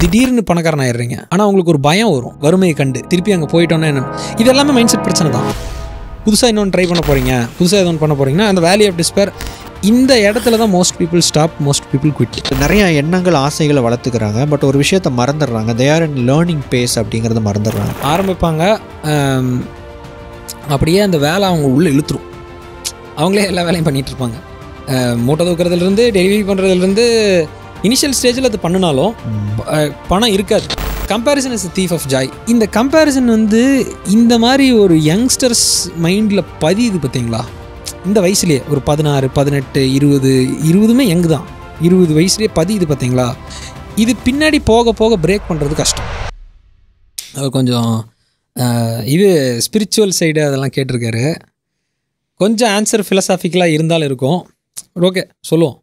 திடீர்னு பணக்காரன் ஆயிடுறீங்க ஆனால் உங்களுக்கு ஒரு பயம் வரும் வறுமையை கண்டு திருப்பி அங்கே போயிட்டோன்னா என்ன இது எல்லாமே மைண்ட் செட் பிரச்சனை தான் புதுசாக இன்னொன்று ட்ரை பண்ண போகிறீங்க புதுசாக எதோ பண்ண போகிறீங்கன்னா அந்த வேலி ஆஃப் டிஸ்பேர் இந்த இடத்துல தான் most people stop most people quit நிறையா எண்ணங்கள் ஆசைகளை வளர்த்துக்கிறாங்க பட் ஒரு விஷயத்த மறந்துடுறாங்க they are in learning phase அப்படிங்கிறத மறந்துடுறாங்க ஆரம்பிப்பாங்க அப்படியே அந்த வேலை அவங்க உள்ளே இழுத்துரும் அவங்களே எல்லா வேலையும் பண்ணிகிட்ருப்பாங்க மூட்டை தூக்கிறதுலேருந்து டெலிவரி பண்ணுறதுலேருந்து இனிஷியல் ஸ்டேஜில் அது பண்ணினாலும் பணம் இருக்காது comparison is thief of joy இந்த கம்பேரிசன் வந்து இந்த மாதிரி ஒரு யங்ஸ்டர்ஸ் மைண்டில் பதியுது பார்த்தீங்களா இந்த வயசுலேயே ஒரு பதினாறு பதினெட்டு இருபது இருபதுமே எங்கு தான் இருபது வயசுலேயே பதியுது பார்த்தீங்களா இது பின்னாடி போக போக பிரேக் பண்ணுறது கஷ்டம் கொஞ்சம் இது ஸ்பிரிச்சுவல் சைடு அதெல்லாம் கேட்டிருக்காரு கொஞ்சம் ஆன்சர் ஃபிலசாஃபிக்கலாக இருந்தாலும் இருக்கும் ஓகே சொல்லுவோம்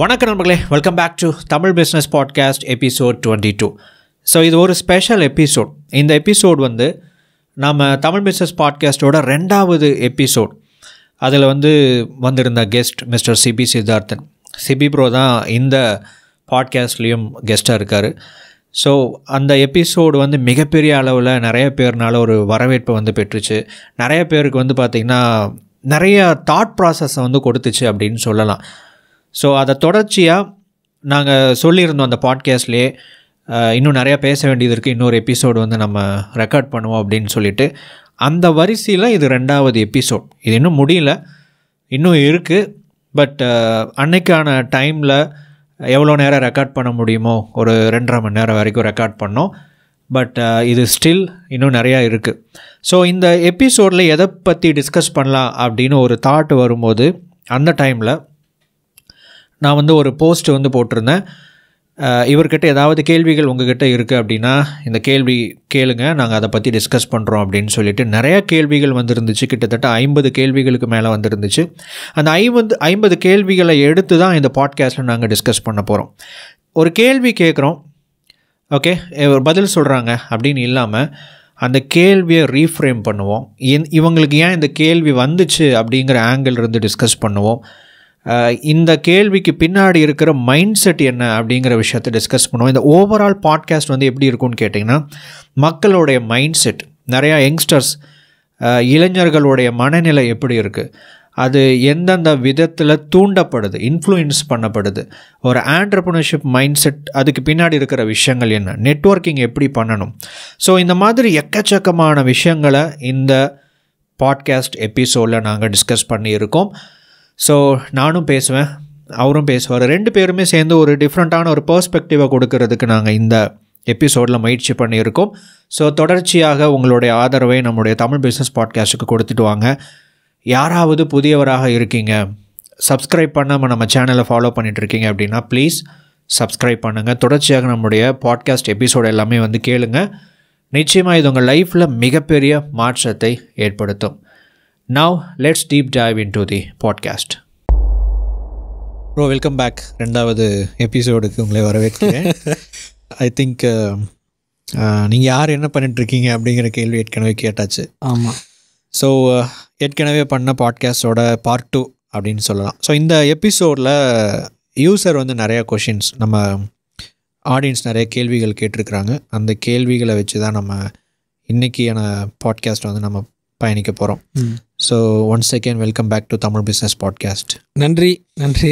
வணக்க நண்பர்களே welcome back to Tamil business podcast episode twenty two so இது ஒரு ஸ்பெஷல் எபிசோட் இந்த எபிசோட் வந்து நம்ம தமிழ் பிஸ்னஸ் பாட்காஸ்டோட ரெண்டாவது எபிசோட் அதில் வந்து வந்திருந்த guest mister Sibi Siddharthan Sibi bro தான் இந்த பாட்காஸ்ட்லேயும் கெஸ்ட்டாக இருக்கார் ஸோ அந்த எபிசோடு வந்து மிகப்பெரிய அளவில் நிறைய பேர்னால ஒரு வரவேற்பை வந்து பெற்றுச்சு நிறைய பேருக்கு வந்து பார்த்திங்கன்னா நிறைய தாட் ப்ராசஸை வந்து கொடுத்துச்சு அப்படின்னு சொல்லலாம் ஸோ அதை தொடர்ச்சியாக நாங்கள் சொல்லியிருந்தோம் அந்த பாட்காஸ்ட்லேயே இன்னும் நிறையா பேச வேண்டியது இருக்குது இன்னொரு எபிசோடு வந்து நம்ம ரெக்கார்ட் பண்ணுவோம் அப்படின்னு சொல்லிட்டு அந்த வரிசையில் இது ரெண்டாவது எபிசோட் இது இன்னும் முடியல இன்னும் இருக்குது பட் அன்னைக்கான டைமில் எவ்வளோ நேரம் ரெக்கார்ட் பண்ண முடியுமோ ஒரு ரெண்டரை மணி நேரம் வரைக்கும் ரெக்கார்ட் பண்ணோம் பட் இது ஸ்டில் இன்னும் நிறையா இருக்குது ஸோ இந்த எபிசோடில் எதை பற்றி டிஸ்கஸ் பண்ணலாம் அப்படின்னு ஒரு தாட் வரும்போது அந்த டைமில் நான் வந்து ஒரு போஸ்ட் வந்து போட்டிருந்தேன் இவர்கிட்ட ஏதாவது கேள்விகள் உங்ககிட்ட இருக்குது அப்படின்னா இந்த கேள்வி கேளுங்க நாங்கள் அதை பற்றி டிஸ்கஸ் பண்ணுறோம் அப்படின்னு சொல்லிட்டு நிறையா கேள்விகள் வந்துருந்துச்சு கிட்டத்தட்ட ஐம்பது கேள்விகளுக்கு மேலே வந்துருந்துச்சு அந்த ஐம்பது ஐம்பது கேள்விகளை எடுத்து தான் இந்த பாட்காஸ்ட்டில் நாங்கள் டிஸ்கஸ் பண்ண போகிறோம் ஒரு கேள்வி கேட்குறோம் ஓகே பதில் சொல்கிறாங்க அப்படின்னு இல்லாமல் அந்த கேள்வியை ரீஃப்ரேம் பண்ணுவோம் இவங்களுக்கு ஏன் இந்த கேள்வி வந்துச்சு அப்படிங்கிற ஆங்கிள் இருந்து டிஸ்கஸ் பண்ணுவோம் இந்த கேள்விக்கு பின்னாடி இருக்கிற மைண்ட் செட் என்ன அப்படிங்கிற விஷயத்தை டிஸ்கஸ் பண்ணுவோம் இந்த ஓவரால் பாட்காஸ்ட் வந்து எப்படி இருக்கும்னு கேட்டிங்கன்னா மக்களுடைய மைண்ட் செட் நிறையா யங்ஸ்டர்ஸ் இளைஞர்களுடைய மனநிலை எப்படி இருக்குது அது எந்தெந்த விதத்தில் தூண்டப்படுது இன்ஃப்ளூயன்ஸ் பண்ணப்படுது ஒரு ஆண்டர்பிரினர்ஷிப் மைண்ட் செட் அதுக்கு பின்னாடி இருக்கிற விஷயங்கள் என்ன நெட்ஒர்க்கிங் எப்படி பண்ணணும் ஸோ இந்த மாதிரி எக்கச்சக்கமான விஷயங்களை இந்த பாட்காஸ்ட் எபிசோடில் நாங்கள் டிஸ்கஸ் பண்ணியிருக்கோம் ஸோ நானும் பேசுவேன் அவரும் பேசுவார் ரெண்டு பேருமே சேர்ந்து ஒரு டிஃப்ரெண்ட்டான ஒரு பர்ஸ்பெக்டிவை கொடுக்கறதுக்கு நாங்கள் இந்த எபிசோடில் முயற்சி பண்ணியிருக்கோம் ஸோ தொடர்ச்சியாக உங்களுடைய ஆதரவை நம்முடைய தமிழ் பிஸ்னஸ் பாட்காஸ்ட்டுக்கு கொடுத்துட்டு வாங்க யாராவது புதியவராக இருக்கீங்க சப்ஸ்கிரைப் பண்ணாமல் நம்ம சேனலை ஃபாலோ பண்ணிகிட்ருக்கீங்க அப்படின்னா ப்ளீஸ் சப்ஸ்கிரைப் பண்ணுங்கள் தொடர்ச்சியாக நம்முடைய பாட்காஸ்ட் எபிசோடு எல்லாமே வந்து கேளுங்கள் நிச்சயமாக இது உங்கள் லைஃப்பில் மிகப்பெரிய மாற்றத்தை ஏற்படுத்தும் let's deep dive into the podcast bro welcome back ரெண்டாவது எபிசோடுக்கு உங்களை வரவேற்கிறேன் ஐ திங்க் நீங்கள் யார் என்ன பண்ணிட்டுருக்கீங்க அப்படிங்கிற கேள்வி ஏற்கனவே கேட்டாச்சு ஆமாம் ஸோ uh, ஏற்கனவே பண்ண பாட்காஸ்டோட பார்ட் டூ அப்படின்னு சொல்லலாம் ஸோ இந்த எபிசோடில் யூசர் வந்து நிறையா கொஷின்ஸ் நம்ம ஆடியன்ஸ் நிறைய கேள்விகள் கேட்டிருக்கிறாங்க அந்த கேள்விகளை வச்சு தான் நம்ம இன்றைக்கியான பாட்காஸ்ட் வந்து நம்ம பயணிக்க போகிறோம் so once again welcome back to Tamil business podcast நன்றி நன்றி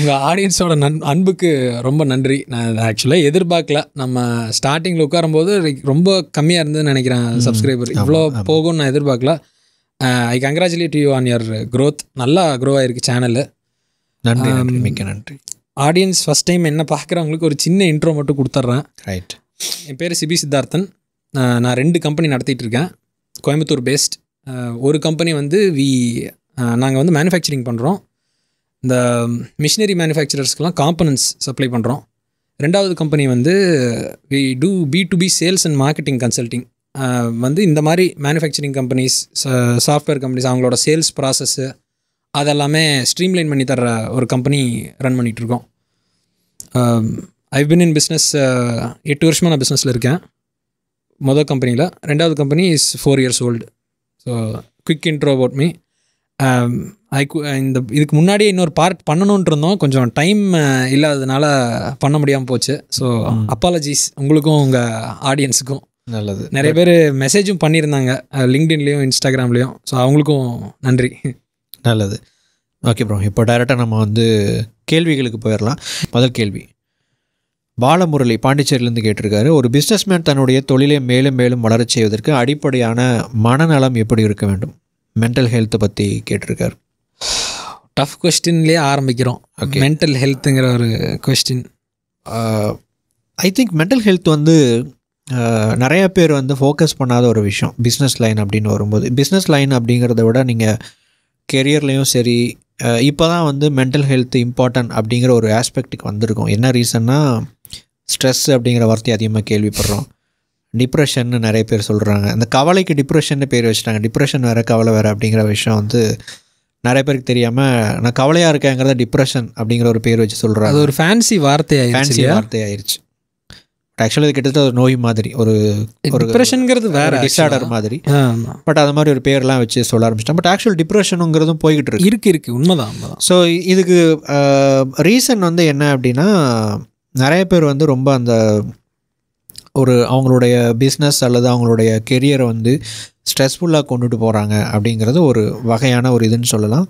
உங்கள் ஆடியன்ஸோட நன் அன்புக்கு ரொம்ப நன்றி நான் ஆக்சுவலாக எதிர்பார்க்கல நம்ம ஸ்டார்டிங்கில் உட்காரும்போது ரொம்ப கம்மியாக இருந்ததுன்னு நினைக்கிறேன் சப்ஸ்கிரைபர் இவ்வளோ போகும்னு நான் எதிர்பார்க்கல I congratulate you on your growth நல்லா க்ரோ ஆகிருக்கு சேனலு நன்றி மிக்க நன்றி ஆடியன்ஸ் ஃபஸ்ட் டைம் என்ன பார்க்குறவங்களுக்கு ஒரு சின்ன இன்ட்ரோ மட்டும் கொடுத்துட்றேன் ரைட் என் பேர் சிபி சித்தார்த்தன் நான் ரெண்டு கம்பெனி நடத்திட்டு இருக்கேன் கோயம்புத்தூர் பேஸ்ட் ஒரு கம்பெனி வந்து வி நாங்கள் வந்து மேனுஃபேக்சரிங் பண்ணுறோம் இந்த மிஷினரி மேனுஃபேக்சரர்ஸ்க்கெலாம் காம்பனன்ஸ் சப்ளை பண்ணுறோம் ரெண்டாவது கம்பெனி வந்து we do B to B sales and marketing consulting வந்து இந்த மாதிரி மேனுஃபேக்சரிங் கம்பெனிஸ் சாஃப்ட்வேர் கம்பெனிஸ் அவங்களோட சேல்ஸ் ப்ராசஸ்ஸு அதெல்லாமே ஸ்ட்ரீம்லைன் பண்ணி தர்ற ஒரு கம்பெனி ரன் பண்ணிகிட்ருக்கோம் ஐ பின் இன் பிஸ்னஸ் எட்டு வருஷமாக நான் பிஸ்னஸில் இருக்கேன் மொதல் கம்பெனியில் ரெண்டாவது company is four years old so quick intro about me I இந்த இதுக்கு முன்னாடியே இன்னொரு பார்ட் பண்ணணுன்ட்டு இருந்தோம் கொஞ்சம் டைம் uh, இல்லாததுனால பண்ண முடியாமல் போச்சு ஸோ அப்பாலஜிஸ் உங்களுக்கும் உங்கள் ஆடியன்ஸுக்கும் நல்லது நிறைய பேர் மெசேஜும் பண்ணியிருந்தாங்க லிங்க்டின்லேயும் இன்ஸ்டாகிராம்லேயும் ஸோ அவங்களுக்கும் நன்றி நல்லது ஓகே ப்ரோ இப்போ டைரெக்டாக நம்ம வந்து கேள்விகளுக்கு போயிடலாம் முதல் கேள்வி பாலமுரளி பாண்டிச்சேரியிலேருந்து கேட்டிருக்காரு ஒரு பிஸ்னஸ்மேன் தன்னுடைய தொழிலை மேலும் மேலும் வளரச் செய்வதற்கு அடிப்படையான மனநலம் எப்படி இருக்க வேண்டும் மென்டல் ஹெல்த்தை பற்றி கேட்டிருக்கார் டஃப் கொஸ்டின்லேயே ஆரம்பிக்கிறோம் மென்டல் ஹெல்த்துங்கிற ஒரு question I think mental health வந்து நிறைய பேர் வந்து ஃபோக்கஸ் பண்ணாத ஒரு விஷயம் பிஸ்னஸ் லைன் அப்படின்னு வரும்போது பிஸ்னஸ் லைன் அப்படிங்கிறத விட நீங்கள் கெரியர்லேயும் சரி இப்போ தான் வந்து மென்டல் ஹெல்த் இம்பார்ட்டன்ட் அப்படிங்கிற ஒரு ஆஸ்பெக்டுக்கு வந்திருக்கும் என்ன ரீசன்னா ஸ்ட்ரெஸ் அப்படிங்கிற வார்த்தை அதிகமாக கேள்விப்படுறோம் டிப்ரெஷன்னு நிறைய பேர் சொல்கிறாங்க அந்த கவலைக்கு டிப்ரெஷன்னு பேர் வச்சுட்டாங்க டிப்ரெஷன் வேறு கவலை வேறு அப்படிங்கிற விஷயம் வந்து நிறைய பேருக்கு தெரியாமல் நான் கவலையாக இருக்கேங்கிறத டிப்ரெஷன் அப்படிங்கிற ஒரு பேர் வச்சு சொல்கிறேன் அது ஒரு ஃபேன்சி வார்த்தை ஃபேன்சி வார்த்தை ஆயிடுச்சு பட் ஆக்சுவலாக இது கிட்டத்தட்ட ஒரு நோய் மாதிரி ஒரு ஒரு டிப்ரெஷனுங்கிறது வேறு டிஸார்டர் மாதிரி பட் அது மாதிரி ஒரு பேர்லாம் வச்சு சொல்ல ஆரம்பிச்சிட்டேன் பட் ஆக்சுவல் டிப்ரெஷனுங்கிறதும் போய்கிட்டு இருக்கு இருக்கு இருக்கு உண்மைதான் ஸோ இதுக்கு ரீசன் uh, வந்து என்ன அப்படின்னா நிறைய பேர் வந்து ரொம்ப அந்த ஒரு அவங்களுடைய பிஸ்னஸ் அல்லது அவங்களுடைய கெரியரை வந்து ஸ்ட்ரெஸ்ஃபுல்லாக கொண்டுட்டு போகிறாங்க அப்படிங்கிறது ஒரு வகையான ஒரு இதுன்னு சொல்லலாம்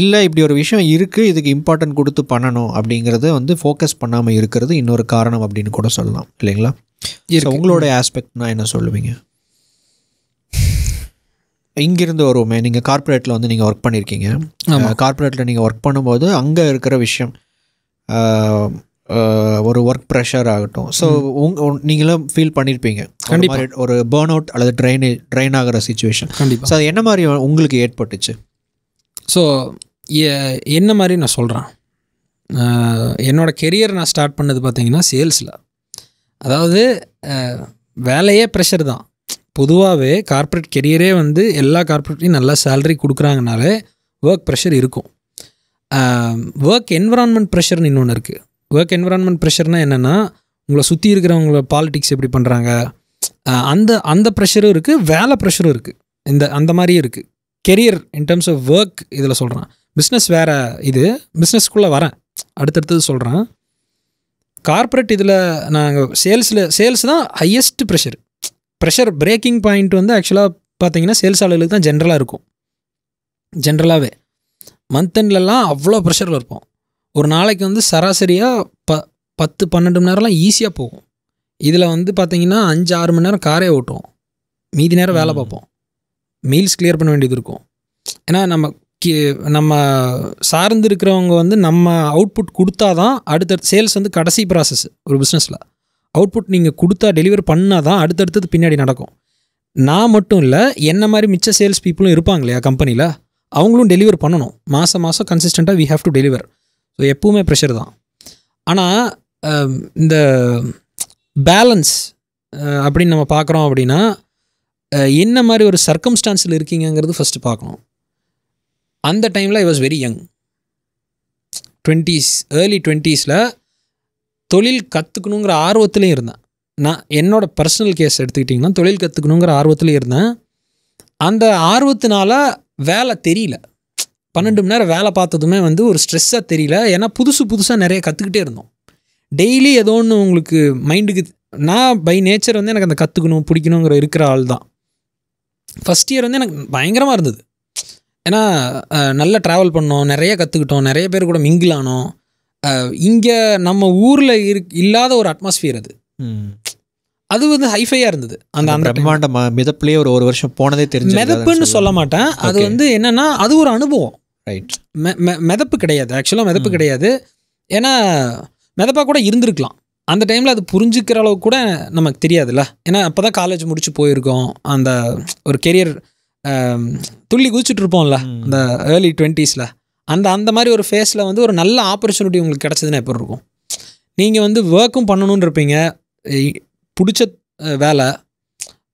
இல்லை இப்படி ஒரு விஷயம் இருக்குது இதுக்கு இம்பார்ட்டன்ட் கொடுத்து பண்ணணும் அப்படிங்கிறத வந்து ஃபோக்கஸ் பண்ணாமல் இருக்கிறது இன்னொரு காரணம் அப்படின்னு கூட சொல்லலாம் இல்லைங்களா இது உங்களுடைய ஆஸ்பெக்ட்னா என்ன சொல்லுவீங்க இங்கேருந்து வருவோமே நீங்கள் கார்ப்பரேட்டில் வந்து நீங்கள் ஒர்க் பண்ணியிருக்கீங்க கார்ப்பரேட்டில் நீங்கள் ஒர்க் பண்ணும்போது அங்கே இருக்கிற விஷயம் ஒரு ஒர்க் ப்ரெஷர் ஆகட்டும் ஸோ உங் நீங்களும் ஃபீல் பண்ணியிருப்பீங்க கண்டிப்பாக ஒரு பேர்ன் அவுட் அல்லது ட்ரைனே ட்ரெயின் ஆகிற சுச்சுவேஷன் கண்டிப்பாக ஸோ அது என்ன மாதிரி உங்களுக்கு ஏற்பட்டுச்சு ஸோ என்ன மாதிரி நான் சொல்கிறேன் என்னோடய கெரியர் நான் ஸ்டார்ட் பண்ணது பார்த்தீங்கன்னா சேல்ஸில் அதாவது வேலையே ப்ரெஷர் தான் பொதுவாகவே கார்ப்பரேட் கெரியரே வந்து எல்லா கார்ப்பரேட்லையும் நல்லா சேலரி கொடுக்குறாங்கனாலே ஒர்க் ப்ரெஷர் இருக்கும் ஒர்க் என்விரான்மெண்ட் ப்ரெஷர்னு இன்னொன்று இருக்குது ஒர்க் என்விரான்மெண்ட் ப்ரெஷர்னால் என்னென்னா உங்களை சுற்றி இருக்கிறவங்கள பாலிட்டிக்ஸ் எப்படி பண்ணுறாங்க அந்த அந்த ப்ரெஷரும் இருக்குது வேலை ப்ரெஷரும் இருக்குது இந்த அந்த மாதிரியும் இருக்குது career in terms of work இதில் சொல்கிறேன் பிஸ்னஸ் வேறு இது பிஸ்னஸ்க்குள்ளே வரேன் அடுத்தடுத்தது சொல்கிறேன் கார்ப்பரேட் இதில் நாங்கள் சேல்ஸில் சேல்ஸ் தான் highest pressure pressure breaking point வந்து ஆக்சுவலாக பார்த்தீங்கன்னா சேல்ஸ் ஆளுகளுக்கு தான் ஜென்ரலாக இருக்கும் ஜென்ரலாகவே மந்த் எண்ட்லலாம் அவ்வளோ ப்ரெஷரில் இருப்போம் ஒரு நாளைக்கு வந்து சராசரியாக ப பத்து பன்னெண்டு மணி நேரம்லாம் ஈஸியாக போகும் இதில் வந்து பார்த்திங்கன்னா அஞ்சு ஆறு மணி நேரம் காரே ஓட்டுவோம் மீதி நேரம் வேலை பார்ப்போம் மீல்ஸ் கிளியர் பண்ண வேண்டியது இருக்கும் ஏன்னா நம்ம கி நம்ம சார்ந்து இருக்கிறவங்க வந்து நம்ம அவுட்புட் கொடுத்தா தான் அடுத்தடுத்து சேல்ஸ் வந்து கடைசி ப்ராசஸ் ஒரு பிஸ்னஸில் அவுட்புட் நீங்கள் கொடுத்தா டெலிவர் பண்ணால் தான் அடுத்தடுத்தது பின்னாடி நடக்கும் நான் மட்டும் இல்லை என்ன மாதிரி மிச்ச சேல்ஸ் பீப்புளும் இருப்பாங்க இல்லையா கம்பெனியில் அவங்களும் டெலிவர் பண்ணணும் மாதம் மாதம் கன்சிஸ்டண்ட்டாக we have to deliver so எப்பவுமே ப்ரெஷர் தான் ஆனால் இந்த பேலன்ஸ் அப்படின்னு நம்ம பார்க்குறோம் அப்படின்னா என்ன மாதிரி ஒரு சர்க்கம்ஸ்டான்ஸில் இருக்கீங்கங்கிறது ஃபஸ்ட்டு பார்க்கணும் அந்த டைமில் I was very young twenties early டுவெண்ட்டீஸில் தொழில் கற்றுக்கணுங்கிற ஆர்வத்துலேயும் இருந்தேன் நான் என்னோடய பர்சனல் கேஸ் எடுத்துக்கிட்டிங்கன்னா தொழில் கற்றுக்கணுங்கிற ஆர்வத்துலேயும் இருந்தேன் அந்த ஆர்வத்தினால வேலை தெரியல பன்னெண்டு மணி நேரம் வேலை பார்த்ததுமே வந்து ஒரு ஸ்ட்ரெஸ்ஸாக தெரியல ஏன்னா புதுசு புதுசாக நிறைய கற்றுக்கிட்டே இருந்தோம் டெய்லி ஏதோ ஒன்று உங்களுக்கு மைண்டுக்கு நான் பை நேச்சர் வந்து எனக்கு அந்த கற்றுக்கணும் பிடிக்கணுங்கிற இருக்கிற ஆள் தான் ஃபஸ்ட் இயர் வந்து எனக்கு பயங்கரமாக இருந்தது ஏன்னா நல்லா ட்ராவல் பண்ணோம் நிறைய கற்றுக்கிட்டோம் நிறைய பேர் கூட மிங்கிள் ஆனோம் இங்கே நம்ம ஊரில் இரு இல்லாத ஒரு அட்மாஸ்ஃபியர் அது அது வந்து ஹைஃபையாக இருந்தது அந்த அந்த பிரம்மாண்ட மிதப்புலேயே ஒரு ஒரு வருஷம் போனதே தெரிஞ்சு மிதப்புன்னு சொல்ல மாட்டேன் அது வந்து என்னென்னா அது ஒரு அனுபவம் ரைட் மிதப்பு கிடையாது ஆக்சுவலாக மிதப்பு கிடையாது ஏன்னா மிதப்பாக கூட இருந்திருக்கலாம் அந்த டைமில் அது புரிஞ்சுக்கிற அளவு கூட நமக்கு தெரியாதுல்ல ஏன்னா அப்போ தான் காலேஜ் முடிச்சு போயிருக்கோம் அந்த ஒரு கெரியர் துள்ளி குதிச்சுட்ருப்போம்ல அந்த ஏர்லி டுவெண்ட்டீஸில் அந்த அந்த மாதிரி ஒரு ஃபேஸில் வந்து ஒரு நல்ல ஆப்பர்ச்சுனிட்டி உங்களுக்கு கிடச்சதுன்னா எப்படி இருக்கும் நீங்கள் வந்து ஒர்க்கும் பண்ணணுன்னு இருப்பீங்க பிடிச்ச வேலை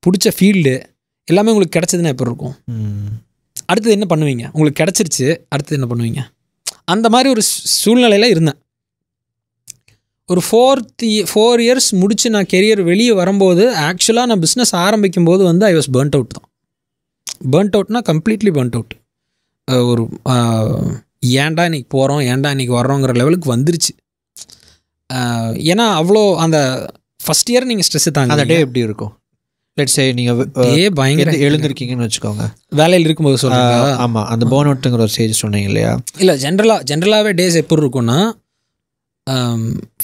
பிடிச்ச ஃபீல்டு எல்லாமே உங்களுக்கு கிடச்சதுன்னா எப்படி இருக்கும் அடுத்தது என்ன பண்ணுவீங்க உங்களுக்கு கிடச்சிருச்சு அடுத்தது என்ன பண்ணுவீங்க அந்த மாதிரி ஒரு சூழ்நிலையில் இருந்தேன் ஒரு ஃபோர்த் ஃபோர் இயர்ஸ் முடித்து நான் கெரியர் வெளியே வரும்போது ஆக்சுவலாக நான் பிஸ்னஸ் ஆரம்பிக்கும் போது வந்து ஐ வாஸ் பேர்ன்ட் அவுட் தான் பேர்ன்ட் அவுட்னா கம்ப்ளீட்லி பேர்ன்ட் அவுட் ஒரு ஏன்டா இன்றைக்கி போகிறோம் ஏன்டா இன்றைக்கி வர்றோங்கிற லெவலுக்கு வந்துருச்சு ஏன்னா அவ்வளோ அந்த ஃபஸ்ட் இயர் நீங்கள் ஸ்ட்ரெஸ்ஸு தாங்க அந்த டே எப்படி இருக்கும் லெட் சே நீங்கள் பயங்கர எழுந்திருக்கீங்கன்னு வச்சுக்கோங்க வேலையில் இருக்கும்போது சொல்லுங்க ஆமாம் அந்த போன் அவுட்டுங்கிற ஒரு ஸ்டேஜ் சொன்னீங்க இல்லையா இல்லை ஜென்ரலாக ஜென்ரலாகவே டேஸ் எப்படி இருக்கும்னா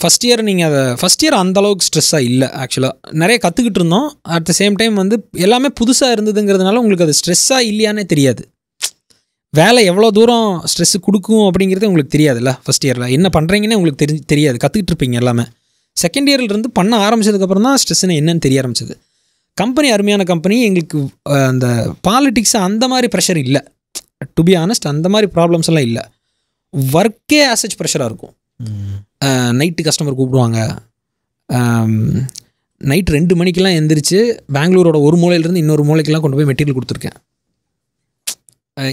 ஃபஸ்ட் இயர் நீங்கள் அதை ஃபஸ்ட் இயர் அந்தளவுக்கு ஸ்ட்ரெஸ்ஸாக இல்லை ஆக்சுவலாக நிறைய கற்றுக்கிட்டு இருந்தோம் அட் த சேம் டைம் வந்து எல்லாமே புதுசாக இருந்ததுங்கிறதுனால உங்களுக்கு அது ஸ்ட்ரெஸ்ஸாக இல்லையானே தெரியாது வேலை எவ்வளோ தூரம் ஸ்ட்ரெஸ் கொடுக்கும் அப்படிங்கிறது உங்களுக்கு தெரியாதுல்ல ஃபஸ்ட் இயரில் என்ன பண்ணுறீங்கன்னு உங்களுக்கு தெரிஞ்சு தெரியாது கற்றுக்கிட்டு இருப்பீங்க எல்லாமே செகண்ட் இயர்லேருந்து பண்ண ஆரம்பிச்சதுக்கப்புறம் தான் ஸ்ட்ரெஸ்ன்னு என்னன்னு தெரிய ஆரம்பிச்சது கம்பெனி அருமையான கம்பெனி எங்களுக்கு அந்த பாலிட்டிக்ஸ் அந்த மாதிரி ப்ரெஷர் இல்லை டு பி ஆனஸ்ட் அந்த மாதிரி ப்ராப்ளம்ஸ் எல்லாம் இல்லை ஒர்க்கே ஆசச் ப்ரெஷராக இருக்கும் நைட்டு கஸ்டமர் கூப்பிடுவாங்க நைட் ரெண்டு மணிக்கெலாம் எந்திரிச்சு பெங்களூரோட ஒரு மூலையிலேருந்து இன்னொரு மூளைக்கெலாம் கொண்டு போய் மெட்டீரியல் கொடுத்துருக்கேன்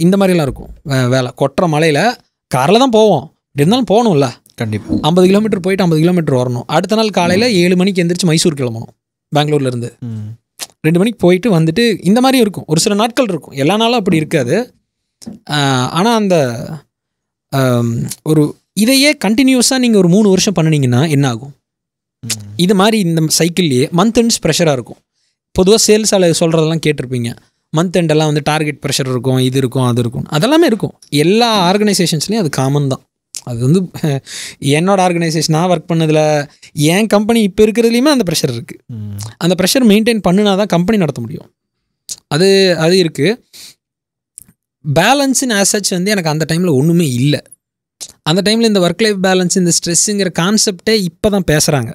இந்த மாதிரிலாம் இருக்கும் வேலை கொட்டுற மலையில் காரில் தான் போவோம் இருந்தாலும் போகணும்ல கண்டிப்பாக ஐம்பது கிலோமீட்டர் போயிட்டு ஐம்பது கிலோமீட்டர் வரணும் அடுத்த நாள் காலையில் ஏழு மணிக்கு எந்திரிச்சு மைசூர் கிளம்பணும் பெங்களூர்லேருந்து ரெண்டு மணிக்கு போயிட்டு வந்துட்டு இந்த மாதிரி இருக்கும் ஒரு சில நாட்கள் இருக்கும் எல்லா நாளும் அப்படி இருக்காது ஆனால் அந்த ஒரு இதையே கண்டினியூஸாக நீங்கள் ஒரு மூணு வருஷம் பண்ணினீங்கன்னா என்ன ஆகும் இது மாதிரி இந்த சைக்கிள்லேயே மந்த் எண்ட்ஸ் ப்ரெஷராக இருக்கும் பொதுவாக சேல்ஸ் அலை சொல்கிறதெல்லாம் கேட்டிருப்பீங்க மந்த் எண்டெல்லாம் வந்து டார்கெட் ப்ரெஷர் இருக்கும் இது இருக்கும் அது இருக்கும் அதெல்லாமே இருக்கும் எல்லா ஆர்கனைசேஷன்ஸ்லேயும் அது காமன் தான் அது வந்து என்னோட ஆர்கனைசேஷனாக ஒர்க் பண்ணதில் என் கம்பெனி இப்போ இருக்கிறதுலையுமே அந்த ப்ரெஷர் இருக்குது அந்த ப்ரெஷர் மெயின்டைன் பண்ணினா தான் கம்பெனி நடத்த முடியும் அது அது இருக்குது பேலன்ஸுன்னு ஆசச் வந்து எனக்கு அந்த டைமில் ஒன்றுமே இல்லை அந்த டைமில் இந்த ஒர்க் லைஃப் பேலன்ஸ் இந்த ஸ்ட்ரெஸ்ஸுங்கிற கான்செப்டே இப்போ தான் பேசுகிறாங்க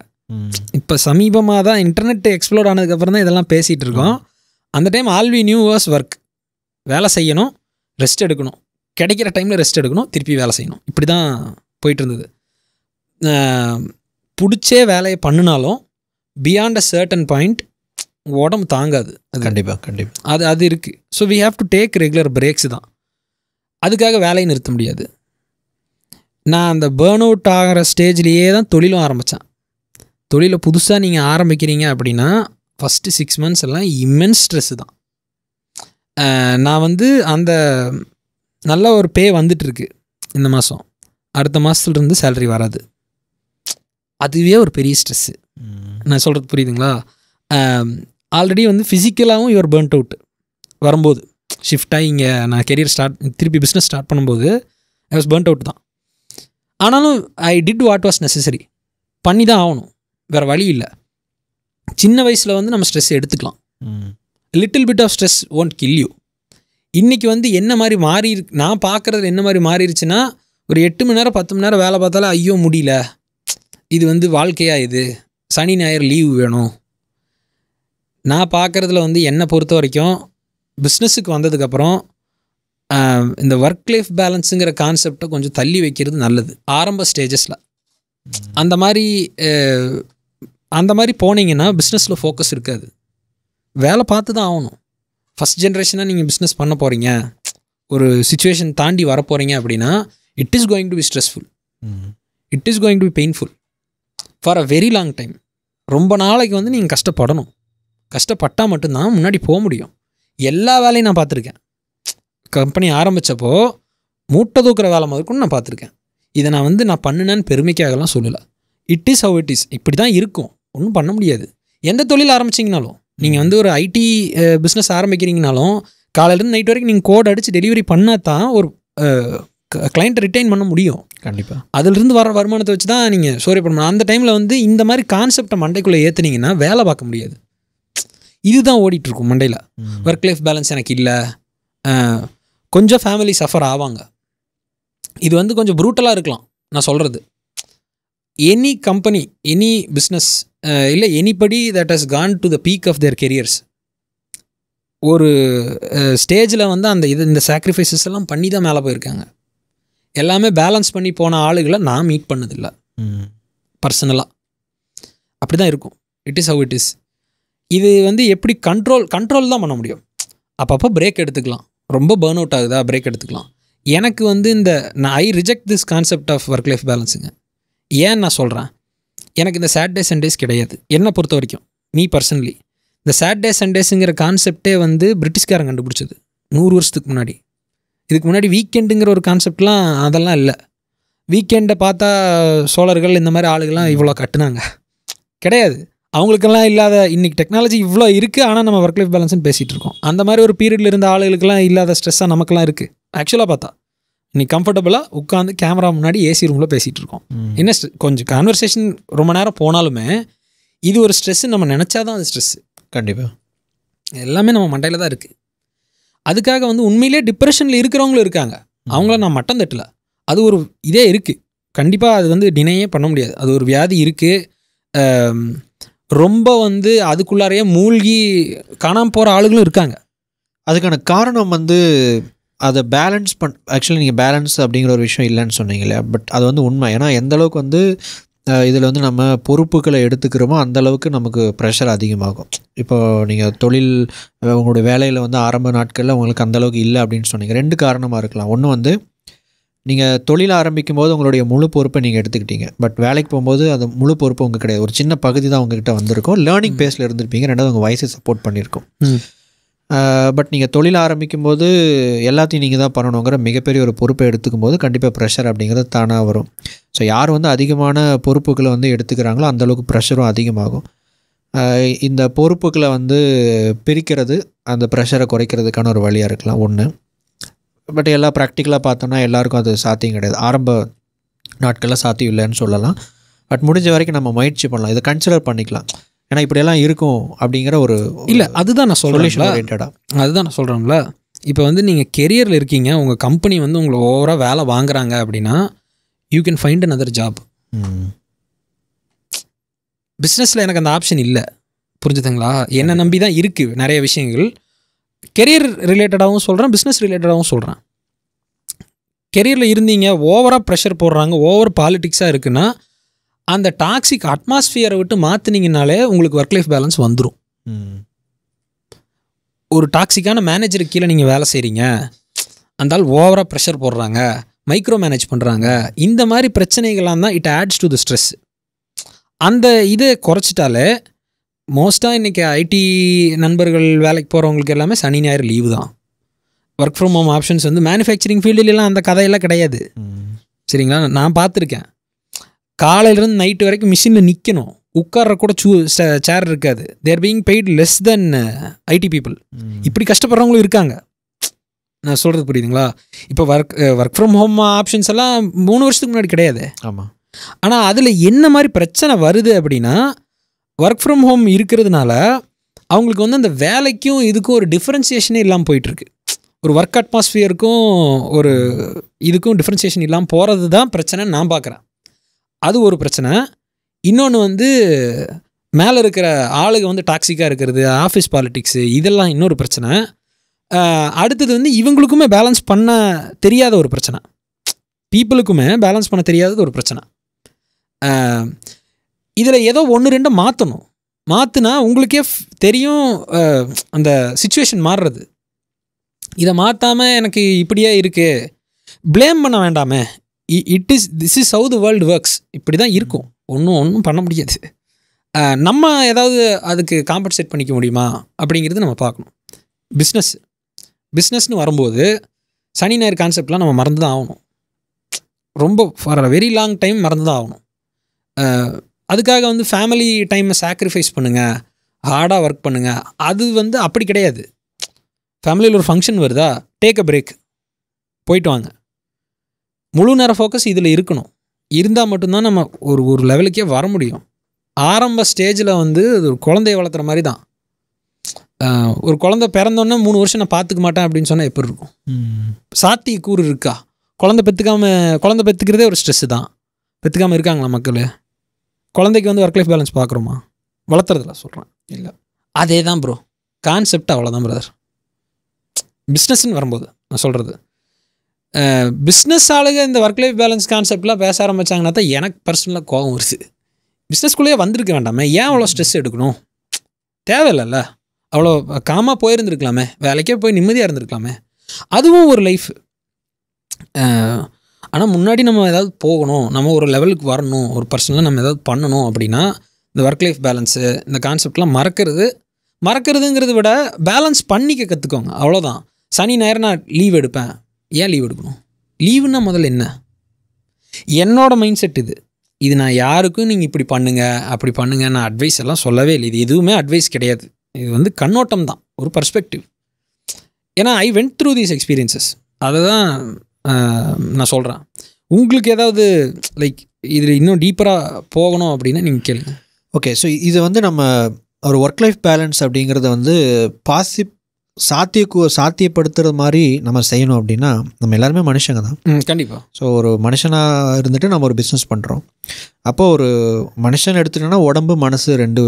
இப்போ சமீபமாக தான் இன்டர்நெட் எக்ஸ்ப்ளோர் ஆனதுக்கப்புறம் தான் இதெல்லாம் பேசிகிட்டு இருக்கோம் அந்த time all we knew was work வேலை செய்யணும் ரெஸ்ட் எடுக்கணும் கிடைக்கிற டைமில் ரெஸ்ட் எடுக்கணும் திருப்பி வேலை செய்யணும் இப்படி தான் போயிட்டு இருந்தது பிடிச்சே வேலையை பண்ணினாலும் பியாண்ட் அ சர்டன் பாயிண்ட் உடம்பு தாங்காது அது கண்டிப்பாக கண்டிப்பாக அது அது இருக்குது so we have to take regular breaks தான் அதுக்காக வேலையை நிறுத்த முடியாது நான் அந்த பேர்ன் அவுட் ஆகிற ஸ்டேஜ்லேயே தான் தொழிலும் ஆரம்பித்தேன் தொழிலை புதுசாக நீங்கள் ஆரம்பிக்கிறீங்க அப்படின்னா ஃபஸ்ட்டு சிக்ஸ் மந்த்ஸ் எல்லாம் இம்மென்ஸ் ஸ்ட்ரெஸ்ஸு தான் நான் வந்து அந்த நல்ல ஒரு பே வந்துட்டுருக்கு இந்த மாதம் அடுத்த மாதத்துலேருந்து சேலரி வராது அதுவே ஒரு பெரிய ஸ்ட்ரெஸ்ஸு நான் சொல்கிறது புரியுதுங்களா ஆல்ரெடி வந்து ஃபிசிக்கலாகவும் யுவர் பேர்ன்ட் அவுட் வரும்போது ஷிஃப்டாக இங்கே நான் கெரியர் ஸ்டார்ட் திருப்பி பிஸ்னஸ் ஸ்டார்ட் பண்ணும்போது ஐ வாஸ் பேர்ன்ட் அவுட் தான் ஆனாலும் I did what was necessary பண்ணி தான் ஆகணும் வேறு வழி இல்லை சின்ன வயசில் வந்து நம்ம ஸ்ட்ரெஸ் எடுத்துக்கலாம் little bit of stress won't kill you இன்றைக்கி வந்து என்ன மாதிரி மாறி நான் பார்க்குறது என்ன மாதிரி மாறிடுச்சுன்னா ஒரு எட்டு மணி நேரம் பத்து மணி நேரம் வேலை பார்த்தாலும் ஐயோ முடியல இது வந்து வாழ்க்கையாக இது சனி ஞாயிறு லீவு வேணும் நான் பார்க்குறதுல வந்து என்னை பொறுத்த வரைக்கும் பிஸ்னஸுக்கு வந்ததுக்கப்புறம் இந்த ஒர்க் லைஃப் பேலன்ஸுங்கிற கான்செப்டை கொஞ்சம் தள்ளி வைக்கிறது நல்லது ஆரம்ப ஸ்டேஜஸில் அந்த மாதிரி அந்த மாதிரி போனீங்கன்னா பிஸ்னஸில் ஃபோக்கஸ் இருக்காது வேலை பார்த்து தான் ஆகணும் ஃபஸ்ட் ஜென்ரேஷனாக நீங்கள் பிஸ்னஸ் பண்ண போகிறீங்க ஒரு சுச்சுவேஷன் தாண்டி வர போகிறீங்க அப்படின்னா it is going to be stressful it is going to be painful for a very long time ரொம்ப நாளைக்கு வந்து நீங்கள் கஷ்டப்படணும் கஷ்டப்பட்டால் மட்டும்தான் முன்னாடி போக முடியும் எல்லா வேலையும் நான் பார்த்துருக்கேன் கம்பெனி ஆரம்பித்தப்போ மூட்டை தூக்குற வேலை முதற்கொண்டு நான் பார்த்துருக்கேன் இதை நான் வந்து நான் பண்ணினேன்னு பெருமைக்காகலாம் சொல்லலை it is how it is இப்படி தான் இருக்கும் ஒன்றும் பண்ண முடியாது எந்த தொழில் ஆரம்பிச்சிங்கனாலும் நீங்கள் வந்து ஒரு ஐடி பிஸ்னஸ் ஆரம்பிக்கிறீங்கனாலும் காலையிலேருந்து நைட் வரைக்கும் நீங்கள் கோட் அடித்து டெலிவரி பண்ணால் தான் ஒரு கிளைண்ட்டை ரிட்டைன் பண்ண முடியும் கண்டிப்பாக அதுலேருந்து வர வருமானத்தை வச்சு தான் நீங்கள் சோரி பண்ணணும் அந்த டைமில் வந்து இந்த மாதிரி கான்செப்டை மண்டைக்குள்ளே ஏற்றுனீங்கன்னா வேலை பார்க்க முடியாது இதுதான் ஓடிட்டுருக்கும் மண்டையில் ஒர்க் லைஃப் பேலன்ஸ் எனக்கு இல்லை கொஞ்சம் ஃபேமிலி சஃபர் ஆவாங்க இது வந்து கொஞ்சம் ப்ரூட்டலாக இருக்கலாம் நான் சொல்கிறது எனி கம்பெனி எனி பிஸ்னஸ் இல்லை anybody that has gone to the peak of their careers ஒரு ஸ்டேஜில் வந்து அந்த இது இந்த சாக்ரிஃபைசஸ் எல்லாம் பண்ணி தான் மேலே போயிருக்காங்க எல்லாமே பேலன்ஸ் பண்ணி போன ஆளுகளை நான் மீட் பண்ணதில்லை பர்சனலாக அப்படி தான் இருக்கும் it is how it is இது வந்து எப்படி கண்ட்ரோல் கண்ட்ரோல் தான் பண்ண முடியும் அப்பப்போ பிரேக் எடுத்துக்கலாம் ரொம்ப பேர்ன் அவுட் ஆகுதா பிரேக் எடுத்துக்கலாம் எனக்கு வந்து இந்த நான் I reject this concept of work life பேலன்ஸுங்க ஏன் நான் சொல்கிறேன் எனக்கு இந்த சாட்டர்டே சண்டேஸ் கிடையாது என்னை பொறுத்த வரைக்கும் மீ பர்சனலி இந்த சாட்டர்டே சண்டேஸுங்கிற கான்செப்டே வந்து பிரிட்டிஷ்காரன் கண்டுபிடிச்சது நூறு வருஷத்துக்கு முன்னாடி இதுக்கு முன்னாடி வீக்கெண்டுங்கிற ஒரு கான்செப்ட்லாம் அதெல்லாம் இல்லை வீக்கெண்டை பார்த்தா சோழர்கள் இந்த மாதிரி ஆளுகள்லாம் இவ்வளோ கட்டுனாங்க கிடையாது அவங்களுக்கெல்லாம் இல்லாத இன்றைக்கி டெக்னாலஜி இவ்வளோ இருக்குது ஆனால் நம்ம ஒர்க் லைஃப் பேலன்ஸ்னு பேசிகிட்டு இருக்கோம் அந்த மாதிரி ஒரு பீரியடில் இருந்த ஆளுகளுக்கெல்லாம் இல்லாத ஸ்ட்ரெஸ்ஸாக நமக்கெல்லாம் இருக்குது ஆக்சுவலாக பார்த்தா நீ கம்ஃபர்டபுளாக உட்காந்து கேமரா முன்னாடி ஏசி ரூமில் பேசிகிட்டு இருக்கோம் என்ன கொஞ்சம் கான்வர்சேஷன் ரொம்ப நேரம் போனாலுமே இது ஒரு ஸ்ட்ரெஸ்ஸு நம்ம நினச்சா தான் அது ஸ்ட்ரெஸ்ஸு கண்டிப்பாக எல்லாமே நம்ம மண்டையில் தான் இருக்குது அதுக்காக வந்து உண்மையிலே டிப்ரெஷனில் இருக்கிறவங்களும் இருக்காங்க அவங்கள நான் மட்டம் தட்டல அது ஒரு இதே இருக்குது கண்டிப்பாக அது வந்து டினையே பண்ண முடியாது அது ஒரு வியாதி இருக்குது ரொம்ப வந்து அதுக்குள்ளாரையே மூழ்கி காணாமல் போகிற ஆளுகளும் இருக்காங்க அதுக்கான காரணம் வந்து அதை பேலன்ஸ் பண் ஆக்சுவலி நீங்கள் பேலன்ஸ் அப்படிங்கிற ஒரு விஷயம் இல்லைன்னு இல்லையா பட் அது வந்து உண்மை ஏன்னா எந்த அளவுக்கு வந்து இதில் வந்து நம்ம பொறுப்புகளை எடுத்துக்கிறோமோ அந்தளவுக்கு நமக்கு ப்ரெஷர் அதிகமாகும் இப்போது நீங்கள் தொழில் உங்களுடைய வேலையில் வந்து ஆரம்ப நாட்களில் உங்களுக்கு அந்தளவுக்கு இல்லை அப்படின்னு சொன்னீங்க ரெண்டு காரணமாக இருக்கலாம் ஒன்று வந்து நீங்கள் தொழில் ஆரம்பிக்கும் போது உங்களுடைய முழு பொறுப்பை நீங்கள் எடுத்துக்கிட்டீங்க பட் வேலைக்கு போகும்போது அது முழு பொறுப்பு உங்களுக்கு கிடையாது ஒரு சின்ன பகுதி தான் உங்ககிட்ட வந்திருக்கும் லேர்னிங் பேஸில் இருந்திருப்பீங்க ரெண்டாவது உங்கள் வயசு சப்போர்ட் பண்ணியிருக்கோம் பட் நீங்கள் தொழில் ஆரம்பிக்கும் போது எல்லாத்தையும் நீங்கள் தான் பண்ணணுங்கிற மிகப்பெரிய ஒரு பொறுப்பை எடுத்துக்கும் போது கண்டிப்பாக ப்ரெஷர் அப்படிங்கிறது தானாக வரும் ஸோ யார் வந்து அதிகமான பொறுப்புகளை வந்து எடுத்துக்கிறாங்களோ அந்தளவுக்கு ப்ரெஷரும் அதிகமாகும் இந்த பொறுப்புகளை வந்து பிரிக்கிறது அந்த ப்ரெஷரை குறைக்கிறதுக்கான ஒரு வழியாக இருக்கலாம் ஒன்று பட் எல்லாம் ப்ராக்டிக்கலாக பார்த்தோம்னா எல்லாருக்கும் அது சாத்தியம் கிடையாது ஆரம்ப நாட்களில் சாத்தியம் இல்லைன்னு சொல்லலாம் பட் முடிஞ்ச வரைக்கும் நம்ம முயற்சி பண்ணலாம் இதை கன்சிடர் பண்ணிக்கலாம் ஏன்னா இப்படியெல்லாம் இருக்கும் அப்படிங்கிற ஒரு இல்லை அதுதான் நான் சொல்கிறேன் அதுதான் நான் சொல்கிறேன்ல இப்போ வந்து நீங்கள் கெரியரில் இருக்கீங்க உங்கள் கம்பெனி வந்து உங்களை ஓவராக வேலை வாங்குறாங்க அப்படின்னா you can find another job பிஸ்னஸில் எனக்கு அந்த ஆப்ஷன் இல்லை புரிஞ்சுதுங்களா என்னை நம்பி தான் இருக்குது நிறைய விஷயங்கள் கெரியர் ரிலேட்டடாகவும் சொல்கிறேன் பிஸ்னஸ் ரிலேட்டடாகவும் சொல்கிறேன் கெரியரில் இருந்தீங்க ஓவராக ப்ரெஷர் போடுறாங்க ஓவர் பாலிட்டிக்ஸாக இருக்குன்னா அந்த டாக்ஸிக் அட்மாஸ்ஃபியரை விட்டு மாற்றினீங்கனாலே உங்களுக்கு ஒர்க் லைஃப் பேலன்ஸ் வந்துடும் ஒரு டாக்ஸிக்கான மேனேஜருக்கு கீழே நீங்கள் வேலை செய்கிறீங்க அந்தால் ஓவராக ப்ரெஷர் போடுறாங்க மைக்ரோ மேனேஜ் பண்ணுறாங்க இந்த மாதிரி பிரச்சனைகள்லாம் தான் it adds to the stress அந்த இதை குறைச்சிட்டாலே மோஸ்ட்டாக இன்றைக்கி ஐடி நண்பர்கள் வேலைக்கு போகிறவங்களுக்கு எல்லாமே சனி ஞாயிறு லீவு தான் ஒர்க் ஃப்ரம் ஹோம் ஆப்ஷன்ஸ் வந்து மேனுஃபேக்சரிங் ஃபீல்டுலாம் அந்த கதையெல்லாம் கிடையாது சரிங்களா நான் பார்த்துருக்கேன் காலையிலேருந்து நைட்டு வரைக்கும் மிஷினில் நிற்கணும் உட்கார்ற கூட சூ சேர் இருக்காது there being paid less than IT people இப்படி கஷ்டப்படுறவங்களும் இருக்காங்க நான் சொல்கிறது புரியுதுங்களா இப்போ work work from home options எல்லாம் மூணு வருஷத்துக்கு முன்னாடி கிடையாது ஆமாம் ஆனால் அதில் என்ன மாதிரி பிரச்சனை வருது அப்படின்னா ஒர்க் ஃப்ரம் ஹோம் இருக்கிறதுனால அவங்களுக்கு வந்து அந்த வேலைக்கும் இதுக்கும் ஒரு டிஃப்ரென்சியேஷனே இல்லாமல் போயிட்டுருக்கு ஒரு ஒர்க் அட்மாஸ்ஃபியருக்கும் ஒரு இதுக்கும் டிஃப்ரென்சியேஷன் இல்லாமல் போகிறது தான் பிரச்சனைன்னு நான் பார்க்குறேன் அது ஒரு பிரச்சனை இன்னொன்று வந்து மேலே இருக்கிற ஆளுங்க வந்து டாக்ஸிக்காக இருக்கிறது ஆஃபீஸ் பாலிட்டிக்ஸு இதெல்லாம் இன்னொரு பிரச்சனை அடுத்தது வந்து இவங்களுக்குமே பேலன்ஸ் பண்ண தெரியாத ஒரு பிரச்சனை பீப்புளுக்குமே பேலன்ஸ் பண்ண தெரியாதது ஒரு பிரச்சனை இதில் ஏதோ ஒன்று ரெண்டும் மாற்றணும் மாற்றினா உங்களுக்கே தெரியும் அந்த சுச்சுவேஷன் மாறுறது இதை மாற்றாமல் எனக்கு இப்படியே இருக்குது ப்ளேம் பண்ண வேண்டாமே it is this is how the world works இப்படி தான் இருக்கும் ஒன்றும் ஒன்றும் பண்ண முடியாது நம்ம ஏதாவது அதுக்கு காம்பன்சேட் பண்ணிக்க முடியுமா அப்படிங்கிறது நம்ம பார்க்கணும் பிஸ்னஸ் பிஸ்னஸ்னு வரும்போது சனி ஞாயிறு கான்செப்ட்லாம் நம்ம மறந்து தான் ஆகணும் ரொம்ப for a very long time மறந்து தான் ஆகணும் அதுக்காக வந்து ஃபேமிலி டைமை சாக்ரிஃபைஸ் பண்ணுங்கள் ஹார்டாக ஒர்க் பண்ணுங்கள் அது வந்து அப்படி கிடையாது ஃபேமிலியில் ஒரு ஃபங்க்ஷன் வருதா டேக் அ பிரேக் போயிட்டு வாங்க முழு நேர ஃபோக்கஸ் இதில் இருக்கணும் இருந்தால் மட்டும்தான் நம்ம ஒரு ஒரு லெவலுக்கே வர முடியும் ஆரம்ப ஸ்டேஜில் வந்து ஒரு குழந்தைய வளர்த்துற மாதிரி தான் ஒரு குழந்த பிறந்தோன்னே மூணு வருஷம் நான் பார்த்துக்க மாட்டேன் அப்படின்னு சொன்னால் எப்படி இருக்கும் சாத்திய கூறு இருக்கா குழந்தை பெற்றுக்காம குழந்தை பெற்றுக்கிறதே ஒரு ஸ்ட்ரெஸ்ஸு தான் பெற்றுக்காமல் இருக்காங்களா மக்கள் குழந்தைக்கு வந்து ஒர்க் லைஃப் பேலன்ஸ் பார்க்குறோமா வளர்த்துறதுல சொல்கிறேன் இல்லை அதே தான் ப்ரோ கான்செப்ட் அவ்வளோதான் பிரதர் பிஸ்னஸ்ன்னு வரும்போது நான் சொல்கிறது பிஸ்னஸ் ஆளுங்க இந்த ஒர்க் லைஃப் பேலன்ஸ் கான்செப்ட்லாம் பேச ஆரம்பித்தாங்கன்னா தான் எனக்கு பர்சனலாக கோபம் வருது பிஸ்னஸ்குள்ளேயே வந்திருக்க வேண்டாமே ஏன் அவ்வளோ ஸ்ட்ரெஸ் எடுக்கணும் தேவையில்லைல்ல அவ்வளோ காமாக போயிருந்துருக்கலாமே வேலைக்கே போய் நிம்மதியாக இருந்திருக்கலாமே அதுவும் ஒரு லைஃப் ஆனால் முன்னாடி நம்ம ஏதாவது போகணும் நம்ம ஒரு லெவலுக்கு வரணும் ஒரு பர்சனலாக நம்ம ஏதாவது பண்ணணும் அப்படின்னா இந்த ஒர்க் லைஃப் பேலன்ஸு இந்த கான்செப்ட்லாம் மறக்கிறது மறக்கிறதுங்கிறத விட பேலன்ஸ் பண்ணிக்க கற்றுக்கோங்க அவ்வளோதான் சனி நேரம் நான் லீவ் எடுப்பேன் ஏன் லீவ் எடுக்கணும் லீவுன்னா முதல்ல என்ன என்னோட மைண்ட் செட் இது இது நான் யாருக்கும் நீங்கள் இப்படி பண்ணுங்கள் அப்படி பண்ணுங்கள் நான் அட்வைஸ் எல்லாம் சொல்லவே இல்லை இது எதுவுமே அட்வைஸ் கிடையாது இது வந்து கண்ணோட்டம் தான் ஒரு பர்ஸ்பெக்டிவ் ஏன்னா I went through these experiences அதை தான் நான் சொல்கிறேன் உங்களுக்கு ஏதாவது லைக் இதில் இன்னும் டீப்பராக போகணும் அப்படின்னா நீங்கள் கேளுங்க ஓகே ஸோ இதை வந்து நம்ம ஒரு ஒர்க் லைஃப் பேலன்ஸ் அப்படிங்கிறத வந்து பாசிப் சாத்தியக்கு சாத்தியப்படுத்துகிற மாதிரி நம்ம செய்யணும் அப்படின்னா நம்ம எல்லாருமே மனுஷங்க தான் கண்டிப்பாக ஸோ ஒரு மனுஷனாக இருந்துட்டு நம்ம ஒரு பிஸ்னஸ் பண்ணுறோம் அப்போது ஒரு மனுஷன் எடுத்துட்டோம்னா உடம்பு மனசு ரெண்டு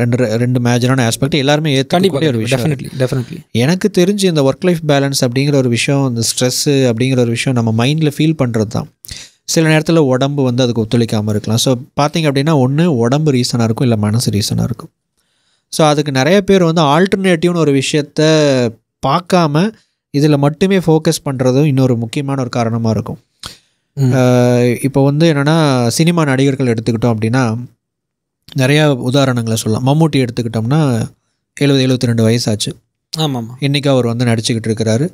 ரெண்டு ரெண்டு மேஜரான ஆஸ்பெக்ட் எல்லாருமே ஏற்கனவே ஒரு விஷயம் எனக்கு தெரிஞ்சு இந்த ஒர்க் லைஃப் பேலன்ஸ் அப்படிங்கிற ஒரு விஷயம் இந்த ஸ்ட்ரெஸ்ஸு அப்படிங்கிற ஒரு விஷயம் நம்ம மைண்டில் ஃபீல் பண்ணுறது தான் சில நேரத்தில் உடம்பு வந்து அதுக்கு ஒத்துழைக்காமல் இருக்கலாம் ஸோ பார்த்தீங்க அப்படின்னா ஒன்று உடம்பு ரீசனாக இருக்கும் இல்லை மனசு ரீசனாக இருக்கும் ஸோ அதுக்கு நிறைய பேர் வந்து ஆல்டர்னேட்டிவ்னு ஒரு விஷயத்த பார்க்காம இதில் மட்டுமே ஃபோக்கஸ் பண்ணுறதும் இன்னொரு முக்கியமான ஒரு காரணமாக இருக்கும் இப்போ வந்து என்னென்னா சினிமா நடிகர்கள் எடுத்துக்கிட்டோம் அப்படின்னா நிறையா உதாரணங்களை சொல்லலாம் மம்மூட்டி எடுத்துக்கிட்டோம்னா எழுபது எழுபத்தி ரெண்டு வயசாச்சு ஆமாம் இன்றைக்கி அவர் வந்து நடிச்சுக்கிட்டு இருக்கிறாரு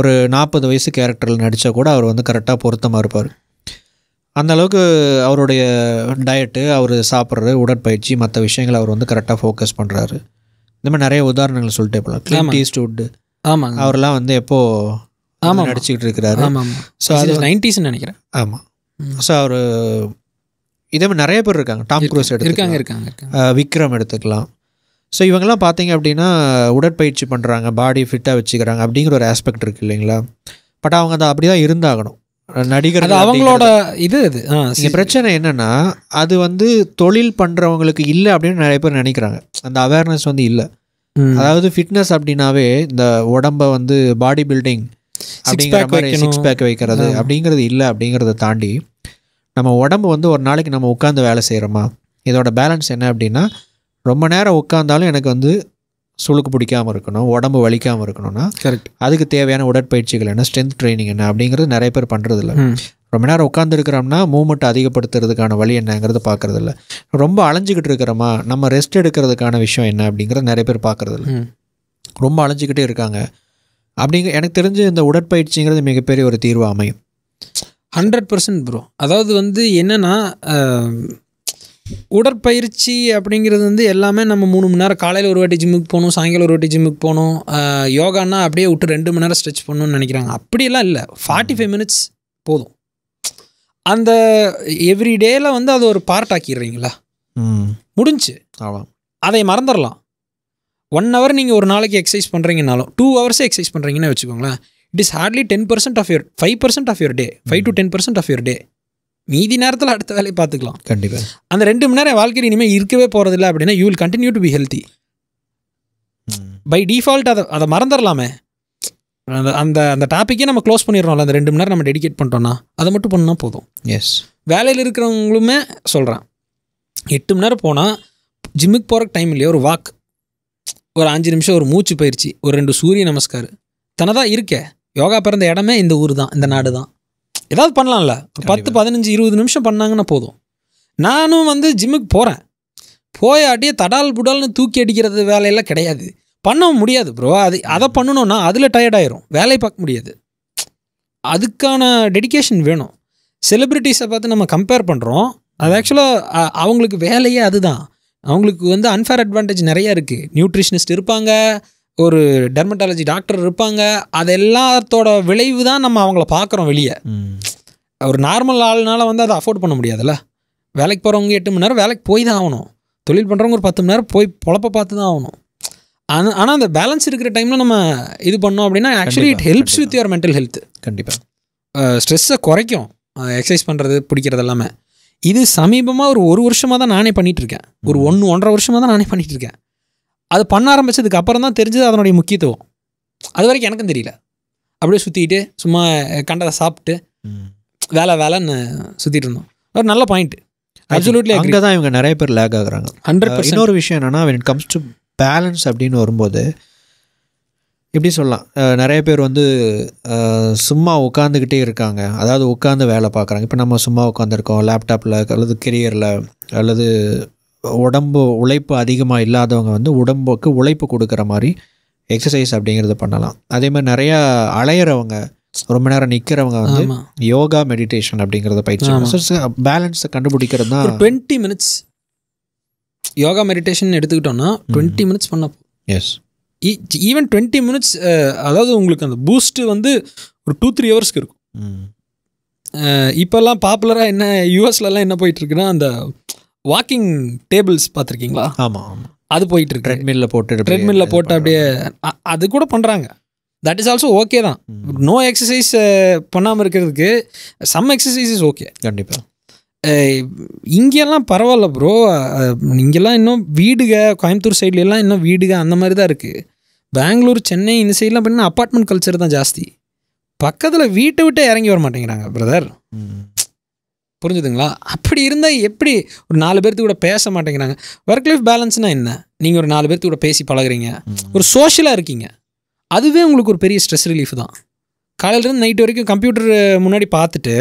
ஒரு நாற்பது வயசு கேரக்டரில் நடித்தா கூட அவர் வந்து கரெக்டாக பொருத்தமாக இருப்பார் அந்த அளவுக்கு அவருடைய டயட்டு அவர் சாப்பிட்றது உடற்பயிற்சி மற்ற விஷயங்களை அவர் வந்து கரெக்டாக ஃபோக்கஸ் பண்ணுறாரு இந்த மாதிரி நிறைய உதாரணங்கள் சொல்லிட்டே போகலாம் டீஸ்ட் ஈஸ்ட்வுட் ஆமாம் அவர்லாம் வந்து எப்போது ஆமாம் நடிச்சுக்கிட்டு இருக்கிறாரு ஆமாம் ஸோ அது நைன்டிஸ்ன்னு நினைக்கிறேன் ஆமாம் ஸோ அவர் இதே மாதிரி நிறைய பேர் இருக்காங்க டாம் எடுத்து இருக்காங்க இருக்காங்க விக்ரம் எடுத்துக்கலாம் ஸோ இவங்கெல்லாம் பார்த்தீங்க அப்படின்னா உடற்பயிற்சி பண்ணுறாங்க பாடி ஃபிட்டாக வச்சுக்கிறாங்க அப்படிங்கிற ஒரு ஆஸ்பெக்ட் இருக்குது இல்லைங்களா பட் அவங்க அதை அப்படி தான் இருந்தாகணும் நடிகர்கள் அவங்களோட இது இது பிரச்சனை என்னென்னா அது வந்து தொழில் பண்ணுறவங்களுக்கு இல்லை அப்படின்னு நிறைய பேர் நினைக்கிறாங்க அந்த அவேர்னஸ் வந்து இல்லை அதாவது ஃபிட்னஸ் அப்படின்னாவே இந்த உடம்ப வந்து பாடி பில்டிங் அப்படிங்கிற மாதிரி சிக்ஸ் பேக் வைக்கிறது அப்படிங்கிறது இல்லை அப்படிங்கிறத தாண்டி நம்ம உடம்பு வந்து ஒரு நாளைக்கு நம்ம உட்காந்து வேலை செய்கிறோமா இதோட பேலன்ஸ் என்ன அப்படின்னா ரொம்ப நேரம் உட்காந்தாலும் எனக்கு வந்து சுழுக்கு பிடிக்காமல் இருக்கணும் உடம்பு வலிக்காமல் இருக்கணும்னா கரெக்ட் அதுக்கு தேவையான உடற்பயிற்சிகள் என்ன ஸ்ட்ரென்த் ட்ரைனிங் என்ன அப்படிங்கிறது நிறைய பேர் பண்ணுறதில்ல ரொம்ப நேரம் உட்காந்துருக்கிறோம்னா மூமெண்ட் அதிகப்படுத்துறதுக்கான வழி என்னங்கிறது பார்க்குறது இல்லை ரொம்ப அலைஞ்சிக்கிட்டு இருக்கிறோமா நம்ம ரெஸ்ட் எடுக்கிறதுக்கான விஷயம் என்ன அப்படிங்கிறது நிறைய பேர் பார்க்குறது இல்லை ரொம்ப அலைஞ்சிக்கிட்டே இருக்காங்க அப்படிங்க எனக்கு தெரிஞ்சு இந்த உடற்பயிற்சிங்கிறது மிகப்பெரிய ஒரு தீர்வு அமையும் ஹண்ட்ரட் பர்சன்ட் ப்ரோ அதாவது வந்து என்னென்னா உடற்பயிற்சி அப்படிங்கிறது வந்து எல்லாமே நம்ம மூணு மணி நேரம் காலையில் ஒரு வாட்டி ஜிம்முக்கு போகணும் சாயங்காலம் ஒரு வாட்டி ஜிம்முக்கு போகணும் யோகானா அப்படியே விட்டு ரெண்டு மணி நேரம் ஸ்ட்ரெச் பண்ணணும்னு நினைக்கிறாங்க அப்படியெல்லாம் இல்லை ஃபார்ட்டி ஃபைவ் மினிட்ஸ் போதும் அந்த எவ்ரி டேயில் வந்து அது ஒரு பார்ட் ஆக்கிடுறீங்களா முடிஞ்சு ஆமாம் அதை மறந்துடலாம் ஒன் ஹவர் நீங்கள் ஒரு நாளைக்கு எக்ஸசைஸ் பண்ணுறீங்கனாலும் டூ ஹவர்ஸே எக்ஸசைஸ் பண்ணுறீங்கன்னு வச்சுக்கோங்களேன் it is hardly ten percent of your five percent of your day five to ten percent of your day மீதி நேரத்தில் அடுத்த வேலையை பார்த்துக்கலாம் கண்டிப்பாக அந்த ரெண்டு மணி நேரம் வாழ்க்கையில் இனிமேல் இருக்கவே போகிறதில்ல அப்படின்னா you will continue to be healthy by default அதை அதை மறந்துடலாமே அந்த அந்த அந்த டாப்பிக்கே நம்ம க்ளோஸ் பண்ணிடுறோம்ல அந்த ரெண்டு மணி நேரம் நம்ம டெடிகேட் பண்ணிட்டோம்னா அதை மட்டும் பண்ணால் போதும் எஸ் வேலையில் இருக்கிறவங்களுமே சொல்கிறேன் எட்டு மணி நேரம் போனால் ஜிம்முக்கு போகிறக்கு டைம் இல்லையா ஒரு வாக் ஒரு அஞ்சு நிமிஷம் ஒரு மூச்சு பயிற்சி ஒரு ரெண்டு சூரிய நமஸ்கார் தனதாக இருக்கே யோகா பிறந்த இடமே இந்த ஊர் தான் இந்த நாடு தான் ஏதாவது பண்ணலாம்ல பத்து பதினஞ்சு இருபது நிமிஷம் பண்ணாங்கன்னா போதும் நானும் வந்து ஜிம்முக்கு போகிறேன் போய் அப்படியே தடால் புடால்னு தூக்கி அடிக்கிறது வேலையெல்லாம் கிடையாது பண்ணவும் முடியாது ப்ரோ அது அதை பண்ணணும்னா அதில் டயர்டாயிரும் வேலையை பார்க்க முடியாது அதுக்கான டெடிக்கேஷன் வேணும் செலிப்ரிட்டிஸை பார்த்து நம்ம கம்பேர் பண்ணுறோம் அது ஆக்சுவலாக அவங்களுக்கு வேலையே அதுதான் அவங்களுக்கு வந்து அன்ஃபேர் அட்வான்டேஜ் நிறையா இருக்குது நியூட்ரிஷனிஸ்ட் இருப்பாங்க ஒரு டெர்மட்டாலஜி டாக்டர் இருப்பாங்க அது எல்லாத்தோட விளைவு தான் நம்ம அவங்கள பார்க்குறோம் வெளியே ஒரு நார்மல் ஆளுனால வந்து அதை அஃபோர்ட் பண்ண முடியாதுல்ல வேலைக்கு போகிறவங்க எட்டு மணி நேரம் வேலைக்கு போய் தான் ஆகணும் தொழில் பண்ணுறவங்க ஒரு பத்து மணி நேரம் போய் பொழப்ப பார்த்து தான் ஆகணும் ஆனால் ஆனால் அந்த பேலன்ஸ் இருக்கிற டைமில் நம்ம இது பண்ணோம் அப்படின்னா actually it helps with your mental health கண்டிப்பாக ஸ்ட்ரெஸ்ஸை குறைக்கும் எக்ஸசைஸ் பண்ணுறது பிடிக்கிறது எல்லாமே இது சமீபமாக ஒரு ஒரு வருஷமாக தான் நானே பண்ணிகிட்ருக்கேன் ஒரு ஒன்று ஒன்றரை வருஷமாக தான் நானே பண்ணிகிட்ருக்கேன் அது பண்ண ஆரம்பித்ததுக்கு அப்புறம் தான் தெரிஞ்சது அதனுடைய முக்கியத்துவம் அது வரைக்கும் எனக்கும் தெரியல அப்படியே சுற்றிக்கிட்டு சும்மா கண்டதை சாப்பிட்டு வேலை வேலைன்னு சுற்றிட்டு இருந்தோம் ஒரு நல்ல பாயிண்ட் அப்சல்யூட்லி அங்கே தான் இவங்க நிறைய பேர் லேக் ஆகுறாங்க ஹண்ட்ரட் இன்னொரு விஷயம் என்னென்னா இட் கம்ஸ் டு பேலன்ஸ் அப்படின்னு வரும்போது எப்படி சொல்லலாம் நிறைய பேர் வந்து சும்மா உட்காந்துக்கிட்டே இருக்காங்க அதாவது உட்காந்து வேலை பார்க்குறாங்க இப்போ நம்ம சும்மா உட்காந்துருக்கோம் லேப்டாப்பில் அல்லது கெரியரில் அல்லது உடம்பு உழைப்பு அதிகமாக இல்லாதவங்க வந்து உடம்புக்கு உழைப்பு கொடுக்குற மாதிரி எக்ஸசைஸ் அப்படிங்கிறத பண்ணலாம் அதே மாதிரி நிறையா அலையிறவங்க ரொம்ப நேரம் நிற்கிறவங்க வந்து யோகா மெடிடேஷன் அப்படிங்கிறத பயிற்சி பேலன்ஸை கண்டுபிடிக்கிறது தான் டுவெண்ட்டி மினிட்ஸ் யோகா மெடிடேஷன் எடுத்துக்கிட்டோம்னா டுவெண்ட்டி மினிட்ஸ் பண்ண எஸ் ஈவன் டுவெண்ட்டி மினிட்ஸ் அதாவது உங்களுக்கு அந்த பூஸ்ட்டு வந்து ஒரு டூ த்ரீ ஹவர்ஸ்க்கு இருக்கும் இப்போல்லாம் பாப்புலராக என்ன யூஎஸ்லலாம் என்ன போயிட்டுருக்குன்னா அந்த வாக்கிங் டேபிள்ஸ் பார்த்துருக்கீங்களா ஆமாம் அது போயிட்டு இருக்கு ட்ரெட்மில்ல போட்டு ட்ரெட்மில்ல போட்டு அப்படியே அது கூட பண்ணுறாங்க தட் இஸ் ஆல்சோ ஓகே தான் நோ எக்ஸசைஸ் பண்ணாமல் இருக்கிறதுக்கு சம் எக்ஸசைஸஸ் ஓகே கண்டிப்பாக இங்கெல்லாம் பரவாயில்ல ப்ரோ இங்கெல்லாம் இன்னும் வீடுக கோயம்புத்தூர் சைட்லலாம் இன்னும் வீடுக அந்த மாதிரி தான் இருக்குது பெங்களூர் சென்னை இந்த சைட்லாம் பார்த்தீங்கன்னா அப்பார்ட்மெண்ட் கல்ச்சர் தான் ஜாஸ்தி பக்கத்தில் வீட்டை விட்டே இறங்கி வர மாட்டேங்கிறாங்க பிரதர் புரிஞ்சுதுங்களா அப்படி இருந்தால் எப்படி ஒரு நாலு பேர்த்து கூட பேச மாட்டேங்கிறாங்க ஒர்க் லைஃப் பேலன்ஸ்னால் என்ன நீங்கள் ஒரு நாலு பேர்த்து கூட பேசி பழகிறீங்க ஒரு சோஷியலாக இருக்கீங்க அதுவே உங்களுக்கு ஒரு பெரிய ஸ்ட்ரெஸ் ரிலீஃப் தான் காலையிலேருந்து நைட்டு வரைக்கும் கம்ப்யூட்டர் முன்னாடி பார்த்துட்டு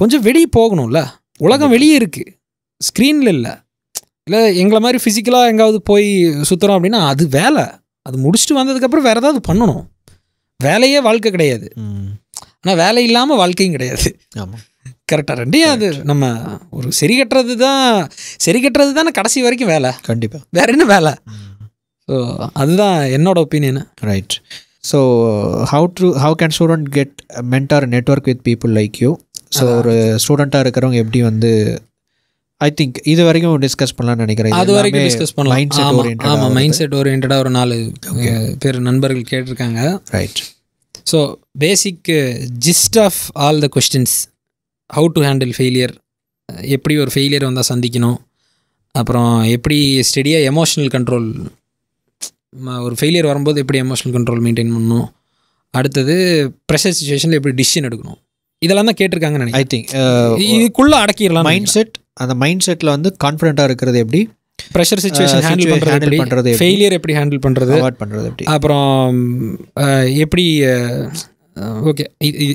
கொஞ்சம் வெளியே போகணும்ல உலகம் வெளியே இருக்குது ஸ்க்ரீனில் இல்லை இல்லை எங்களை மாதிரி ஃபிசிக்கலாக எங்காவது போய் சுற்றுறோம் அப்படின்னா அது வேலை அது முடிச்சுட்டு வந்ததுக்கப்புறம் வேறு ஏதாவது பண்ணணும் வேலையே வாழ்க்கை கிடையாது ஆனால் வேலை இல்லாமல் வாழ்க்கையும் கிடையாது ஆமாம் கரெக்டாக ரெண்டையும் அது நம்ம ஒரு சரி கட்டுறது தான் சரி கட்டுறது தானே கடைசி வரைக்கும் வேலை கண்டிப்பாக வேற என்ன வேலை ஸோ அதுதான் என்னோட opinion right so how to how can student get mentor network with people like you so ஒரு ஸ்டூடெண்ட்டாக இருக்கிறவங்க எப்படி வந்து ஐ திங்க் இது வரைக்கும் டிஸ்கஸ் பண்ணலாம்னு நினைக்கிறேன் அது வரைக்கும் டிஸ்கஸ் பண்ணலாம் மைண்ட் செட் ஓரியன்டாக ஆமாம் மைண்ட் செட் ஓரியன்டாக ஒரு நாலு பேர் நண்பர்கள் கேட்டிருக்காங்க right so basic gist of all the questions how to handle failure எப்படி ஒரு ஃபெயிலியர் வந்தால் சந்திக்கணும் அப்புறம் எப்படி ஸ்டெடியாக எமோஷ்னல் கண்ட்ரோல் ஒரு ஃபெயிலியர் வரும்போது எப்படி எமோஷ்னல் கண்ட்ரோல் மெயின்டைன் பண்ணணும் அடுத்தது ப்ரெஷர் சுச்சுவேஷனில் எப்படி டிசிஷன் எடுக்கணும் இதெல்லாம் தான் கேட்டிருக்காங்கன்னு நினைக்கிறேன் ஐ திங்க் uh, இதுக்குள்ளே அடக்கிடலாம் மைண்ட் செட் அந்த மைண்ட் செட்டில் வந்து கான்ஃபிடென்ட்டாக இருக்கிறது எப்படி ப்ரெஷர் சுச்சுவேஷன் ஹேண்டில் பண்ணுறது ஹேண்டில் பண்ணுறது ஃபெயிலியர் எப்படி ஹேண்டில் பண்ணுறது அவாய்ட் பண்ணுறது எப்படி அப்புறம் எப்படி ஓகே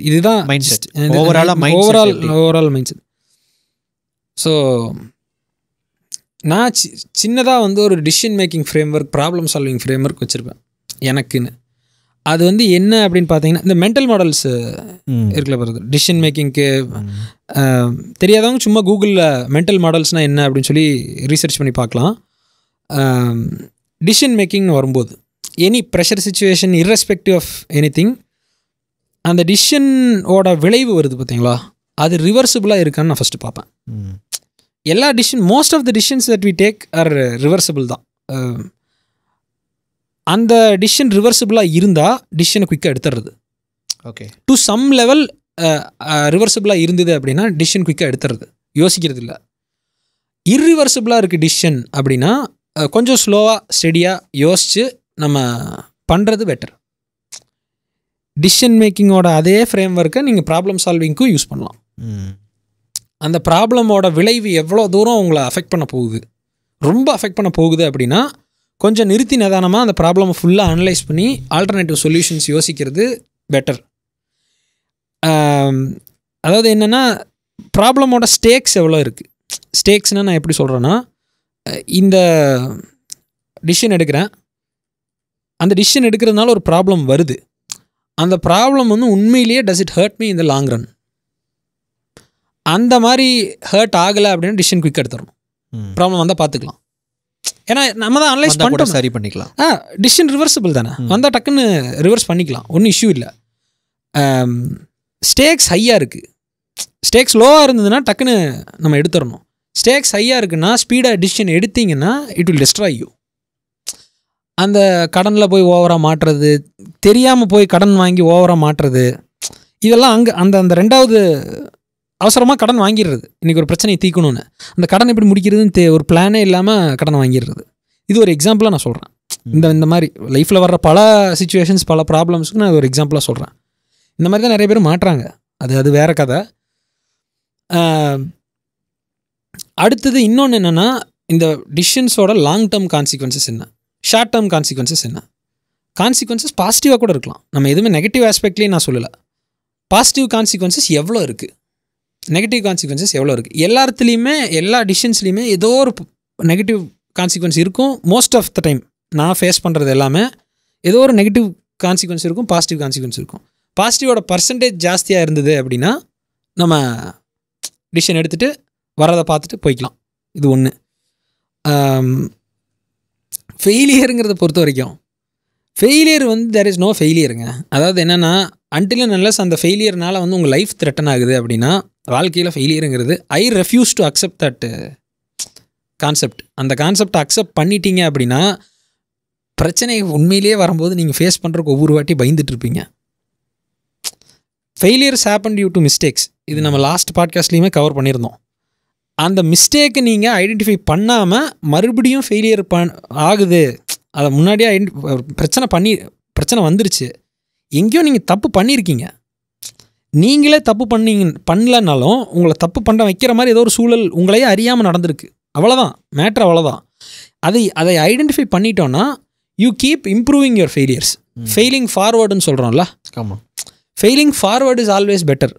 இதுதான் மைண்ட் செட் ஓவராலாக overall overall mind set so நான் சி சின்னதாக வந்து ஒரு decision making framework problem solving framework வச்சுருப்பேன் எனக்குன்னு அது வந்து என்ன அப்படின்னு பார்த்தீங்கன்னா இந்த மென்டல் மாடல்ஸ் இருக்குல்ல பிறகு டிசிஷன் மேக்கிங்க்கு தெரியாதவங்க சும்மா கூகுளில் மென்டல் மாடல்ஸ்னால் என்ன அப்படின்னு சொல்லி ரீசர்ச் பண்ணி பார்க்கலாம் டிசிஷன் மேக்கிங்னு வரும்போது any pressure situation irrespective of any thing அந்த டிஷனோட விளைவு வருது பார்த்தீங்களா அது ரிவர்சிபிளாக இருக்கான்னு நான் ஃபஸ்ட்டு பார்ப்பேன் எல்லா decision most of the decisions that we take are reversible தான் அந்த டிஷன் ரிவர்சிபிளாக இருந்தால் டிஷனை குயிக்காக எடுத்துடுறது ஓகே டு சம் லெவல் ரிவர்சிபிளாக இருந்தது அப்படின்னா டிஷன் குயிக்காக எடுத்துடுறது யோசிக்கிறது இல்லை இர்ரிவர்சிபிளாக இருக்குது டிஷன் அப்படின்னா கொஞ்சம் ஸ்லோவாக ஸ்டெடியாக யோசித்து நம்ம பண்ணுறது பெட்டர் டிசிஷன் மேக்கிங்கோட அதே ஃப்ரேம் ஒர்க்கை நீங்கள் ப்ராப்ளம் சால்விங்க்கும் யூஸ் பண்ணலாம் அந்த ப்ராப்ளமோட விளைவு எவ்வளோ தூரம் உங்களை அஃபெக்ட் பண்ண போகுது ரொம்ப அஃபெக்ட் பண்ண போகுது அப்படின்னா கொஞ்சம் நிறுத்தி நிதானமாக அந்த ப்ராப்ளமை ஃபுல்லாக அனலைஸ் பண்ணி ஆல்டர்னேட்டிவ் சொல்யூஷன்ஸ் யோசிக்கிறது பெட்டர் அதாவது என்னென்னா ப்ராப்ளமோட ஸ்டேக்ஸ் எவ்வளோ இருக்குது ஸ்டேக்ஸ்னால் நான் எப்படி சொல்கிறேன்னா இந்த டிசிஷன் எடுக்கிறேன் அந்த டிசிஷன் எடுக்கிறதுனால ஒரு ப்ராப்ளம் வருது அந்த ப்ராப்ளம் வந்து உண்மையிலேயே டஸ் இட் ஹர்ட் மீ இந்த லாங் ரன் அந்த மாதிரி ஹர்ட் ஆகலை அப்படின்னு டிசிஷன் குயிக் எடுத்துடணும் ப்ராப்ளம் வந்தால் பார்த்துக்கலாம் ஏன்னா நம்ம தான் அனலைஸ் பண்ணிட்டு சரி பண்ணிக்கலாம் ஆ டிசிஷன் ரிவர்சபிள் தானே வந்தால் டக்குன்னு ரிவர்ஸ் பண்ணிக்கலாம் ஒன்றும் இஷ்யூ இல்லை ஸ்டேக்ஸ் ஹையாக இருக்குது ஸ்டேக்ஸ் லோவாக இருந்ததுன்னா டக்குன்னு நம்ம எடுத்துடணும் ஸ்டேக்ஸ் ஹையாக இருக்குன்னா ஸ்பீடாக டிசிஷன் எடுத்தீங்கன்னா இட் வில் டிஸ்ட்ராய் யூ அந்த கடனில் போய் ஓவராக மாட்டுறது தெரியாமல் போய் கடன் வாங்கி ஓவராக மாட்டுறது இதெல்லாம் அங்கே அந்த அந்த ரெண்டாவது அவசரமாக கடன் வாங்கிடுறது இன்றைக்கி ஒரு பிரச்சனையை தீக்கணும்னு அந்த கடன் எப்படி முடிக்கிறதுன்னு ஒரு பிளானே இல்லாமல் கடன் வாங்கிடுறது இது ஒரு எக்ஸாம்பிளாக நான் சொல்கிறேன் இந்த இந்த மாதிரி லைஃப்பில் வர்ற பல சுச்சுவேஷன்ஸ் பல ப்ராப்ளம்ஸ்க்கு நான் ஒரு எக்ஸாம்பிளாக சொல்கிறேன் இந்த மாதிரி தான் நிறைய பேர் மாட்டுறாங்க அது அது வேறு கதை அடுத்தது இன்னொன்று என்னென்னா இந்த டிஷன்ஸோட லாங் டேர்ம் கான்சிக்வன்சஸ் என்ன ஷார்ட் டேர்ம் கான்சிக்வன்சஸ் என்ன கான்சிக்வன்சஸ் பாசிட்டிவாக கூட இருக்கலாம் நம்ம எதுவுமே நெகட்டிவ் ஆஸ்பெக்ட்லேயும் நான் சொல்லலை பாசிட்டிவ் கான்சிக்வன்சஸ் எவ்வளோ இருக்குது நெகட்டிவ் கான்சிக்வன்சஸ் எவ்வளோ இருக்குது எல்லாத்துலேயுமே எல்லா டிசிஷன்ஸ்லேயுமே ஏதோ ஒரு நெகட்டிவ் கான்சிக்வன்ஸ் இருக்கும் மோஸ்ட் ஆஃப் த டைம் நான் ஃபேஸ் பண்ணுறது எல்லாமே ஏதோ ஒரு நெகட்டிவ் கான்சிக்வன்ஸ் இருக்கும் பாசிட்டிவ் கான்சிக்வன்ஸ் இருக்கும் பாசிட்டிவோட பர்சன்டேஜ் ஜாஸ்தியாக இருந்தது அப்படின்னா நம்ம டிஷன் எடுத்துகிட்டு வரதை பார்த்துட்டு போய்க்கலாம் இது ஒன்று ஃபெயிலியருங்கிறத பொறுத்த வரைக்கும் ஃபெயிலியர் வந்து தெர் இஸ் நோ ஃபெயிலியருங்க அதாவது என்னென்னா அன்டில் அண்ட் அன்லஸ் அந்த ஃபெயிலியர்னால் வந்து உங்கள் லைஃப் த்ரெட்டன் ஆகுது அப்படின்னா வாழ்க்கையில் ஃபெயிலியருங்கிறது I refuse to accept that concept அந்த கான்செப்டை அக்செப்ட் பண்ணிட்டீங்க அப்படின்னா பிரச்சனை உண்மையிலேயே வரும்போது நீங்கள் ஃபேஸ் பண்ணுறக்கு ஒவ்வொரு வாட்டி பயந்துட்டுருப்பீங்க failures happen due to mistakes இது நம்ம லாஸ்ட் பாட்காஸ்ட்லேயுமே கவர் பண்ணியிருந்தோம் அந்த மிஸ்டேக்கை நீங்கள் ஐடென்டிஃபை பண்ணாமல் மறுபடியும் ஃபெயிலியர் பண் ஆகுது அதை முன்னாடியே பிரச்சனை பண்ணி பிரச்சனை வந்துருச்சு எங்கேயோ நீங்கள் தப்பு பண்ணியிருக்கீங்க நீங்களே தப்பு பண்ணிங்க பண்ணலனாலும் உங்களை தப்பு பண்ண வைக்கிற மாதிரி ஏதோ ஒரு சூழல் உங்களையே அறியாமல் நடந்திருக்கு அவ்வளோதான் மேட்ரு அவ்வளோதான் அதை அதை ஐடென்டிஃபை பண்ணிட்டோன்னா you keep improving your failures failing ஃபார்வேர்டுன்னு சொல்கிறோம்ல ஆமாம் failing forward is always better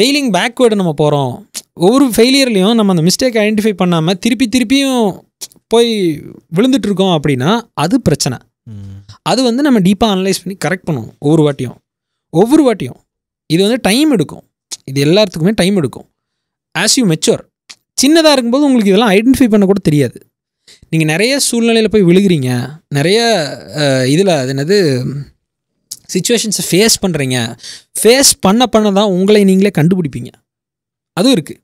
failing backward நம்ம போகிறோம் ஒவ்வொரு ஃபெயிலியர்லேயும் நம்ம அந்த மிஸ்டேக் ஐடென்டிஃபை பண்ணாமல் திருப்பி திருப்பியும் போய் விழுந்துட்டுருக்கோம் அப்படின்னா அது பிரச்சனை அது வந்து நம்ம டீப்பாக அனலைஸ் பண்ணி கரெக்ட் பண்ணுவோம் ஒவ்வொரு வாட்டியும் ஒவ்வொரு வாட்டியும் இது வந்து டைம் எடுக்கும் இது எல்லாத்துக்குமே டைம் எடுக்கும் ஆஸ் யூ மெச்சோர் சின்னதாக இருக்கும்போது உங்களுக்கு இதெல்லாம் ஐடென்டிஃபை பண்ண கூட தெரியாது நீங்கள் நிறைய சூழ்நிலையில் போய் விழுகிறீங்க நிறைய இதில் அது என்னது சுச்சுவேஷன்ஸை ஃபேஸ் பண்ணுறீங்க ஃபேஸ் பண்ண பண்ண தான் உங்களை நீங்களே கண்டுபிடிப்பீங்க அதுவும் இருக்குது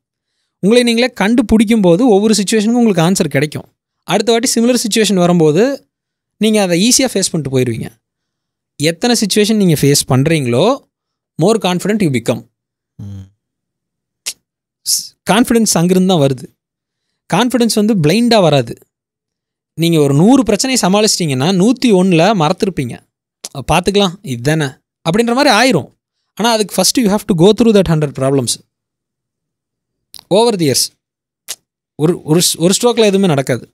உங்களை நீங்களே கண்டுபிடிக்கும் போது ஒவ்வொரு சுச்சுவேஷனுக்கும் உங்களுக்கு ஆன்சர் கிடைக்கும் அடுத்த வாட்டி சிமிலர் சுச்சுவேஷன் வரும்போது நீங்கள் அதை ஈஸியாக ஃபேஸ் பண்ணிட்டு போயிடுவீங்க எத்தனை சுச்சுவேஷன் நீங்கள் ஃபேஸ் பண்ணுறீங்களோ more confident you become confidence அங்கிருந்து தான் வருது கான்ஃபிடென்ஸ் வந்து பிளைண்டாக வராது நீங்கள் ஒரு நூறு பிரச்சனையை சமாளிச்சிட்டிங்கன்னா நூற்றி ஒன்றில் மறந்துருப்பீங்க பார்த்துக்கலாம் இதுதானே அப்படின்ற மாதிரி ஆயிரும் ஆனால் அதுக்கு first you have to go through that hundred problems over the years ஒரு ஒரு ஒரு ஸ்ட்ரோக்கில் எதுவுமே நடக்காது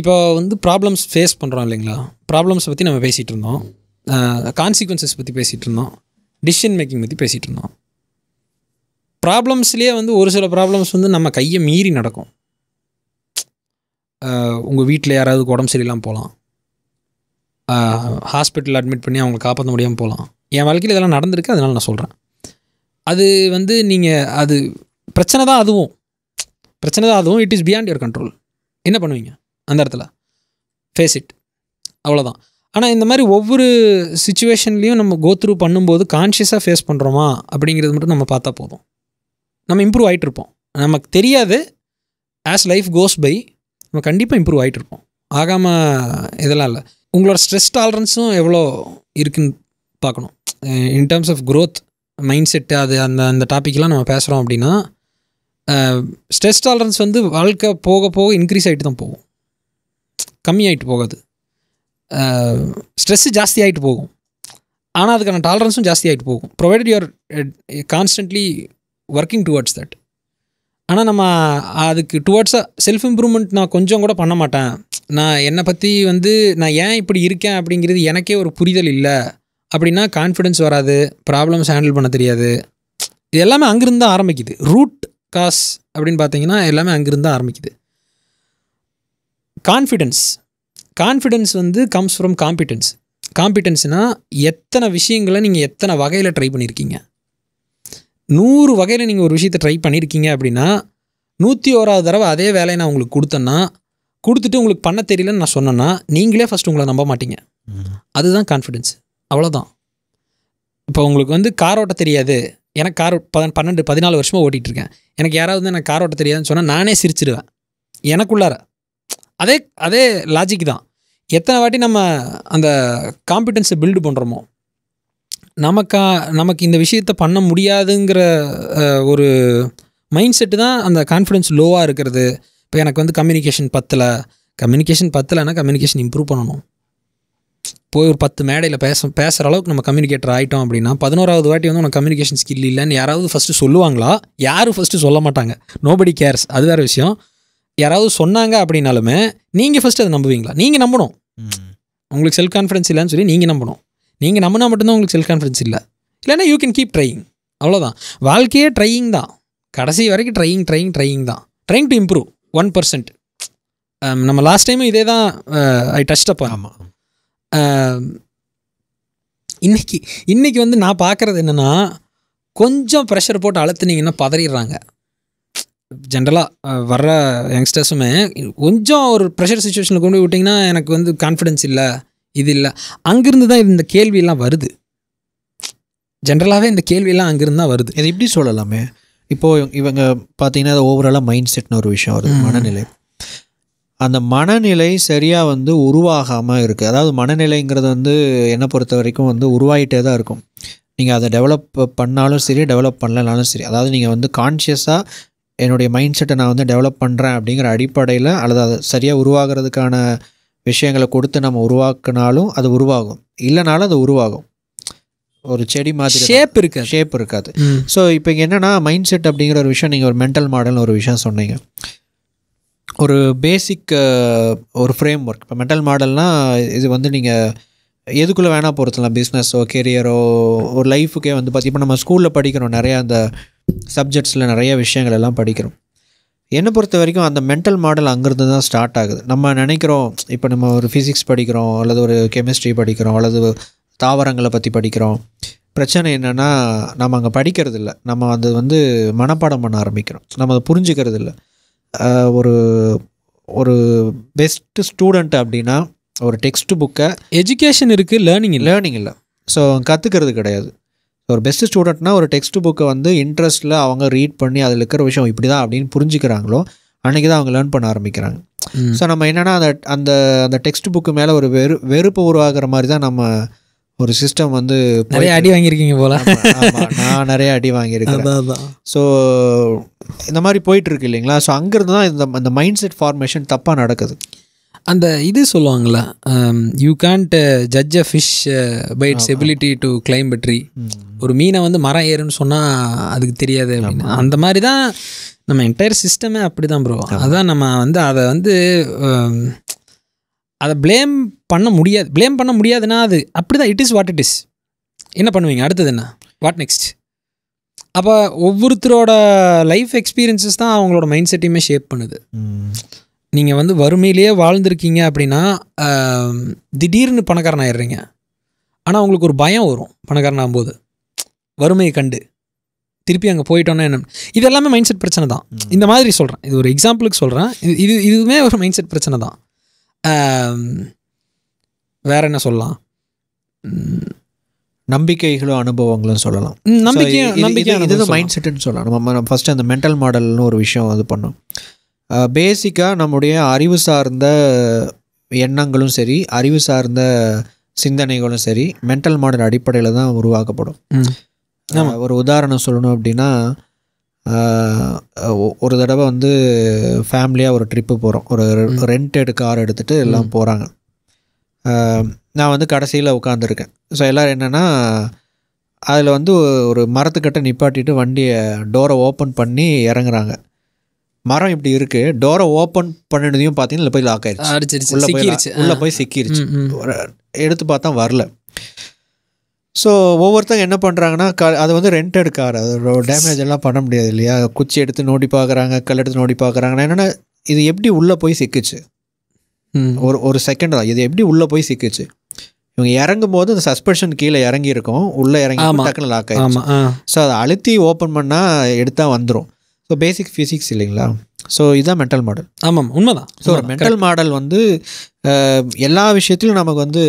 இப்போ வந்து ப்ராப்ளம்ஸ் ஃபேஸ் பண்ணுறோம் இல்லைங்களா ப்ராப்ளம்ஸ் பற்றி நம்ம பேசிகிட்டு இருந்தோம் கான்சிக்வன்சஸ் பற்றி பேசிகிட்டு இருந்தோம் டிசிஷன் மேக்கிங் பற்றி பேசிகிட்டு இருந்தோம் ப்ராப்ளம்ஸ்லேயே வந்து ஒரு சில ப்ராப்ளம்ஸ் வந்து நம்ம கையை மீறி நடக்கும் உங்கள் வீட்டில் யாராவது உடம்பு சரியில்லாமல் போகலாம் ஹாஸ்பிட்டலில் அட்மிட் பண்ணி அவங்களை காப்பாற்ற முடியாமல் போகலாம் என் வாழ்க்கையில் இதெல்லாம் நடந்திருக்கு அதனால் நான் சொல்கிறேன் அது வந்து நீங்கள் அது பிரச்சனை தான் அதுவும் பிரச்சனை தான் அதுவும் it is beyond your control என்ன பண்ணுவீங்க அந்த இடத்துல ஃபேஸ் இட் அவ்வளோதான் ஆனால் இந்த மாதிரி ஒவ்வொரு சுச்சுவேஷன்லேயும் நம்ம கோத்ரூ பண்ணும்போது கான்ஷியஸாக ஃபேஸ் பண்ணுறோமா அப்படிங்கிறது மட்டும் நம்ம பார்த்தா போதும் நம்ம இம்ப்ரூவ் ஆகிட்டுருப்போம் நமக்கு தெரியாது ஆஸ் லைஃப் கோஸ் பை நம்ம கண்டிப்பாக இம்ப்ரூவ் ஆகிட்டு இருப்போம் ஆகாமல் இதெல்லாம் இல்லை உங்களோட ஸ்ட்ரெஸ் டாலரன்ஸும் எவ்வளோ இருக்குன்னு பார்க்கணும் in terms of growth mind set அது அந்த அந்த டாப்பிக்லாம் நம்ம பேசுகிறோம் அப்படின்னா ஸ்ட்ரெஸ் டாலரன்ஸ் வந்து வாழ்க்கை போக போக இன்க்ரீஸ் ஆகிட்டு தான் போகும் கம்மியாகிட்டு போகாது ஸ்ட்ரெஸ்ஸு ஜாஸ்தி ஆகிட்டு போகும் ஆனால் அதுக்கான டாலரன்ஸும் ஜாஸ்தி ஆகிட்டு போகும் provided you're constantly working towards that ஆனால் நம்ம அதுக்கு டுவர்ட்ஸாக செல்ஃப் இம்ப்ரூவ்மெண்ட் நான் கொஞ்சம் கூட பண்ண மாட்டேன் நான் என்னை பற்றி வந்து நான் ஏன் இப்படி இருக்கேன் அப்படிங்கிறது எனக்கே ஒரு புரிதல் இல்லை அப்படின்னா கான்ஃபிடென்ஸ் வராது ப்ராப்ளம்ஸ் ஹேண்டில் பண்ண தெரியாது இது எல்லாமே அங்கிருந்து தான் ஆரம்பிக்குது ரூட் காஸ் அப்படின்னு பார்த்தீங்கன்னா எல்லாமே அங்கிருந்து தான் ஆரம்பிக்குது கான்ஃபிடென்ஸ் கான்ஃபிடென்ஸ் வந்து கம்ஸ் ஃப்ரம் காம்பிடென்ஸ் காம்பிடென்ஸ்னால் எத்தனை விஷயங்களை நீங்கள் எத்தனை வகையில் ட்ரை பண்ணியிருக்கீங்க நூறு வகையில் நீங்கள் ஒரு விஷயத்தை ட்ரை பண்ணியிருக்கீங்க அப்படின்னா நூற்றி ஓராவது தடவை அதே வேலையை நான் உங்களுக்கு கொடுத்தேன்னா கொடுத்துட்டு உங்களுக்கு பண்ண தெரியலன்னு நான் சொன்னேன்னா நீங்களே ஃபஸ்ட்டு உங்களை நம்ப மாட்டீங்க அதுதான் கான்ஃபிடென்ஸ் அவ்வளோதான் இப்போ உங்களுக்கு வந்து கார் ஓட்ட தெரியாது எனக்கு கார் பன்னெண்டு பதினாலு வருஷமாக ஓட்டிகிட்ருக்கேன் எனக்கு யாராவது வந்து எனக்கு கார் ஓட்ட தெரியாதுன்னு சொன்னால் நானே சிரிச்சிடுவேன் எனக்குள்ளார அதே அதே லாஜிக் தான் எத்தனை வாட்டி நம்ம அந்த காம்பிடென்ஸை பில்டு பண்ணுறோமோ நமக்கா நமக்கு இந்த விஷயத்த பண்ண முடியாதுங்கிற ஒரு மைண்ட் செட்டு தான் அந்த கான்ஃபிடென்ஸ் லோவாக இருக்கிறது இப்போ எனக்கு வந்து கம்யூனிகேஷன் பத்தில் கம்யூனிகேஷன் பத்தலைன்னா கம்யூனிகேஷன் இம்ப்ரூவ் பண்ணணும் போய் ஒரு பத்து மேடையில் பேச பேசுகிற அளவுக்கு நம்ம கம்யூனிகேட்டர் ஆகிட்டோம் அப்படின்னா பதினோராவது வாட்டி வந்து உனக்கு கம்யூனிகேஷன் ஸ்கில் இல்லைன்னு யாராவது ஃபஸ்ட்டு சொல்லுவாங்களா யாரும் ஃபஸ்ட்டு சொல்ல மாட்டாங்க நோபடி கேர்ஸ் அது வேறு விஷயம் யாராவது சொன்னாங்க அப்படின்னாலுமே நீங்கள் ஃபஸ்ட்டு அதை நம்புவீங்களா நீங்கள் நம்பணும் உங்களுக்கு செல்ஃப் கான்ஃபிடன்ஸ் இல்லைன்னு சொல்லி நீங்கள் நம்பணும் நீங்கள் நம்பினா மட்டும்தான் உங்களுக்கு செல்ஃப் கான்ஃபிடன்ஸ் இல்லை இல்லைன்னா யூ கேன் கீப் ட்ரையிங் அவ்வளோதான் வாழ்க்கையே ட்ரையிங் தான் கடைசி வரைக்கும் ட்ரையிங் ட்ரையிங் ட்ரையிங் தான் trying to improve one percent um, நம்ம லாஸ்ட் டைமும் இதே தான் ஐ டச் அப் ஆமாம் இன்னைக்கு இன்னைக்கு வந்து நான் பார்க்குறது என்னென்னா கொஞ்சம் ப்ரெஷர் போட்டு அழுத்துனீங்கன்னா பதறிடுறாங்க ஜென்ரலாக uh, வர்ற யங்ஸ்டர்ஸுமே கொஞ்சம் ஒரு ப்ரெஷர் சுச்சுவேஷனில் கொண்டு விட்டிங்கன்னா எனக்கு வந்து கான்ஃபிடென்ஸ் இல்லை இது இல்லை அங்கேருந்து தான் இந்த கேள்வியெல்லாம் வருது ஜென்ரலாகவே இந்த கேள்வியெல்லாம் அங்கேருந்து தான் வருது இது எப்படி சொல்லலாமே இப்போது இவங்க பார்த்தீங்கன்னா அது ஓவராலாக மைண்ட் செட்னு ஒரு விஷயம் வருது மனநிலை அந்த மனநிலை சரியாக வந்து உருவாகாமல் இருக்குது அதாவது மனநிலைங்கிறது வந்து என்னை பொறுத்த வரைக்கும் வந்து உருவாகிட்டே தான் இருக்கும் நீங்கள் அதை டெவலப் பண்ணாலும் சரி டெவலப் பண்ணலனாலும் சரி அதாவது நீங்கள் வந்து கான்ஷியஸாக என்னுடைய மைண்ட் செட்டை நான் வந்து டெவலப் பண்ணுறேன் அப்படிங்கிற அடிப்படையில் அல்லது அது சரியாக உருவாகிறதுக்கான விஷயங்களை கொடுத்து நம்ம உருவாக்கினாலும் அது உருவாகும் இல்லைனாலும் அது உருவாகும் ஒரு செடி மாதிரி ஷேப் இருக்காது ஷேப் இருக்காது ஸோ இப்போ என்னென்னா மைண்ட் செட் அப்படிங்கிற ஒரு விஷயம் நீங்கள் ஒரு மென்டல் மாடல்னு ஒரு விஷயம் சொன்னீங்க ஒரு பேசிக் ஒரு ஃப்ரேம் ஒர்க் இப்போ மென்டல் மாடல்னால் இது வந்து நீங்கள் எதுக்குள்ளே வேணால் பொறுத்தலாம் பிஸ்னஸோ கெரியரோ ஒரு லைஃபுக்கே வந்து பார்த்து இப்போ நம்ம ஸ்கூலில் படிக்கிறோம் நிறையா அந்த சப்ஜெக்ட்ஸில் நிறைய விஷயங்கள் எல்லாம் படிக்கிறோம் என்னை பொறுத்த வரைக்கும் அந்த மென்டல் மாடல் அங்கேருந்து தான் ஸ்டார்ட் ஆகுது நம்ம நினைக்கிறோம் இப்போ நம்ம ஒரு ஃபிசிக்ஸ் படிக்கிறோம் அல்லது ஒரு கெமிஸ்ட்ரி படிக்கிறோம் அல்லது தாவரங்களை பற்றி படிக்கிறோம் பிரச்சனை என்னென்னா நம்ம அங்கே படிக்கிறது இல்லை நம்ம அது வந்து மனப்பாடம் பண்ண ஆரம்பிக்கிறோம் நம்ம அதை புரிஞ்சுக்கிறது இல்லை ஒரு ஒரு பெஸ்ட்டு ஸ்டூடெண்ட் அப்படின்னா ஒரு டெக்ஸ்ட் புக்கை எஜுகேஷன் இருக்குது லேர்னிங் லேர்னிங் இல்லை ஸோ கற்றுக்கிறது கிடையாது ஒரு பெஸ்ட் ஸ்டூடெண்ட்னா ஒரு டெக்ஸ்ட் புக்கை வந்து இன்ட்ரெஸ்ட்டில் அவங்க ரீட் பண்ணி அதில் இருக்கிற விஷயம் இப்படி தான் அப்படின்னு புரிஞ்சுக்கிறாங்களோ அன்றைக்கி தான் அவங்க லேர்ன் பண்ண ஆரம்பிக்கிறாங்க ஸோ நம்ம என்னென்னா அந்த அந்த அந்த டெக்ஸ்ட் புக்கு மேலே ஒரு வெறு வெறுப்பு உருவாகிற மாதிரி தான் நம்ம ஒரு சிஸ்டம் வந்து நிறைய அடி வாங்கியிருக்கீங்க போல நான் நிறைய அடி வாங்கியிருக்கேன் ஸோ இந்த மாதிரி போயிட்டு இருக்கு இல்லைங்களா ஸோ அங்கேருந்து தான் இந்த அந்த மைண்ட் செட் ஃபார்மேஷன் தப்பாக நடக்குது அந்த இது சொல்லுவாங்களா you can't judge a fish by its ability to climb பட்ரி ஒரு மீனை வந்து மரம் ஏறுன்னு சொன்னால் அதுக்கு தெரியாது அப்படின்னு அந்த மாதிரி தான் நம்ம என்டையர் சிஸ்டமே அப்படி தான் ப்ரோ அதான் நம்ம வந்து அதை வந்து um, அதை ப்ளேம் பண்ண முடியாது ப்ளேம் பண்ண முடியாதுன்னா அது அப்படி தான் it is what it is என்ன பண்ணுவீங்க அடுத்தது என்ன வாட் நெக்ஸ்ட் அப்போ ஒவ்வொருத்தரோட லைஃப் எக்ஸ்பீரியன்ஸஸ் தான் அவங்களோட மைண்ட் செட்டையுமே ஷேப் பண்ணுது நீங்கள் வந்து வறுமையிலேயே வாழ்ந்துருக்கீங்க அப்படின்னா திடீர்னு பணக்காரன் ஆயிடுறீங்க ஆனால் உங்களுக்கு ஒரு பயம் வரும் பணக்காரன் ஆகும்போது வறுமையை கண்டு திருப்பி அங்கே போயிட்டோன்னா என்ன இது எல்லாமே மைண்ட் செட் பிரச்சனை தான் இந்த மாதிரி சொல்கிறேன் இது ஒரு எக்ஸாம்பிளுக்கு சொல்கிறேன் இது இது இதுவுமே ஒரு மைண்ட் செட் பிரச்சனை தான் வேற என்ன சொல்லலாம் நம்பிக்கைகளும் அனுபவங்களும் சொல்லலாம் நம்பிக்கை இது மைண்ட் செட்டுன்னு சொல்லலாம் நம்ம ஃபஸ்ட்டு அந்த மென்டல் மாடல்னு ஒரு விஷயம் அது பண்ணோம் பேசிக்காக நம்முடைய அறிவு சார்ந்த எண்ணங்களும் சரி அறிவு சார்ந்த சிந்தனைகளும் சரி மென்டல் மாடல் அடிப்படையில் தான் உருவாக்கப்படும் ஒரு உதாரணம் சொல்லணும் அப்படின்னா ஒரு தடவை வந்து ஃபேமிலியாக ஒரு ட்ரிப்பு போகிறோம் ஒரு ரெண்டெடு கார் எடுத்துகிட்டு எல்லாம் போகிறாங்க நான் வந்து கடைசியில் உட்காந்துருக்கேன் ஸோ எல்லோரும் என்னென்னா அதில் வந்து ஒரு மரத்துக்கிட்ட நிப்பாட்டிட்டு வண்டியை டோரை ஓப்பன் பண்ணி இறங்குறாங்க மரம் இப்படி இருக்குது டோரை ஓப்பன் பண்ணினதையும் பார்த்தீங்கன்னா போய் லாக் ஆகிடுச்சு உள்ளே போய் சிக்கிடுச்சு எடுத்து பார்த்தா வரல ஸோ ஒவ்வொருத்தங்க என்ன பண்ணுறாங்கன்னா க அது வந்து ரெண்ட் கார் அது டேமேஜ் எல்லாம் பண்ண முடியாது இல்லையா குச்சி எடுத்து நோடி பார்க்குறாங்க கல் எடுத்து நோடி பார்க்குறாங்க என்னென்னா இது எப்படி உள்ளே போய் சிக்கிச்சு ஒரு ஒரு செகண்ட் தான் இது எப்படி உள்ளே போய் சிக்கிச்சு இவங்க இறங்கும் போது அந்த சஸ்பென்ஷன் கீழே இறங்கியிருக்கும் உள்ளே இறங்கி டக்குன்னு லாக் ஆகிடும் ஸோ அதை அழுத்தி ஓப்பன் பண்ணால் எடுத்தால் வந்துடும் ஸோ பேசிக் ஃபிசிக்ஸ் இல்லைங்களா ஸோ இதுதான் மென்டல் மாடல் ஆமாம் உண்மைதான் ஸோ மென்டல் மாடல் வந்து எல்லா விஷயத்திலும் நமக்கு வந்து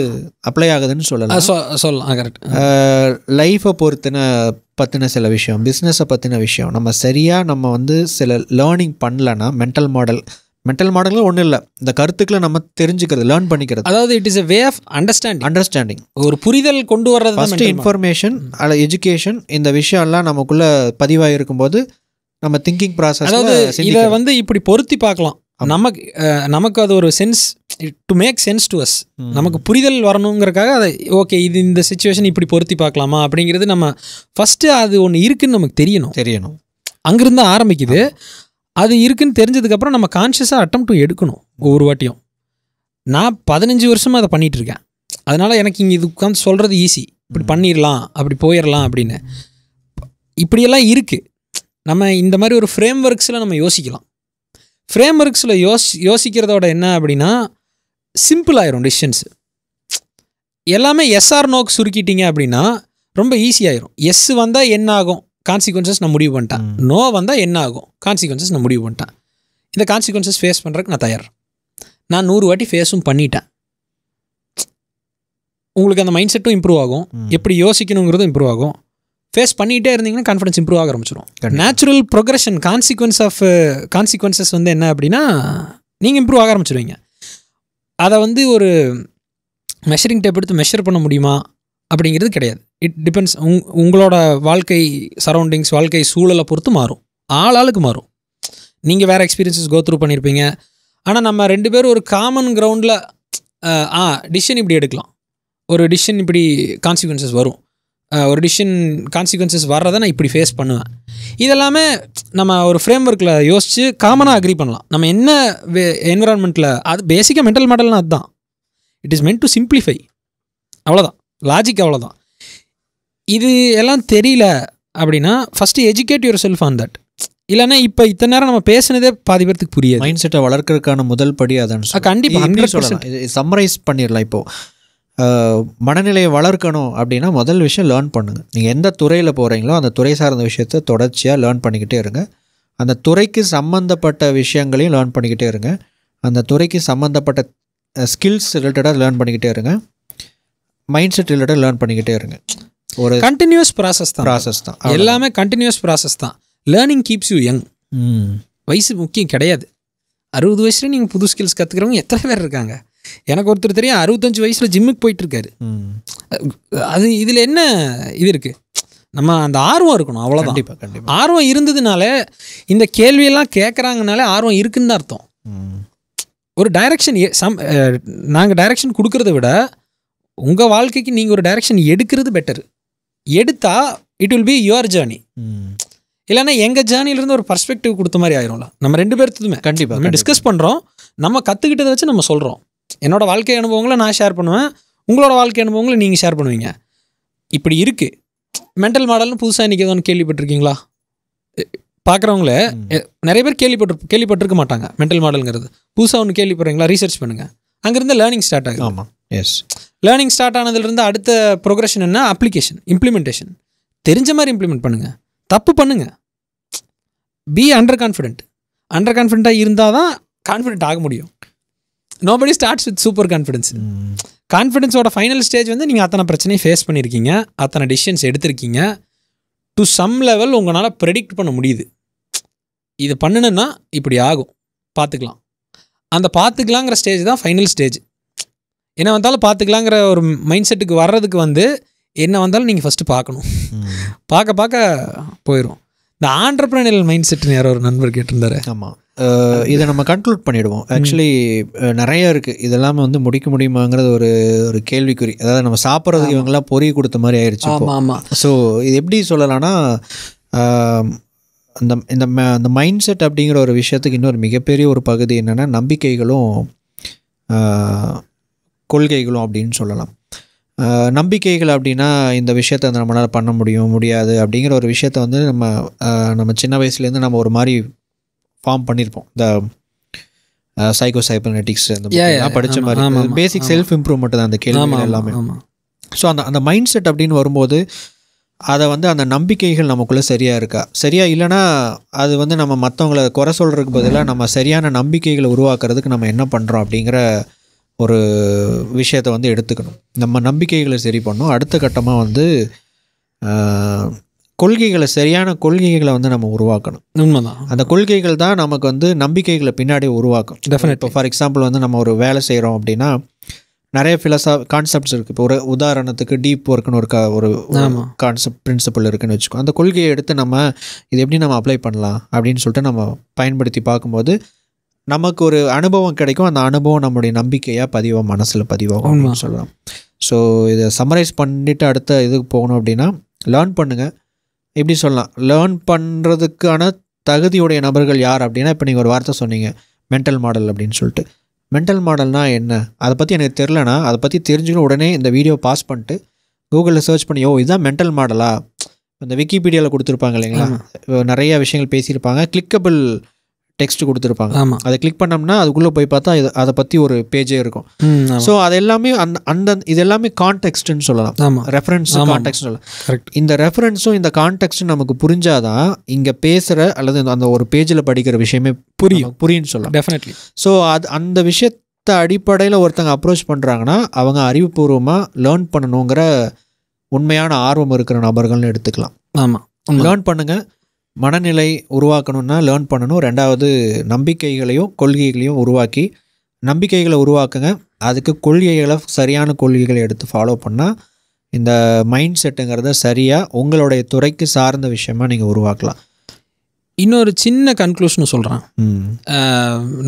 அப்ளை ஆகுதுன்னு சொல்லலாம் சொல்லலாம் கரெக்ட் லைஃப்பை பொறுத்தின பற்றின சில விஷயம் பிஸ்னஸை பற்றின விஷயம் நம்ம சரியாக நம்ம வந்து சில லேர்னிங் பண்ணலன்னா மென்டல் மாடல் மென்டல் மாடலில் ஒன்றும் இல்லை இந்த கருத்துக்களை நம்ம தெரிஞ்சுக்கிறது லேர்ன் பண்ணிக்கிறது அதாவது it is a way of understanding understanding ஒரு புரிதல் கொண்டு வர்றது ஃபஸ்ட்டு இன்ஃபர்மேஷன் அல்ல எஜுகேஷன் இந்த விஷயம்லாம் நமக்குள்ளே பதிவாக இருக்கும்போது நம்ம திங்கிங் ப்ராசஸ் அதாவது இதை வந்து இப்படி பொருத்தி பார்க்கலாம் நமக்கு நமக்கு அது ஒரு sense to make sense to us நமக்கு புரிதல் வரணுங்கிறக்காக அதை ஓகே இது இந்த சுச்சுவேஷன் இப்படி பொருத்தி பார்க்கலாமா அப்படிங்கிறது நம்ம ஃபஸ்ட்டு அது ஒன்று இருக்குன்னு நமக்கு தெரியணும் தெரியணும் அங்கேருந்து ஆரம்பிக்குது அது இருக்குன்னு தெரிஞ்சதுக்கப்புறம் நம்ம கான்ஷியஸாக அட்டம் டு எடுக்கணும் ஒவ்வொரு வாட்டியும் நான் பதினஞ்சு வருஷமாக அதை பண்ணிகிட்ருக்கேன் அதனால் எனக்கு இங்கே இது உட்காந்து சொல்கிறது ஈஸி இப்படி பண்ணிடலாம் அப்படி போயிடலாம் அப்படின்னு இப்படியெல்லாம் இருக்குது நம்ம இந்த மாதிரி ஒரு ஃப்ரேம் ஒர்க்ஸில் நம்ம யோசிக்கலாம் ஃப்ரேம் ஒர்க்ஸில் யோசி யோசிக்கிறதோட என்ன அப்படின்னா சிம்பிள் ஆயிரும் டிசிஷன்ஸு எல்லாமே எஸ்ஆர் நோக்கு சுருக்கிட்டீங்க அப்படின்னா ரொம்ப ஆயிரும் எஸ் வந்தால் என்ன ஆகும் கான்சிக்வன்சஸ் நான் முடிவு பண்ணிட்டேன் நோ வந்தால் என்ன ஆகும் கான்சிக்வன்சஸ் நான் முடிவு பண்ணிட்டேன் இந்த கான்சிக்வன்சஸ் ஃபேஸ் பண்ணுறதுக்கு நான் தயார் நான் நூறு வாட்டி ஃபேஸும் பண்ணிட்டேன் உங்களுக்கு அந்த மைண்ட் செட்டும் இம்ப்ரூவ் ஆகும் எப்படி யோசிக்கணுங்கிறதும் இம்ப்ரூவ் ஆகும் ஃபேஸ் பண்ணிகிட்டே இருந்தீங்கன்னா கான்ஃபிடன்ஸ் இம்ப்ரூவ் ஆக ஆரம்பிச்சிடும் natural progression consequence of consequences வந்து என்ன அப்படின்னா நீங்கள் இம்ப்ரூவ் ஆக ஆரம்பிச்சிடுவீங்க அதை வந்து ஒரு மெஷரிங் டேப் எடுத்து மெஷர் பண்ண முடியுமா அப்படிங்கிறது கிடையாது இட் டிபெண்ட்ஸ் உங் உங்களோட வாழ்க்கை சரௌண்டிங்ஸ் வாழ்க்கை சூழலை பொறுத்து மாறும் ஆள் ஆளுக்கு மாறும் நீங்கள் வேறு எக்ஸ்பீரியன்ஸஸ் கோ த்ரூ பண்ணியிருப்பீங்க ஆனால் நம்ம ரெண்டு பேரும் ஒரு காமன் கிரவுண்டில் ஆ டிசிஷன் இப்படி எடுக்கலாம் ஒரு டிசிஷன் இப்படி கான்சிக்வன்சஸ் வரும் ஒரு டிசிஷன் கான்சிக்வன்சஸ் வர்றதை நான் இப்படி ஃபேஸ் பண்ணுவேன் இதெல்லாமே நம்ம ஒரு ஃப்ரேம் ஒர்க்கில் யோசித்து காமனாக அக்ரி பண்ணலாம் நம்ம என்ன வே என்விரான்மெண்ட்டில் அது பேசிக்காக மென்டல் மாடல்னு அதுதான் it is meant to simplify அவ்வளோதான் லாஜிக் அவ்வளோதான் இது எல்லாம் தெரியல அப்படின்னா first educate yourself on that இல்லைன்னா இப்போ இத்தனை நேரம் நம்ம பேசினதே பாதி பேர்த்துக்கு புரியாது மைண்ட் செட்டை வளர்க்கறதுக்கான முதல் படி அதான் கண்டிப்பாக சம்மரைஸ் பண்ணிடலாம் இப்போது மனநிலையை வளர்க்கணும் அப்படின்னா முதல் விஷயம் லேர்ன் பண்ணுங்கள் நீங்கள் எந்த துறையில் போகிறீங்களோ அந்த துறை சார்ந்த விஷயத்த தொடர்ச்சியாக லேர்ன் பண்ணிக்கிட்டே இருங்க அந்த துறைக்கு சம்மந்தப்பட்ட விஷயங்களையும் லேர்ன் பண்ணிக்கிட்டே இருங்க அந்த துறைக்கு சம்மந்தப்பட்ட ஸ்கில்ஸ் ரிலேட்டடாக லேர்ன் பண்ணிக்கிட்டே இருங்க மைண்ட் செட் ரிலேட்டடாக லேர்ன் பண்ணிக்கிட்டே இருங்க ஒரு கண்டினியூஸ் ப்ராசஸ் தான் ப்ராசஸ் தான் எல்லாமே கண்டினியூஸ் ப்ராசஸ் தான் லேர்னிங் கீப்ஸ் யூ யங் வயசு முக்கியம் கிடையாது அறுபது வயசுலேயும் நீங்கள் புது ஸ்கில்ஸ் கற்றுக்கிறவங்க எத்தனை பேர் இருக்காங்க எனக்கு ஒருத்தர் தெரியும் அறுபத்தஞ்சு வயசில் ஜிம்முக்கு போயிட்டுருக்காரு அது இதில் என்ன இது இருக்குது நம்ம அந்த ஆர்வம் இருக்கணும் அவ்வளோதான் கண்டிப்பாக கண்டிப்பாக ஆர்வம் இருந்ததுனால இந்த கேள்வியெல்லாம் கேட்குறாங்கனாலே ஆர்வம் இருக்குன்னு தான் அர்த்தம் ஒரு டைரக்ஷன் சம் நாங்கள் டைரக்ஷன் கொடுக்கறத விட உங்கள் வாழ்க்கைக்கு நீங்கள் ஒரு டைரக்ஷன் எடுக்கிறது பெட்டர் எடுத்தால் it will be your journey இல்லைன்னா எங்கள் ஜேர்னிலேருந்து ஒரு பர்ஸ்பெக்டிவ் கொடுத்த மாதிரி ஆயிரும்ல நம்ம ரெண்டு பேர்த்துமே கண்டிப்பாக நம்ம டிஸ்கஸ் பண்ணுறோம் நம்ம கற்றுக்கிட்டதை வச்சு நம்ம சொல்கிறோம் என்னோடய வாழ்க்கை அனுபவங்களை நான் ஷேர் பண்ணுவேன் உங்களோட வாழ்க்கை அனுபவங்களை நீங்கள் ஷேர் பண்ணுவீங்க இப்படி இருக்குது மென்டல் மாடல்னு புதுசாக இன்றைக்கி எதுவும் கேள்விப்பட்டிருக்கீங்களா பார்க்குறவங்கள நிறைய பேர் கேள்விப்பட்டு கேள்விப்பட்டிருக்க மாட்டாங்க மென்டல் மாடலுங்கிறது புதுசாக ஒன்று கேள்விப்படுறீங்களா ரீசர்ச் பண்ணுங்கள் அங்கேருந்து லேர்னிங் ஸ்டார்ட் ஆகும் ஆமாம் எஸ் லேர்னிங் ஸ்டார்ட் ஆனதுலேருந்து அடுத்த ப்ரோக்ரஷன் என்ன அப்ளிகேஷன் இம்ப்ளிமெண்டேஷன் தெரிஞ்ச மாதிரி இம்ப்ளிமெண்ட் பண்ணுங்கள் தப்பு பண்ணுங்கள் பி அண்டர் கான்ஃபிடென்ட் அண்டர் கான்ஃபிடென்ட்டாக இருந்தால் தான் கான்ஃபிடென்ட் ஆக முடியும் nobody starts with super confidence கான்ஃபிடன்ஸோட ஃபைனல் ஸ்டேஜ் வந்து நீங்கள் அத்தனை பிரச்சனையும் ஃபேஸ் பண்ணியிருக்கீங்க அத்தனை டிசிஷன்ஸ் எடுத்திருக்கீங்க டு சம் லெவல் உங்களால் ப்ரெடிக்ட் பண்ண முடியுது இது பண்ணணுன்னா இப்படி ஆகும் பார்த்துக்கலாம் அந்த பார்த்துக்கலாங்கிற ஸ்டேஜ் தான் ஃபைனல் ஸ்டேஜ் என்ன வந்தாலும் பார்த்துக்கலாங்கிற ஒரு மைண்ட் செட்டுக்கு வர்றதுக்கு வந்து என்ன வந்தாலும் நீங்கள் ஃபஸ்ட்டு பார்க்கணும் பார்க்க பார்க்க போயிடும் இந்த ஆண்டர்பிரனியல் மைண்ட் செட்டுன்னு யாரோ ஒரு நண்பர் கேட்டிருந்தாரு ஆமாம் இதை நம்ம கன்க்ளூட் பண்ணிவிடுவோம் ஆக்சுவலி நிறைய இருக்குது இதெல்லாம் வந்து முடிக்க முடியுமாங்கிறது ஒரு ஒரு கேள்விக்குறி அதாவது நம்ம சாப்பிட்றதுக்கு இவங்கெல்லாம் பொறி கொடுத்த மாதிரி ஆயிடுச்சு ஆமாம் ஸோ இது எப்படி சொல்லலாம்னா அந்த இந்த அந்த மைண்ட் செட் அப்படிங்கிற ஒரு விஷயத்துக்கு இன்னொரு மிகப்பெரிய ஒரு பகுதி என்னென்னா நம்பிக்கைகளும் கொள்கைகளும் அப்படின்னு சொல்லலாம் நம்பிக்கைகள் அப்படின்னா இந்த விஷயத்த நம்மளால் பண்ண முடியும் முடியாது அப்படிங்கிற ஒரு விஷயத்த வந்து நம்ம நம்ம சின்ன வயசுலேருந்து நம்ம ஒரு மாதிரி ஃபார்ம் பண்ணியிருப்போம் இந்த சைக்கோ சைபர்னெட்டிக்ஸ் அந்த படித்த மாதிரி பேசிக் செல்ஃப் இம்ப்ரூவ்மெண்ட் தான் அந்த கேள்வி எல்லாமே ஸோ அந்த அந்த மைண்ட் செட் அப்படின்னு வரும்போது அதை வந்து அந்த நம்பிக்கைகள் நமக்குள்ளே சரியாக இருக்கா சரியாக இல்லைனா அது வந்து நம்ம மற்றவங்களை குறை சொல்கிறதுக்கு பதிலாக நம்ம சரியான நம்பிக்கைகளை உருவாக்குறதுக்கு நம்ம என்ன பண்ணுறோம் அப்படிங்கிற ஒரு விஷயத்தை வந்து எடுத்துக்கணும் நம்ம நம்பிக்கைகளை சரி பண்ணும் அடுத்த கட்டமாக வந்து கொள்கைகளை சரியான கொள்கைகளை வந்து நம்ம உருவாக்கணும் உண்மைதான் அந்த கொள்கைகள் தான் நமக்கு வந்து நம்பிக்கைகளை பின்னாடி உருவாக்கும் டெஃபினெட் இப்போ ஃபார் எக்ஸாம்பிள் வந்து நம்ம ஒரு வேலை செய்கிறோம் அப்படின்னா நிறைய ஃபிலசா கான்செப்ட்ஸ் இருக்குது இப்போ ஒரு உதாரணத்துக்கு டீப் ஒர்க்குன்னு ஒரு ஒரு கான்செப்ட் பிரின்சிபல் இருக்குன்னு வச்சுக்கோ அந்த கொள்கையை எடுத்து நம்ம இது எப்படி நம்ம அப்ளை பண்ணலாம் அப்படின்னு சொல்லிட்டு நம்ம பயன்படுத்தி பார்க்கும்போது நமக்கு ஒரு அனுபவம் கிடைக்கும் அந்த அனுபவம் நம்முடைய நம்பிக்கையாக பதிவாக மனசில் பதிவாகும் சொல்லலாம் ஸோ இதை சம்மரைஸ் பண்ணிவிட்டு அடுத்த இதுக்கு போகணும் அப்படின்னா லேர்ன் பண்ணுங்கள் எப்படி சொல்லலாம் லேர்ன் பண்ணுறதுக்கான தகுதியுடைய நபர்கள் யார் அப்படின்னா இப்போ நீங்கள் ஒரு வார்த்தை சொன்னீங்க மென்டல் மாடல் அப்படின்னு சொல்லிட்டு மென்டல் மாடல்னால் என்ன அதை பற்றி எனக்கு தெரிலனா அதை பற்றி தெரிஞ்சுக்கணும் உடனே இந்த வீடியோ பாஸ் பண்ணிட்டு கூகுளில் சர்ச் பண்ணி ஓ இதுதான் மென்டல் மாடலா இந்த விக்கிபீடியாவில் கொடுத்துருப்பாங்க இல்லைங்களா நிறைய விஷயங்கள் பேசியிருப்பாங்க கிளிக்கபிள் டெக்ஸ்ட் கொடுத்துருப்பாங்க ஆமாம் அதை கிளிக் பண்ணோம்னா அதுக்குள்ளே போய் பார்த்தா இது அதை பற்றி ஒரு பேஜே இருக்கும் ஸோ அது எல்லாமே அந்த அந்த இது எல்லாமே கான்டெக்ட்னு சொல்லலாம் ஆமாம் ரெஃபரன்ஸ் கான்டெக்ட் சொல்லலாம் இந்த ரெஃபரன்ஸும் இந்த கான்டெக்ட்டும் நமக்கு புரிஞ்சாதான் இங்கே பேசுகிற அல்லது அந்த ஒரு பேஜில் படிக்கிற விஷயமே புரியும் புரியும்னு சொல்லலாம் டெஃபினெட்லி ஸோ அது அந்த விஷயத்த அடிப்படையில் ஒருத்தங்க அப்ரோச் பண்ணுறாங்கன்னா அவங்க அறிவுபூர்வமாக லேர்ன் பண்ணணுங்கிற உண்மையான ஆர்வம் இருக்கிற நபர்கள்னு எடுத்துக்கலாம் ஆமாம் லேர்ன் பண்ணுங்கள் மனநிலை உருவாக்கணும்னா லேர்ன் பண்ணணும் ரெண்டாவது நம்பிக்கைகளையும் கொள்கைகளையும் உருவாக்கி நம்பிக்கைகளை உருவாக்குங்க அதுக்கு கொள்கைகளை சரியான கொள்கைகளை எடுத்து ஃபாலோ பண்ணால் இந்த மைண்ட் செட்டுங்கிறத சரியாக உங்களுடைய துறைக்கு சார்ந்த விஷயமாக நீங்கள் உருவாக்கலாம் இன்னொரு சின்ன கன்க்ளூஷன் சொல்கிறேன்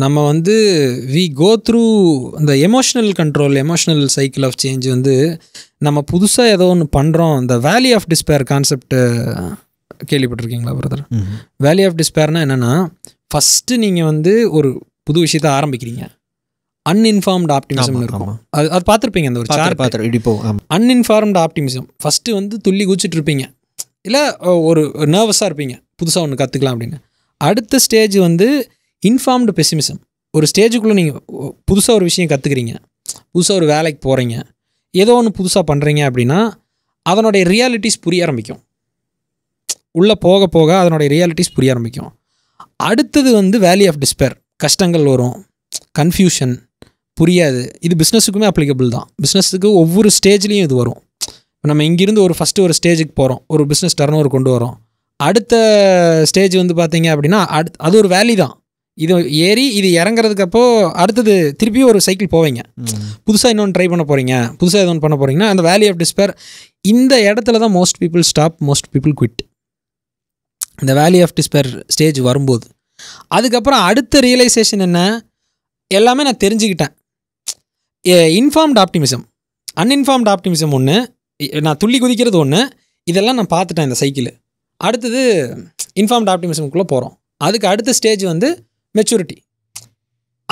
நம்ம வந்து வி கோ த்ரூ இந்த emotional control emotional cycle of change வந்து நம்ம புதுசாக ஏதோ ஒன்று பண்ணுறோம் இந்த வேலி ஆஃப் டிஸ்பேர் கான்செப்ட் கேள்விப்பட்டிருக்கீங்களா பிரதர் வேல்யூ ஆஃப் டிஸ்பேர்னா என்னென்னா ஃபஸ்ட்டு நீங்கள் வந்து ஒரு புது விஷயத்தை ஆரம்பிக்கிறீங்க அன்இன்ஃபார்ம்டு ஆப்டிமிசம் இருக்கும் அது அது பார்த்துருப்பீங்க அந்த ஒரு சார் பார்த்துருப்போம் அன்இன்ஃபார்ம்டு ஆப்டிமிசம் ஃபஸ்ட்டு வந்து துள்ளி குச்சிட்டு இருப்பீங்க இல்லை ஒரு நர்வஸாக இருப்பீங்க புதுசாக ஒன்று கற்றுக்கலாம் அப்படின்னு அடுத்த ஸ்டேஜ் வந்து இன்ஃபார்ம்டு பெசிமிசம் ஒரு ஸ்டேஜுக்குள்ளே நீங்கள் புதுசாக ஒரு விஷயம் கற்றுக்குறீங்க புதுசாக ஒரு வேலைக்கு போகிறீங்க ஏதோ ஒன்று புதுசாக பண்ணுறீங்க அப்படின்னா அதனுடைய ரியாலிட்டிஸ் புரிய ஆரம்பிக்கும் உள்ளே போக போக அதனுடைய ரியாலிட்டிஸ் புரிய ஆரம்பிக்கும் அடுத்தது வந்து வேலி ஆஃப் டிஸ்பேர் கஷ்டங்கள் வரும் கன்ஃபியூஷன் புரியாது இது பிஸ்னஸுக்குமே அப்ளிகபிள் தான் பிஸ்னஸுக்கு ஒவ்வொரு ஸ்டேஜ்லேயும் இது வரும் இப்போ நம்ம இங்கேருந்து ஒரு ஃபஸ்ட்டு ஒரு ஸ்டேஜுக்கு போகிறோம் ஒரு பிஸ்னஸ் டர்ன் ஓவர் கொண்டு வரோம் அடுத்த ஸ்டேஜ் வந்து பார்த்தீங்க அப்படின்னா அடுத் அது ஒரு வேலி தான் இது ஏறி இது இறங்குறதுக்கு அடுத்தது திருப்பியும் ஒரு சைக்கிள் போவீங்க புதுசாக இன்னொன்று ட்ரை பண்ண போகிறீங்க புதுசாக எதோ ஒன்று பண்ண போகிறீங்கன்னா அந்த வேலி ஆஃப் டிஸ்பேர் இந்த இடத்துல தான் most people stop most people quit இந்த வேல்யூ ஆஃப் டிஸ்பர் ஸ்டேஜ் வரும்போது அதுக்கப்புறம் அடுத்த ரியலைசேஷன் என்ன எல்லாமே நான் தெரிஞ்சுக்கிட்டேன் இன்ஃபார்ம்டு ஆப்டிமிசம் அன்இன்ஃபார்ம்டு ஆப்டிமிசம் ஒன்று நான் துள்ளி குதிக்கிறது ஒன்று இதெல்லாம் நான் பார்த்துட்டேன் இந்த சைக்கிள் அடுத்தது இன்ஃபார்ம்டு ஆப்டிமிசம்குள்ளே போகிறோம் அதுக்கு அடுத்த ஸ்டேஜ் வந்து மெச்சூரிட்டி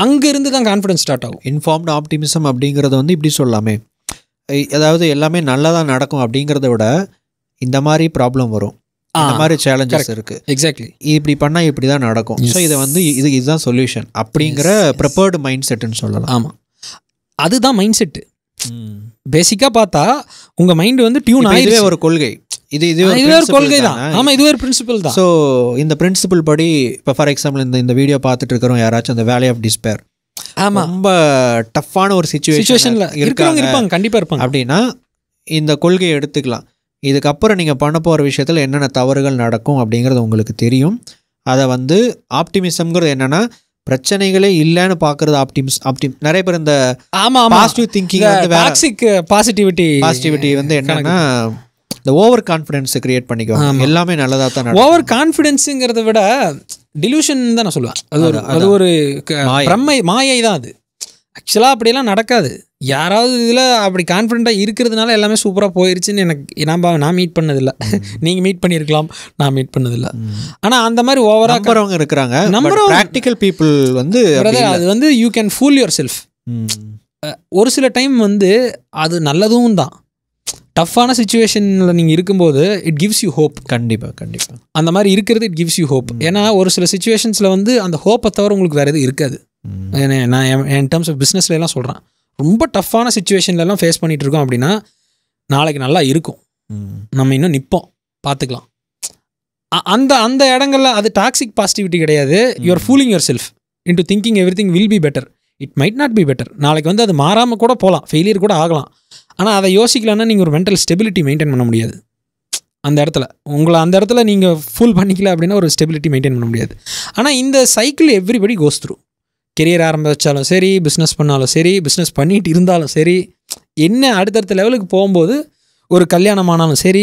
அங்கேருந்து தான் கான்ஃபிடன்ஸ் ஸ்டார்ட் ஆகும் இன்ஃபார்ம்டு ஆப்டிமிசம் அப்படிங்கிறத வந்து இப்படி சொல்லலாமே அதாவது எல்லாமே நல்லதாக நடக்கும் அப்படிங்கிறத விட இந்த மாதிரி ப்ராப்ளம் வரும் இந்த மாதிரி சேலஞ்சஸ் இருக்கு எக்ஸாக்ட்லி இப்படி பண்ணா இப்படி தான் நடக்கும் ஸோ இதை வந்து இது இதுதான் சொல்யூஷன் அப்படிங்கிற ப்ரிப்பேர்டு மைண்ட் செட்டுன்னு சொல்லலாம் ஆமாம் அதுதான் மைண்ட் செட்டு பேசிக்காக பார்த்தா உங்கள் மைண்டு வந்து டியூன் ஆகிடுவே ஒரு கொள்கை இது இது இதுவே ஒரு கொள்கை தான் ஆமாம் இதுவே ஒரு பிரின்சிபல் தான் ஸோ இந்த பிரின்சிபல் படி இப்போ ஃபார் எக்ஸாம்பிள் இந்த இந்த வீடியோ பார்த்துட்டு இருக்கிறோம் யாராச்சும் அந்த வேலி ஆஃப் டிஸ்பேர் ஆமாம் ரொம்ப டஃப்பான ஒரு சுச்சுவேஷனில் இருக்கிறவங்க இருப்பாங்க கண்டிப்பாக இருப்பாங்க அப்படின்னா இந்த கொள்கையை எடுத்துக்கலாம் இதுக்கப்புறம் நீங்கள் பண்ண போகிற விஷயத்தில் என்னென்ன தவறுகள் நடக்கும் அப்படிங்கிறது உங்களுக்கு தெரியும் அதை வந்து ஆப்டிமிசம்ங்கிறது என்னென்னா பிரச்சனைகளே இல்லைன்னு பாக்குறது ஆப்டிமிஸ் ஆப்டி நிறைய பேர் இந்த ஆமா பாசிட்டிவ் திங்கிங் வந்து பாசிட்டிவிட்டி பாசிட்டிவிட்டி வந்து என்னன்னா இந்த ஓவர் கான்ஃபிடென்ஸ் கிரியேட் பண்ணிக்குவாங்க எல்லாமே நல்லதாக தான் ஓவர் கான்ஃபிடென்ஸுங்கிறத விட டிலூஷன் தான் நான் சொல்லுவேன் அது ஒரு அது ஒரு பிரம்மை மாயை தான் அது ஆக்சுவலாக அப்படியெல்லாம் நடக்காது யாராவது இதில் அப்படி கான்ஃபிடெண்ட்டாக இருக்கிறதுனால எல்லாமே சூப்பராக போயிருச்சுன்னு எனக்கு நாம் நான் மீட் பண்ணதில்லை நீங்கள் மீட் பண்ணியிருக்கலாம் நான் மீட் பண்ணதில்லை ஆனால் அந்த மாதிரி ஓவராக இருக்கிறாங்க நம்ம ப்ராக்டிக்கல் பீப்புள் வந்து அது வந்து you can fool yourself ஒரு சில டைம் வந்து அது நல்லதும் தான் டஃப்பான சுச்சுவேஷனில் நீங்கள் இருக்கும்போது இட் கிவ்ஸ் யூ ஹோப் கண்டிப்பாக கண்டிப்பாக அந்த மாதிரி இருக்கிறது இட் கிவ்ஸ் யூ ஹோப் ஏன்னா ஒரு சில சுச்சுவேஷன்ஸில் வந்து அந்த ஹோப்பை தவிர உங்களுக்கு வேறு எதுவும் இருக்காது நான் என் டேர்ம்ஸ் ஆஃப் பிஸ்னஸ்லாம் சொல்கிறேன் ரொம்ப டஃப்பான சுச்சுவேஷன்லலாம் ஃபேஸ் பண்ணிகிட்டு இருக்கோம் அப்படின்னா நாளைக்கு நல்லா இருக்கும் நம்ம இன்னும் நிற்போம் பார்த்துக்கலாம் அந்த அந்த இடங்கள்ல அது டாக்ஸிக் பாசிட்டிவிட்டி கிடையாது you're fooling yourself into thinking everything will be better it might not be better நாளைக்கு வந்து அது மாறாமல் கூட போகலாம் ஃபெயிலியர் கூட ஆகலாம் ஆனால் அதை யோசிக்கலன்னா நீங்கள் ஒரு மென்டல் ஸ்டெபிலிட்டி மெயின்டைன் பண்ண முடியாது அந்த இடத்துல உங்களை அந்த இடத்துல நீங்கள் ஃபுல் பண்ணிக்கல அப்படின்னா ஒரு ஸ்டெபிலிட்டி மெயின்டைன் பண்ண முடியாது ஆனால் இந்த cycle everybody goes through career ஆரம்பித்தாலும் சரி பிஸ்னஸ் பண்ணாலும் சரி பிஸ்னஸ் பண்ணிட்டு இருந்தாலும் சரி என்ன அடுத்தடுத்த லெவலுக்கு போகும்போது ஒரு கல்யாணம் ஆனாலும் சரி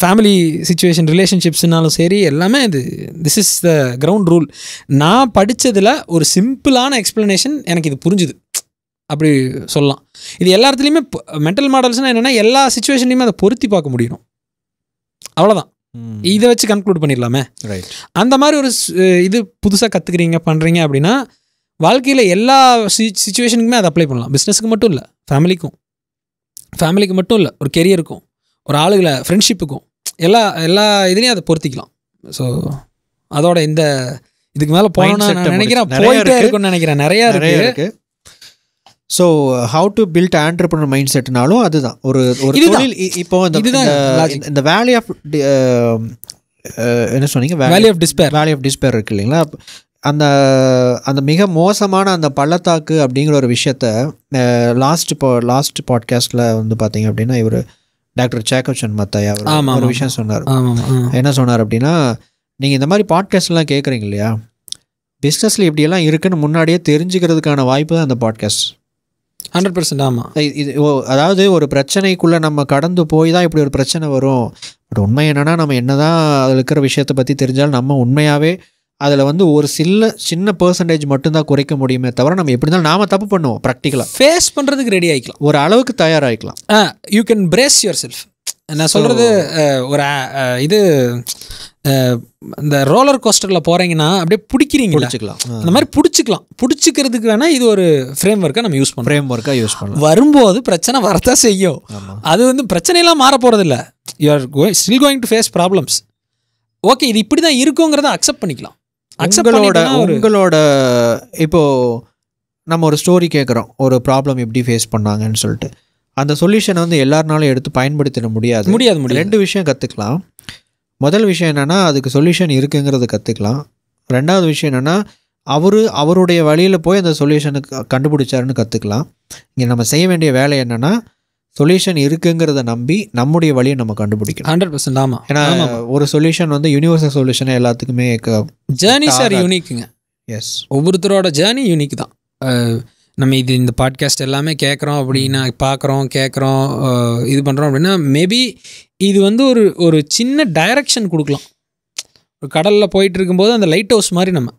ஃபேமிலி சுச்சுவேஷன் ரிலேஷன்ஷிப்ஸ்னாலும் சரி எல்லாமே இது this is the ground rule நான் படித்ததில் ஒரு சிம்பிளான எக்ஸ்ப்ளனேஷன் எனக்கு இது புரிஞ்சுது அப்படி சொல்லலாம் இது எல்லாத்துலேயுமே மென்டல் மாடல்ஸ்னால் என்னென்னா எல்லா சுச்சுவேஷன்லையுமே அதை பொருத்தி பார்க்க முடியும் அவ்வளோதான் இதை வச்சு கன்க்ளூட் பண்ணிடலாமே ரைட் அந்த மாதிரி ஒரு இது புதுசாக கற்றுக்குறீங்க பண்ணுறீங்க அப்படின்னா வாழ்க்கையில் எல்லா சுச்சுவேஷனுக்குமே அதை அப்ளை பண்ணலாம் பிஸ்னஸுக்கு மட்டும் இல்லை ஃபேமிலிக்கும் ஃபேமிலிக்கு மட்டும் இல்லை ஒரு கெரியருக்கும் ஒரு ஆளுகளை ஃப்ரெண்ட்ஷிப்புக்கும் எல்லா எல்லா இதுலேயும் அதை பொருத்திக்கலாம் ஸோ அதோட இந்த இதுக்கு மேலே போகணும்னு நினைக்கிறேன் போயிட்டே நினைக்கிறேன் நிறையா இருக்கு so how to build entrepreneur mind செட்னாலும் அதுதான் ஒரு ஒரு தொழில் இப்போ இந்த இந்த வேலி ஆஃப் uh, uh, என்ன சொன்னீங்க valley of despair valley of despair இருக்கு இல்லைங்களா அந்த அந்த மிக மோசமான அந்த பள்ளத்தாக்கு அப்படிங்கிற ஒரு விஷயத்த லாஸ்ட் இப்போ லாஸ்ட் பாட்காஸ்ட்டில் வந்து பார்த்தீங்க அப்படின்னா இவர் டாக்டர் ஜேக்கப் சன்மத்தாயா அவர் ஒரு விஷயம் சொன்னார் என்ன சொன்னார் அப்படின்னா நீங்கள் இந்த மாதிரி பாட்காஸ்ட்லாம் கேட்குறீங்க இல்லையா பிஸ்னஸில் இப்படியெல்லாம் இருக்குன்னு முன்னாடியே தெரிஞ்சுக்கிறதுக்கான வாய்ப்பு தான் அந்த பாட்காஸ்ட் ஹண்ட்ரட் பர்சன்ட் ஆமாம் இது ஓ அதாவது ஒரு பிரச்சனைக்குள்ளே நம்ம கடந்து போய் தான் இப்படி ஒரு பிரச்சனை வரும் பட் உண்மை என்னென்னா நம்ம என்ன தான் அதில் இருக்கிற விஷயத்தை பற்றி தெரிஞ்சாலும் நம்ம உண்மையாகவே அதில் வந்து ஒரு சில்ல சின்ன பர்சன்டேஜ் மட்டும்தான் குறைக்க முடியுமே தவிர நம்ம எப்படி இருந்தாலும் நாம் தப்பு பண்ணுவோம் ப்ராக்டிக்கலாக ஃபேஸ் பண்ணுறதுக்கு ரெடி ஆகிக்கலாம் ஒரு அளவுக்கு தயாராகிக்கலாம் you can brace yourself நான் சொல்கிறது ஒரு இது இந்த ரோலர் கோஸ்டரில் போகிறீங்கன்னா அப்படியே பிடிக்கிறீங்க பிடிச்சிக்கலாம் அந்த மாதிரி பிடிச்சிக்கலாம் பிடிச்சிக்கிறதுக்கு வேணால் இது ஒரு ஃப்ரேம் ஒர்க்காக நம்ம யூஸ் பண்ணுறோம் ஃப்ரேம் ஒர்க்காக யூஸ் பண்ணலாம் வரும்போது பிரச்சனை வரத்தான் செய்யும் அது வந்து பிரச்சனையெல்லாம் மாற போகிறதில்ல you are going still going to face problems okay இது இப்படி தான் இருக்குங்கிறத அக்செப்ட் பண்ணிக்கலாம் அக்செப்ட் உங்களோட இப்போது நம்ம ஒரு ஸ்டோரி கேட்குறோம் ஒரு ப்ராப்ளம் எப்படி ஃபேஸ் பண்ணாங்கன்னு சொல்லிட்டு அந்த சொல்யூஷனை வந்து எல்லாருனாலும் எடுத்து பயன்படுத்திட முடியாது முடியாது ரெண்டு விஷயம் கற்றுக்கலாம் முதல் விஷயம் என்னென்னா அதுக்கு சொல்யூஷன் இருக்குங்கிறத கற்றுக்கலாம் ரெண்டாவது விஷயம் என்னென்னா அவர் அவருடைய வழியில் போய் அந்த சொல்யூஷனுக்கு கண்டுபிடிச்சாருன்னு கற்றுக்கலாம் இங்கே நம்ம செய்ய வேண்டிய வேலை என்னென்னா சொல்யூஷன் இருக்குங்கிறத நம்பி நம்முடைய வழியை நம்ம கண்டுபிடிக்கணும் ஹண்ட்ரட் பர்சன்ட் ஆமாம் ஏன்னா ஒரு சொல்யூஷன் வந்து யூனிவர்சல் சொல்யூஷனை எல்லாத்துக்குமே ஜேர்னி சார் யூனிக்குங்க எஸ் ஒவ்வொருத்தரோட ஜேர்னி யூனிக் தான் நம்ம இது இந்த பாட்காஸ்ட் எல்லாமே கேட்குறோம் அப்படின்னா பார்க்குறோம் கேட்குறோம் இது பண்ணுறோம் அப்படின்னா மேபி இது வந்து ஒரு ஒரு சின்ன டைரக்ஷன் கொடுக்கலாம் ஒரு கடலில் போயிட்டு இருக்கும்போது அந்த லைட் ஹவுஸ் மாதிரி நம்ம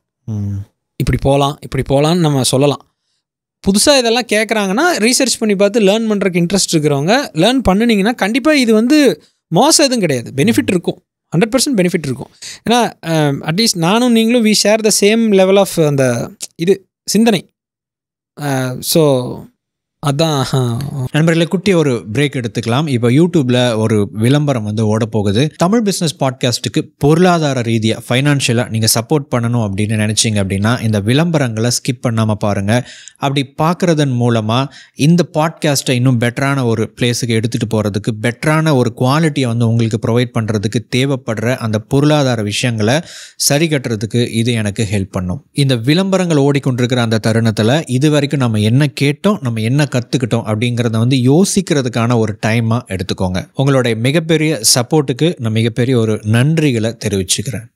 இப்படி போகலாம் இப்படி போகலான்னு நம்ம சொல்லலாம் புதுசாக இதெல்லாம் கேட்குறாங்கன்னா ரீசர்ச் பண்ணி பார்த்து லேர்ன் பண்ணுறக்கு இன்ட்ரெஸ்ட் இருக்கிறவங்க லேர்ன் பண்ணினீங்கன்னா கண்டிப்பாக இது வந்து மோசம் எதுவும் கிடையாது பெனிஃபிட் இருக்கும் ஹண்ட்ரட் பர்சன்ட் பெனிஃபிட் இருக்கும் ஏன்னா அட்லீஸ்ட் நானும் நீங்களும் we share the same level of அந்த இது சிந்தனை ஸோ அதான் நண்பர்களை குட்டி ஒரு பிரேக் எடுத்துக்கலாம் இப்போ யூடியூப்ல ஒரு விளம்பரம் வந்து ஓட போகுது தமிழ் பிஸ்னஸ் பாட்காஸ்ட்டுக்கு பொருளாதார ரீதியாக ஃபைனான்ஷியலாக நீங்கள் சப்போர்ட் பண்ணணும் அப்படின்னு நினச்சிங்க அப்படின்னா இந்த விளம்பரங்களை ஸ்கிப் பண்ணாமல் பாருங்கள் அப்படி பார்க்குறதன் மூலமாக இந்த பாட்காஸ்ட்டை இன்னும் பெட்டரான ஒரு பிளேஸுக்கு எடுத்துகிட்டு போகிறதுக்கு பெட்டரான ஒரு குவாலிட்டியை வந்து உங்களுக்கு ப்ரொவைட் பண்ணுறதுக்கு தேவைப்படுற அந்த பொருளாதார விஷயங்களை சரி கட்டுறதுக்கு இது எனக்கு ஹெல்ப் பண்ணும் இந்த விளம்பரங்கள் ஓடிக்கொண்டிருக்கிற அந்த தருணத்தில் இது வரைக்கும் நம்ம என்ன கேட்டோம் நம்ம என்ன கற்றுக்கிட்டோம் அப்படிங்கிறத வந்து யோசிக்கிறதுக்கான ஒரு டைமாக எடுத்துக்கோங்க உங்களுடைய மிகப்பெரிய சப்போர்ட்டுக்கு நான் மிகப்பெரிய ஒரு நன்றிகளை தெரிவிச்சுக்கிறேன்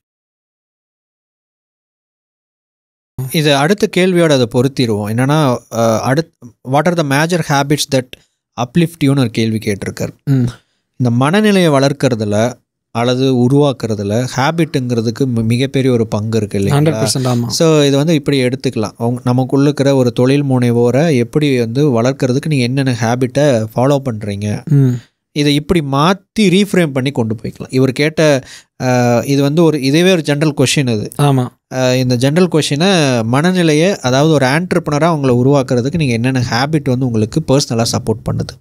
இது அடுத்த கேள்வியோட அதை பொருத்திடுவோம் என்னென்னா அடுத் what are the major habits that uplift ஒரு கேள்வி கேட்டிருக்கார் இந்த மனநிலையை வளர்க்குறதுல அல்லது உருவாக்குறதுல ஹேபிட்டுங்கிறதுக்கு மிகப்பெரிய ஒரு பங்கு இருக்குது இல்லைங்களா ஸோ இதை வந்து இப்படி எடுத்துக்கலாம் அவங்க நமக்குள்ள இருக்கிற ஒரு தொழில் முனைவோரை எப்படி வந்து வளர்க்குறதுக்கு நீங்கள் என்னென்ன ஹேபிட்டை ஃபாலோ பண்ணுறீங்க இதை இப்படி மாற்றி ரீஃப்ரேம் பண்ணி கொண்டு போய்க்கலாம் இவர் கேட்ட இது வந்து ஒரு இதுவே ஒரு ஜென்ரல் கொஷின் இது ஆமாம் இந்த ஜென்ரல் கொஷினை மனநிலையை அதாவது ஒரு ஆண்டர்பனராக அவங்கள உருவாக்குறதுக்கு நீங்கள் என்னென்ன ஹேபிட் வந்து உங்களுக்கு பர்சனலாக சப்போர்ட் பண்ணுது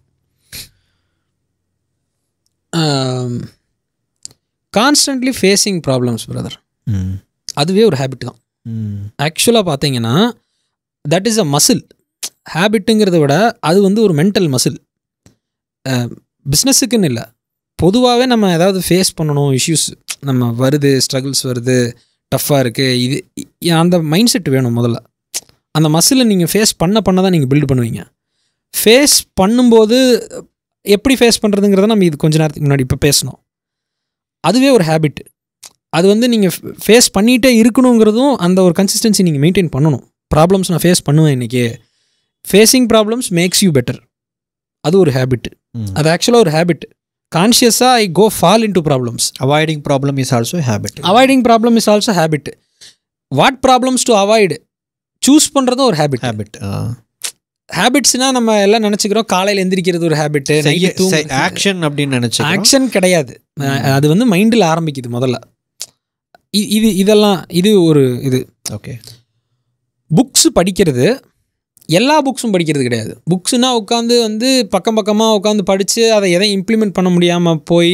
கான்ஸ்டன்ட்லி ஃபேஸிங் ப்ராப்ளம்ஸ் பிரதர் அதுவே ஒரு ஹேபிட் தான் hmm. ஆக்சுவலாக பார்த்தீங்கன்னா தட் இஸ் அ மசில் ஹேபிட்டுங்கிறத விட அது வந்து ஒரு மென்டல் மசில் பிஸ்னஸுக்குன்னு இல்லை பொதுவாகவே நம்ம ஏதாவது ஃபேஸ் பண்ணணும் இஷ்யூஸ் நம்ம வருது ஸ்ட்ரகிள்ஸ் வருது டஃப்பாக இருக்குது இது அந்த மைண்ட் செட் வேணும் முதல்ல அந்த மசிலை நீங்கள் ஃபேஸ் பண்ண பண்ண தான் நீங்கள் பில்ட் பண்ணுவீங்க ஃபேஸ் பண்ணும்போது எப்படி ஃபேஸ் பண்ணுறதுங்கிறத நம்ம இது கொஞ்ச நேரத்துக்கு முன்னாடி இப்போ பேசணும் அதுவே ஒரு ஹேபிட் அது வந்து நீங்கள் ஃபேஸ் பண்ணிகிட்டே இருக்கணுங்கிறதும் அந்த ஒரு கன்சிஸ்டன்சி நீங்கள் மெயின்டைன் பண்ணணும் ப்ராப்ளம்ஸ் நான் ஃபேஸ் பண்ணுவேன் இன்றைக்கி facing problems makes you better அது ஒரு ஹேபிட் அது ஆக்சுவலாக ஒரு ஹேபிட் கான்ஷியஸாக I go fall into problems avoiding problem is also habit avoiding problem is also habit what problems to avoid choose பண்ணுறதும் ஒரு ஹேபிட் ஹேபிட் ஹேபிட்ஸ்னா நம்ம எல்லாம் நினச்சிக்கிறோம் காலையில் எந்திரிக்கிறது ஒரு ஹேபிட் ஆக்ஷன் அப்படின்னு நினச்சோம் ஆக்ஷன் கிடையாது அது வந்து மைண்டில் ஆரம்பிக்குது முதல்ல இது இதெல்லாம் இது ஒரு இது ஓகே புக்ஸு படிக்கிறது எல்லா புக்ஸும் படிக்கிறது கிடையாது புக்ஸுனால் உட்காந்து வந்து பக்கம் பக்கமாக உட்காந்து படித்து அதை எதையும் இம்ப்ளிமெண்ட் பண்ண முடியாமல் போய்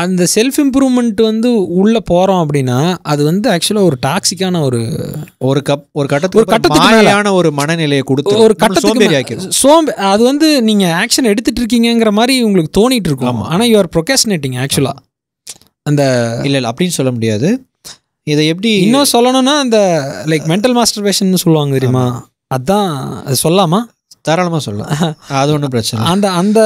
அந்த செல்ஃப் இம்ப்ரூவ்மெண்ட் வந்து உள்ளே போகிறோம் அப்படின்னா அது வந்து ஆக்சுவலாக ஒரு டாக்ஸிக்கான ஒரு ஒரு கப் ஒரு கட்டத்துக்கு ஒரு கட்டத்துக்கான ஒரு மனநிலையை கொடுத்து ஒரு கட்டத்துக்கு சோம்பே அது வந்து நீங்கள் ஆக்ஷன் எடுத்துகிட்டு இருக்கீங்கிற மாதிரி உங்களுக்கு தோணிட்டு இருக்கும் ஆனால் யூஆர் ப்ரொகேஷனேட்டிங் ஆக்சுவலாக அந்த இல்லை இல்லை அப்படின்னு சொல்ல முடியாது இதை எப்படி இன்னும் சொல்லணும்னா அந்த லைக் மென்டல் மாஸ்டர்வேஷன் சொல்லுவாங்க தெரியுமா அதான் அது சொல்லாமா தாராளமாக சொல்லலாம் அது ஒன்றும் பிரச்சனை அந்த அந்த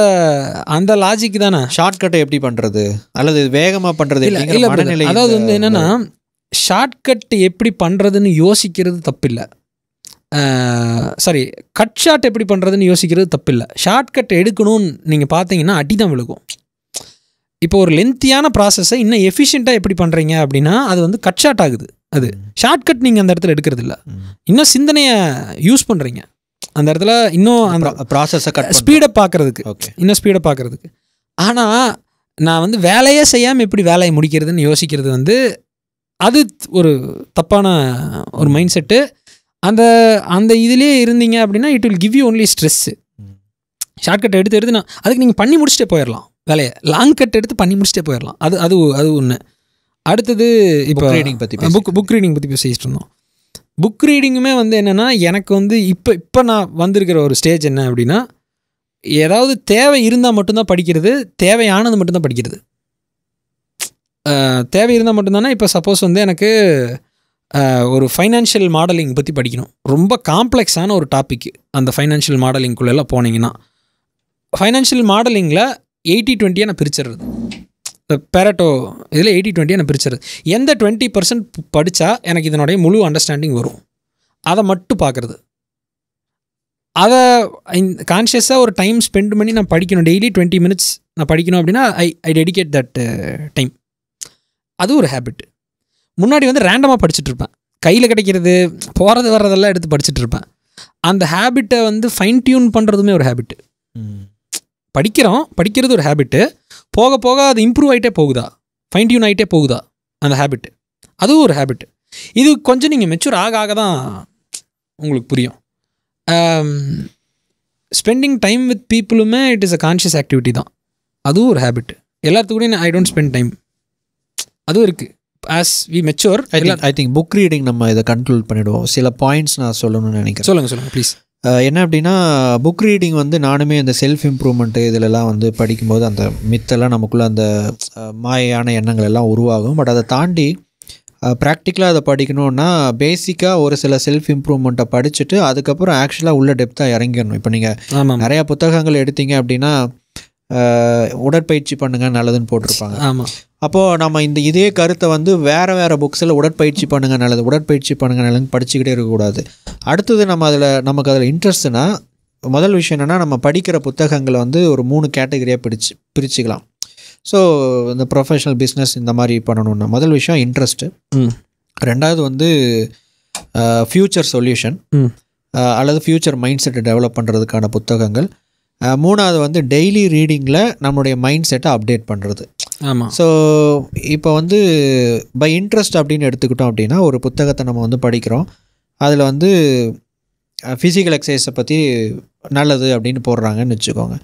அந்த லாஜிக் தானே ஷார்ட்கட்டை எப்படி பண்ணுறது அல்லது வேகமாக பண்ணுறது இல்லை இல்லை அதாவது வந்து என்னென்னா ஷார்ட்கட் எப்படி பண்ணுறதுன்னு யோசிக்கிறது தப்பில்லை சாரி கட் ஷாட் எப்படி பண்ணுறதுன்னு யோசிக்கிறது தப்பில்லை ஷார்ட்கட் எடுக்கணும்னு நீங்கள் பார்த்தீங்கன்னா அடி தான் விழுகும் இப்போ ஒரு லென்த்தியான ப்ராசஸை இன்னும் எஃபிஷியண்ட்டாக எப்படி பண்ணுறீங்க அப்படின்னா அது வந்து கட் ஷாட் ஆகுது அது ஷார்ட்கட் நீங்கள் அந்த இடத்துல எடுக்கிறது இல்லை இன்னும் சிந்தனையை யூஸ் பண்ணுறீங்க அந்த இடத்துல இன்னும் அந்த ப்ராசஸை கட் ஸ்பீடை ஓகே இன்னும் ஸ்பீடை பார்க்கறதுக்கு ஆனால் நான் வந்து வேலையே செய்யாமல் எப்படி வேலையை முடிக்கிறதுன்னு யோசிக்கிறது வந்து அது ஒரு தப்பான ஒரு மைண்ட் செட்டு அந்த அந்த இதுலேயே இருந்தீங்க அப்படின்னா it will give you only stress shortcut எடுத்து எடுத்து நான் அதுக்கு நீங்கள் பண்ணி முடிச்சுட்டே போயிடலாம் வேலையை லாங் கட் எடுத்து பண்ணி முடிச்சுட்டே போயிடலாம் அது அது அது ஒன்று அடுத்தது இப்போ ரீடிங் பற்றி புக் புக் ரீடிங் பற்றி பேசிட்டு இருந்தோம் புக் ரீடிங்குமே வந்து என்னென்னா எனக்கு வந்து இப்போ இப்போ நான் வந்திருக்கிற ஒரு ஸ்டேஜ் என்ன அப்படின்னா ஏதாவது தேவை இருந்தால் மட்டும்தான் படிக்கிறது தேவையானது மட்டும்தான் படிக்கிறது தேவை இருந்தால் மட்டும்தானே இப்போ சப்போஸ் வந்து எனக்கு ஒரு ஃபைனான்ஷியல் மாடலிங் பற்றி படிக்கணும் ரொம்ப காம்ப்ளெக்ஸான ஒரு டாபிக் அந்த ஃபைனான்ஷியல் மாடலிங்குள்ளெல்லாம் போனீங்கன்னா ஃபைனான்ஷியல் மாடலிங்கில் எயிட்டி டுவெண்ட்டியாக நான் பிரிச்சிடுறது பேரட்டோ இதில் எயிட்டி டுவெண்ட்டி நான் பிரிச்சிருது எந்த டுவெண்ட்டி பர்சன்ட் படித்தா எனக்கு இதனுடைய முழு அண்டர்ஸ்டாண்டிங் வரும் அதை மட்டும் பார்க்குறது அதை கான்ஷியஸாக ஒரு டைம் ஸ்பெண்ட் பண்ணி நான் படிக்கணும் டெய்லி டுவெண்ட்டி மினிட்ஸ் நான் படிக்கணும் அப்படின்னா I I dedicate that time அது ஒரு ஹேபிட் முன்னாடி வந்து ரேண்டமாக படிச்சுட்ருப்பேன் கையில் கிடைக்கிறது போகிறது வர்றதெல்லாம் எடுத்து படிச்சுட்ருப்பேன் அந்த ஹேபிட்டை வந்து ஃபைன் டியூன் பண்ணுறதுமே ஒரு ஹேபிட்டு படிக்கிறோம் படிக்கிறது ஒரு ஹேபிட்டு போக போக அது இம்ப்ரூவ் ஆகிட்டே போகுதா ஃபைன்டியூன் ஆகிட்டே போகுதா அந்த ஹேபிட் அதுவும் ஒரு ஹேபிட் இது கொஞ்சம் நீங்கள் மெச்சூர் ஆக ஆக தான் உங்களுக்கு புரியும் ஸ்பெண்டிங் டைம் வித் பீப்புளுமே it is a conscious activity தான் அதுவும் ஒரு ஹேபிட் எல்லாத்துக்கூடயும் ஐ டோன்ட் ஸ்பெண்ட் டைம் அதுவும் இருக்குது as we mature I think book reading நம்ம இதை கண்ட்ரோல் பண்ணிவிடுவோம் சில பாயிண்ட்ஸ் நான் சொல்லணும்னு நினைக்கிறேன் சொல்லுங்கள் சொல்லுங்கள் ப்ளீஸ் என்ன அப்படின்னா புக் ரீடிங் வந்து நானுமே அந்த செல்ஃப் இம்ப்ரூவ்மெண்ட்டு இதிலெலாம் வந்து படிக்கும்போது அந்த மித்தெல்லாம் நமக்குள்ளே அந்த மாயான எண்ணங்கள் எல்லாம் உருவாகும் பட் அதை தாண்டி ப்ராக்டிக்கலாக அதை படிக்கணும்னா பேசிக்காக ஒரு சில செல்ஃப் இம்ப்ரூவ்மெண்ட்டை படிச்சுட்டு அதுக்கப்புறம் ஆக்சுவலாக உள்ள டெப்த்தாக இறங்கிடணும் இப்போ நீங்கள் நிறையா புத்தகங்கள் எடுத்தீங்க அப்படின்னா உடற்பயிற்சி பண்ணுங்க நல்லதுன்னு போட்டிருப்பாங்க ஆமாம் அப்போது நம்ம இந்த இதே கருத்தை வந்து வேறு வேறு புக்ஸில் உடற்பயிற்சி பண்ணுங்க நல்லது உடற்பயிற்சி பண்ணுங்க நல்லதுன்னு படிச்சுக்கிட்டே இருக்கக்கூடாது அடுத்தது நம்ம அதில் நமக்கு அதில் இன்ட்ரெஸ்ட்னா முதல் விஷயம் என்னென்னா நம்ம படிக்கிற புத்தகங்களை வந்து ஒரு மூணு கேட்டகரியாக பிரிச்சு பிரிச்சுக்கலாம் ஸோ இந்த ப்ரொஃபஷனல் பிஸ்னஸ் இந்த மாதிரி பண்ணணும்னா முதல் விஷயம் இன்ட்ரெஸ்ட்டு ரெண்டாவது வந்து ஃப்யூச்சர் சொல்யூஷன் அல்லது ஃப்யூச்சர் மைண்ட் செட்டை டெவலப் பண்ணுறதுக்கான புத்தகங்கள் மூணாவது வந்து டெய்லி ரீடிங்கில் நம்மளுடைய மைண்ட் செட்டை அப்டேட் பண்ணுறது ஆமாம் ஸோ இப்போ வந்து பை இன்ட்ரெஸ்ட் அப்படின்னு எடுத்துக்கிட்டோம் அப்படின்னா ஒரு புத்தகத்தை நம்ம வந்து படிக்கிறோம் அதில் வந்து ஃபிசிக்கல் எக்ஸசைஸை பற்றி நல்லது அப்படின்னு போடுறாங்கன்னு வச்சுக்கோங்க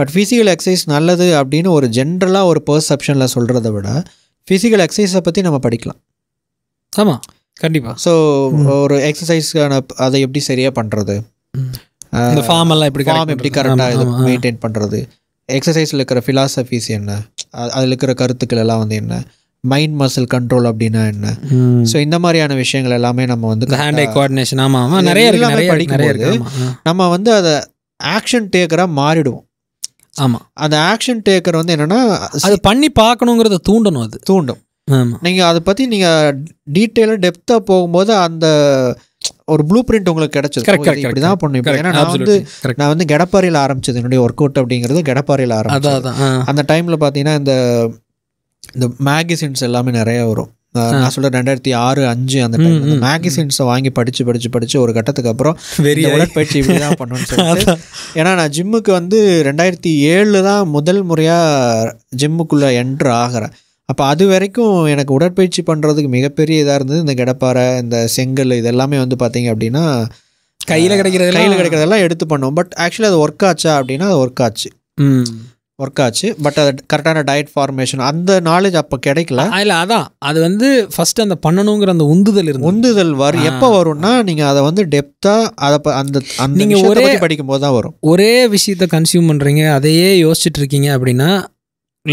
பட் ஃபிசிக்கல் எக்ஸசைஸ் நல்லது அப்படின்னு ஒரு ஜென்ரலாக ஒரு பர்செப்ஷனில் சொல்கிறத விட ஃபிசிக்கல் எக்ஸசைஸை பற்றி நம்ம படிக்கலாம் ஆமாம் கண்டிப்பாக ஸோ ஒரு எக்ஸசைஸ்க்கான அதை எப்படி சரியாக பண்ணுறது இந்த ஃபார்ம் எல்லாம் எப்படி ஃபார்ம் எப்படி கரெக்டாக இது மெயின்டைன் பண்ணுறது எக்ஸசைஸில் இருக்கிற ஃபிலாசபிஸ் என்ன அதில் இருக்கிற கருத்துக்கள் எல்லாம் வந்து என்ன மைண்ட் மசில் கண்ட்ரோல் அப்படின்னா என்ன ஸோ இந்த மாதிரியான விஷயங்கள் எல்லாமே நம்ம வந்து ஹேண்ட் ஐ கோஆர்டினேஷன் ஆமாம் நிறைய எல்லாமே நம்ம வந்து அதை ஆக்ஷன் டேக்கராக மாறிடுவோம் ஆமாம் அந்த ஆக்ஷன் டேக்கர் வந்து என்னென்னா அது பண்ணி பார்க்கணுங்கிறத தூண்டணும் அது தூண்டும் நீங்கள் அதை பற்றி நீங்கள் டீட்டெயிலாக டெப்த்தாக போகும்போது அந்த ஒரு ப்ளூ பிரிண்ட் உங்களுக்கு கிடைச்சது இப்படி தான் பண்ணும் ஏன்னா நான் வந்து நான் வந்து கெடப்பாறையில் ஆரம்பிச்சது என்னுடைய ஒர்க் அவுட் அப்படிங்கிறது கெடப்பாறையில் ஆரம்பிச்சது அந்த டைமில் பார்த்தீங்கன்னா இந்த இந்த மேகசின்ஸ் எல்லாமே நிறைய வரும் நான் சொல்ற ரெண்டாயிரத்தி ஆறு அஞ்சு அந்த டைம் வாங்கி படிச்சு படிச்சு படிச்சு ஒரு கட்டத்துக்கு அப்புறம் வெறிய உடற்பயிற்சி இப்படி தான் பண்ணணும்னு ஏன்னா நான் ஜிம்முக்கு வந்து ரெண்டாயிரத்தி ஏழு தான் முதல் முறையாக ஜிம்முக்குள்ளே என்ட்ரு ஆகிறேன் அப்போ அது வரைக்கும் எனக்கு உடற்பயிற்சி பண்ணுறதுக்கு மிகப்பெரிய இதாக இருந்தது இந்த கிடப்பாறை இந்த செங்கல் இதெல்லாமே வந்து பார்த்தீங்க அப்படின்னா கையில் கிடைக்கிறது கையில் கிடைக்கிறதெல்லாம் எடுத்து பண்ணோம் பட் ஆக்சுவலி அது ஒர்க் ஆச்சா அப்படின்னா அது ஒர்க் ஆச்சு ஒர்க் ஆச்சு பட் அது கரெக்டான டயட் ஃபார்மேஷன் அந்த நாலேஜ் அப்போ கிடைக்கல இல்லை அதான் அது வந்து ஃபஸ்ட்டு அந்த பண்ணணுங்கிற அந்த உந்துதல் இருந்து உந்துதல் வரும் எப்போ வரும்னா நீங்கள் அதை வந்து டெப்த்தாக அதை அந்த அந்த நீங்கள் ஒரே படிக்கும் போது தான் வரும் ஒரே விஷயத்த கன்சியூம் பண்ணுறீங்க அதையே யோசிச்சுட்டு இருக்கீங்க அப்படின்னா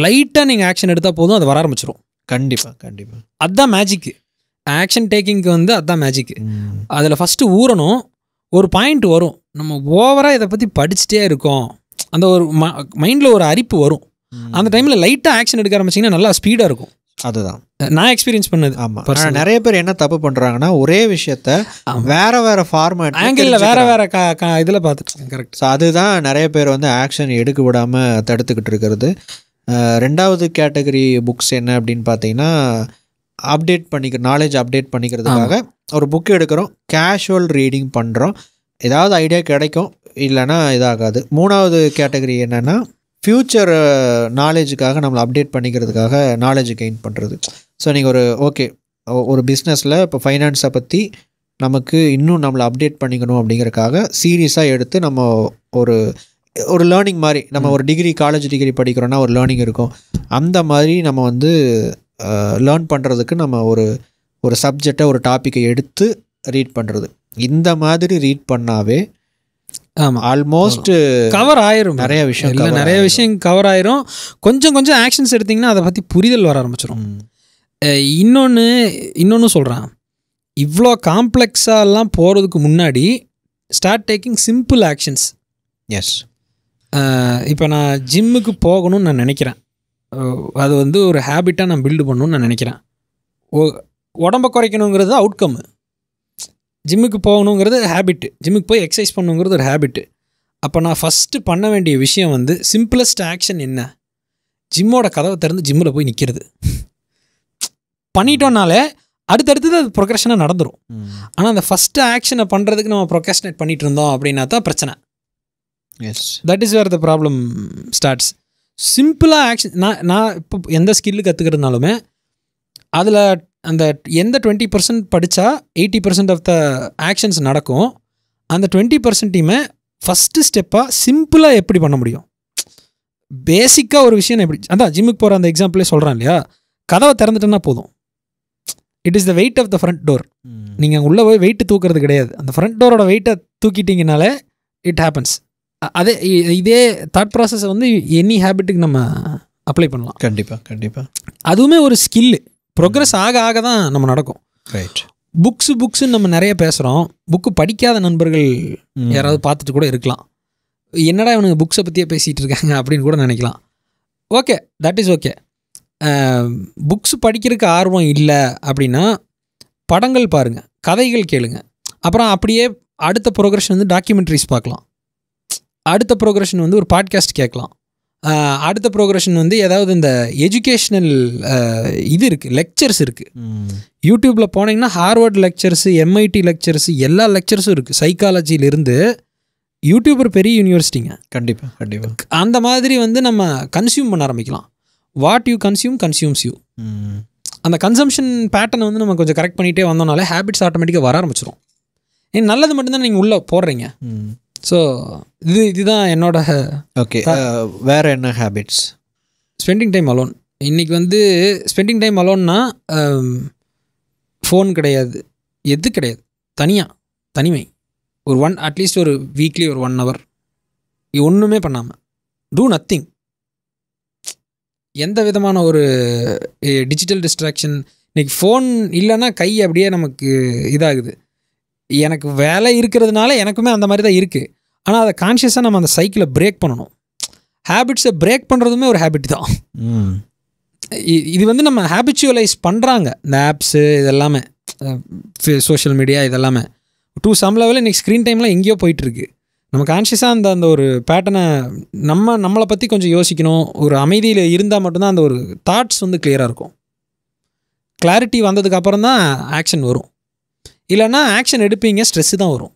லைட்டாக நீங்கள் ஆக்ஷன் எடுத்தால் போதும் அது வர ஆரம்பிச்சிடும் கண்டிப்பாக கண்டிப்பாக அதுதான் மேஜிக்கு ஆக்ஷன் டேக்கிங்க்கு வந்து அதுதான் மேஜிக்கு அதில் ஃபஸ்ட்டு ஊறணும் ஒரு பாயிண்ட் வரும் நம்ம ஓவராக இதை பற்றி படிச்சுட்டே இருக்கோம் அந்த ஒரு மைண்டில் ஒரு அரிப்பு வரும் அந்த டைமில் லைட்டாக ஆக்ஷன் எடுக்க ஆரம்பிச்சிங்கன்னா நல்லா ஸ்பீடாக இருக்கும் அதுதான் நான் எக்ஸ்பீரியன்ஸ் பண்ணது ஆமாம் நிறைய பேர் என்ன தப்பு பண்ணுறாங்கன்னா ஒரே விஷயத்த வேற வேற ஃபார்மேட் ஆங்கிளில் வேற வேற இதில் பார்த்துட்டு கரெக்ட் ஸோ அதுதான் நிறைய பேர் வந்து ஆக்ஷன் எடுக்க விடாமல் தடுத்துக்கிட்டு இருக்கிறது ரெண்டாவது கேட்டகரி புக்ஸ் என்ன அப்படின்னு பார்த்தீங்கன்னா அப்டேட் பண்ணிக்க நாலேஜ் அப்டேட் பண்ணிக்கிறதுக்காக ஒரு புக் எடுக்கிறோம் கேஷுவல் ரீடிங் பண்ணுறோம் ஏதாவது ஐடியா கிடைக்கும் இல்லைன்னா இதாகாது மூணாவது கேட்டகரி என்னென்னா ஃப்யூச்சர் நாலேஜுக்காக நம்மளை அப்டேட் பண்ணிக்கிறதுக்காக நாலேஜ் கெயின் பண்ணுறது ஸோ நீங்கள் ஒரு ஓகே ஒரு பிஸ்னஸில் இப்போ ஃபைனான்ஸை பற்றி நமக்கு இன்னும் நம்மளை அப்டேட் பண்ணிக்கணும் அப்படிங்கிறக்காக சீரியஸாக எடுத்து நம்ம ஒரு ஒரு லேர்னிங் மாதிரி நம்ம ஒரு டிகிரி காலேஜ் டிகிரி படிக்கிறோன்னா ஒரு லேர்னிங் இருக்கும் அந்த மாதிரி நம்ம வந்து லேர்ன் பண்ணுறதுக்கு நம்ம ஒரு ஒரு சப்ஜெக்டை ஒரு டாப்பிக்கை எடுத்து ரீட் பண்ணுறது இந்த மாதிரி ரீட் பண்ணாவே ஆமாம் ஆல்மோஸ்ட் கவர் ஆயிரும் நிறைய விஷயம் இல்லை நிறைய விஷயம் கவர் ஆயிரும் கொஞ்சம் கொஞ்சம் ஆக்ஷன்ஸ் எடுத்திங்கன்னா அதை பற்றி புரிதல் வர ஆரம்பிச்சிடும் இன்னொன்று இன்னொன்று சொல்கிறேன் இவ்வளோ காம்ப்ளெக்ஸாலாம் போகிறதுக்கு முன்னாடி start taking simple actions yes இப்போ நான் ஜிம்முக்கு போகணும்னு நான் நினைக்கிறேன் அது வந்து ஒரு ஹேபிட்டாக நான் பில்டு பண்ணணும்னு நான் நினைக்கிறேன் ஓ உடம்பை குறைக்கணுங்கிறது அவுட்கம்மு ஜிம்முக்கு போகணுங்கிறது ஹேபிட்டு ஜிம்முக்கு போய் எக்ஸசைஸ் பண்ணுங்கிறது ஒரு ஹேபிட்டு அப்போ நான் ஃபஸ்ட்டு பண்ண வேண்டிய விஷயம் வந்து சிம்பிளஸ்ட் ஆக்ஷன் என்ன ஜிம்மோட கதவை திறந்து ஜிம்மில் போய் நிற்கிறது பண்ணிட்டோம்னாலே அடுத்தடுத்தது அது ப்ரொக்ரஷனாக நடந்துடும் ஆனால் அந்த ஃபஸ்ட்டு ஆக்ஷனை பண்ணுறதுக்கு நம்ம ப்ரொக்ரஷனேட் பண்ணிகிட்டு இருந்தோம் அப்படின்னா தான் பிரச்சனை that is where the problem starts சிம்பிளாக ஆக்ஷன் நான் நான் இப்போ எந்த ஸ்கில்லு கற்றுக்கிறதுனாலுமே அதில் அந்த எந்த டுவெண்ட்டி பர்சன்ட் படித்தா eighty percent of the actions நடக்கும் அந்த டுவெண்ட்டி பர்சன்ட்டையுமே ஃபஸ்ட்டு ஸ்டெப்பாக சிம்பிளாக எப்படி பண்ண முடியும் பேசிக்காக ஒரு விஷயம் எப்படி அதான் ஜிம்முக்கு போகிற அந்த எக்ஸாம்பிளே சொல்கிறேன் இல்லையா கதவை திறந்துட்டேன்னா போதும் it is the weight of the front door நீங்கள் உள்ளே போய் வெயிட்டு தூக்கிறது கிடையாது அந்த ஃப்ரண்ட் டோரோட வெயிட்டை தூக்கிட்டிங்கனாலே இட் ஹேப்பன்ஸ் அதே இதே தாட் ப்ராசஸை வந்து எனி ஹேபிட்டுக்கு நம்ம அப்ளை பண்ணலாம் கண்டிப்பாக கண்டிப்பாக அதுவுமே ஒரு ஸ்கில்லு ப்ரோக்ரஸ் ஆக ஆக தான் நம்ம நடக்கும் ரைட் புக்ஸு புக்ஸுன்னு நம்ம நிறைய பேசுகிறோம் புக்கு படிக்காத நண்பர்கள் யாராவது பார்த்துட்டு கூட இருக்கலாம் என்னடா இவனுங்க புக்ஸை பற்றியே பேசிகிட்டு இருக்காங்க அப்படின்னு கூட நினைக்கலாம் okay that is okay books படிக்கிறதுக்கு ஆர்வம் இல்லை அப்படின்னா படங்கள் பாருங்கள் கதைகள் கேளுங்க அப்புறம் அப்படியே அடுத்த ப்ரோக்ரஷன் வந்து டாக்குமெண்ட்ரிஸ் பார்க்கலாம் அடுத்த ப்ரோக்ரஷன் வந்து ஒரு பாட்காஸ்ட் கேட்கலாம் அடுத்த ப்ரோக்ரஷன் வந்து ஏதாவது இந்த எஜுகேஷ்னல் இது இருக்குது லெக்சர்ஸ் இருக்குது யூடியூப்பில் போனீங்கன்னா ஹார்வர்ட் லெக்சர்ஸு எம்ஐடி லெக்சர்ஸ் எல்லா லெக்சர்ஸும் இருக்குது சைக்காலஜியிலிருந்து யூடியூபர் பெரிய யூனிவர்சிட்டிங்க கண்டிப்பாக கண்டிப்பாக அந்த மாதிரி வந்து நம்ம கன்சியூம் பண்ண ஆரம்பிக்கலாம் what you consume consumes you அந்த கன்சம்ஷன் பேட்டர்னை வந்து நம்ம கொஞ்சம் கரெக்ட் பண்ணிகிட்டே வந்தோம்னாலே ஹேபிட்ஸ் ஆட்டோமேட்டிக்காக வர ஆரம்பிச்சிடும் நல்லது மட்டும்தான் நீங்கள் உள்ளே போடுறீங்க ஸோ இது இதுதான் என்னோட ஓகே uh, வேறு என்ன ஹேபிட்ஸ் ஸ்பெண்டிங் டைம் அலோன் இன்றைக்கி வந்து ஸ்பெண்டிங் டைம் அலோன்னா ஃபோன் கிடையாது எது கிடையாது தனியாக தனிமை ஒரு ஒன் அட்லீஸ்ட் ஒரு வீக்லி ஒரு ஒன் ஹவர் ஒன்றுமே பண்ணாமல் டூ நத்திங் எந்த விதமான ஒரு டிஜிட்டல் டிஸ்ட்ராக்ஷன் இன்றைக்கி ஃபோன் இல்லைன்னா கை அப்படியே நமக்கு இதாகுது எனக்கு வேலை இருக்கிறதுனால எனக்குமே அந்த மாதிரி தான் இருக்குது ஆனால் அதை கான்ஷியஸாக நம்ம அந்த சைக்கிளை பிரேக் பண்ணணும் ஹேபிட்ஸை பிரேக் பண்ணுறதுமே ஒரு ஹேபிட் தான் இது வந்து நம்ம ஹேபிச்சுவலைஸ் பண்ணுறாங்க இந்த ஆப்ஸு இதெல்லாமே சோஷியல் மீடியா இதெல்லாமே டூ சம் லெவலில் இன்றைக்கி ஸ்க்ரீன் டைம்லாம் எங்கேயோ போயிட்டுருக்கு நம்ம கான்ஷியஸாக அந்த அந்த ஒரு பேட்டனை நம்ம நம்மளை பற்றி கொஞ்சம் யோசிக்கணும் ஒரு அமைதியில் இருந்தால் மட்டும்தான் அந்த ஒரு தாட்ஸ் வந்து கிளியராக இருக்கும் கிளாரிட்டி வந்ததுக்கு அப்புறம் தான் ஆக்ஷன் வரும் இல்லைன்னா ஆக்ஷன் எடுப்பீங்க ஸ்ட்ரெஸ்ஸு தான் வரும்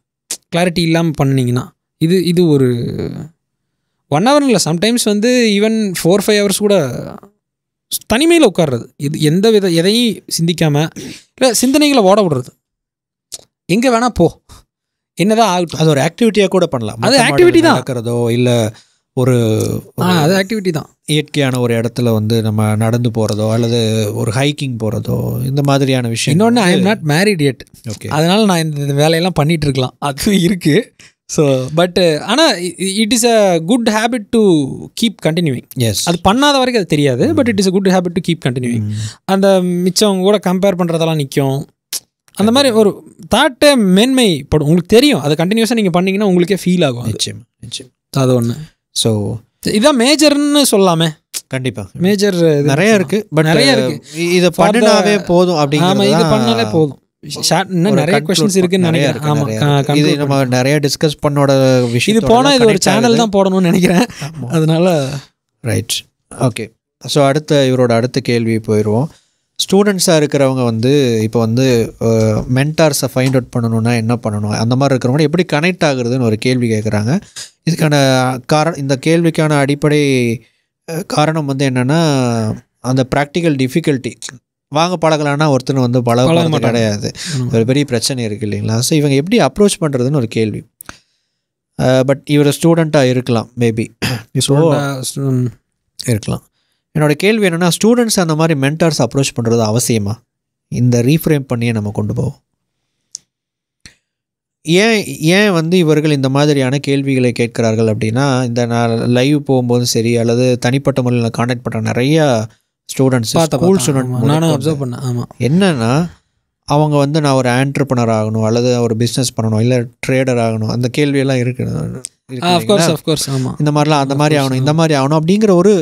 கிளாரிட்டி இல்லாமல் பண்ணிங்கன்னா இது இது ஒரு ஒன் ஹவர் இல்லை சம்டைம்ஸ் வந்து ஈவன் ஃபோர் ஃபைவ் ஹவர்ஸ் கூட தனிமையில் உட்கார்றது இது எந்த வித எதையும் சிந்திக்காமல் இல்லை சிந்தனைகளை ஓட விடுறது எங்கே வேணால் போ என்னதான் ஆகட்டும் அது ஒரு ஆக்டிவிட்டியாக கூட பண்ணலாம் அது ஆக்டிவிட்டி தான் இருக்கிறதோ இல்லை ஒரு அது ஆக்டிவிட்டி தான் இயற்கையான ஒரு இடத்துல வந்து நம்ம நடந்து போகிறதோ அல்லது ஒரு ஹைக்கிங் போகிறதோ இந்த மாதிரியான விஷயம் இன்னொன்று I am not married yet okay அதனால் நான் இந்த வேலையெல்லாம் பண்ணிகிட்டு இருக்கலாம் அது இருக்குது ஸோ பட்டு ஆனால் it is a good habit to keep continuing yes அது பண்ணாத வரைக்கும் அது தெரியாது but it is a good habit to keep continuing அந்த மிச்சம் கூட கம்பேர் பண்ணுறதெல்லாம் நிற்கும் அந்த மாதிரி ஒரு மேன்மை மேன்மைப்படும் உங்களுக்கு தெரியும் அதை கண்டினியூஸாக நீங்கள் பண்ணிங்கன்னா உங்களுக்கே ஃபீல் ஆகும் நிச்சயம் நிச்சயம் அது ஒன்று ஸோ இதுதான் மேஜர்னு சொல்லாமே கண்டிப்பா மேஜர் நிறைய இருக்கு பட் நிறைய இருக்கு இதை பண்ணினாவே போதும் அப்படிங்கிற இது பண்ணாலே போதும் நிறைய கொஸ்டின்ஸ் இருக்குன்னு நினைக்கிறேன் ஆமா இது நம்ம நிறைய டிஸ்கஸ் பண்ணோட விஷயம் இது போனா இது ஒரு சேனல் தான் போடணும்னு நினைக்கிறேன் அதனால ரைட் ஓகே ஸோ அடுத்த இவரோட அடுத்த கேள்வி போயிடுவோம் ஸ்டூடெண்ட்ஸாக இருக்கிறவங்க வந்து இப்போ வந்து மென்டார்ஸை ஃபைண்ட் அவுட் பண்ணணும்னா என்ன பண்ணணும் அந்த மாதிரி இருக்கிறவங்க எப்படி கனெக்ட் ஆகுறதுன்னு ஒரு கேள்வி கேட்குறாங்க இதுக்கான கார இந்த கேள்விக்கான அடிப்படை காரணம் வந்து என்னென்னா அந்த ப்ராக்டிக்கல் டிஃபிகல்ட்டி வாங்க பழகலான்னா ஒருத்தர் வந்து பழக கிடையாது ஒரு பெரிய பிரச்சனை இருக்குது இல்லைங்களா ஸோ இவங்க எப்படி அப்ரோச் பண்ணுறதுன்னு ஒரு கேள்வி பட் இவர் ஸ்டூடெண்ட்டாக இருக்கலாம் மேபி ஸோ இருக்கலாம் என்னோடய கேள்வி என்னென்னா ஸ்டூடெண்ட்ஸ் அந்த மாதிரி மென்டார்ஸ் அப்ரோச் பண்ணுறது அவசியமா இந்த ரீஃப்ரேம் பண்ணியே நம்ம கொண்டு போவோம் ஏன் ஏன் வந்து இவர்கள் இந்த மாதிரியான கேள்விகளை கேட்கிறார்கள் அப்படின்னா இந்த நான் லைவ் போகும்போதும் சரி அல்லது தனிப்பட்ட முறையில் நான் காண்டாக்ட் பண்ணுற நிறையா ஸ்டூடெண்ட்ஸ் ஸ்கூல் ஸ்டூடெண்ட் நானும் அப்சர்வ் பண்ணேன் ஆமாம் என்னென்னா அவங்க வந்து நான் ஒரு ஆண்டர்பனர் ஆகணும் அல்லது ஒரு பிஸ்னஸ் பண்ணணும் இல்லை ட்ரேடர் ஆகணும் அந்த கேள்வியெல்லாம் இருக்குது இந்த மாதிரிலாம் அந்த மாதிரி ஆகணும் இந்த மாதிரி ஆகணும் அப்படிங்கிற ஒரு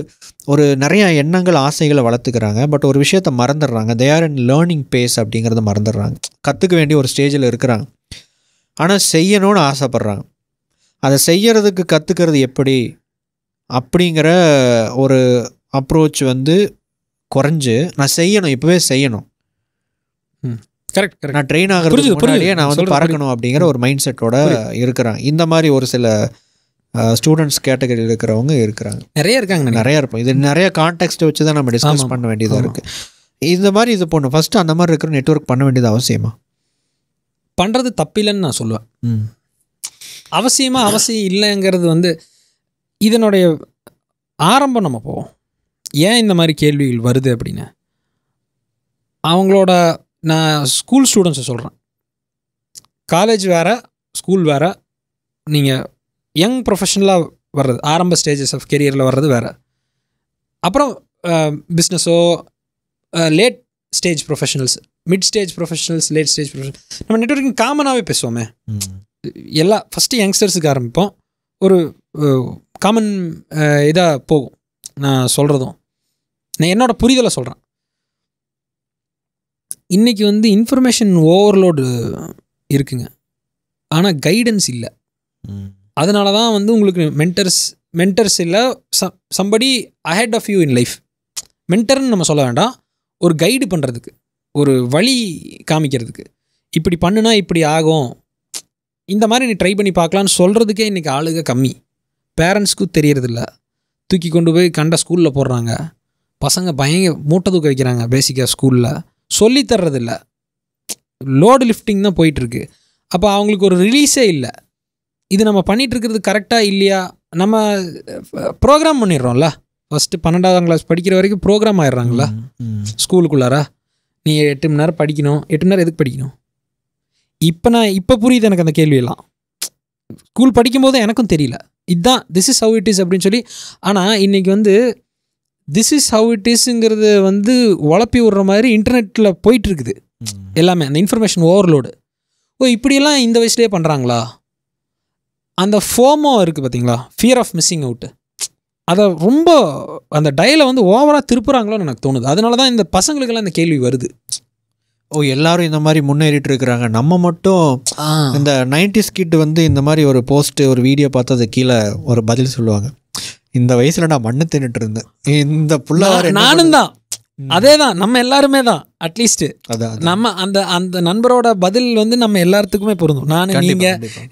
ஒரு நிறைய எண்ணங்கள் ஆசைகளை வளர்த்துக்கிறாங்க பட் ஒரு விஷயத்த மறந்துடுறாங்க they are in learning phase அப்படிங்கிறத மறந்துடுறாங்க கற்றுக்க வேண்டிய ஒரு ஸ்டேஜில் இருக்கிறாங்க ஆனால் செய்யணும்னு ஆசைப்பட்றாங்க அதை செய்கிறதுக்கு கற்றுக்கிறது எப்படி அப்படிங்கிற ஒரு அப்ரோச் வந்து குறைஞ்சு நான் செய்யணும் இப்போவே செய்யணும் கரெக்ட் நான் ட்ரெயின் ஆகிறது முன்னாடியே நான் வந்து பறக்கணும் அப்படிங்கிற ஒரு மைண்ட் செட்டோட இருக்கிறேன் இந்த மாதிரி ஒரு சில ஸ்டூடெண்ட்ஸ் கேட்டகரியில் இருக்கிறவங்க இருக்கிறாங்க நிறைய இருக்காங்க நிறையா இருப்போம் இது நிறைய கான்டெக்ட் வச்சு தான் நம்ம டிஸ்கஸ் பண்ண வேண்டியதாக இருக்குது இந்த மாதிரி இது பண்ணும் ஃபஸ்ட்டு அந்த மாதிரி இருக்கிற நெட்ஒர்க் பண்ண வேண்டியது அவசியமாக பண்ணுறது தப்பில்லைன்னு நான் சொல்லுவேன் அவசியமாக அவசியம் இல்லைங்கிறது வந்து இதனுடைய ஆரம்பம் நம்ம போவோம் ஏன் இந்த மாதிரி கேள்விகள் வருது அப்படின்னு அவங்களோட நான் ஸ்கூல் ஸ்டூடெண்ட்ஸை சொல்கிறேன் காலேஜ் வேறு ஸ்கூல் வேறு நீங்கள் யங் ப்ரொஃபஷனலாக வர்றது ஆரம்ப ஸ்டேஜஸ் ஆஃப் கெரியரில் வர்றது வேறு அப்புறம் பிஸ்னஸோ late stage professionals mid stage professionals late stage professional நம்ம நெட்ஒர்க்கிங் காமனாகவே பேசுவோமே எல்லா ஃபஸ்ட்டு யங்ஸ்டர்ஸுக்கு ஆரம்பிப்போம் ஒரு காமன் இதாக போகும் நான் சொல்கிறதும் நான் என்னோட புரிதலை சொல்கிறேன் இன்றைக்கி வந்து இன்ஃபர்மேஷன் ஓவர்லோடு இருக்குங்க ஆனால் கைடன்ஸ் இல்லை அதனால தான் வந்து உங்களுக்கு மென்டர்ஸ் மென்டர்ஸ் இல்லை somebody ahead of you in life மென்டர்னு நம்ம சொல்ல வேண்டாம் ஒரு கைடு பண்ணுறதுக்கு ஒரு வழி காமிக்கிறதுக்கு இப்படி பண்ணுனா இப்படி ஆகும் இந்த மாதிரி நீ ட்ரை பண்ணி பார்க்கலான்னு சொல்கிறதுக்கே இன்றைக்கி ஆளுக கம்மி பேரண்ட்ஸ்க்கும் தெரியறதில்ல தூக்கி கொண்டு போய் கண்ட ஸ்கூலில் போடுறாங்க பசங்க பயங்க மூட்டை தூக்க வைக்கிறாங்க பேசிக்காக ஸ்கூலில் சொல்லித்தர்றதில்ல லோடு லிஃப்டிங் தான் போயிட்டுருக்கு அப்போ அவங்களுக்கு ஒரு ரிலீஸே இல்லை இது நம்ம பண்ணிகிட்ருக்கிறது கரெக்டாக இல்லையா நம்ம ப்ரோக்ராம் பண்ணிடுறோம்ல ஃபஸ்ட்டு பன்னெண்டாவது கிளாஸ் படிக்கிற வரைக்கும் ப்ரோக்ராம் ஆயிடுறாங்களா ஸ்கூலுக்குள்ளாரா நீ எட்டு மணி நேரம் படிக்கணும் எட்டு மணி நேரம் எதுக்கு படிக்கணும் இப்போ நான் இப்போ புரியுது எனக்கு அந்த கேள்வியெல்லாம் ஸ்கூல் படிக்கும்போது எனக்கும் தெரியல இதுதான் this is how it is அப்படின்னு சொல்லி ஆனால் இன்றைக்கி வந்து திஸ் இஸ் ஹவு இட் இஸ்ங்கிறத வந்து உழப்பி விடுற மாதிரி இன்டர்நெட்டில் போயிட்டுருக்குது எல்லாமே அந்த இன்ஃபர்மேஷன் ஓவர்லோடு ஓ இப்படியெல்லாம் இந்த வயசுலேயே பண்ணுறாங்களா அந்த ஃபோமோ இருக்குது பார்த்தீங்களா ஃபியர் ஆஃப் மிஸ்ஸிங் அவுட்டு அதை ரொம்ப அந்த டயலை வந்து ஓவராக திருப்புறாங்களோன்னு எனக்கு தோணுது அதனால தான் இந்த பசங்களுக்கெல்லாம் இந்த கேள்வி வருது ஓ எல்லாரும் இந்த மாதிரி முன்னேறிட்டு இருக்கிறாங்க நம்ம மட்டும் இந்த நைன்டிஸ் கிட் வந்து இந்த மாதிரி ஒரு போஸ்ட் ஒரு வீடியோ பார்த்து அது கீழே ஒரு பதில் சொல்லுவாங்க இந்த வயசுல நான் மண்ணு தின்னுட்டு இருந்தேன் இந்த புள்ள நானும் தான் அதே தான் நம்ம எல்லாருமே தான் அட்லீஸ்ட் நம்ம அந்த அந்த நண்பரோட பதில் வந்து நம்ம எல்லாத்துக்குமே பொருந்தும் நான் நீங்க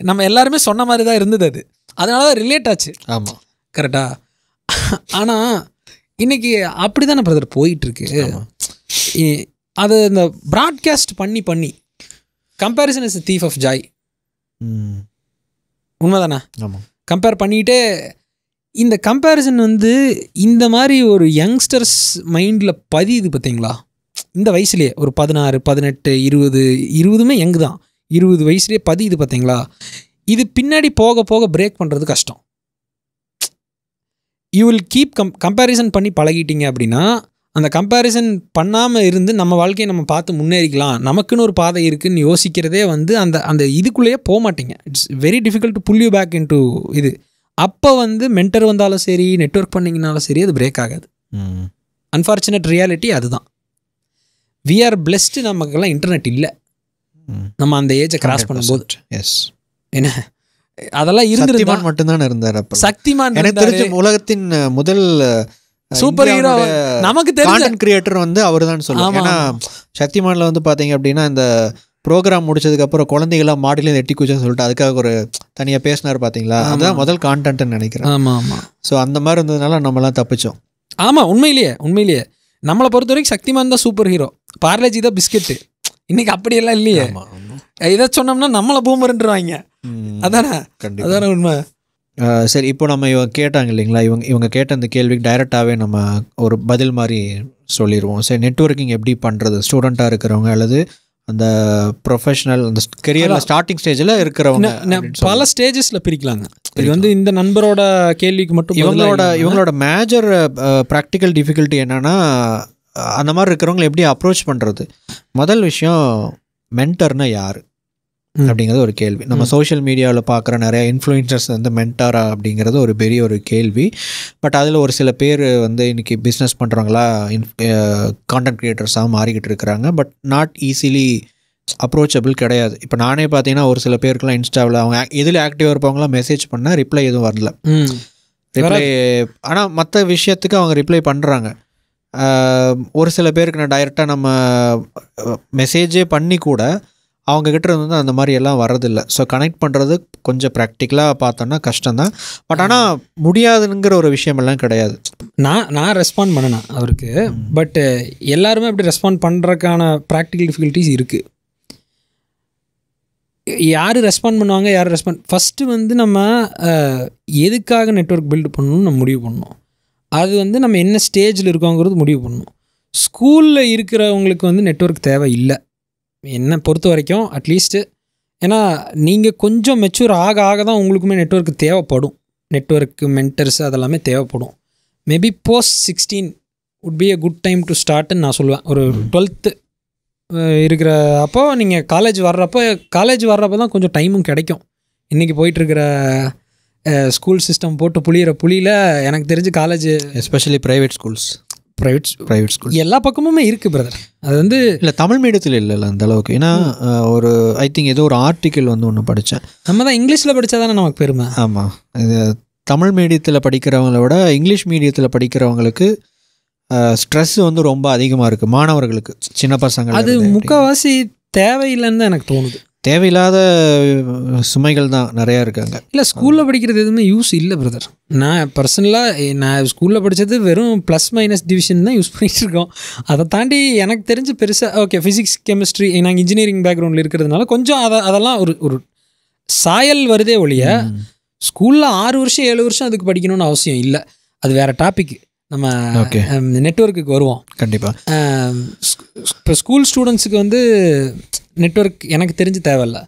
நம்ம எல்லாருமே சொன்ன மாதிரி தான் இருந்தது அது அதனாலதான் தான் ரிலேட் ஆச்சு ஆமாம் கரெக்டாக ஆனால் இன்னைக்கு அப்படி தானே பிரதர் போயிட்டுருக்கு அது இந்த ப்ராட்காஸ்ட் பண்ணி பண்ணி comparison is thief of joy உண்மைதானே ஆமாம் கம்பேர் பண்ணிகிட்டே இந்த கம்பேரிசன் வந்து இந்த மாதிரி ஒரு யங்ஸ்டர்ஸ் மைண்டில் பதியுது பார்த்தீங்களா இந்த வயசுலேயே ஒரு பதினாறு பதினெட்டு இருபது இருபதுமே எங்கு தான் இருபது வயசுலேயே பதியுது பார்த்தீங்களா இது பின்னாடி போக போக பிரேக் பண்ணுறது கஷ்டம் you will keep come comparison பண்ணி பழகிட்டீங்க அப்படின்னா அந்த கம்பேரிசன் பண்ணாமல் இருந்து நம்ம வாழ்க்கையை நம்ம பார்த்து முன்னேறிக்கலாம் நமக்குன்னு ஒரு பாதை இருக்குதுன்னு யோசிக்கிறதே வந்து அந்த அந்த இதுக்குள்ளேயே போக மாட்டீங்க it's very difficult to pull you back in to இது அப்போ வந்து மென்டர் வந்தாலும் சரி நெட்ஒர்க் பண்ணிங்கனாலும் சரி அது பிரேக் ஆகாது அன்ஃபார்ச்சுனேட் ரியாலிட்டி அதுதான் வி ஆர் பிளெஸ்டு நமக்கெல்லாம் இன்டர்நெட் இல்லை நம்ம அந்த ஏஜை கிராஸ் பண்ணும்போது எஸ் என்ன அதெல்லாம் இருந்தது மட்டும்தான் இருந்தார் அப்ப சக்திமான் எனக்கு தெரிஞ்ச உலகத்தின் முதல் சூப்பர் ஹீரோ நமக்கு தெரிஞ்ச கிரியேட்டர் வந்து அவர் தான் சொல்லுவாங்க ஏன்னா சக்திமான்ல வந்து பாத்தீங்க அப்படின்னா இந்த ப்ரோக்ராம் முடிச்சதுக்கு அப்புறம் குழந்தைகளாம் மாடிலேருந்து எட்டி குச்சுன்னு சொல்லிட்டு அதுக்காக ஒரு தனியாக பேசினார் பார்த்தீங்களா அதுதான் முதல் கான்டென்ட்னு நினைக்கிறேன் ஆமாம் ஆமாம் ஸோ அந்த மாதிரி இருந்ததுனால நம்மலாம் தப்பிச்சோம் ஆமாம் உண்மையிலேயே உண்மையிலேயே நம்மளை பொறுத்த வரைக்கும் சக்திமான் தான் சூப்பர் ஹீரோ பார்லேஜி தான் பிஸ்கெட்டு இன்னைக்கு அப்படியெல்லாம் இல்லையே இதை சொன்னோம்னா நம்மளை பூமருன்றாங்க அதானே அதான உண்மை சரி இப்போ நம்ம இவங்க கேட்டாங்க இல்லைங்களா இவங்க இவங்க கேட்ட அந்த கேள்விக்கு டைரெக்டாகவே நம்ம ஒரு பதில் மாதிரி சொல்லிடுவோம் சரி நெட்ஒர்க்கிங் எப்படி பண்ணுறது ஸ்டூடெண்ட்டாக இருக்கிறவங்க அல்லது அந்த ப்ரொஃபஷனல் அந்த கெரியரில் ஸ்டார்டிங் ஸ்டேஜில் இருக்கிறவங்க பல ஸ்டேஜஸில் பிரிக்கலாங்க இது வந்து இந்த நண்பரோட கேள்விக்கு மட்டும் இவங்களோட இவங்களோட மேஜர் ப்ராக்டிக்கல் டிஃபிகல்ட்டி என்னென்னா அந்த மாதிரி இருக்கிறவங்களை எப்படி அப்ரோச் பண்ணுறது முதல் விஷயம் மென்டர்னா யார் அப்படிங்கிறது ஒரு கேள்வி நம்ம சோஷியல் மீடியாவில் பார்க்குற நிறைய இன்ஃப்ளூயன்சர்ஸ் வந்து மென்டாரா அப்படிங்கிறது ஒரு பெரிய ஒரு கேள்வி பட் அதில் ஒரு சில பேர் வந்து இன்றைக்கி பிஸ்னஸ் பண்ணுறவங்களா இன் கான்டென்ட் க்ரியேட்டர்ஸாக மாறிக்கிட்டு இருக்கிறாங்க பட் நாட் ஈஸிலி அப்ரோச்சபிள் கிடையாது இப்போ நானே பார்த்தீங்கன்னா ஒரு சில பேருக்குலாம் இன்ஸ்டாவில் அவங்க எதில் ஆக்டிவாக இருப்பவங்களாம் மெசேஜ் பண்ணால் ரிப்ளை எதுவும் வரல ரிப்ளை ஆனால் மற்ற விஷயத்துக்கு அவங்க ரிப்ளை பண்ணுறாங்க ஒரு சில பேருக்கு நான் டைரெக்டாக நம்ம மெசேஜே பண்ணி கூட அவங்கக்கிட்ட வந்து அந்த மாதிரி எல்லாம் வரதில்லை ஸோ கனெக்ட் பண்ணுறது கொஞ்சம் ப்ராக்டிக்கலாக பார்த்தோன்னா கஷ்டம்தான் பட் ஆனால் முடியாதுங்கிற ஒரு விஷயமெல்லாம் கிடையாது நான் நான் ரெஸ்பாண்ட் பண்ணினேன் அவருக்கு பட் எல்லாருமே அப்படி ரெஸ்பாண்ட் பண்ணுறதுக்கான ப்ராக்டிக்கல் டிஃபிகல்ட்டிஸ் இருக்குது யார் ரெஸ்பாண்ட் பண்ணுவாங்க யார் ரெஸ்பாண்ட் ஃபஸ்ட்டு வந்து நம்ம எதுக்காக நெட்ஒர்க் பில்டு பண்ணணும்னு நம்ம முடிவு பண்ணணும் அது வந்து நம்ம என்ன ஸ்டேஜில் இருக்கோங்கிறது முடிவு பண்ணணும் ஸ்கூலில் இருக்கிறவங்களுக்கு வந்து நெட்ஒர்க் தேவை இல்லை என்னை பொறுத்த வரைக்கும் அட்லீஸ்ட்டு ஏன்னா நீங்கள் கொஞ்சம் மெச்சூர் ஆக ஆக தான் உங்களுக்குமே நெட்ஒர்க் தேவைப்படும் நெட்ஒர்க்கு மென்டர்ஸ் அதெல்லாமே தேவைப்படும் maybe post sixteen would be a good time to ஸ்டார்ட்னு நான் சொல்லுவேன் ஒரு டுவெல்த்து இருக்கிற அப்போ நீங்கள் காலேஜ் வர்றப்போ காலேஜ் வர்றப்போ தான் கொஞ்சம் டைமும் கிடைக்கும் இன்றைக்கி போயிட்டுருக்கிற ஸ்கூல் சிஸ்டம் போட்டு புளியிற புளியில் எனக்கு தெரிஞ்சு college especially private schools private private school எல்லா பக்கமுமே இருக்குது பிரதர் அது வந்து இல்லை தமிழ் மீடியத்தில் இல்லைல்ல அந்த அளவுக்கு ஏன்னா ஒரு ஐ திங்க் ஏதோ ஒரு ஆர்டிக்கிள் வந்து ஒன்று படித்தேன் நம்ம தான் இங்கிலீஷில் படித்தா தானே நமக்கு பெருமை ஆமாம் இது தமிழ் மீடியத்தில் படிக்கிறவங்கள விட இங்கிலீஷ் மீடியத்தில் படிக்கிறவங்களுக்கு ஸ்ட்ரெஸ் வந்து ரொம்ப அதிகமாக இருக்குது மாணவர்களுக்கு சின்ன பசங்க அது முக்கால்வாசி தேவையில்லைன்னு தான் எனக்கு தோணுது தேவையில்லாத சுமைகள் தான் நிறையா இருக்காங்க இல்லை ஸ்கூலில் படிக்கிறது எதுவுமே யூஸ் இல்லை பிரதர் நான் பர்சனலாக நான் ஸ்கூலில் படித்தது வெறும் ப்ளஸ் மைனஸ் டிவிஷன் தான் யூஸ் பண்ணிகிட்டு இருக்கோம் அதை தாண்டி எனக்கு தெரிஞ்சு பெருசாக ஓகே ஃபிசிக்ஸ் கெமிஸ்ட்ரி நாங்கள் இன்ஜினியரிங் பேக்ரவுண்டில் இருக்கிறதுனால கொஞ்சம் அதை அதெல்லாம் ஒரு ஒரு சாயல் வருதே ஒழிய ஸ்கூலில் ஆறு வருஷம் ஏழு வருஷம் அதுக்கு படிக்கணும்னு அவசியம் இல்லை அது வேறு டாபிக் நம்ம நெட்ஒர்க்குக்கு வருவோம் கண்டிப்பாக இப்போ ஸ்கூல் ஸ்டூடெண்ட்ஸுக்கு வந்து நெட்ஒர்க் எனக்கு தெரிஞ்சு தேவையில்ல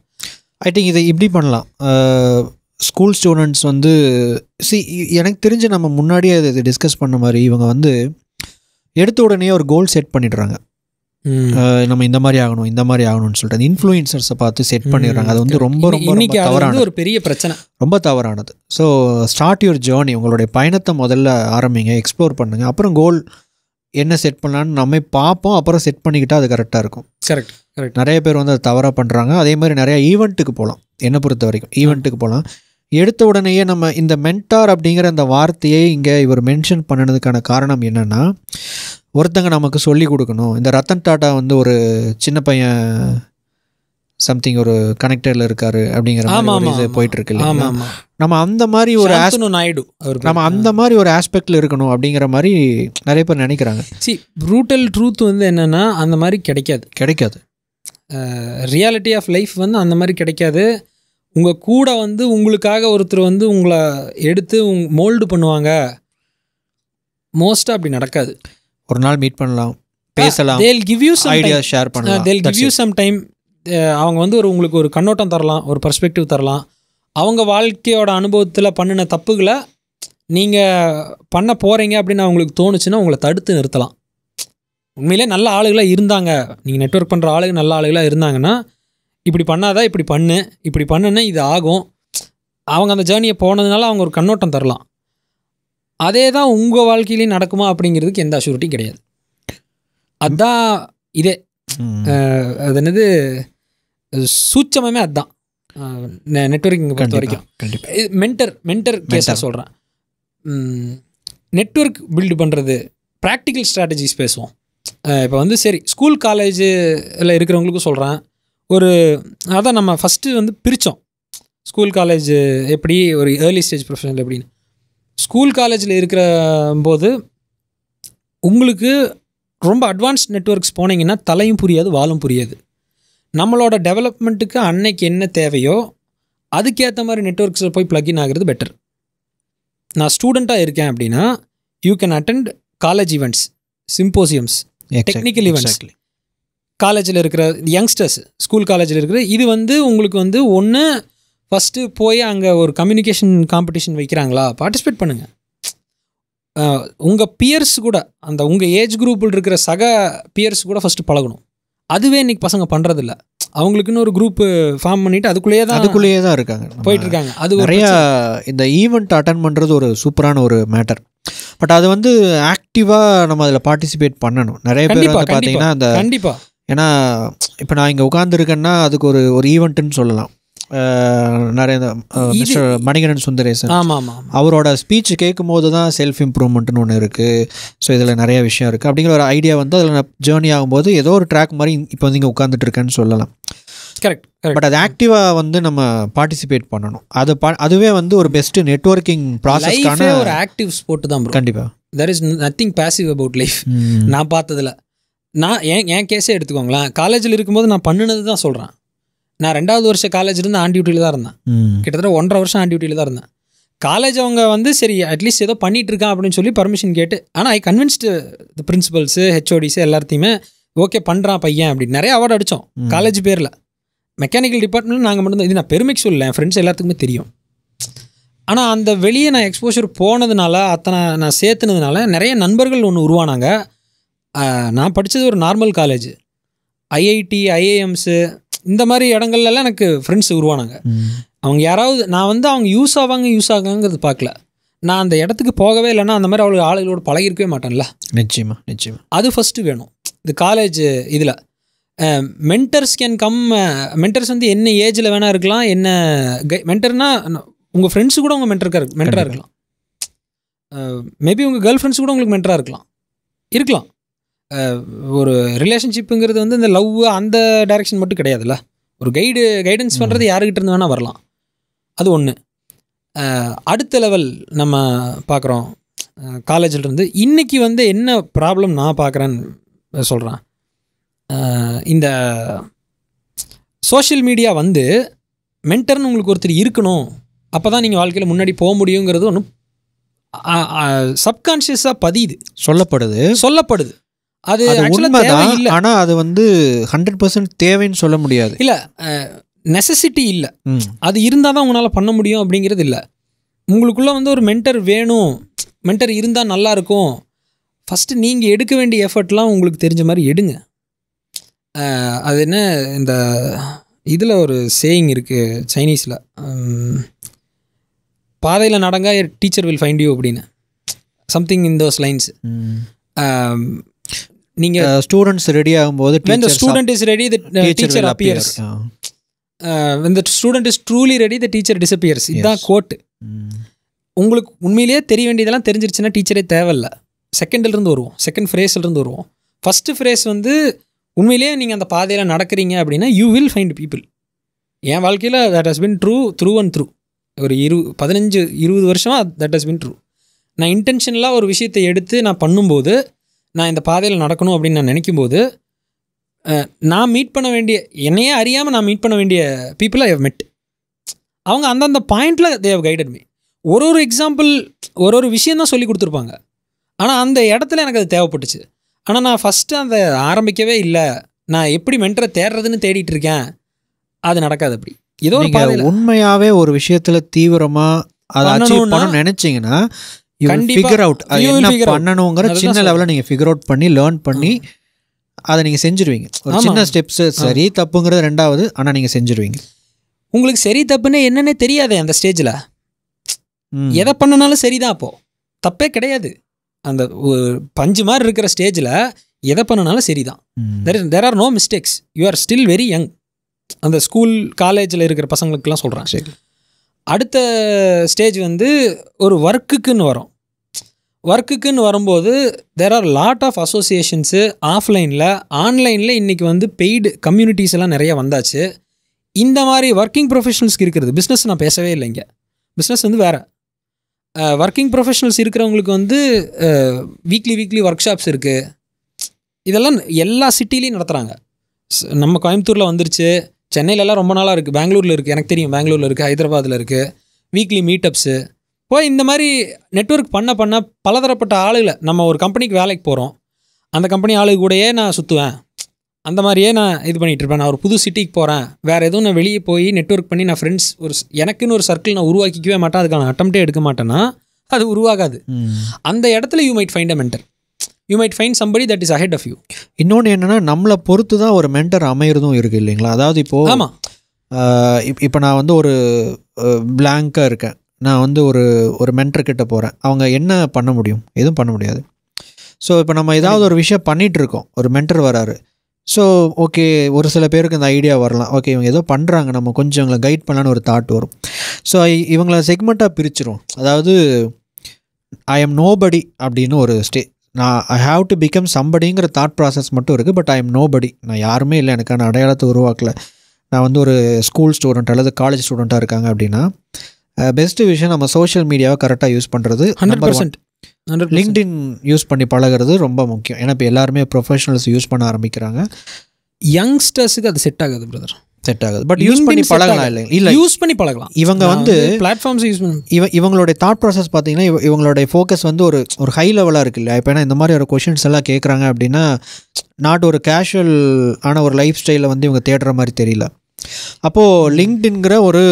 ஐ திங்க் இதை இப்படி பண்ணலாம் ஸ்கூல் ஸ்டூடெண்ட்ஸ் வந்து சி எனக்கு தெரிஞ்சு நம்ம முன்னாடியே இதை டிஸ்கஸ் பண்ண மாதிரி இவங்க வந்து எடுத்த உடனே ஒரு கோல் செட் பண்ணிடுறாங்க நம்ம இந்த மாதிரி ஆகணும் இந்த மாதிரி ஆகணும்னு சொல்லிட்டு இன்ஃப்ளூயன்சர்ஸை பார்த்து செட் பண்ணிடுறாங்க அது வந்து ரொம்ப ரொம்ப ரொம்ப தவறானது ஒரு பெரிய பிரச்சனை ரொம்ப தவறானது ஸோ ஸ்டார்ட் யுவர் ஜேர்னி உங்களுடைய பயணத்தை முதல்ல ஆரம்பிங்க எக்ஸ்ப்ளோர் பண்ணுங்கள் அப்புறம் கோல் என்ன செட் பண்ணலான்னு நம்ம பார்ப்போம் அப்புறம் செட் பண்ணிக்கிட்டால் அது கரெக்டாக இருக்கும் கரெக்ட் கரெக்ட் நிறைய பேர் வந்து அதை தவறாக பண்ணுறாங்க அதே மாதிரி நிறையா ஈவெண்ட்டுக்கு போகலாம் என்னை பொறுத்த வரைக்கும் ஈவெண்ட்டுக்கு போகலாம் எடுத்த உடனேயே நம்ம இந்த மென்டார் அப்படிங்கிற அந்த வார்த்தையை இங்கே இவர் மென்ஷன் பண்ணினதுக்கான காரணம் என்னென்னா ஒருத்தங்க நமக்கு சொல்லி கொடுக்கணும் இந்த ரத்தன் டாட்டா வந்து ஒரு சின்ன பையன் சம்திங் ஒரு கனெக்டரில் இருக்காரு அப்படிங்கிற மாதிரி போயிட்டு இருக்கு நம்ம அந்த மாதிரி ஒரு நாயுடு நம்ம அந்த மாதிரி ஒரு ஆஸ்பெக்டில் இருக்கணும் அப்படிங்கிற மாதிரி நிறைய பேர் நினைக்கிறாங்க சி ப்ரூட்டல் ட்ரூத் வந்து என்னென்னா அந்த மாதிரி கிடைக்காது கிடைக்காது ரியாலிட்டி ஆஃப் லைஃப் வந்து அந்த மாதிரி கிடைக்காது உங்கள் கூட வந்து உங்களுக்காக ஒருத்தர் வந்து உங்களை எடுத்து உங் மோல்டு பண்ணுவாங்க மோஸ்ட்டாக அப்படி நடக்காது ஒரு நாள் மீட் பண்ணலாம் பேசலாம் they'll give you some idea share பண்ணலாம் they'll give you some time அவங்க வந்து ஒரு உங்களுக்கு ஒரு கண்ணோட்டம் தரலாம் ஒரு பர்ஸ்பெக்டிவ் தரலாம் அவங்க வாழ்க்கையோட அனுபவத்தில் பண்ணின தப்புகளை நீங்கள் பண்ண போகிறீங்க அப்படின்னு அவங்களுக்கு தோணுச்சுன்னா உங்களை தடுத்து நிறுத்தலாம் உண்மையிலே நல்ல ஆளுகளாக இருந்தாங்க நீங்கள் நெட்ஒர்க் பண்ணுற ஆளுங்க நல்ல ஆளுகளாக இருந்தாங்கன்னா இப்படி பண்ணாதா இப்படி பண்ணு இப்படி பண்ணுன்னா இது ஆகும் அவங்க அந்த ஜேர்னியை போனதுனால அவங்க ஒரு கண்ணோட்டம் தரலாம் அதே தான் உங்கள் வாழ்க்கையிலையும் நடக்குமா அப்படிங்கிறதுக்கு எந்த அஷூரிட்டியும் கிடையாது அதுதான் இதே அது என்னது சூட்சமே அதுதான் நெட்ஒர்க்கிங் பொறுத்த வரைக்கும் கண்டிப்பாக மென்டர் மென்டர் கேஸாக சொல்கிறேன் நெட்ஒர்க் பில்டு பண்ணுறது ப்ராக்டிக்கல் ஸ்ட்ராட்டஜிஸ் பேசுவோம் இப்போ வந்து சரி ஸ்கூல் காலேஜில் இருக்கிறவங்களுக்கும் சொல்கிறேன் ஒரு அதான் நம்ம ஃபஸ்ட்டு வந்து பிரித்தோம் ஸ்கூல் காலேஜ் எப்படி ஒரு ஏர்லி ஸ்டேஜ் ப்ரொஃபஷனல் எப்படின்னு ஸ்கூல் காலேஜில் இருக்கிற போது உங்களுக்கு ரொம்ப அட்வான்ஸ் நெட்ஒர்க்ஸ் போனீங்கன்னா தலையும் புரியாது வாலும் புரியாது நம்மளோட டெவலப்மெண்ட்டுக்கு அன்னைக்கு என்ன தேவையோ அதுக்கேற்ற மாதிரி நெட்ஒர்க்ஸில் போய் ப்ளக்இன் ஆகிறது பெட்டர் நான் ஸ்டூடெண்ட்டாக இருக்கேன் அப்படின்னா you can attend college events symposiums technical events காலேஜில் இருக்கிற யங்ஸ்டர்ஸ் ஸ்கூல் காலேஜில் இருக்கிற இது வந்து உங்களுக்கு வந்து ஒன்று ஃபஸ்ட்டு போய் அங்கே ஒரு கம்யூனிகேஷன் காம்படிஷன் வைக்கிறாங்களா பார்ட்டிசிபேட் பண்ணுங்கள் உங்கள் பியர்ஸ் கூட அந்த உங்கள் ஏஜ் குரூப்பில் இருக்கிற சக பியர்ஸ் கூட ஃபஸ்ட்டு பழகணும் அதுவே இன்றைக்கி பசங்க பண்ணுறதில்ல அவங்களுக்குன்னு ஒரு குரூப் ஃபார்ம் பண்ணிட்டு அதுக்குள்ளேயே தான் அதுக்குள்ளேயே தான் இருக்காங்க போயிட்டு இருக்காங்க அது நிறையா இந்த ஈவெண்ட் அட்டன் பண்ணுறது ஒரு சூப்பரான ஒரு மேட்டர் பட் அது வந்து ஆக்டிவாக நம்ம அதில் பார்ட்டிசிபேட் பண்ணணும் நிறைய பேர் வந்து பார்த்தீங்கன்னா அந்த கண்டிப்பாக ஏன்னா இப்போ நான் இங்கே உட்காந்துருக்கேன்னா அதுக்கு ஒரு ஒரு ஈவெண்ட்டுன்னு சொல்லலாம் நிறைய மிஸ்டர் மணிகரன் சுந்தரேசன் ஆமாம் ஆமாம் அவரோட ஸ்பீச் கேட்கும் போது தான் செல்ஃப் இம்ப்ரூவ்மெண்ட்னு ஒன்று இருக்குது ஸோ இதில் நிறைய விஷயம் இருக்குது அப்படிங்கிற ஒரு ஐடியா வந்து அதில் நான் ஜேர்னி ஆகும்போது ஏதோ ஒரு ட்ராக் மாதிரி இப்போ வந்து இங்கே உட்காந்துட்டு இருக்கேன்னு சொல்லலாம் கரெக்ட் பட் அது ஆக்டிவாக வந்து நம்ம பார்ட்டிசிபேட் பண்ணணும் அது அதுவே வந்து ஒரு பெஸ்ட் நெட்ஒர்க்கிங் ப்ராசஸ்க்கான ஒரு ஆக்டிவ் ஸ்போர்ட் தான் கண்டிப்பாக there is nothing passive about life நான் பார்த்ததில் நான் ஏன் என் கேஸே எடுத்துக்கோங்களேன் காலேஜில் இருக்கும்போது நான் பண்ணினது தான் சொல்கிறேன் நான் ரெண்டாவது வருஷம் காலேஜ் இருந்து ஆன் டியூட்டியில் தான் இருந்தேன் கிட்டத்தட்ட ஒன்றரை வருஷம் ஆன் டியூட்டியில் தான் இருந்தேன் காலேஜ் அவங்க வந்து சரி அட்லீஸ்ட் ஏதோ பண்ணிட்டு இருக்கான் அப்படின்னு சொல்லி பர்மிஷன் கேட்டு ஆனால் ஐ கன்வின்ஸ்டு பிரின்சிபல்ஸு ஹெச்ஓடிஸு எல்லாத்தையுமே ஓகே பண்ணுறான் பையன் அப்படின்னு நிறைய அவார்டு அடித்தோம் காலேஜ் பேரில் மெக்கானிக்கல் டிபார்ட்மெண்ட் நாங்கள் மட்டும் இது நான் பெருமைக்கு சொல்லல என் ஃப்ரெண்ட்ஸ் எல்லாத்துக்குமே தெரியும் ஆனால் அந்த வெளியே நான் எக்ஸ்போஷர் போனதுனால அத்தனை நான் சேர்த்துனதுனால நிறைய நண்பர்கள் ஒன்று உருவானாங்க நான் படித்தது ஒரு நார்மல் காலேஜ் ஐஐடி ஐஏஎம்ஸு இந்த மாதிரி இடங்கள்லாம் எனக்கு ஃப்ரெண்ட்ஸ் உருவானாங்க அவங்க யாராவது நான் வந்து அவங்க யூஸ் ஆவாங்க யூஸ் ஆகாங்கிறது பார்க்கல நான் அந்த இடத்துக்கு போகவே இல்லைன்னா அந்த மாதிரி அவ்வளோ ஆளுகளோடு பழகிருக்கவே மாட்டேன்ல நிச்சயமாக நிச்சயமாக அது ஃபஸ்ட்டு வேணும் இந்த காலேஜ் இதில் மென்டர்ஸ் கேன் கம் மென்டர்ஸ் வந்து என்ன ஏஜில் வேணால் இருக்கலாம் என்ன கை மென்டர்னா உங்கள் ஃப்ரெண்ட்ஸு கூட உங்கள் மென்டருக்காக மென்டராக இருக்கலாம் மேபி உங்கள் கேர்ள் ஃப்ரெண்ட்ஸ் கூட உங்களுக்கு மென்டராக இருக்கலாம் இருக்கலாம் ஒரு ரிலேஷன்ஷிப்புங்கிறது வந்து இந்த லவ் அந்த டைரெக்ஷன் மட்டும் கிடையாதுல்ல ஒரு கைடு கைடன்ஸ் பண்ணுறது யாருக்கிட்ட இருந்து வேணால் வரலாம் அது ஒன்று அடுத்த லெவல் நம்ம பார்க்குறோம் காலேஜில் இருந்து இன்றைக்கி வந்து என்ன ப்ராப்ளம் நான் பார்க்குறேன்னு சொல்கிறேன் இந்த சோஷியல் மீடியா வந்து மென்டர்னு உங்களுக்கு ஒருத்தர் இருக்கணும் அப்போ தான் நீங்கள் வாழ்க்கையில் முன்னாடி போக முடியுங்கிறது ஒன்றும் சப்கான்ஷியஸாக பதியுது சொல்லப்படுது சொல்லப்படுது அது உண்மைதான் ஆனால் அது வந்து ஹண்ட்ரட் பர்சன்ட் தேவைன்னு சொல்ல முடியாது இல்லை நெசசிட்டி இல்லை அது இருந்தால் தான் உங்களால் பண்ண முடியும் அப்படிங்கிறது இல்லை உங்களுக்குள்ளே வந்து ஒரு மென்டர் வேணும் மென்டர் இருந்தால் நல்லாயிருக்கும் ஃபஸ்ட்டு நீங்கள் எடுக்க வேண்டிய எஃபர்ட்லாம் உங்களுக்கு தெரிஞ்ச மாதிரி எடுங்க அது என்ன இந்த இதில் ஒரு சேயிங் இருக்குது சைனீஸில் பாதையில் நடங்க டீச்சர் வில் ஃபைண்ட் யூ அப்படின்னு சம்திங் இன் தோஸ் லைன்ஸ் நீங்கள் ஸ்டூடெண்ட்ஸ் ரெடி ஆகும்போது when the student is ready the teacher appears when the student is truly ready the teacher disappears இதுதான் கோட்டு உங்களுக்கு உண்மையிலேயே தெரிய வேண்டியதெல்லாம் தெரிஞ்சிருச்சுன்னா டீச்சரே தேவையில்ல செகண்ட்லேருந்து வருவோம் செகண்ட் ஃப்ரேஸ்லேருந்து வருவோம் ஃபஸ்ட்டு ஃப்ரேஸ் வந்து உண்மையிலேயே நீங்கள் அந்த பாதையில் நடக்கிறீங்க அப்படின்னா யூ வில் ஃபைண்ட் பீப்புள் என் வாழ்க்கையில் that has been through through and through ஒரு இரு பதினஞ்சு இருபது வருஷமாக தட் ஹஸ் பின் ட்ரூ நான் இன்டென்ஷனலாக ஒரு விஷயத்தை எடுத்து நான் பண்ணும்போது நான் இந்த பாதையில் நடக்கணும் அப்படின்னு நான் நினைக்கும்போது நான் மீட் பண்ண வேண்டிய என்னையே அறியாமல் நான் மீட் பண்ண வேண்டிய பீப்புள் ஐ ஹவ் மெட் அவங்க அந்தந்த பாயிண்டில் தே ஹவ் கைடட் மீ ஒரு ஒரு எக்ஸாம்பிள் ஒரு ஒரு விஷயம் தான் சொல்லி கொடுத்துருப்பாங்க ஆனால் அந்த இடத்துல எனக்கு அது தேவைப்பட்டுச்சு ஆனால் நான் ஃபஸ்ட்டு அந்த ஆரம்பிக்கவே இல்லை நான் எப்படி மென்டரை தேடுறதுன்னு தேடிட்டு இருக்கேன் அது நடக்காது அப்படி ஏதோ உண்மையாகவே ஒரு விஷயத்தில் தீவிரமாக அதை அச்சீவ் பண்ணணும்னு நினச்சிங்கன்னா அவுட் சின்ன லெவலில் நீங்கள் பண்ணி லேர்ன் பண்ணி அதை நீங்கள் செஞ்சுருவீங்க சின்ன சரி தப்புங்கிறது ரெண்டாவது ஆனால் நீங்கள் செஞ்சுருவீங்க உங்களுக்கு சரி தப்புன்னு என்னன்னே தெரியாதே அந்த ஸ்டேஜில் எதை பண்ணனாலும் அப்போது தப்பே கிடையாது அந்த பஞ்சு மாதிரி இருக்கிற ஸ்டேஜில் எதை பண்ணனாலும் சரி தான் there there are no mistakes you are still very young அந்த ஸ்கூல் காலேஜில் இருக்கிற பசங்களுக்கெல்லாம் சொல்கிறேன் சரி அடுத்த ஸ்டேஜ் வந்து ஒரு ஒர்க்குக்குன்னு வரும் ஒர்க்குக்குன்னு வரும்போது there are lot of associations ஆஃப்லைனில் ஆன்லைனில் இன்றைக்கி வந்து பெய்டு கம்யூனிட்டிஸ் எல்லாம் நிறைய வந்தாச்சு இந்த மாதிரி ஒர்க்கிங் ப்ரொஃபஷனல்ஸ்க்கு இருக்கிறது பிஸ்னஸ் நான் பேசவே இல்லைங்க பிஸ்னஸ் வந்து வேறு ஒர்க்கிங் ப்ரொஃபஷனல்ஸ் இருக்கிறவங்களுக்கு வந்து வீக்லி வீக்லி ஒர்க் ஷாப்ஸ் இருக்குது இதெல்லாம் எல்லா சிட்டிலையும் நடத்துகிறாங்க நம்ம கோயம்புத்தூரில் வந்துருச்சு சென்னையிலலாம் ரொம்ப நாளாக இருக்குது பெங்களூரில் இருக்குது எனக்கு தெரியும் பெங்களூரில் இருக்குது ஹைதராபாத்தில் இருக்குது வீக்லி மீட்டப்ஸு போய் இந்த மாதிரி நெட்ஒர்க் பண்ண பண்ண பலதரப்பட்ட ஆளுகளை நம்ம ஒரு கம்பெனிக்கு வேலைக்கு போகிறோம் அந்த கம்பெனி ஆளு நான் சுற்றுவேன் அந்த மாதிரியே நான் இது இருப்பேன் நான் ஒரு புது சிட்டிக்கு போகிறேன் வேறு எதுவும் நான் வெளியே போய் நெட்ஒர்க் பண்ணி நான் ஃப்ரெண்ட்ஸ் ஒரு எனக்குன்னு ஒரு சர்க்கிள் நான் உருவாக்கிக்கவே மாட்டேன் அதுக்கான அட்டம்ப்டே எடுக்க மாட்டேன்னா அது உருவாகாது அந்த இடத்துல you might find a mentor you might find somebody that is ahead of you இன்னொன்று என்னென்னா நம்மளை பொறுத்து தான் ஒரு மென்டர் அமையிறதும் இருக்குது இல்லைங்களா அதாவது இப்போது ஆமாம் இப்போ நான் வந்து ஒரு பிளாங்காக இருக்கேன் நான் வந்து ஒரு ஒரு கிட்ட போகிறேன் அவங்க என்ன பண்ண முடியும் எதுவும் பண்ண முடியாது ஸோ இப்போ நம்ம ஏதாவது ஒரு விஷயம் பண்ணிகிட்ருக்கோம் ஒரு மென்டர் வராரு ஸோ ஓகே ஒரு சில பேருக்கு இந்த ஐடியா வரலாம் ஓகே இவங்க ஏதோ பண்ணுறாங்க நம்ம கொஞ்சம் இவங்களை கைட் பண்ணலான்னு ஒரு தாட் வரும் ஸோ இவங்களை செக்மெண்ட்டாக பிரிச்சிரும் அதாவது ஐ எம் நோபடி அப்படின்னு ஒரு ஸ்டே நான் ஐ ஹாவ் டு பிகம் சம்படிங்கிற தாட் ப்ராசஸ் மட்டும் இருக்குது பட் ஐ எம் நோபடி நான் யாருமே இல்லை எனக்கான அடையாளத்தை உருவாக்கலை நான் வந்து ஒரு ஸ்கூல் ஸ்டூடெண்ட் அல்லது காலேஜ் ஸ்டூடெண்ட்டாக இருக்காங்க அப்படின்னா பெஸ்ட்டு விஷயம் நம்ம சோஷியல் மீடியாவை கரெக்டாக யூஸ் பண்ணுறது ஹண்ட்ரட் பர்சன்ட் லிங்க்டின் யூஸ் பண்ணி பழகிறது ரொம்ப முக்கியம் ஏன்னா இப்போ எல்லாருமே ப்ரொஃபஷனல்ஸ் யூஸ் பண்ண ஆரம்பிக்கிறாங்க யங்ஸ்டர்ஸுக்கு அது செட் ஆகாது பிரதர் செட் ஆகுது பட் யூஸ் பண்ணி பழகலாம் இல்லை இல்லை யூஸ் பண்ணி பழகலாம் இவங்க வந்து பிளாட்ஃபார்ம்ஸ் யூஸ் பண்ணி இவ இவங்களுடைய தாட் ப்ராசஸ் பார்த்தீங்கன்னா இவ இவங்களுடைய ஃபோக்கஸ் வந்து ஒரு ஒரு ஹை லெவலாக இருக்கு இல்லையா இப்போ ஏன்னா இந்த மாதிரி ஒரு கொஷின்ஸ் எல்லாம் கேட்குறாங்க அப்படின்னா நாட் ஒரு கேஷுவல் ஆன ஒரு லைஃப் ஸ்டைலில் வந்து இவங்க தேடுற மாதிரி தெரியல அப்போது லிங்க்டின்கிற ஒரு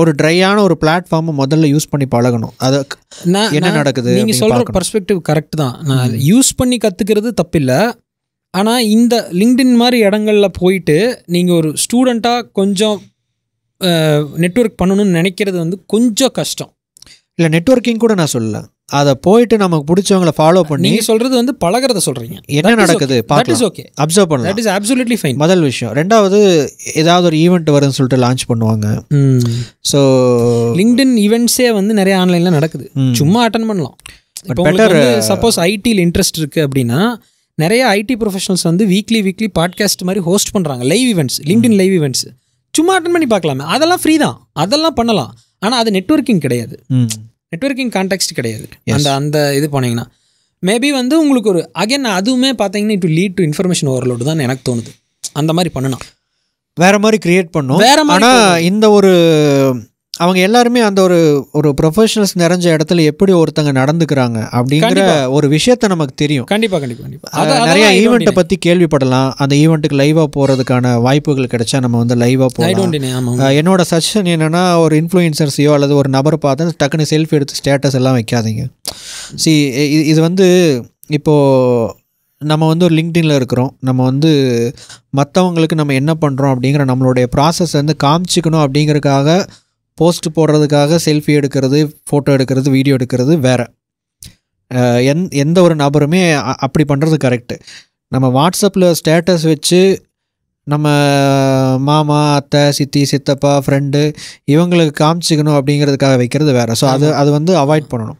ஒரு ட்ரையான ஒரு பிளாட்ஃபார்மை முதல்ல யூஸ் பண்ணி பழகணும் அது என்ன நடக்குது நீங்கள் சொல்கிற பர்ஸ்பெக்டிவ் கரெக்ட் தான் நான் யூஸ் பண்ணி கற்றுக்கிறது தப்பில்லை ஆனால் இந்த லிங்க்டின் மாதிரி இடங்களில் போயிட்டு நீங்கள் ஒரு ஸ்டூடெண்ட்டாக கொஞ்சம் நெட்ஒர்க் பண்ணணும்னு நினைக்கிறது வந்து கொஞ்சம் கஷ்டம் இல்லை நெட்ஒர்க்கிங் கூட நான் சொல்லலை அதை போயிட்டு நமக்கு பிடிச்சவங்கள ஃபாலோ பண்ணி நீங்க சொல்றது வந்து பழகிறத சொல்றீங்க என்ன நடக்குது ஓகே அப்சர்வ் பண்ணலாம் இஸ் ஃபைன் முதல் விஷயம் ரெண்டாவது ஏதாவது ஒரு ஈவெண்ட் வரும்னு சொல்லிட்டு லான்ச் பண்ணுவாங்க ஸோ லிங்க்டின் ஈவெண்ட்ஸே வந்து நிறைய ஆன்லைன்ல நடக்குது சும்மா அட்டன் பண்ணலாம் சப்போஸ் ஐடியில் இன்ட்ரெஸ்ட் இருக்கு அப்படின்னா நிறைய ஐடி ப்ரொஃபஷனல்ஸ் வந்து வீக்லி வீக்லி பாட்காஸ்ட் மாதிரி ஹோஸ்ட் பண்ணுறாங்க live events LinkedIn live events சும்மா அட்டன் பண்ணி பார்க்கலாமே அதெல்லாம் ஃப்ரீ தான் அதெல்லாம் பண்ணலாம் ஆனால் அது நெட்ஒர்க்கிங் கிடையாது நெட்ஒர்க்கிங் கான்டெக்ட் கிடையாது அந்த அந்த இது போனீங்கன்னா மேபி வந்து உங்களுக்கு ஒரு அகைன் அதுவுமே பார்த்தீங்கன்னா it lead to information overload தான் எனக்கு தோணுது அந்த மாதிரி பண்ணணும் வேற மாதிரி கிரியேட் பண்ணும் வேற மாதிரி இந்த ஒரு அவங்க எல்லாருமே அந்த ஒரு ஒரு ப்ரொஃபஷனல்ஸ் நிறைஞ்ச இடத்துல எப்படி ஒருத்தங்க நடந்துக்கிறாங்க அப்படிங்கிற ஒரு விஷயத்த நமக்கு தெரியும் கண்டிப்பாக கண்டிப்பாக நிறைய ஈவெண்ட்டை பற்றி கேள்விப்படலாம் அந்த ஈவெண்ட்டுக்கு லைவாக போகிறதுக்கான வாய்ப்புகள் கிடைச்சா நம்ம வந்து லைவாக போகலாம் என்னோட சஜஷன் என்னென்னா ஒரு இன்ஃப்ளூயன்சர்ஸையோ அல்லது ஒரு நபரை பார்த்து டக்குன்னு செல்ஃபி எடுத்து ஸ்டேட்டஸ் எல்லாம் வைக்காதீங்க சி இது வந்து இப்போது நம்ம வந்து ஒரு லிங்க்டின்ல இருக்கிறோம் நம்ம வந்து மற்றவங்களுக்கு நம்ம என்ன பண்ணுறோம் அப்படிங்கிற நம்மளுடைய ப்ராசஸ் வந்து காமிச்சிக்கணும் அப்படிங்கிறதுக்காக போஸ்ட் போடுறதுக்காக செல்ஃபி எடுக்கிறது ஃபோட்டோ எடுக்கிறது வீடியோ எடுக்கிறது வேறு எந் எந்த ஒரு நபருமே அப்படி பண்ணுறது கரெக்டு நம்ம வாட்ஸ்அப்பில் ஸ்டேட்டஸ் வச்சு நம்ம மாமா அத்தை சித்தி சித்தப்பா ஃப்ரெண்டு இவங்களுக்கு காமிச்சிக்கணும் அப்படிங்கிறதுக்காக வைக்கிறது வேறு ஸோ அது அது வந்து அவாய்ட் பண்ணணும்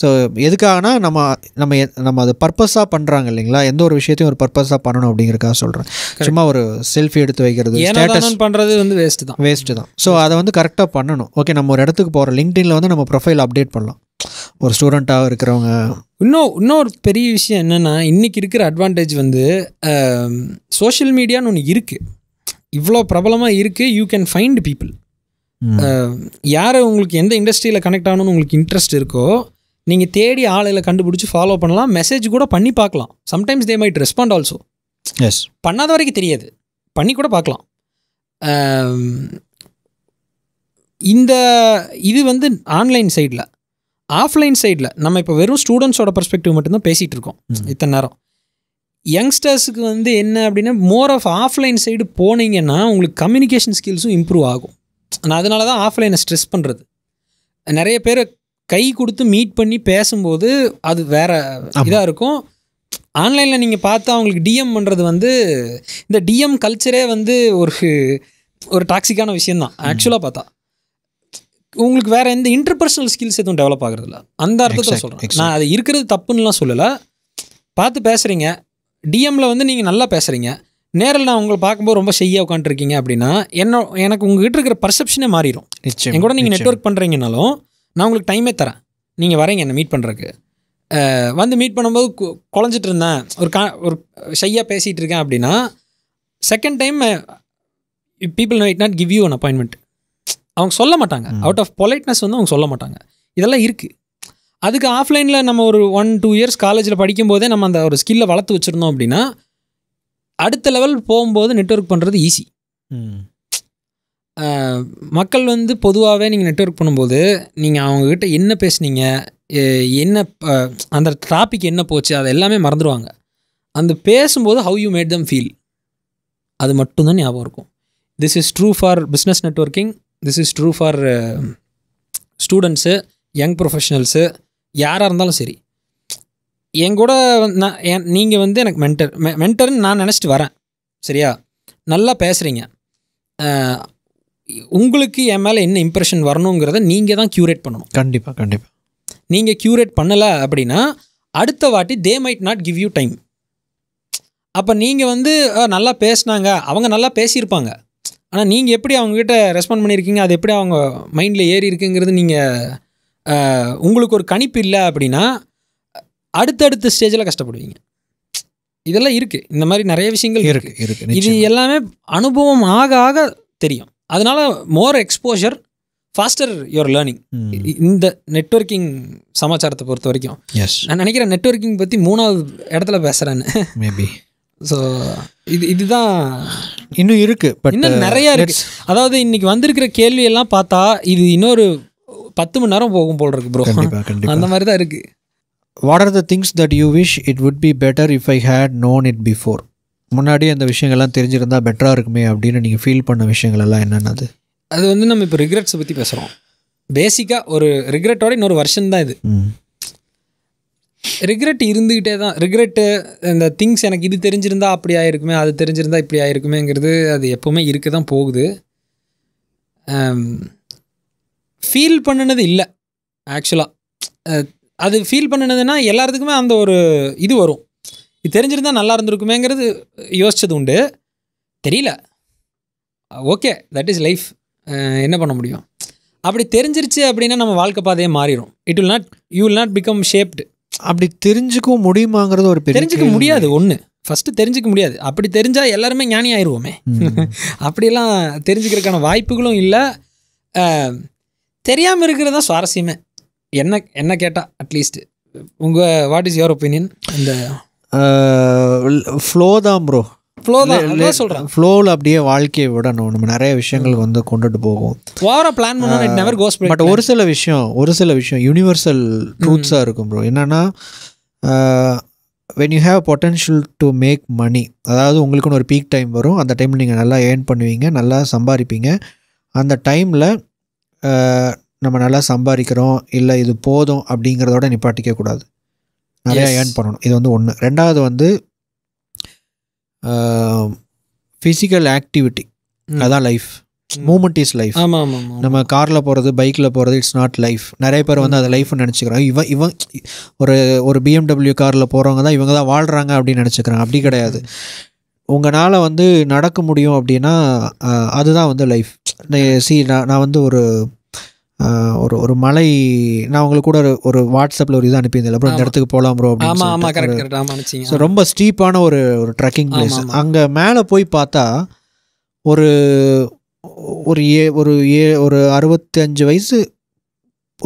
ஸோ எதுக்காகனா நம்ம நம்ம நம்ம அதை பர்பஸாக பண்ணுறாங்க இல்லைங்களா எந்த ஒரு விஷயத்தையும் ஒரு பர்பஸாக பண்ணணும் அப்படிங்கிறக்காக சொல்கிறேன் சும்மா ஒரு செல்ஃபி எடுத்து வைக்கிறது ஸ்டேட்டஸ் பண்ணுறது வந்து வேஸ்ட்டு தான் வேஸ்ட்டு தான் ஸோ அதை வந்து கரெக்டாக பண்ணணும் ஓகே நம்ம ஒரு இடத்துக்கு போகிற லிங்க்டின்ல வந்து நம்ம ப்ரொஃபைல் அப்டேட் பண்ணலாம் ஒரு ஸ்டூடெண்ட்டாக இருக்கிறவங்க இன்னும் இன்னொரு பெரிய விஷயம் என்னென்னா இன்றைக்கி இருக்கிற அட்வான்டேஜ் வந்து சோஷியல் மீடியான்னு ஒன்று இருக்குது இவ்வளோ பிரபலமாக இருக்குது யூ கேன் ஃபைண்ட் பீப்புள் யார் உங்களுக்கு எந்த இண்டஸ்ட்ரியில் கனெக்ட் ஆகணும்னு உங்களுக்கு இன்ட்ரெஸ்ட் இருக்கோ நீங்கள் தேடி ஆளுகளை கண்டுபிடிச்சி ஃபாலோ பண்ணலாம் மெசேஜ் கூட பண்ணி பார்க்கலாம் sometimes they might respond also ask பண்ணாத வரைக்கும் தெரியாது பண்ணி கூட பார்க்கலாம் இந்த இது வந்து ஆன்லைன் சைடில் ஆஃப்லைன் சைடில் நம்ம இப்போ வெறும் ஸ்டூடெண்ட்ஸோட பர்ஸ்பெக்டிவ் மட்டும்தான் பேசிகிட்டு இருக்கோம் இத்தனை நேரம் யங்ஸ்டர்ஸுக்கு வந்து என்ன அப்படின்னா மோர் ஆஃப் ஆஃப்லைன் சைடு போனீங்கன்னா உங்களுக்கு கம்யூனிகேஷன் ஸ்கில்ஸும் இம்ப்ரூவ் ஆகும் நான் அதனால தான் ஆஃப்லைனை ஸ்ட்ரெஸ் பண்ணுறது நிறைய பேர் கை கொடுத்து மீட் பண்ணி பேசும்போது அது வேற இதாக இருக்கும் ஆன்லைனில் நீங்கள் பார்த்தா அவங்களுக்கு டிஎம் பண்ணுறது வந்து இந்த டிஎம் கல்ச்சரே வந்து ஒரு ஒரு டாக்ஸிக்கான விஷயந்தான் ஆக்சுவலாக பார்த்தா உங்களுக்கு வேறு எந்த இன்டர்பர்சனல் ஸ்கில்ஸ் எதுவும் டெவலப் ஆகுறதில்ல அந்த அர்த்தத்தில் சொல்கிறேன் நான் அது இருக்கிறது தப்புன்னுலாம் சொல்லலை பார்த்து பேசுகிறீங்க டிஎம்மில் வந்து நீங்கள் நல்லா பேசுகிறீங்க நேரில் நான் உங்களை பார்க்கும்போது ரொம்ப செய்ய உட்காந்துருக்கீங்க அப்படின்னா என்ன எனக்கு உங்ககிட்ட இருக்கிற பர்செப்ஷனே மாறிடும் நிச்சயம் என் கூட நீங்கள் நெட்ஒர்க் பண்ணுறீங்கனாலும் நான் உங்களுக்கு டைமே தரேன் நீங்கள் வரீங்க என்னை மீட் பண்ணுறக்கு வந்து மீட் பண்ணும்போது குழஞ்சிட்டு இருந்தேன் ஒரு கா ஒரு ஷையாக பேசிகிட்டு இருக்கேன் அப்படின்னா second time people might not give you an appointment அவங்க சொல்ல மாட்டாங்க அவுட் ஆஃப் பொலைட்னஸ் வந்து அவங்க சொல்ல மாட்டாங்க இதெல்லாம் இருக்குது அதுக்கு ஆஃப்லைனில் நம்ம ஒரு ஒன் டூ இயர்ஸ் காலேஜில் படிக்கும்போதே நம்ம அந்த ஒரு ஸ்கில்லை வளர்த்து வச்சுருந்தோம் அப்படின்னா அடுத்த லெவல் போகும்போது நெட்ஒர்க் பண்ணுறது ஈஸி மக்கள் வந்து பொதுவாகவே நீங்கள் நெட்ஒர்க் பண்ணும்போது நீங்கள் அவங்கக்கிட்ட என்ன பேசுனீங்க என்ன அந்த டாபிக் என்ன போச்சு அதை எல்லாமே மறந்துடுவாங்க அந்த பேசும்போது how you made them feel அது மட்டும்தான் ஞாபகம் இருக்கும் this is true for business networking this is true for students young professionals யாராக இருந்தாலும் சரி என் கூட நான் நீங்கள் வந்து எனக்கு மென்டர் மென்டர்னு நான் நினச்சிட்டு வரேன் சரியா நல்லா பேசுகிறீங்க உங்களுக்கு என் மேலே என்ன இம்ப்ரெஷன் வரணுங்கிறத நீங்கள் தான் க்யூரேட் பண்ணணும் கண்டிப்பாக கண்டிப்பாக நீங்கள் க்யூரேட் பண்ணலை அப்படின்னா அடுத்த வாட்டி they might not give you time அப்போ நீங்கள் வந்து நல்லா பேசினாங்க அவங்க நல்லா பேசியிருப்பாங்க ஆனால் நீங்கள் எப்படி அவங்கக்கிட்ட ரெஸ்பாண்ட் பண்ணியிருக்கீங்க அது எப்படி அவங்க மைண்டில் ஏறி இருக்குங்கிறது நீங்கள் உங்களுக்கு ஒரு கணிப்பு இல்லை அப்படின்னா அடுத்தடுத்த ஸ்டேஜில் கஷ்டப்படுவீங்க இதெல்லாம் இருக்குது இந்த மாதிரி நிறைய விஷயங்கள் இருக்குது இருக்குது இது எல்லாமே அனுபவம் ஆக ஆக தெரியும் அதனால் more exposure faster your learning இந்த நெட்ஒர்க்கிங் சமாச்சாரத்தை பொறுத்த வரைக்கும் நான் நினைக்கிறேன் நெட்ஒர்க்கிங் பற்றி மூணாவது இடத்துல பேசுகிறேன்னு மேபி ஸோ இது இதுதான் இன்னும் இருக்குது பட் இன்னும் uh, நிறையா இருக்கு அதாவது இன்னைக்கு வந்திருக்கிற கேள்வியெல்லாம் பார்த்தா இது இன்னொரு பத்து மணி நேரம் போகும் போல் இருக்கு ப்ரோ அந்த மாதிரி தான் இருக்குது what are the things that you wish it would be better if I had known it before முன்னாடி அந்த விஷயங்கள்லாம் தெரிஞ்சிருந்தால் பெட்டராக இருக்குமே அப்படின்னு நீங்கள் ஃபீல் பண்ண விஷயங்களெல்லாம் என்னென்னது அது வந்து நம்ம இப்போ ரிக்ரெட்ஸை பற்றி பேசுகிறோம் பேசிக்காக ஒரு ரிக்ரெட்டோட இன்னொரு வருஷன் தான் இது ரிக்ரெட் இருந்துக்கிட்டே தான் ரிக்ரெட்டு இந்த திங்ஸ் எனக்கு இது தெரிஞ்சிருந்தால் அப்படி ஆகிருக்குமே அது தெரிஞ்சிருந்தால் இப்படி ஆயிருக்குமேங்கிறது அது எப்போவுமே இருக்க தான் போகுது ஃபீல் um, பண்ணினது இல்லை ஆக்சுவலாக அது ஃபீல் பண்ணினதுன்னா எல்லாத்துக்குமே அந்த ஒரு இது வரும் இது தெரிஞ்சிருந்தால் நல்லா இருந்திருக்குமேங்கிறது யோசித்தது உண்டு தெரியல ஓகே தட் இஸ் லைஃப் என்ன பண்ண முடியும் அப்படி தெரிஞ்சிருச்சு அப்படின்னா நம்ம வாழ்க்கை பாதையே மாறிடும் it will not you will not become shaped அப்படி தெரிஞ்சுக்கவும் முடியுமாங்கிறது ஒரு தெரிஞ்சுக்க முடியாது ஒன்று ஃபஸ்ட்டு தெரிஞ்சிக்க முடியாது அப்படி தெரிஞ்சால் எல்லாருமே ஞானி ஆயிடுவோமே அப்படியெல்லாம் தெரிஞ்சுக்கிறதுக்கான வாய்ப்புகளும் இல்லை தெரியாமல் இருக்கிறது தான் சுவாரஸ்யமே என்ன என்ன கேட்டால் அட்லீஸ்ட் உங்கள் வாட் இஸ் யுவர் ஒப்பீனியன் அந்த ஃப்ளோ தான் ப்ரோ ஃப்ளோ தான் சொல்கிறேன் ஃப்ளோவில் அப்படியே வாழ்க்கையை விடணும் நம்ம நிறைய விஷயங்கள் வந்து கொண்டுட்டு போகும் வார பிளான் பண்ணா இட் நெவர் கோஸ் பட் ஒரு சில விஷயம் ஒரு சில விஷயம் யூனிவர்சல் ட்ரூத்ஸாக இருக்கும் ப்ரோ என்னென்னா when you have potential to make money அதாவது உங்களுக்குன்னு ஒரு பீக் டைம் வரும் அந்த டைம் நீங்கள் நல்லா ஏர்ன் பண்ணுவீங்க நல்லா சம்பாதிப்பீங்க அந்த டைமில் நம்ம நல்லா சம்பாதிக்கிறோம் இல்லை இது போதும் அப்படிங்கிறதோட நிப்பாட்டிக்கக்கூடாது நிறையா ஏர்ன் பண்ணணும் இது வந்து ஒன்று ரெண்டாவது வந்து ஃபிசிக்கல் ஆக்டிவிட்டி அதான் லைஃப் மூமெண்ட் இஸ் லைஃப் நம்ம காரில் போகிறது பைக்கில் போகிறது இட்ஸ் நாட் லைஃப் நிறைய பேர் வந்து அதை லைஃப்னு நினச்சிக்கிறாங்க இவன் இவன் ஒரு ஒரு பிஎம்டபிள்யூ காரில் போகிறவங்க தான் இவங்க தான் வாழ்கிறாங்க அப்படின்னு நினச்சிக்கிறாங்க அப்படி கிடையாது உங்களால் வந்து நடக்க முடியும் அப்படின்னா அதுதான் வந்து லைஃப் சி நான் நான் வந்து ஒரு ஒரு ஒரு மலை நான் உங்களுக்கு கூட ஒரு ஒரு வாட்ஸ்அப்பில் ஒரு இது அனுப்பியிருந்தேன் அப்புறம் இந்த இடத்துக்கு போகலாம் ப்ரோ அப்படின்னு ஸோ ரொம்ப ஸ்டீப்பான ஒரு ஒரு ட்ரெக்கிங் பிளேஸ் அங்கே மேலே போய் பார்த்தா ஒரு ஒரு ஏ ஒரு ஏ ஒரு அறுபத்தஞ்சு வயசு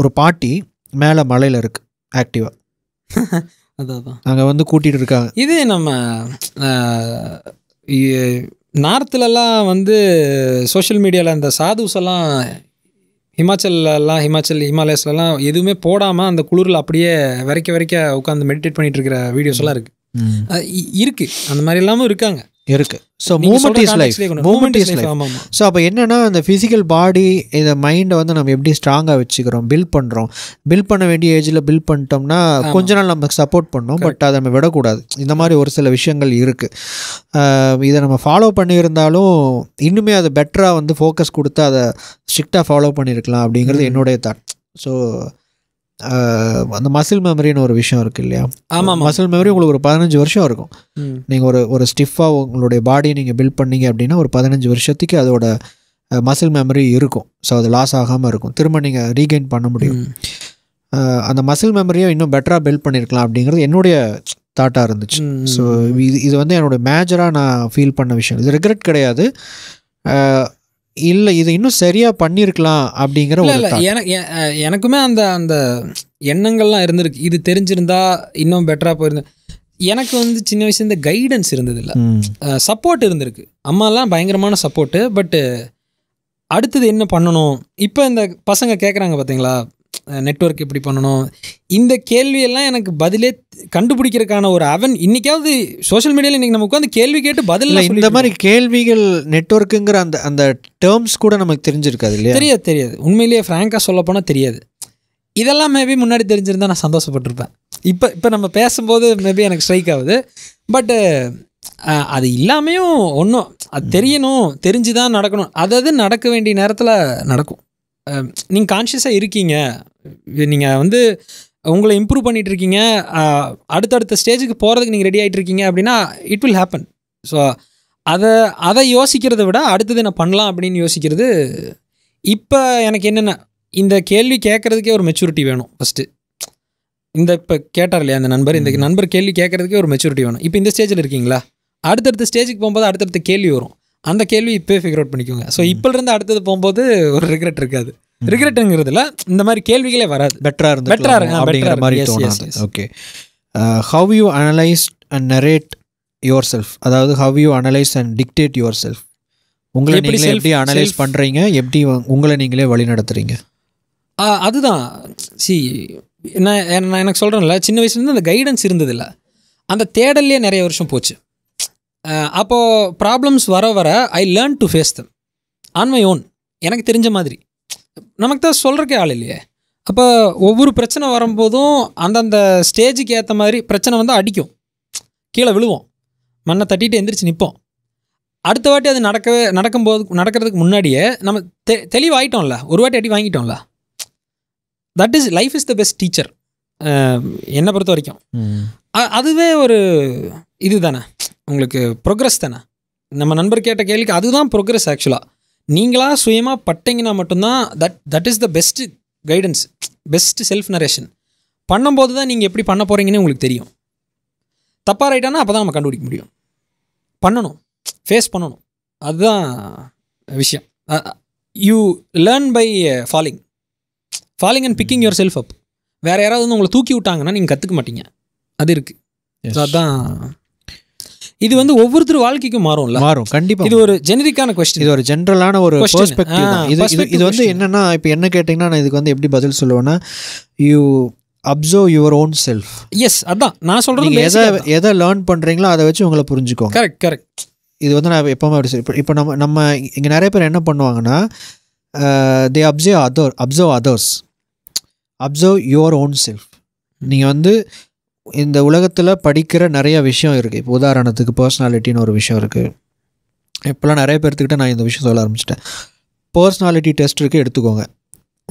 ஒரு பாட்டி மேலே மலையில் இருக்குது ஆக்டிவாக அதான் அங்கே வந்து கூட்டிகிட்டு இருக்காங்க இது நம்ம நார்த்துலலாம் வந்து சோஷியல் மீடியாவில் அந்த சாதுஸ் எல்லாம் ஹிமாச்சல்லாம் ஹிமாச்சல் ஹிமாலயஸ்லலாம் எதுவுமே போடாமல் அந்த குளிரில் அப்படியே வரைக்க வரைக்க உட்காந்து மெடிடேட் பண்ணிகிட்டு இருக்கிற வீடியோஸ்லாம் இருக்குது இருக்குது அந்த மாதிரி இல்லாமல் இருக்காங்க இருக்கு so movement is life movement is life so அப்போ என்னென்னா அந்த ஃபிசிக்கல் பாடி இந்த மைண்டை வந்து நம்ம எப்படி ஸ்ட்ராங்காக வச்சுக்கிறோம் பில்ட் பண்ணுறோம் பில்ட் பண்ண வேண்டிய ஏஜில் பில்ட் பண்ணிட்டோம்னா கொஞ்ச நாள் நமக்கு சப்போர்ட் பண்ணோம் பட் அதை நம்ம விடக்கூடாது இந்த மாதிரி ஒரு சில விஷயங்கள் இருக்குது இதை நம்ம ஃபாலோ பண்ணியிருந்தாலும் இன்னுமே அதை பெட்டராக வந்து ஃபோக்கஸ் கொடுத்து அதை ஸ்ட்ரிக்டாக ஃபாலோ பண்ணியிருக்கலாம் அப்படிங்கிறது என்னுடைய தாட் ஸோ அந்த மசில் மெமரின்னு ஒரு விஷயம் இருக்குது இல்லையா ஆமாம் மசில் மெமரி உங்களுக்கு ஒரு பதினஞ்சு வருஷம் இருக்கும் நீங்கள் ஒரு ஒரு ஸ்டிஃபாக உங்களுடைய பாடியை நீங்கள் பில்ட் பண்ணீங்க அப்படின்னா ஒரு பதினஞ்சு வருஷத்துக்கு அதோட மசில் மெமரி இருக்கும் ஸோ அது லாஸ் ஆகாமல் இருக்கும் திரும்ப நீங்கள் ரீகெயின் பண்ண முடியும் அந்த மசில் மெமரியை இன்னும் பெட்டராக பில்ட் பண்ணியிருக்கலாம் அப்படிங்கிறது என்னுடைய தாட்டாக இருந்துச்சு ஸோ இது இது வந்து என்னோடய மேஜராக நான் ஃபீல் பண்ண விஷயம் இது ரிக்ரெட் கிடையாது இல்லை இது இன்னும் சரியாக பண்ணியிருக்கலாம் அப்படிங்கிற ஒரு எனக்கு எனக்குமே அந்த அந்த எண்ணங்கள்லாம் இருந்திருக்கு இது தெரிஞ்சிருந்தா இன்னும் பெட்டராக போயிருந்தேன் எனக்கு வந்து சின்ன வயசுல இந்த கைடன்ஸ் இருந்தது இல்லை சப்போர்ட் இருந்திருக்கு அம்மாலாம் பயங்கரமான சப்போர்ட்டு பட்டு அடுத்தது என்ன பண்ணணும் இப்போ இந்த பசங்க கேட்குறாங்க பார்த்தீங்களா நெட்ஒர்க் எப்படி பண்ணணும் இந்த கேள்வியெல்லாம் எனக்கு பதிலே கண்டுபிடிக்கிறதுக்கான ஒரு அவன் இன்னைக்காவது சோஷியல் மீடியாவில் இன்னைக்கு நமக்கு வந்து கேள்வி கேட்டு பதில் இந்த மாதிரி கேள்விகள் நெட்ஒர்க்குங்கிற அந்த அந்த டேர்ம்ஸ் கூட நமக்கு தெரிஞ்சிருக்காது இல்லையா தெரியாது தெரியாது உண்மையிலேயே ஃப்ராங்காக சொல்லப்போனால் தெரியாது இதெல்லாம் மேபி முன்னாடி தெரிஞ்சிருந்தா நான் சந்தோஷப்பட்டிருப்பேன் இப்போ இப்போ நம்ம பேசும்போது மேபி எனக்கு ஸ்ட்ரைக் ஆகுது பட்டு அது இல்லாமையும் ஒன்றும் அது தெரியணும் தெரிஞ்சு தான் நடக்கணும் அதாவது நடக்க வேண்டிய நேரத்தில் நடக்கும் நீங்கள் கான்ஷியஸாக இருக்கீங்க நீங்கள் வந்து உங்களை இம்ப்ரூவ் பண்ணிகிட்டு இருக்கீங்க அடுத்தடுத்த ஸ்டேஜுக்கு போகிறதுக்கு நீங்கள் ரெடி ஆகிட்டு இருக்கீங்க அப்படின்னா இட் வில் ஹேப்பன் ஸோ அதை அதை யோசிக்கிறத விட அடுத்தது என்ன பண்ணலாம் அப்படின்னு யோசிக்கிறது இப்போ எனக்கு என்னென்ன இந்த கேள்வி கேட்குறதுக்கே ஒரு மெச்சூரிட்டி வேணும் ஃபஸ்ட்டு இந்த இப்போ கேட்டார் இல்லையா அந்த நண்பர் இந்த நண்பர் கேள்வி கேட்குறதுக்கே ஒரு மெச்சூரிட்டி வேணும் இப்போ இந்த ஸ்டேஜில் இருக்கீங்களா அடுத்தடுத்த ஸ்டேஜுக்கு போகும்போது அடுத்தடுத்த கேள்வி வரும் அந்த கேள்வி இப்போ ஃபிகர் அவுட் பண்ணிக்கோங்க ஸோ இப்போலேருந்து அடுத்தது போகும்போது ஒரு ரிக்ரெட் இருக்காது ரிக்ரெட்டுங்கிறதுல இந்த மாதிரி கேள்விகளே வராது பெட்டரா இருந்து பெட்டரா இருக்கு அப்படிங்கிற மாதிரி தோணாது okay how you analyse and narrate yourself அதாவது how you analyse and dictate yourself உங்களை நீங்களே எப்படி அனலைஸ் பண்ணுறீங்க எப்படி உங்களை நீங்களே வழி நடத்துறீங்க அதுதான் சி நான் நான் எனக்கு சொல்கிறேன்ல சின்ன வயசுலேருந்து அந்த கைடன்ஸ் இருந்ததில்ல அந்த தேடல்லையே நிறைய வருஷம் போச்சு அப்போது ப்ராப்ளம்ஸ் வர வர I learn to face them on my own எனக்கு தெரிஞ்ச மாதிரி நமக்கு தான் சொல்கிறக்கே ஆள் இல்லையே அப்போ ஒவ்வொரு பிரச்சனை வரும்போதும் அந்தந்த ஸ்டேஜுக்கு ஏற்ற மாதிரி பிரச்சனை வந்து அடிக்கும் கீழே விழுவோம் மண்ணை தட்டிட்டு எந்திரிச்சு நிற்போம் அடுத்த வாட்டி அது நடக்கவே நடக்கும்போது நடக்கிறதுக்கு முன்னாடியே நம்ம தெ தெளிவாகிட்டோம்ல ஒரு வாட்டி அடி வாங்கிட்டோம்ல that is life is the best teacher என்னை பொறுத்த வரைக்கும் அதுவே ஒரு இது தானே உங்களுக்கு ப்ரோக்ரஸ் தானே நம்ம நண்பர் கேட்ட கேள்விக்கு அதுதான் ப்ரோக்ரஸ் ஆக்சுவலாக நீங்களாக சுயமாக பட்டிங்கன்னா மட்டும்தான் that that is the best guidance best self narration பண்ணும்போது தான் நீங்கள் எப்படி பண்ண போகிறீங்கன்னு உங்களுக்கு தெரியும் தப்பாக ரைட்டானா அப்போ தான் நம்ம கண்டுபிடிக்க முடியும் பண்ணணும் ஃபேஸ் பண்ணணும் அதுதான் விஷயம் you learn by falling falling and picking yourself up வேறு யாராவது வந்து உங்களை தூக்கி விட்டாங்கன்னா நீங்கள் கற்றுக்க மாட்டீங்க அது இருக்குது அதுதான் இது வந்து ஒவ்வொருத்தர் வாழ்க்கைக்கும் மாறும்ல மாறும் கண்டிப்பா இது ஒரு ஜெனரிக்கான கொஸ்டின் இது ஒரு ஜென்ரலான ஒரு இது இது வந்து என்னன்னா இப்போ என்ன கேட்டிங்கன்னா நான் இதுக்கு வந்து எப்படி பதில் சொல்லுவேன்னா you observe your own self yes அதான் நான் சொல்றது எதை எதை லேர்ன் பண்ணுறீங்களோ அதை வச்சு உங்களை புரிஞ்சுக்கோங்க கரெக்ட் கரெக்ட் இது வந்து நான் எப்போவுமே அப்படி இப்போ இப்போ நம்ம நம்ம இங்கே நிறைய பேர் என்ன பண்ணுவாங்கன்னா they observe other observe others observe your own self நீங்கள் வந்து இந்த உலகத்தில் படிக்கிற நிறையா விஷயம் இருக்குது இப்போ உதாரணத்துக்கு பர்சனாலிட்டின்னு ஒரு விஷயம் இருக்குது இப்போலாம் நிறைய பேர்த்துக்கிட்ட நான் இந்த விஷயம் சொல்ல ஆரம்பிச்சிட்டேன் பர்சனாலிட்டி டெஸ்ட் இருக்குது எடுத்துக்கோங்க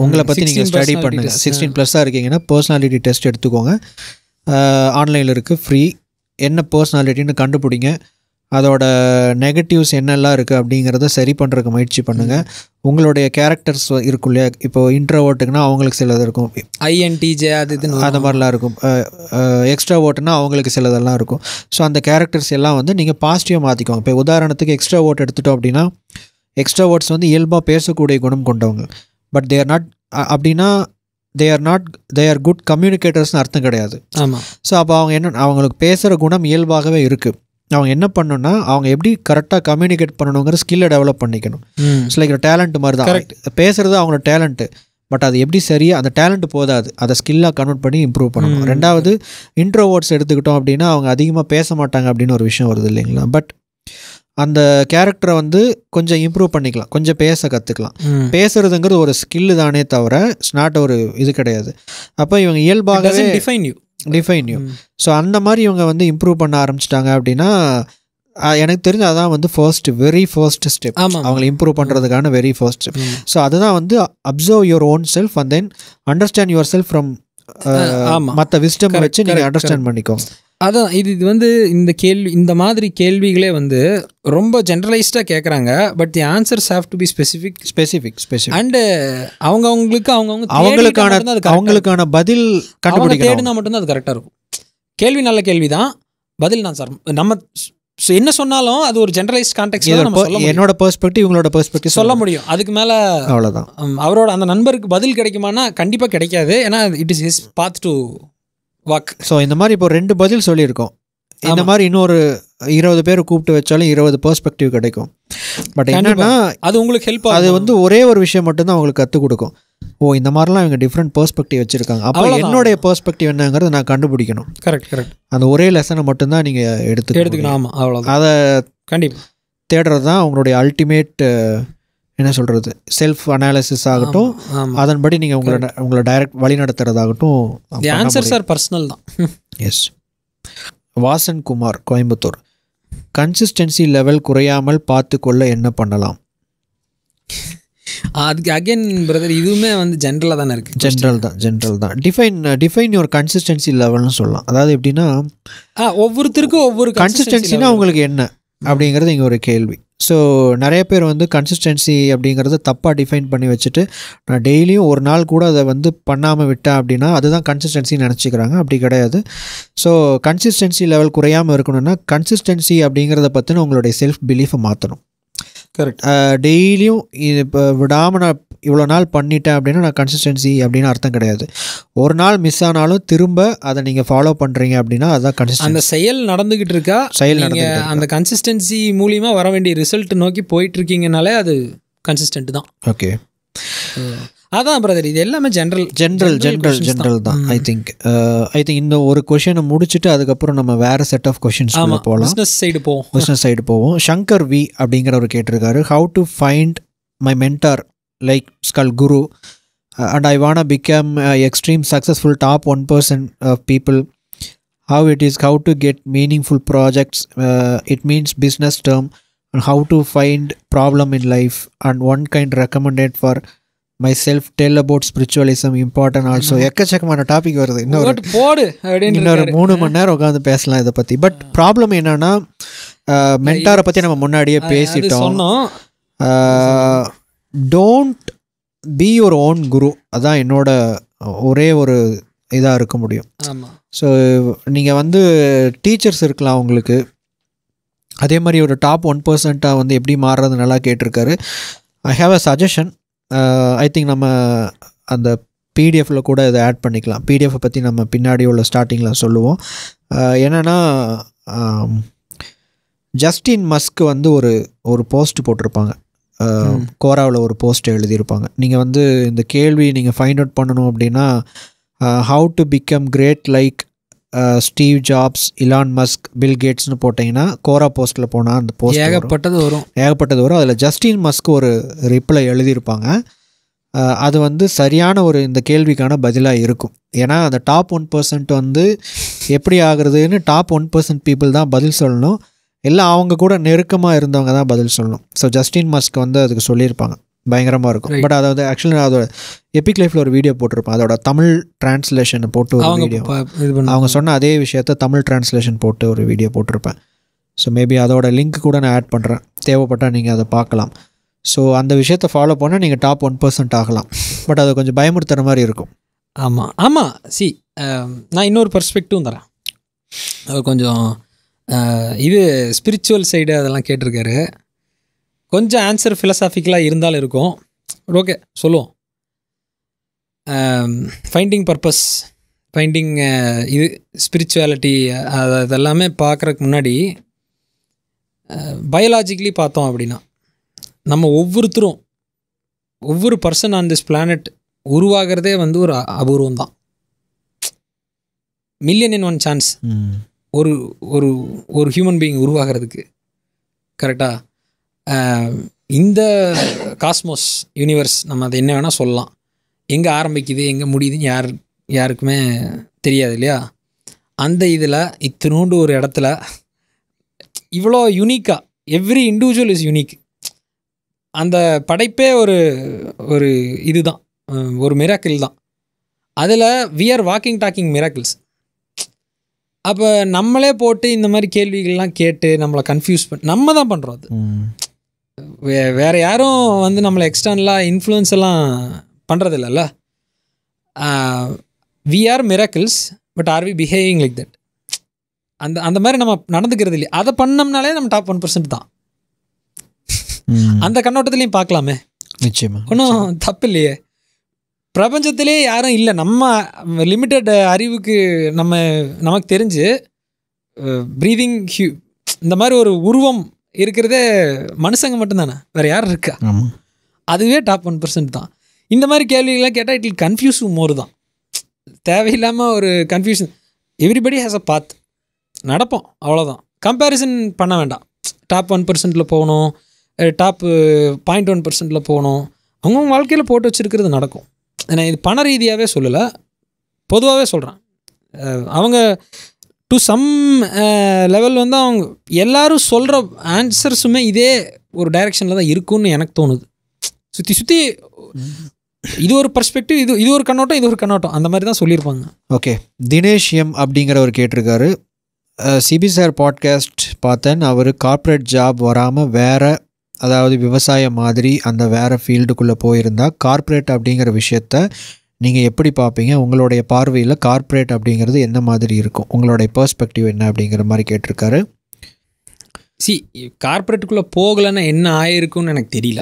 உங்களை பற்றி நீங்கள் ஸ்டடி பண்ணுங்கள் சிக்ஸ்டீன் ப்ளஸ்ஸாக இருக்கீங்கன்னா பர்சனாலிட்டி டெஸ்ட் எடுத்துக்கோங்க ஆன்லைனில் இருக்குது ஃப்ரீ என்ன பர்சனாலிட்டின்னு கண்டுபிடிங்க அதோட நெகட்டிவ்ஸ் என்னெல்லாம் இருக்குது அப்படிங்கிறத சரி பண்ணுறதுக்கு முயற்சி பண்ணுங்கள் உங்களுடைய கேரக்டர்ஸ் இருக்கும் இல்லையா இப்போ இன்ட்ரோவோட்டுக்குனா அவங்களுக்கு சிலது இருக்கும் ஐஎன்டிஜே அது இது அந்த மாதிரிலாம் இருக்கும் எக்ஸ்ட்ரா ஓட்டுனா அவங்களுக்கு சிலதெல்லாம் இருக்கும் ஸோ அந்த கேரக்டர்ஸ் எல்லாம் வந்து நீங்கள் பாசிட்டிவாக மாற்றிக்கோங்க இப்போ உதாரணத்துக்கு எக்ஸ்ட்ரா ஓட் எடுத்துட்டோம் அப்படின்னா எக்ஸ்ட்ரா ஓட்ஸ் வந்து இயல்பாக பேசக்கூடிய குணம் கொண்டவங்க பட் தேர் நாட் அப்படின்னா they are not they are good கம்யூனிகேட்டர்ஸ்னு அர்த்தம் கிடையாது ஆமாம் ஸோ அப்போ அவங்க என்ன அவங்களுக்கு பேசுகிற குணம் இயல்பாகவே இருக்குது அவங்க என்ன பண்ணணும்னா அவங்க எப்படி கரெக்டாக கம்யூனிகேட் பண்ணணுங்கிற ஸ்கில்லை டெவலப் பண்ணிக்கணும் ஸோ லைக் டேலண்ட் மாதிரி தான் பேசுகிறது அவங்களோட டேலண்ட்டு பட் அது எப்படி சரியாக அந்த டேலண்ட் போதாது அதை ஸ்கில்லாக கன்வெர்ட் பண்ணி இம்ப்ரூவ் பண்ணணும் ரெண்டாவது இன்ட்ரோவோர்ட்ஸ் எடுத்துக்கிட்டோம் அப்படின்னா அவங்க அதிகமாக பேச மாட்டாங்க அப்படின்னு ஒரு விஷயம் வருது இல்லைங்களா பட் அந்த கேரக்டரை வந்து கொஞ்சம் இம்ப்ரூவ் பண்ணிக்கலாம் கொஞ்சம் பேச கற்றுக்கலாம் பேசுறதுங்கிறது ஒரு ஸ்கில்லு தானே தவிர ஸ்நாட் நாட் ஒரு இது கிடையாது அப்போ இவங்க இயல்பாக define you define you so அந்த மாதிரி இவங்க வந்து இம்ப்ரூவ் பண்ண ஆரம்பிச்சிட்டாங்க அப்படின்னா எனக்கு தெரிஞ்சு அதான் வந்து ஃபர்ஸ்ட் வெரி ஃபர்ஸ்ட் ஸ்டெப் அவங்களை இம்ப்ரூவ் பண்ணுறதுக்கான வெரி ஃபர்ஸ்ட் ஸ்டெப் ஸோ அதுதான் வந்து observe your own self and then understand yourself from மற்ற விஸ்டம் வச்சு நீங்கள் அண்டர்ஸ்டாண்ட் பண்ணிக்கோங்க அதான் இது இது வந்து இந்த கேள்வி இந்த மாதிரி கேள்விகளே வந்து ரொம்ப ஜென்ரலைஸ்டாக கேட்குறாங்க but the answers have to be specific specific specific and அவங்கவுங்களுக்கு அவங்கவுங்க அவங்களுக்கான அவங்களுக்கான பதில் அவங்க தேடினா மட்டும்தான் அது கரெக்டாக இருக்கும் கேள்வி நல்ல கேள்வி தான் பதில் நான் சார் நம்ம என்ன சொன்னாலும் அது ஒரு ஜென்ரலைஸ் கான்டெக்ட் என்னோட பெர்ஸ்பெக்டிவ் இவங்களோட பெர்ஸ்பெக்டிவ் சொல்ல முடியும் அதுக்கு மேலே அவ்வளோதான் அவரோட அந்த நண்பருக்கு பதில் கிடைக்குமானா கண்டிப்பாக கிடைக்காது ஏன்னா it is his path to walk so இந்த மாதிரி இப்போ ரெண்டு பதில் சொல்லியிருக்கோம் இந்த மாதிரி இன்னொரு இருபது பேர் கூப்பிட்டு வச்சாலும் இருபது பெர்ஸ்பெக்டிவ் கிடைக்கும் பட் என்னன்னா அது உங்களுக்கு ஹெல்ப் அது வந்து ஒரே ஒரு விஷயம் மட்டும்தான் அவங்களுக்கு கற்றுக் கொடுக்கும் ஓ இந்த மாதிரிலாம் இவங்க டிஃப்ரெண்ட் பெர்ஸ்பெக்டிவ் வச்சுருக்காங்க அப்போ என்னுடைய பெர்ஸ்பெக்டிவ் என்னங்கிறத நான் கண்டுபிடிக்கணும் கரெக்ட் கரெக்ட் அந்த ஒரே லெசனை மட்டும்தான் நீங்கள் எடுத்து எடுத்துக்கணும் ஆமாம் அவ்வளோ அதை கண்டிப்பாக தேடுறது தான் அவங்களுடைய அல்டிமேட் என்ன சொல்கிறது செல்ஃப் அனாலிசிஸ் ஆகட்டும் அதன்படி நீங்கள் உங்களை உங்களை டைரக்ட் வழி நடத்துறதாகட்டும் ஆன்சர்ஸ் ஆர் பர்சனல் தான் S Vasan Kumar Coimbatore consistency level குறையாமல் பார்த்துக்கொள்ள என்ன பண்ணலாம் அதுக்கு அகைன் பிரதர் இதுவுமே வந்து ஜென்ரலாக தானே இருக்குது ஜென்ரல் தான் ஜென்ரல் தான் டிஃபைன் டிஃபைன் யுவர் கன்சிஸ்டன்சி லெவல்னு சொல்லலாம் அதாவது எப்படின்னா ஒவ்வொருத்தருக்கும் ஒவ்வொரு கன்சிஸ்டன்சினா உங்களுக்கு என்ன அப்படிங்கிறது இங்கே ஒரு கேள்வி ஸோ நிறைய பேர் வந்து கன்சிஸ்டன்சி அப்படிங்கிறத தப்பாக டிஃபைன் பண்ணி வச்சுட்டு நான் டெய்லியும் ஒரு நாள் கூட அதை வந்து பண்ணாமல் விட்டேன் அப்படின்னா அதுதான் கன்சிஸ்டன்சின்னு நினச்சிக்கிறாங்க அப்படி கிடையாது ஸோ கன்சிஸ்டன்சி லெவல் குறையாமல் இருக்கணும்னா கன்சிஸ்டன்சி அப்படிங்கிறத பற்றின உங்களுடைய செல்ஃப் பிலீஃபை மாற்றணும் கரெக்ட் டெய்லியும் இப்போ விடாமல் நான் இவ்வளோ நாள் பண்ணிட்டேன் அப்படின்னா நான் கன்சிஸ்டன்சி அப்படின்னு அர்த்தம் கிடையாது ஒரு நாள் மிஸ் ஆனாலும் திரும்ப அதை நீங்கள் ஃபாலோ பண்ணுறீங்க அப்படின்னா அதுதான் கன்சிஸ்டன் அந்த செயல் நடந்துக்கிட்டு இருக்கா செயல் நடந்துக்கிட்டு அந்த கன்சிஸ்டன்சி மூலிமா வர வேண்டிய ரிசல்ட் நோக்கி போயிட்டு இருக்கீங்கனாலே அது கன்சிஸ்டன்ட் தான் ஓகே அதான் பிரதர் இது எல்லாமே ஜென்ரல் ஜென்ரல் ஜென்ரல் ஜென்ரல் தான் ஐ திங்க் ஐ திங்க் இந்த ஒரு கொஷனை முடிச்சுட்டு அதுக்கப்புறம் நம்ம வேற செட் ஆஃப் கொஷின்ஸ் போகலாம் பிஸ்னஸ் சைடு போவோம் பிஸ்னஸ் சைடு போவோம் ஷங்கர் வி அப்படிங்கிறவர் கேட்டிருக்காரு how to find my mentor like skull guru and I want become extreme successful top one percent of people how it is how to get meaningful projects it means business term and how to find problem in life and one kind recommended for myself tell about spiritualism important also எக்கச்சக்கமான topic வருது இன்னொரு போடு இன்னொரு மூணு மணி நேரம் உட்காந்து பேசலாம் இதை பற்றி பட் ப்ராப்ளம் என்னன்னா மென்டாரை uh, பற்றி நம்ம முன்னாடியே பேசிட்டோம் don't be your own guru அதான் என்னோட ஒரே ஒரு இதாக இருக்க முடியும் ஸோ நீங்கள் வந்து டீச்சர்ஸ் இருக்கலாம் உங்களுக்கு அதே மாதிரி ஒரு டாப் ஒன் பர்சன்ட்டாக வந்து எப்படி மாறுறது நல்லா கேட்டிருக்காரு I have a suggestion I think நம்ம அந்த பிடிஎஃபில் கூட இதை ஆட் பண்ணிக்கலாம் பிடிஎஃபை பற்றி நம்ம பின்னாடி உள்ள ஸ்டார்டிங்கில் சொல்லுவோம் என்னென்னா ஜஸ்டின் மஸ்க்கு வந்து ஒரு ஒரு போஸ்ட் போட்டிருப்பாங்க கோராவில் ஒரு போஸ்ட் எழுதியிருப்பாங்க நீங்கள் வந்து இந்த கேள்வி நீங்கள் ஃபைண்ட் அவுட் பண்ணணும் அப்படின்னா how to become great like Steve Jobs Elon Musk Bill கேட்ஸ்னு போட்டிங்கன்னா கோரா போஸ்ட்டில் போனால் அந்த போஸ்ட் ஏகப்பட்டது வரும் ஏகப்பட்டது வரும் அதில் ஜஸ்டின் மஸ்க் ஒரு ரிப்ளை எழுதியிருப்பாங்க அது வந்து சரியான ஒரு இந்த கேள்விக்கான பதிலாக இருக்கும் ஏன்னா அந்த டாப் ஒன் பர்சன்ட் வந்து எப்படி ஆகுறதுன்னு டாப் ஒன் பர்சன்ட் பீப்புள் தான் பதில் சொல்லணும் இல்லை அவங்க கூட நெருக்கமாக இருந்தவங்க தான் பதில் சொல்லணும் ஸோ ஜஸ்டின் மஸ்க் வந்து அதுக்கு சொல்லியிருப்பாங்க பயங்கரமாக இருக்கும் பட் அதாவது ஆக்சுவலி நான் அதோட எபிக் லைஃப்பில் ஒரு வீடியோ போட்டிருப்பேன் அதோட தமிழ் டிரான்ஸ்லேஷன் போட்டு ஒரு வீடியோ அவங்க சொன்ன அதே விஷயத்த தமிழ் டிரான்ஸ்லேஷன் போட்டு ஒரு வீடியோ போட்டிருப்பேன் ஸோ மேபி அதோட லிங்க் கூட நான் ஆட் பண்ணுறேன் தேவைப்பட்டால் நீங்கள் அதை பார்க்கலாம் ஸோ அந்த விஷயத்தை ஃபாலோ பண்ணால் நீங்கள் டாப் ஒன் பர்சன்ட் ஆகலாம் பட் அது கொஞ்சம் பயமுறுத்துற மாதிரி இருக்கும் ஆமாம் ஆமாம் சி நான் இன்னொரு பர்ஸ்பெக்டிவும் தரேன் அது கொஞ்சம் இது ஸ்பிரிச்சுவல் சைடு அதெல்லாம் கேட்டிருக்காரு கொஞ்சம் ஆன்சர் ஃபிலசாஃபிக்கலாக இருந்தாலும் இருக்கும் ஓகே சொல்லுவோம் ஃபைண்டிங் பர்பஸ் ஃபைண்டிங் இது ஸ்பிரிச்சுவாலிட்டி அது அதெல்லாமே பார்க்குறக்கு முன்னாடி பயாலாஜிக்கலி பார்த்தோம் அப்படின்னா நம்ம ஒவ்வொருத்தரும் ஒவ்வொரு பர்சன் ஆன் திஸ் பிளானட் உருவாகிறதே வந்து ஒரு அபூர்வம் தான் மில்லியன் இன் ஒன் சான்ஸ் ஒரு ஒரு ஒரு ஹியூமன் பீயிங் உருவாகிறதுக்கு கரெக்டாக இந்த காஸ்மோஸ் யூனிவர்ஸ் நம்ம அதை என்ன வேணால் சொல்லலாம் எங்கே ஆரம்பிக்குது எங்கே முடியுதுன்னு யார் யாருக்குமே தெரியாது இல்லையா அந்த இதில் இத்தினோண்டு ஒரு இடத்துல இவ்வளோ யூனிக்காக எவ்ரி இண்டிவிஜுவல் இஸ் யூனிக் அந்த படைப்பே ஒரு ஒரு இது தான் ஒரு மிராக்கிள் தான் அதில் we are walking talking miracles அப்போ நம்மளே போட்டு இந்த மாதிரி கேள்விகள்லாம் கேட்டு நம்மளை கன்ஃபியூஸ் பண்ண நம்ம தான் பண்ணுறோம் அது வே வேறு யாரும் வந்து நம்மளை எக்ஸ்டர்னலாக இன்ஃப்ளூயன்ஸ் எல்லாம் பண்ணுறது இல்லைல்ல we are miracles but are we behaving like that அந்த அந்த மாதிரி நம்ம நடந்துக்கிறது இல்லையா அதை பண்ணோம்னாலே நம்ம டாப் ஒன் பர்சன்ட் தான் அந்த கண்ணோட்டத்துலேயும் பார்க்கலாமே நிச்சயமா ஒன்றும் தப்பு இல்லையே பிரபஞ்சத்திலே யாரும் இல்லை நம்ம லிமிட்டட் அறிவுக்கு நம்ம நமக்கு தெரிஞ்சு ப்ரீதிங் ஹியூ இந்த மாதிரி ஒரு உருவம் இருக்கிறதே மனுஷங்க மட்டும்தானே வேறு யார் இருக்கா அதுவே டாப் ஒன் பர்சன்ட் தான் இந்த மாதிரி கேள்விகள்லாம் கேட்டால் இட்லி இல் கன்ஃபியூஸ் மோர் தான் தேவையில்லாமல் ஒரு confusion everybody has a path நடப்போம் அவ்வளோதான் கம்பேரிசன் பண்ண வேண்டாம் டாப் ஒன் பர்சன்ட்டில் போகணும் டாப் பாயிண்ட் ஒன் பர்சன்ட்டில் போகணும் அவங்கவுங்க வாழ்க்கையில் போட்டு வச்சுருக்கிறது நடக்கும் நான் இது பண ரீதியாகவே சொல்லலை பொதுவாகவே சொல்கிறேன் அவங்க டு சம் லெவல் வந்து அவங்க எல்லோரும் சொல்கிற ஆன்சர்ஸுமே இதே ஒரு டைரெக்ஷனில் தான் இருக்குன்னு எனக்கு தோணுது சுற்றி சுற்றி இது ஒரு பர்ஸ்பெக்டிவ் இது இது ஒரு கண்ணோட்டம் இது ஒரு கண்ணோட்டம் அந்த மாதிரி தான் சொல்லியிருப்பாங்க ஓகே தினேஷ் எம் அப்படிங்கிறவர் கேட்டிருக்காரு சிபி சார் பாட்காஸ்ட் பார்த்தேன் அவர் கார்ப்பரேட் ஜாப் வராமல் வேறு அதாவது விவசாயம் மாதிரி அந்த வேறு ஃபீல்டுக்குள்ளே போயிருந்தால் கார்ப்பரேட் அப்படிங்கிற விஷயத்த நீங்கள் எப்படி பார்ப்பீங்க உங்களுடைய பார்வையில் கார்ப்பரேட் அப்படிங்கிறது என்ன மாதிரி இருக்கும் உங்களுடைய பர்ஸ்பெக்டிவ் என்ன அப்படிங்கிற மாதிரி கேட்டிருக்காரு சி கார்ப்பரேட்டுக்குள்ளே போகலைன்னா என்ன ஆயிருக்கும்னு எனக்கு தெரியல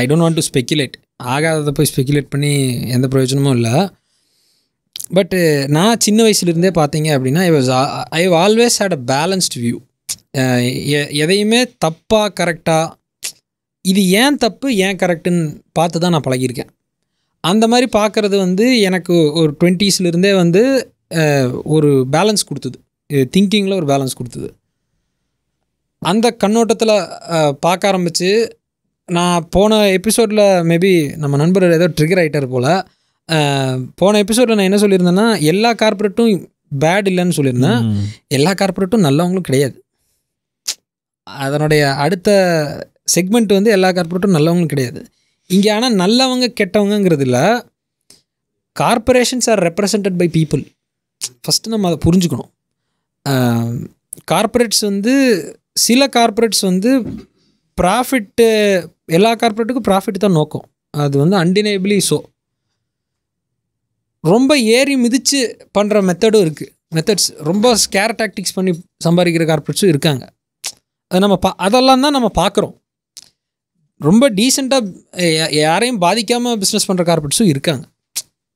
I don't want to speculate ஆகாததை போய் ஸ்பெக்குலேட் பண்ணி எந்த பிரயோஜனமும் இல்லை பட்டு நான் சின்ன வயசுலேருந்தே பார்த்தீங்க அப்படின்னா I was I always had a balanced view எதையுமே தப்பாக கரெக்டாக இது ஏன் தப்பு ஏன் கரெக்டுன்னு பார்த்து தான் நான் பழகியிருக்கேன் அந்த மாதிரி பார்க்குறது வந்து எனக்கு ஒரு டுவெண்ட்டீஸ்லேருந்தே வந்து ஒரு பேலன்ஸ் கொடுத்தது திங்கிங்கில் ஒரு பேலன்ஸ் கொடுத்தது அந்த கண்ணோட்டத்தில் பார்க்க ஆரம்பித்து நான் போன எபிசோடில் மேபி நம்ம நண்பர் ஏதோ ட்ரிகர் ஆகிட்டார் போல் போன எபிசோடில் நான் என்ன சொல்லியிருந்தேன்னா எல்லா கார்பரேட்டும் பேட் இல்லைன்னு சொல்லியிருந்தேன் எல்லா கார்பரேட்டும் நல்லவங்களும் கிடையாது அதனுடைய அடுத்த செக்மெண்ட் வந்து எல்லா கார்பரேட்டும் நல்லவங்களும் கிடையாது இங்கே ஆனால் நல்லவங்க கெட்டவங்கிறது இல்லை corporations are represented by people first நம்ம அதை புரிஞ்சுக்கணும் கார்பரேட்ஸ் வந்து சில கார்பரேட்ஸ் வந்து ப்ராஃபிட்டு எல்லா கார்பரேட்டுக்கும் ப்ராஃபிட் தான் நோக்கம் அது வந்து அன்டினேபிளி ஸோ ரொம்ப ஏறி மிதித்து பண்ணுற மெத்தடும் இருக்குது மெத்தட்ஸ் ரொம்ப ஸ்கேர் டாக்டிக்ஸ் பண்ணி சம்பாதிக்கிற கார்பரேட்ஸும் இருக்காங்க அது நம்ம பா அதெல்லாம் தான் நம்ம பார்க்குறோம் ரொம்ப டீசெண்டாக யாரையும் பாதிக்காமல் பிஸ்னஸ் பண்ணுற கார்பரேட்ஸும் இருக்காங்க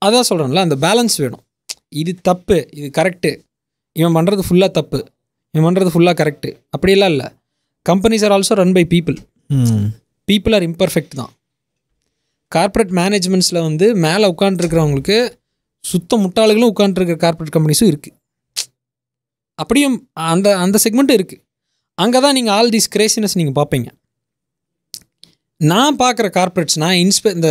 அதான் சொல்கிறேன்ல அந்த பேலன்ஸ் வேணும் இது தப்பு இது கரெக்டு இவன் பண்ணுறது ஃபுல்லாக தப்பு இவன் பண்ணுறது ஃபுல்லாக கரெக்டு அப்படியெல்லாம் இல்லை companies are also run by people people are imperfect தான் கார்ப்பரேட் மேனேஜ்மெண்ட்ஸில் வந்து மேலே உட்காந்துருக்கிறவங்களுக்கு சுத்த முட்டாளுகளும் உட்காந்துருக்கிற கார்ப்பரேட் கம்பெனிஸும் இருக்குது அப்படியும் அந்த அந்த செக்மெண்ட்டும் இருக்குது அங்கே தான் நீங்கள் ஆல் தீஸ் கிரேசினஸ் நீங்கள் பார்ப்பீங்க நான் பார்க்குற கார்ப்பரேட்ஸ்னால் இன்ஸ்பெ இந்த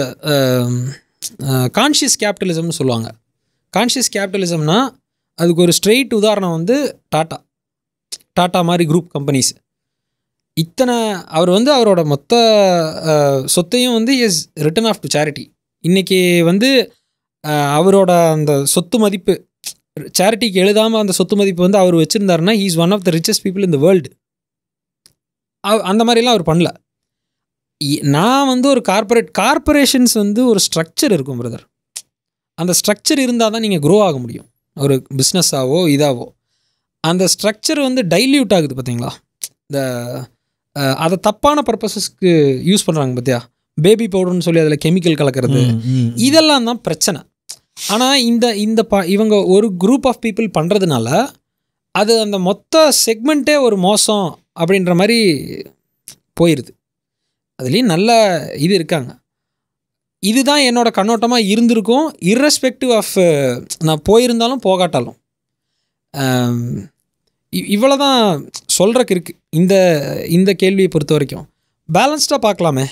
கான்ஷியஸ் கேபிட்டலிசம்னு சொல்லுவாங்க கான்ஷியஸ் கேபிட்டலிசம்னா அதுக்கு ஒரு ஸ்ட்ரெயிட் உதாரணம் வந்து டாட்டா டாட்டா மாதிரி குரூப் கம்பெனிஸ் இத்தனை அவர் வந்து அவரோட மொத்த சொத்தையும் வந்து is written off to charity இன்றைக்கி வந்து அவரோட அந்த சொத்து மதிப்பு சேரிட்டிக்கு எழுதாமல் அந்த சொத்து மதிப்பு வந்து அவர் வச்சுருந்தாருன்னா he is one of the richest people the world அந்த மாதிரிலாம் அவர் பண்ணல நான் வந்து ஒரு கார்பரேட் கார்பரேஷன்ஸ் வந்து ஒரு ஸ்ட்ரக்சர் இருக்கும் பிரதர் அந்த ஸ்ட்ரக்சர் இருந்தால் தான் நீங்கள் க்ரோ ஆக முடியும் ஒரு பிஸ்னஸ்ஸாவோ இதாவோ அந்த ஸ்ட்ரக்சர் வந்து டைல்யூட் ஆகுது பார்த்தீங்களா இந்த அதை தப்பான பர்பஸஸ்க்கு யூஸ் பண்ணுறாங்க பார்த்தியா பேபி பவுடர்னு சொல்லி அதில் கெமிக்கல் கலக்கிறது இதெல்லாம் தான் பிரச்சனை ஆனால் இந்த இந்த ப இவங்க ஒரு குரூப் ஆஃப் பீப்புள் பண்ணுறதுனால அது அந்த மொத்த செக்மெண்ட்டே ஒரு மோசம் அப்படின்ற மாதிரி போயிடுது அதுலேயும் நல்ல இது இருக்காங்க இதுதான் என்னோடய கண்ணோட்டமாக இருந்திருக்கும் இர்ரெஸ்பெக்டிவ் ஆஃப் நான் போயிருந்தாலும் போகாட்டாலும் இவ்வளோ தான் சொல்கிறக்கு இருக்குது இந்த இந்த கேள்வியை பொறுத்த வரைக்கும் பேலன்ஸ்டாக பார்க்கலாமே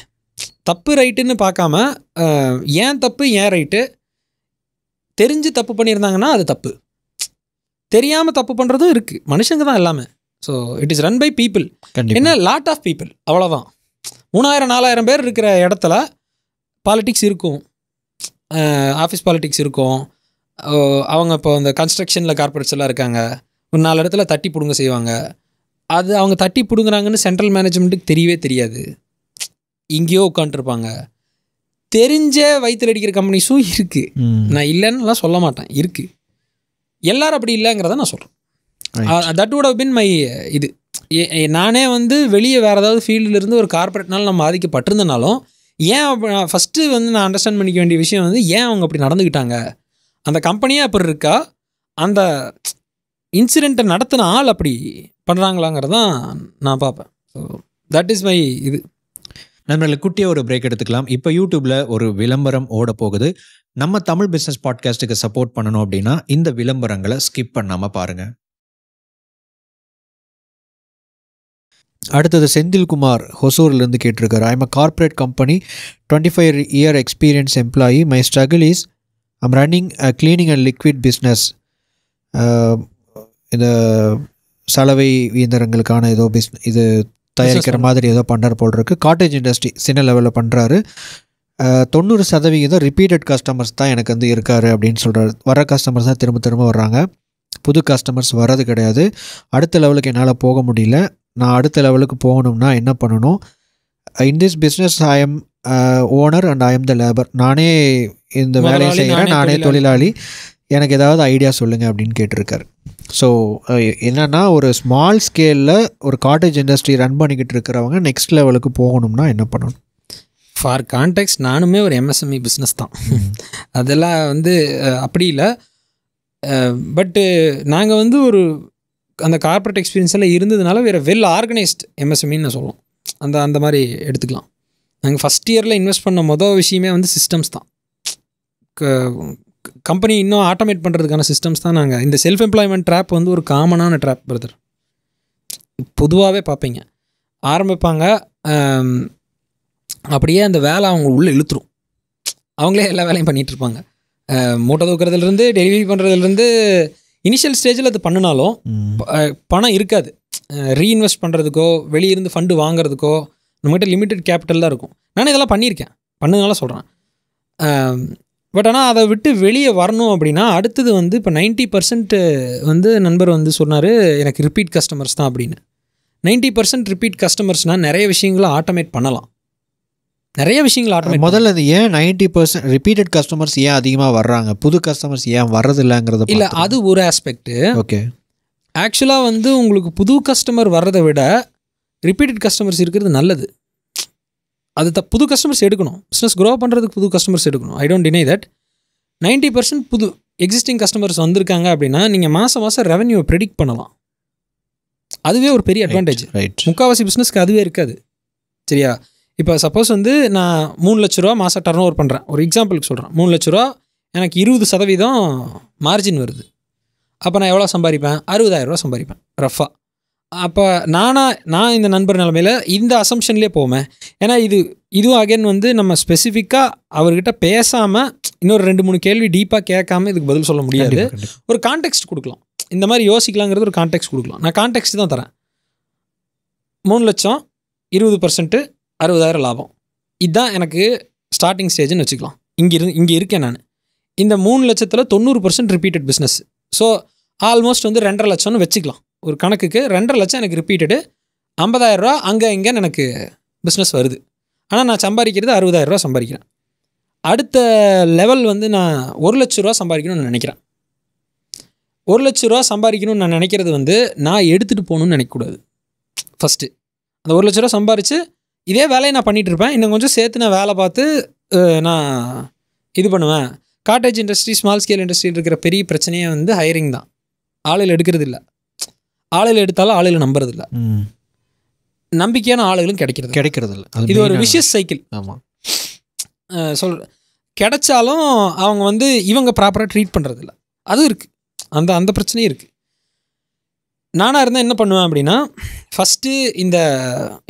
தப்பு ரைட்டுன்னு பார்க்காம ஏன் தப்பு ஏன் ரைட்டு தெரிஞ்சு தப்பு பண்ணியிருந்தாங்கன்னா அது தப்பு தெரியாமல் தப்பு பண்ணுறதும் இருக்குது மனுஷங்க தான் எல்லாமே so it is run by people என்ன லாட் ஆஃப் பீப்புள் அவ்வளோதான் மூணாயிரம் நாலாயிரம் பேர் இருக்கிற இடத்துல பாலிட்டிக்ஸ் இருக்கும் ஆஃபீஸ் பாலிட்டிக்ஸ் இருக்கும் அவங்க இப்போ இந்த கன்ஸ்ட்ரக்ஷனில் கார்பரேட்ஸ்லாம் இருக்காங்க ஒரு நாலு இடத்துல தட்டி பிடுங்க செய்வாங்க அது அவங்க தட்டி பிடுங்குறாங்கன்னு சென்ட்ரல் மேனேஜ்மெண்ட்டுக்கு தெரியவே தெரியாது இங்கேயோ உட்காந்துருப்பாங்க தெரிஞ்ச வயிற்றில் அடிக்கிற கம்பெனிஸும் இருக்குது நான் இல்லைன்னுலாம் சொல்ல மாட்டேன் இருக்குது எல்லோரும் அப்படி இல்லைங்கிறத நான் சொல்கிறேன் தட் வுட் பின் மை இது நானே வந்து வெளியே வேறு ஏதாவது ஃபீல்டுலேருந்து ஒரு கார்பரேட்னால நம்ம பாதிக்கப்பட்டிருந்தனாலும் ஏன் ஃபஸ்ட்டு வந்து நான் அண்டர்ஸ்டாண்ட் பண்ணிக்க வேண்டிய விஷயம் வந்து ஏன் அவங்க அப்படி நடந்துக்கிட்டாங்க அந்த கம்பெனியே அப்படி இருக்கா அந்த இன்சிடெண்ட்டை நடத்தின ஆள் அப்படி பண்ணுறாங்களாங்கிறது தான் நான் பார்ப்பேன் ஸோ தட் இஸ் மை இது நம்மள குட்டியாக ஒரு பிரேக் எடுத்துக்கலாம் இப்போ யூடியூப்பில் ஒரு விளம்பரம் ஓட போகுது நம்ம தமிழ் பிஸ்னஸ் பாட்காஸ்ட்டுக்கு சப்போர்ட் பண்ணணும் அப்படின்னா இந்த விளம்பரங்களை ஸ்கிப் பண்ணாமல் பாருங்கள் அடுத்தது செந்தில்குமார் ஹொசூர்லேருந்து கேட்டிருக்காரு I'm a corporate company twenty five year experience employee my struggle is I'm running a cleaning and liquid business இந்த சலவை இயந்திரங்களுக்கான ஏதோ பிஸ் இது தயாரிக்கிற மாதிரி ஏதோ பண்ணுற போல் இருக்கு காட்டேஜ் இண்டஸ்ட்ரி சின்ன லெவலில் பண்ணுறாரு uh, தொண்ணூறு சதவிகிதம் ரிப்பீட்டட் கஸ்டமர்ஸ் தான் எனக்கு வந்து இருக்கார் அப்படின்னு சொல்கிறாரு வர கஸ்டமர்ஸ் தான் திரும்ப திரும்ப வர்றாங்க புது கஸ்டமர்ஸ் வர்றது கிடையாது அடுத்த லெவலுக்கு என்னால் போக முடியல நான் அடுத்த லெவலுக்கு போகணும்னா என்ன பண்ணணும் in this business I am owner and I am the labour நானே இந்த வேலையை செய்கிறேன் நானே தொழிலாளி எனக்கு ஏதாவது ஐடியா சொல்லுங்கள் அப்படின்னு கேட்டிருக்காரு ஸோ என்னென்னா ஒரு ஸ்மால் ஸ்கேலில் ஒரு காட்டேஜ் இண்டஸ்ட்ரி ரன் பண்ணிக்கிட்டு இருக்கிறவங்க நெக்ஸ்ட் லெவலுக்கு போகணும்னா என்ன பண்ணணும் ஃபார் கான்டெக்ட் நானுமே ஒரு எம்எஸ்எம்இ பிஸ்னஸ் e தான் அதெல்லாம் வந்து அப்படி இல்லை பட்டு நாங்கள் வந்து ஒரு அந்த கார்பரேட் எக்ஸ்பீரியன்ஸ் இருந்ததுனால வேறு வெல் ஆர்கனைஸ்ட் எம்எஸ்எம்இன்னு சொல்லலாம் அந்த அந்த மாதிரி எடுத்துக்கலாம் நாங்கள் ஃபஸ்ட் இயரில் இன்வெஸ்ட் பண்ண மொதல் விஷயமே வந்து சிஸ்டம்ஸ் தான் கம்பெனி இன்னும் ஆட்டோமேட் பண்ணுறதுக்கான சிஸ்டம்ஸ் தான் நாங்கள் இந்த செல்ஃப் எம்ப்ளாய்மெண்ட் ட்ராப் வந்து ஒரு காமனான ட்ராப் பிரதர் பொதுவாகவே பார்ப்பீங்க ஆரம்பிப்பாங்க அப்படியே அந்த வேலை அவங்க உள்ளே இழுத்துரும் அவங்களே எல்லா வேலையும் பண்ணிகிட்ருப்பாங்க மூட்டை தூக்குறதுலேருந்து டெலிவரி பண்ணுறதுலேருந்து இனிஷியல் ஸ்டேஜில் அது பண்ணினாலும் பணம் இருக்காது ரீஇன்வெஸ்ட் பண்ணுறதுக்கோ வெளியிருந்து ஃபண்டு வாங்குறதுக்கோ நம்மகிட்ட லிமிட்டட் கேபிட்டல் தான் இருக்கும் நான் இதெல்லாம் பண்ணியிருக்கேன் பண்ணதுனால சொல்கிறேன் பட் ஆனால் அதை விட்டு வெளியே வரணும் அப்படின்னா அடுத்தது வந்து இப்போ நைன்ட்டி பர்சன்ட்டு வந்து நண்பர் வந்து சொன்னார் எனக்கு ரிப்பீட் கஸ்டமர்ஸ் தான் அப்படின்னு நைன்ட்டி பர்சன்ட் ரிப்பீட் கஸ்டமர்ஸ்னால் நிறைய விஷயங்களை ஆட்டோமேட் பண்ணலாம் நிறைய விஷயங்கள் ஆட்டோ முதல்ல அது ஏன் நைன்டி பர்சன்ட் ரிப்பீட்டட் கஸ்டமர்ஸ் ஏன் அதிகமாக வர்றாங்க புது கஸ்டமர்ஸ் ஏன் வர்றதில்லைங்கிறது இல்லை அது ஒரு ஆஸ்பெக்ட் ஓகே ஆக்சுவலாக வந்து உங்களுக்கு புது கஸ்டமர் வர்றதை விட ரிப்பீட்டட் கஸ்டமர்ஸ் இருக்கிறது நல்லது அது த புது கஸ்டமர்ஸ் எடுக்கணும் பிஸ்னஸ் க்ரோ பண்ணுறதுக்கு புது கஸ்டமர்ஸ் எடுக்கணும் I don't deny that ninety percent புது எக்ஸிஸ்டிங் கஸ்டமர்ஸ் வந்திருக்காங்க அப்படின்னா நீங்கள் மாதம் மாதம் ரெவன்யூ ப்ரெடிக்ட் பண்ணலாம் அதுவே ஒரு பெரிய அட்வான்டேஜ் ரைட் முக்கால்வாசி பிஸ்னஸ்க்கு அதுவே இருக்காது சரியா இப்போ சப்போஸ் வந்து நான் மூணு லட்ச ரூபா மாதம் டர்ன் ஓவர் பண்ணுறேன் ஒரு எக்ஸாம்பிளுக்கு சொல்கிறேன் மூணு லட்ச ரூபா எனக்கு இருபது சதவீதம் மார்ஜின் வருது அப்போ நான் எவ்வளோ சம்பாதிப்பேன் ரூபா சம்பாதிப்பேன் ரஃபாக அப்போ நானாக நான் இந்த நண்பர் நிலமையில் இந்த அசம்ஷன்லேயே போவேன் ஏன்னா இது இதுவும் அகைன் வந்து நம்ம ஸ்பெசிஃபிக்காக அவர்கிட்ட பேசாமல் இன்னொரு ரெண்டு மூணு கேள்வி டீப்பாக கேட்காம இதுக்கு பதில் சொல்ல முடியாது ஒரு கான்டெக்ட் கொடுக்கலாம் இந்த மாதிரி யோசிக்கலாங்கிறது ஒரு கான்டெக்ட் கொடுக்கலாம் நான் கான்டெக்ட் தான் தரேன் மூணு லட்சம் இருபது பர்சன்ட்டு அறுபதாயிரம் லாபம் இதுதான் எனக்கு ஸ்டார்டிங் ஸ்டேஜ்னு வச்சுக்கலாம் இங்கே இருந்து இங்கே இருக்கேன் நான் இந்த மூணு லட்சத்தில் தொண்ணூறு percent repeated business so almost வந்து ரெண்டரை லட்சம்னு வச்சுக்கலாம் ஒரு கணக்குக்கு ரெண்டரை லட்சம் எனக்கு ரிப்பீட்டடு ஐம்பதாயிரம் ரூபா அங்கே இங்கேன்னு எனக்கு பிஸ்னஸ் வருது ஆனால் நான் சம்பாதிக்கிறது ரூபா சம்பாதிக்கிறேன் அடுத்த லெவல் வந்து நான் ஒரு லட்ச ரூபா சம்பாதிக்கணும்னு நினைக்கிறேன் ஒரு லட்ச ரூபா சம்பாதிக்கணும்னு நான் நினைக்கிறது வந்து நான் எடுத்துகிட்டு போகணும்னு நினைக்கக்கூடாது ஃபஸ்ட்டு அந்த ஒரு லட்ச ரூபா சம்பாரித்து இதே வேலையை நான் பண்ணிகிட்டு இருப்பேன் இன்னும் கொஞ்சம் சேர்த்து நான் வேலை பார்த்து நான் இது பண்ணுவேன் காட்டேஜ் இண்டஸ்ட்ரி ஸ்மால் ஸ்கேல் இண்டஸ்ட்ரியில் இருக்கிற பெரிய பிரச்சனையே வந்து ஹையரிங் தான் ஆளுகள் எடுக்கிறது இல்லை ஆளுகள் எடுத்தாலும் ஆளுகளை நம்புறது இல்லை நம்பிக்கையான ஆளுகளும் கிடைக்கிறது கிடைக்கிறது இல்லை இது ஒரு விஷயஸ் சைக்கிள் ஆமாம் சொல் கிடைச்சாலும் அவங்க வந்து இவங்க ப்ராப்பராக ட்ரீட் பண்ணுறதில்ல அதுவும் இருக்குது அந்த அந்த பிரச்சனையும் இருக்குது நானாக இருந்தால் என்ன பண்ணுவேன் அப்படின்னா ஃபஸ்ட்டு இந்த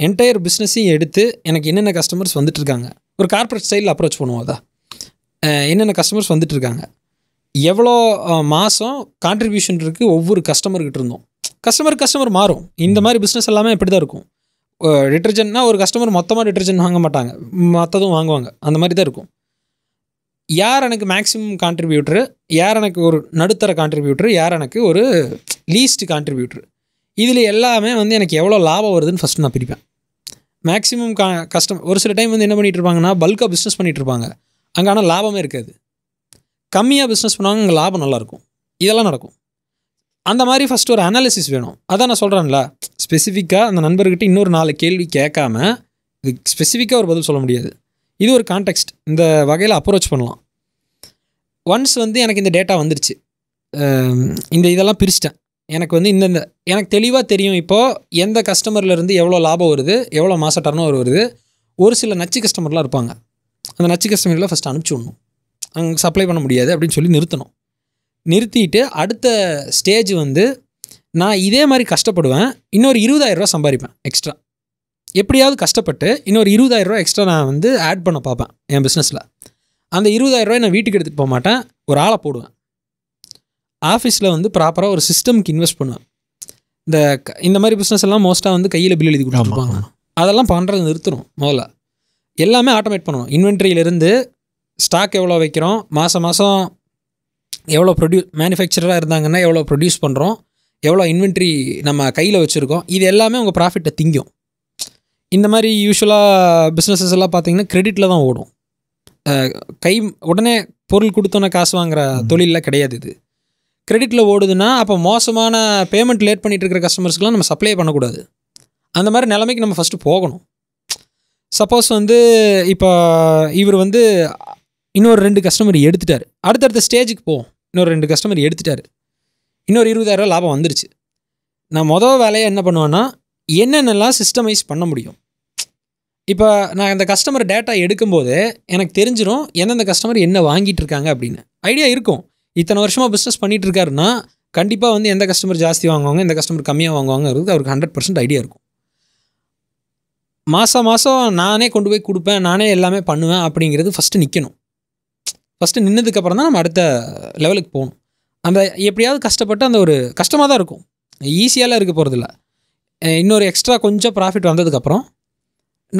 என்டையர் பிஸ்னஸையும் எடுத்து எனக்கு என்னென்ன கஸ்டமர்ஸ் வந்துட்டுருக்காங்க ஒரு கார்பரேட் ஸ்டைலில் அப்ரோச் பண்ணுவோம் அதான் என்னென்ன கஸ்டமர்ஸ் வந்துட்டுருக்காங்க எவ்வளோ மாதம் கான்ட்ரிபியூஷன் இருக்குது ஒவ்வொரு கஸ்டமர்கிட்ட இருந்தோம் கஸ்டமர் கஸ்டமர் மாறும் இந்த மாதிரி பிஸ்னஸ் எல்லாமே இப்படி தான் இருக்கும் டிட்டர்ஜென்ட்னால் ஒரு கஸ்டமர் மொத்தமாக டிட்டர்ஜென்ட் வாங்க மாட்டாங்க மற்றதும் வாங்குவாங்க அந்த மாதிரி தான் இருக்கும் யார் எனக்கு மேக்ஸிமம் கான்ட்ரிபியூட்ரு யார் எனக்கு ஒரு நடுத்தர கான்ட்ரிபியூட்ரு யார் எனக்கு ஒரு லீஸ்ட் கான்ட்ரிபியூட்ரு இதில் எல்லாமே வந்து எனக்கு எவ்வளோ லாபம் வருதுன்னு ஃபஸ்ட்டு நான் பிரிப்பேன் மேக்ஸிமம் கா கஸ்டம் ஒரு சில டைம் வந்து என்ன பண்ணிகிட்டு இருப்பாங்கன்னா பல்காக பிஸ்னஸ் பண்ணிகிட்டு இருப்பாங்க அங்கே ஆனால் லாபமே இருக்காது கம்மியாக பிஸ்னஸ் பண்ணுவாங்க அங்கே லாபம் நல்லாயிருக்கும் இதெல்லாம் நடக்கும் அந்த மாதிரி ஃபஸ்ட்டு ஒரு அனாலிசிஸ் வேணும் அதான் நான் சொல்கிறேன்ல ஸ்பெசிஃபிக்காக அந்த நண்பர்கிட்ட இன்னொரு நாலு கேள்வி கேட்காம இது ஸ்பெசிஃபிக்காக ஒரு பதில் சொல்ல முடியாது இது ஒரு கான்டெக்ட் இந்த வகையில் அப்ரோச் பண்ணலாம் ஒன்ஸ் வந்து எனக்கு இந்த டேட்டா வந்துடுச்சு இந்த இதெல்லாம் பிரிச்சிட்டேன் எனக்கு வந்து இந்தந்த எனக்கு தெளிவாக தெரியும் இப்போது எந்த கஸ்டமர்லேருந்து எவ்வளோ லாபம் வருது எவ்வளோ மாச டர்னோவர் வருது ஒரு சில நச்சு கஸ்டமர்லாம் இருப்பாங்க அந்த நச்சு கஸ்டமர்களை ஃபஸ்ட் அனுப்பிச்சி விடணும் அங்கே சப்ளை பண்ண முடியாது அப்படின்னு சொல்லி நிறுத்தணும் நிறுத்திட்டு அடுத்த ஸ்டேஜ் வந்து நான் இதே மாதிரி கஷ்டப்படுவேன் இன்னொரு இருபதாயிரரூவா சம்பாதிப்பேன் எக்ஸ்ட்ரா எப்படியாவது கஷ்டப்பட்டு இன்னொரு இருபதாயிரரூவா எக்ஸ்ட்ரா நான் வந்து ஆட் பண்ண பார்ப்பேன் என் பிஸ்னஸில் அந்த இருபதாயிரரூவாய் நான் வீட்டுக்கு எடுத்துகிட்டு போக மாட்டேன் ஒரு ஆளை போடுவேன் ஆஃபீஸில் வந்து ப்ராப்பராக ஒரு சிஸ்டம்க்கு இன்வெஸ்ட் பண்ணுவேன் இந்த இந்த மாதிரி பிஸ்னஸ் எல்லாம் மோஸ்ட்டாக வந்து கையில் பில் எழுதி கொடுத்துருப்பாங்க அதெல்லாம் பண்ணுறது நிறுத்தணும் முதல்ல எல்லாமே ஆட்டோமேட் பண்ணுவோம் இன்வென்ட்ரியிலேருந்து ஸ்டாக் எவ்வளோ வைக்கிறோம் மாதம் மாதம் எவ்வளோ ப்ரொடியூ மேனுஃபேக்சராக இருந்தாங்கன்னா எவ்வளோ ப்ரொடியூஸ் பண்ணுறோம் எவ்வளோ இன்வென்ட்ரி நம்ம கையில் வச்சுருக்கோம் இது எல்லாமே உங்கள் ப்ராஃபிட்டை திங்கும் இந்த மாதிரி யூஸ்வலாக பிஸ்னஸஸ் எல்லாம் பார்த்தீங்கன்னா கிரெடிட்டில் தான் ஓடும் கை உடனே பொருள் கொடுத்தோன்னே காசு வாங்குற தொழிலில் கிடையாது இது கிரெடிட்டில் ஓடுதுன்னா அப்போ மோசமான பேமெண்ட் லேட் பண்ணிகிட்டு இருக்கிற கஸ்டமர்ஸ்க்குலாம் நம்ம சப்ளை பண்ணக்கூடாது அந்த மாதிரி நிலைமைக்கு நம்ம ஃபஸ்ட்டு போகணும் சப்போஸ் வந்து இப்போ இவர் வந்து இன்னொரு ரெண்டு கஸ்டமர் எடுத்துட்டார் அடுத்தடுத்த ஸ்டேஜுக்கு போவோம் இன்னொரு ரெண்டு கஸ்டமர் எடுத்துட்டார் இன்னொரு இருபதாயிரம் லாபம் வந்துருச்சு நான் மொதல் வேலையை என்ன பண்ணுவேன்னா என்னென்னலாம் சிஸ்டமைஸ் பண்ண முடியும் இப்போ நான் அந்த கஸ்டமர் டேட்டா எடுக்கும்போது எனக்கு தெரிஞ்சிடும் எந்தெந்த கஸ்டமர் என்ன வாங்கிட்டு இருக்காங்க அப்படின்னு ஐடியா இருக்கும் இத்தனை வருஷமாக பிஸ்னஸ் பண்ணிகிட்டு இருக்காருன்னா கண்டிப்பாக வந்து எந்த கஸ்டமர் ஜாஸ்தி வாங்குவாங்க எந்த கஸ்டமர் கம்மியாக வாங்குவாங்கிறது அவருக்கு ஹண்ட்ரட் பர்சன்ட் ஐடியா இருக்கும் மாதம் மாதம் நானே கொண்டு போய் கொடுப்பேன் நானே எல்லாமே பண்ணுவேன் அப்படிங்கிறது ஃபஸ்ட்டு நிற்கணும் ஃபஸ்ட்டு நின்றதுக்கப்புறம் தான் நம்ம அடுத்த லெவலுக்கு போகணும் அந்த எப்படியாவது கஷ்டப்பட்டு அந்த ஒரு கஷ்டமாக தான் இருக்கும் ஈஸியாலாம் இருக்க போகிறதில்ல இன்னொரு எக்ஸ்ட்ரா கொஞ்சம் ப்ராஃபிட் வந்ததுக்கப்புறம்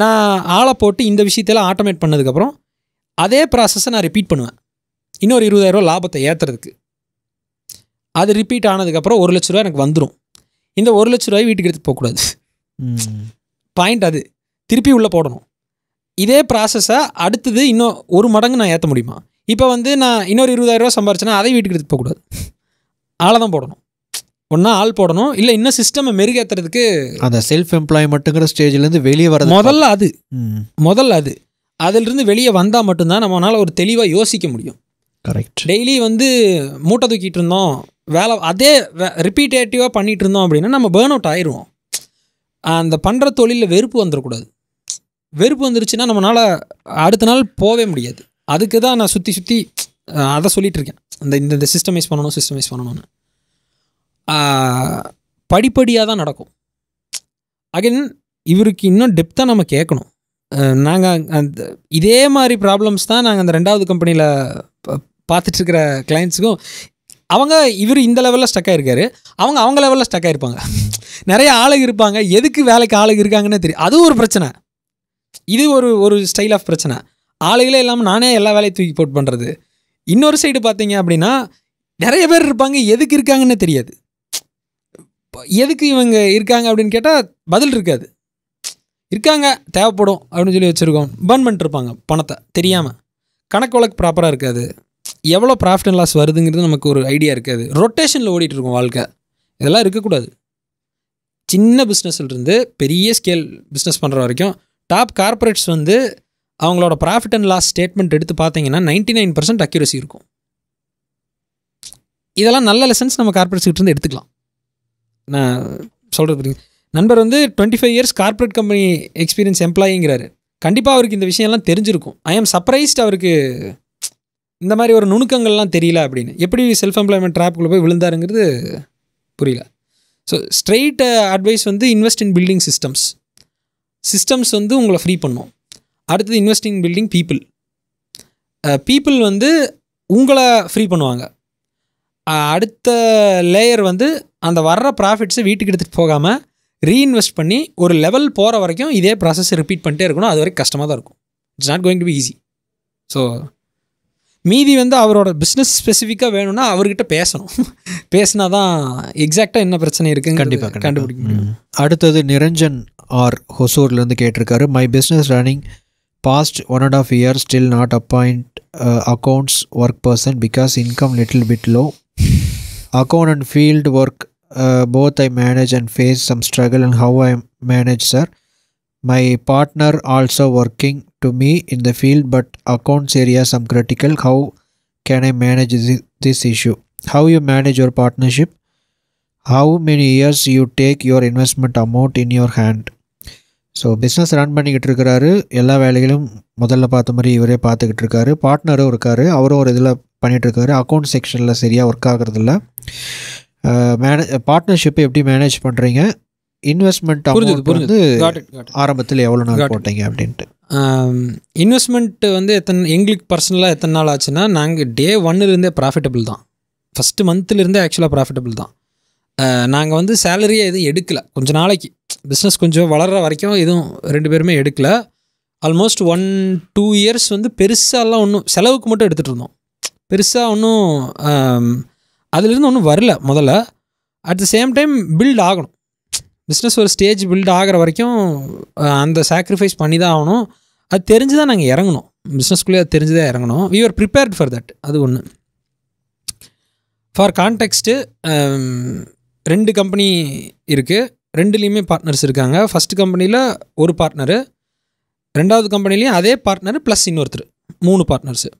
நான் ஆளை போட்டு இந்த விஷயத்தெல்லாம் ஆட்டோமேட் பண்ணதுக்கப்புறம் அதே ப்ராசஸை நான் ரிப்பீட் பண்ணுவேன் இன்னொரு இருபதாயிரரூவா லாபத்தை ஏற்றுறதுக்கு அது ரிப்பீட் ஆனதுக்கப்புறம் ஒரு லட்ச ரூபா எனக்கு வந்துடும் இந்த ஒரு லட்ச ரூபாய் வீட்டுக்கு எடுத்து போகக்கூடாது பாயிண்ட் அது திருப்பி உள்ளே போடணும் இதே ப்ராசஸை அடுத்தது இன்னும் ஒரு மடங்கு நான் ஏற்ற முடியுமா இப்போ வந்து நான் இன்னொரு இருபதாயிரரூவா சம்பாரிச்சேன்னா அதை வீட்டுக்கு எடுத்து போகக்கூடாது ஆளை தான் போடணும் ஒன்றா ஆள் போடணும் இல்லை இன்னும் சிஸ்டமை மெருகேற்றுறதுக்கு அந்த செல்ஃப் எம்ப்ளாய்மெண்ட்டுங்கிற ஸ்டேஜ்லேருந்து வெளியே வர முதல்ல அது முதல்ல அது அதிலிருந்து வெளியே வந்தால் மட்டும்தான் நம்மளால் ஒரு தெளிவாக யோசிக்க முடியும் கரெக்ட் டெய்லி வந்து மூட்டை தூக்கிட்டு இருந்தோம் வேலை அதே ரிப்பீட்டேட்டிவாக பண்ணிகிட்டு இருந்தோம் அப்படின்னா நம்ம பேர்ன் அவுட் ஆயிடுவோம் அந்த பண்ணுற தொழிலில் வெறுப்பு வந்துடக்கூடாது வெறுப்பு வந்துருச்சுன்னா நம்மளால் அடுத்த நாள் போகவே முடியாது அதுக்கு தான் நான் சுற்றி சுற்றி அதை சொல்லிகிட்டு இருக்கேன் அந்த இந்த சிஸ்டமைஸ் பண்ணணும் சிஸ்டமைஸ் பண்ணணும்னு படிப்படியாக தான் நடக்கும் அகைன் இவருக்கு இன்னும் டெப்த்தாக நம்ம கேட்கணும் நாங்கள் அந்த இதே மாதிரி ப்ராப்ளம்ஸ் தான் நாங்கள் அந்த ரெண்டாவது கம்பெனியில் பார்த்துட்ருக்கிற கிளைண்ட்ஸுக்கும் அவங்க இவர் இந்த லெவலில் ஸ்டக் ஆகிருக்காரு அவங்க அவங்க லெவலில் ஸ்டக் ஆகிருப்பாங்க நிறைய ஆளுங்க இருப்பாங்க எதுக்கு வேலைக்கு ஆளுங்க இருக்காங்கன்னு தெரியும் அதுவும் ஒரு பிரச்சனை இது ஒரு ஒரு ஸ்டைல் ஆஃப் பிரச்சனை ஆளுகளே இல்லாமல் நானே எல்லா வேலையும் தூக்கி போட்டு பண்ணுறது இன்னொரு சைடு பார்த்தீங்க அப்படின்னா நிறைய பேர் இருப்பாங்க எதுக்கு இருக்காங்கன்னு தெரியாது எதுக்கு இவங்க இருக்காங்க அப்படின்னு கேட்டால் பதில் இருக்காது இருக்காங்க தேவைப்படும் அப்படின்னு சொல்லி வச்சுருக்கோம் பர்ன் பண்ணிட்டு இருப்பாங்க பணத்தை தெரியாமல் கணக்கு வழக்கு ப்ராப்பராக இருக்காது எவ்வளோ ப்ராஃபிட் அண்ட் லாஸ் வருதுங்கிறது நமக்கு ஒரு ஐடியா இருக்காது ரொட்டேஷனில் ஓடிட்டுருக்கோம் வாழ்க்கை இதெல்லாம் இருக்கக்கூடாது சின்ன பிஸ்னஸ்லேருந்து பெரிய ஸ்கேல் பிஸ்னஸ் பண்ணுற வரைக்கும் டாப் கார்பரேட்ஸ் வந்து அவங்களோட ப்ராஃபிட் அண்ட் லாஸ் ஸ்டேட்மெண்ட் எடுத்து பார்த்தீங்கன்னா நைன்ட்டி நைன் பர்சன்ட் அக்யூரசி இருக்கும் இதெல்லாம் நல்ல லெசன்ஸ் நம்ம கார்பரேட்ஸ்கிட்ட இருந்து எடுத்துக்கலாம் நான் சொல்கிறது புரியுங்க நண்பர் வந்து twenty five years corporate company experience எம்ப்ளாயிங்கிறாரு கண்டிப்பாக அவருக்கு இந்த விஷயம்லாம் தெரிஞ்சிருக்கும் ஐ ஆம் சர்ப்ரைஸ்ட் அவருக்கு இந்த மாதிரி ஒரு நுணுக்கங்கள்லாம் தெரியல அப்படின்னு எப்படி செல்ஃப் எம்ப்ளாய்மெண்ட் ட்ராப்புக்குள்ளே போய் விழுந்தாருங்கிறது புரியல ஸோ ஸ்ட்ரெயிட் அட்வைஸ் வந்து invest in building systems systems வந்து உங்களை ஃப்ரீ பண்ணும் அடுத்தது இன்வெஸ்டிங் பில்டிங் பீப்புள் பீப்புள் வந்து உங்களை ஃப்ரீ பண்ணுவாங்க அடுத்த லேயர் வந்து அந்த வர்ற ப்ராஃபிட்ஸை வீட்டுக்கு எடுத்துகிட்டு போகாமல் ரீஇன்வெஸ்ட் பண்ணி ஒரு லெவல் போகிற வரைக்கும் இதே ப்ராசஸ் ரிப்பீட் பண்ணிட்டே இருக்கணும் அது வரைக்கும் கஷ்டமாக தான் இருக்கும் it's not going to be easy so மீதி வந்து அவரோட பிஸ்னஸ் ஸ்பெசிஃபிக்காக வேணும்னா அவர்கிட்ட பேசணும் பேசினா தான் எக்ஸாக்டாக என்ன பிரச்சனை இருக்குது கண்டிப்பாக கண்டுபிடிக்க முடியும் அடுத்தது நிரஞ்சன் ஆர் ஹொசூர்லேருந்து கேட்டிருக்காரு my business running past one and half year still not appoint accounts work person because income little bit low Account and field work, uh, both I manage and face some struggle and how I manage, sir. My partner also working to me in the field, but accounts area some critical. How can I manage this, this issue? How you manage your partnership? How many years you take your investment amount in your hand? So business run பண்ணிக்கிட்டு இருக்கிறாரு எல்லா வேலைகளும் முதல்ல பார்த்த மாதிரி இவரே பார்த்துக்கிட்டு இருக்காரு பார்ட்னரும் இருக்கார் அவரும் ஒரு இதில் பண்ணிகிட்ருக்காரு அக்கௌண்ட் செக்ஷனில் சரியாக ஒர்க் ஆகுறதில்ல மேனே பார்ட்னர்ஷிப்பை எப்படி மேனேஜ் பண்ணுறீங்க இன்வெஸ்ட்மெண்ட் புரிஞ்சுது ஆரம்பத்தில் எவ்வளோ நாள் போட்டீங்க அப்படின்ட்டு இன்வெஸ்ட்மெண்ட்டு வந்து எத்தனை எங்களுக்கு பர்சனலாக எத்தனை நாள் ஆச்சுன்னா நாங்கள் டே ஒன்னுலேருந்தே ப்ராஃபிட்டபிள் தான் ஃபஸ்ட்டு மந்த்லேருந்தே ஆக்சுவலாக ப்ராஃபிட்டபிள் தான் நாங்கள் வந்து சேலரியை எதுவும் எடுக்கலை கொஞ்சம் நாளைக்கு பிஸ்னஸ் கொஞ்சம் வளர்கிற வரைக்கும் எதுவும் ரெண்டு பேருமே எடுக்கலை ஆல்மோஸ்ட் ஒன் டூ இயர்ஸ் வந்து பெருசாலாம் ஒன்றும் செலவுக்கு மட்டும் எடுத்துகிட்டு இருந்தோம் பெருசாக ஒன்றும் அதுலேருந்து ஒன்றும் வரல முதல்ல at the same time build ஆகணும் பிஸ்னஸ் ஒரு ஸ்டேஜ் பில்ட் ஆகிற வரைக்கும் அந்த சாக்ரிஃபைஸ் பண்ணி தான் ஆகணும் அது தெரிஞ்சு தான் நாங்கள் இறங்கணும் பிஸ்னஸ்குள்ளேயே அது தெரிஞ்சு தான் இறங்கணும் we are prepared for that அது ஒன்று ஃபார் கான்டெக்ஸ்ட்டு ரெண்டு கம்பெனி இருக்குது ரெண்டுலேயுமே பார்ட்னர்ஸ் இருக்காங்க ஃபஸ்ட்டு கம்பெனியில் ஒரு பார்ட்னரு ரெண்டாவது கம்பெனிலையும் அதே பார்ட்னர் ப்ளஸ் இன்னொருத்தர் மூணு பார்ட்னர்ஸு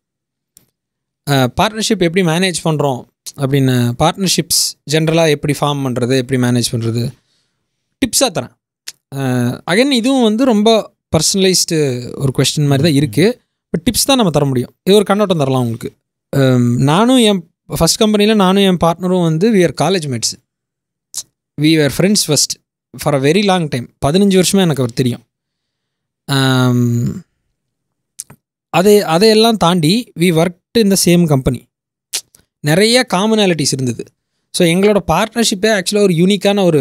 பார்ட்னர்ஷிப் எப்படி மேனேஜ் பண்ணுறோம் அப்படின்னு பார்ட்னர்ஷிப்ஸ் ஜென்ரலாக எப்படி ஃபார்ம் பண்ணுறது எப்படி மேனேஜ் பண்ணுறது டிப்ஸாக தரேன் அகைன் இதுவும் வந்து ரொம்ப பர்சனலைஸ்டு ஒரு கொஸ்டின் மாதிரி தான் இருக்குது பட் டிப்ஸ் தான் நம்ம தர முடியும் இது ஒரு கண்ணோட்டம் தரலாம் உங்களுக்கு நானும் என் ஃபஸ்ட் கம்பெனியில் நானும் என் பார்ட்னரும் வந்து we are college mates we are friends first for a very long time பதினஞ்சு வருஷமாக எனக்கு அவர் தெரியும் அதை அதையெல்லாம் தாண்டி வி ஒர்க் நாட் இந்த சேம் கம்பெனி நிறைய காமனாலிட்டிஸ் இருந்தது ஸோ எங்களோட பார்ட்னர்ஷிப்பே ஆக்சுவலாக ஒரு யூனிக்கான ஒரு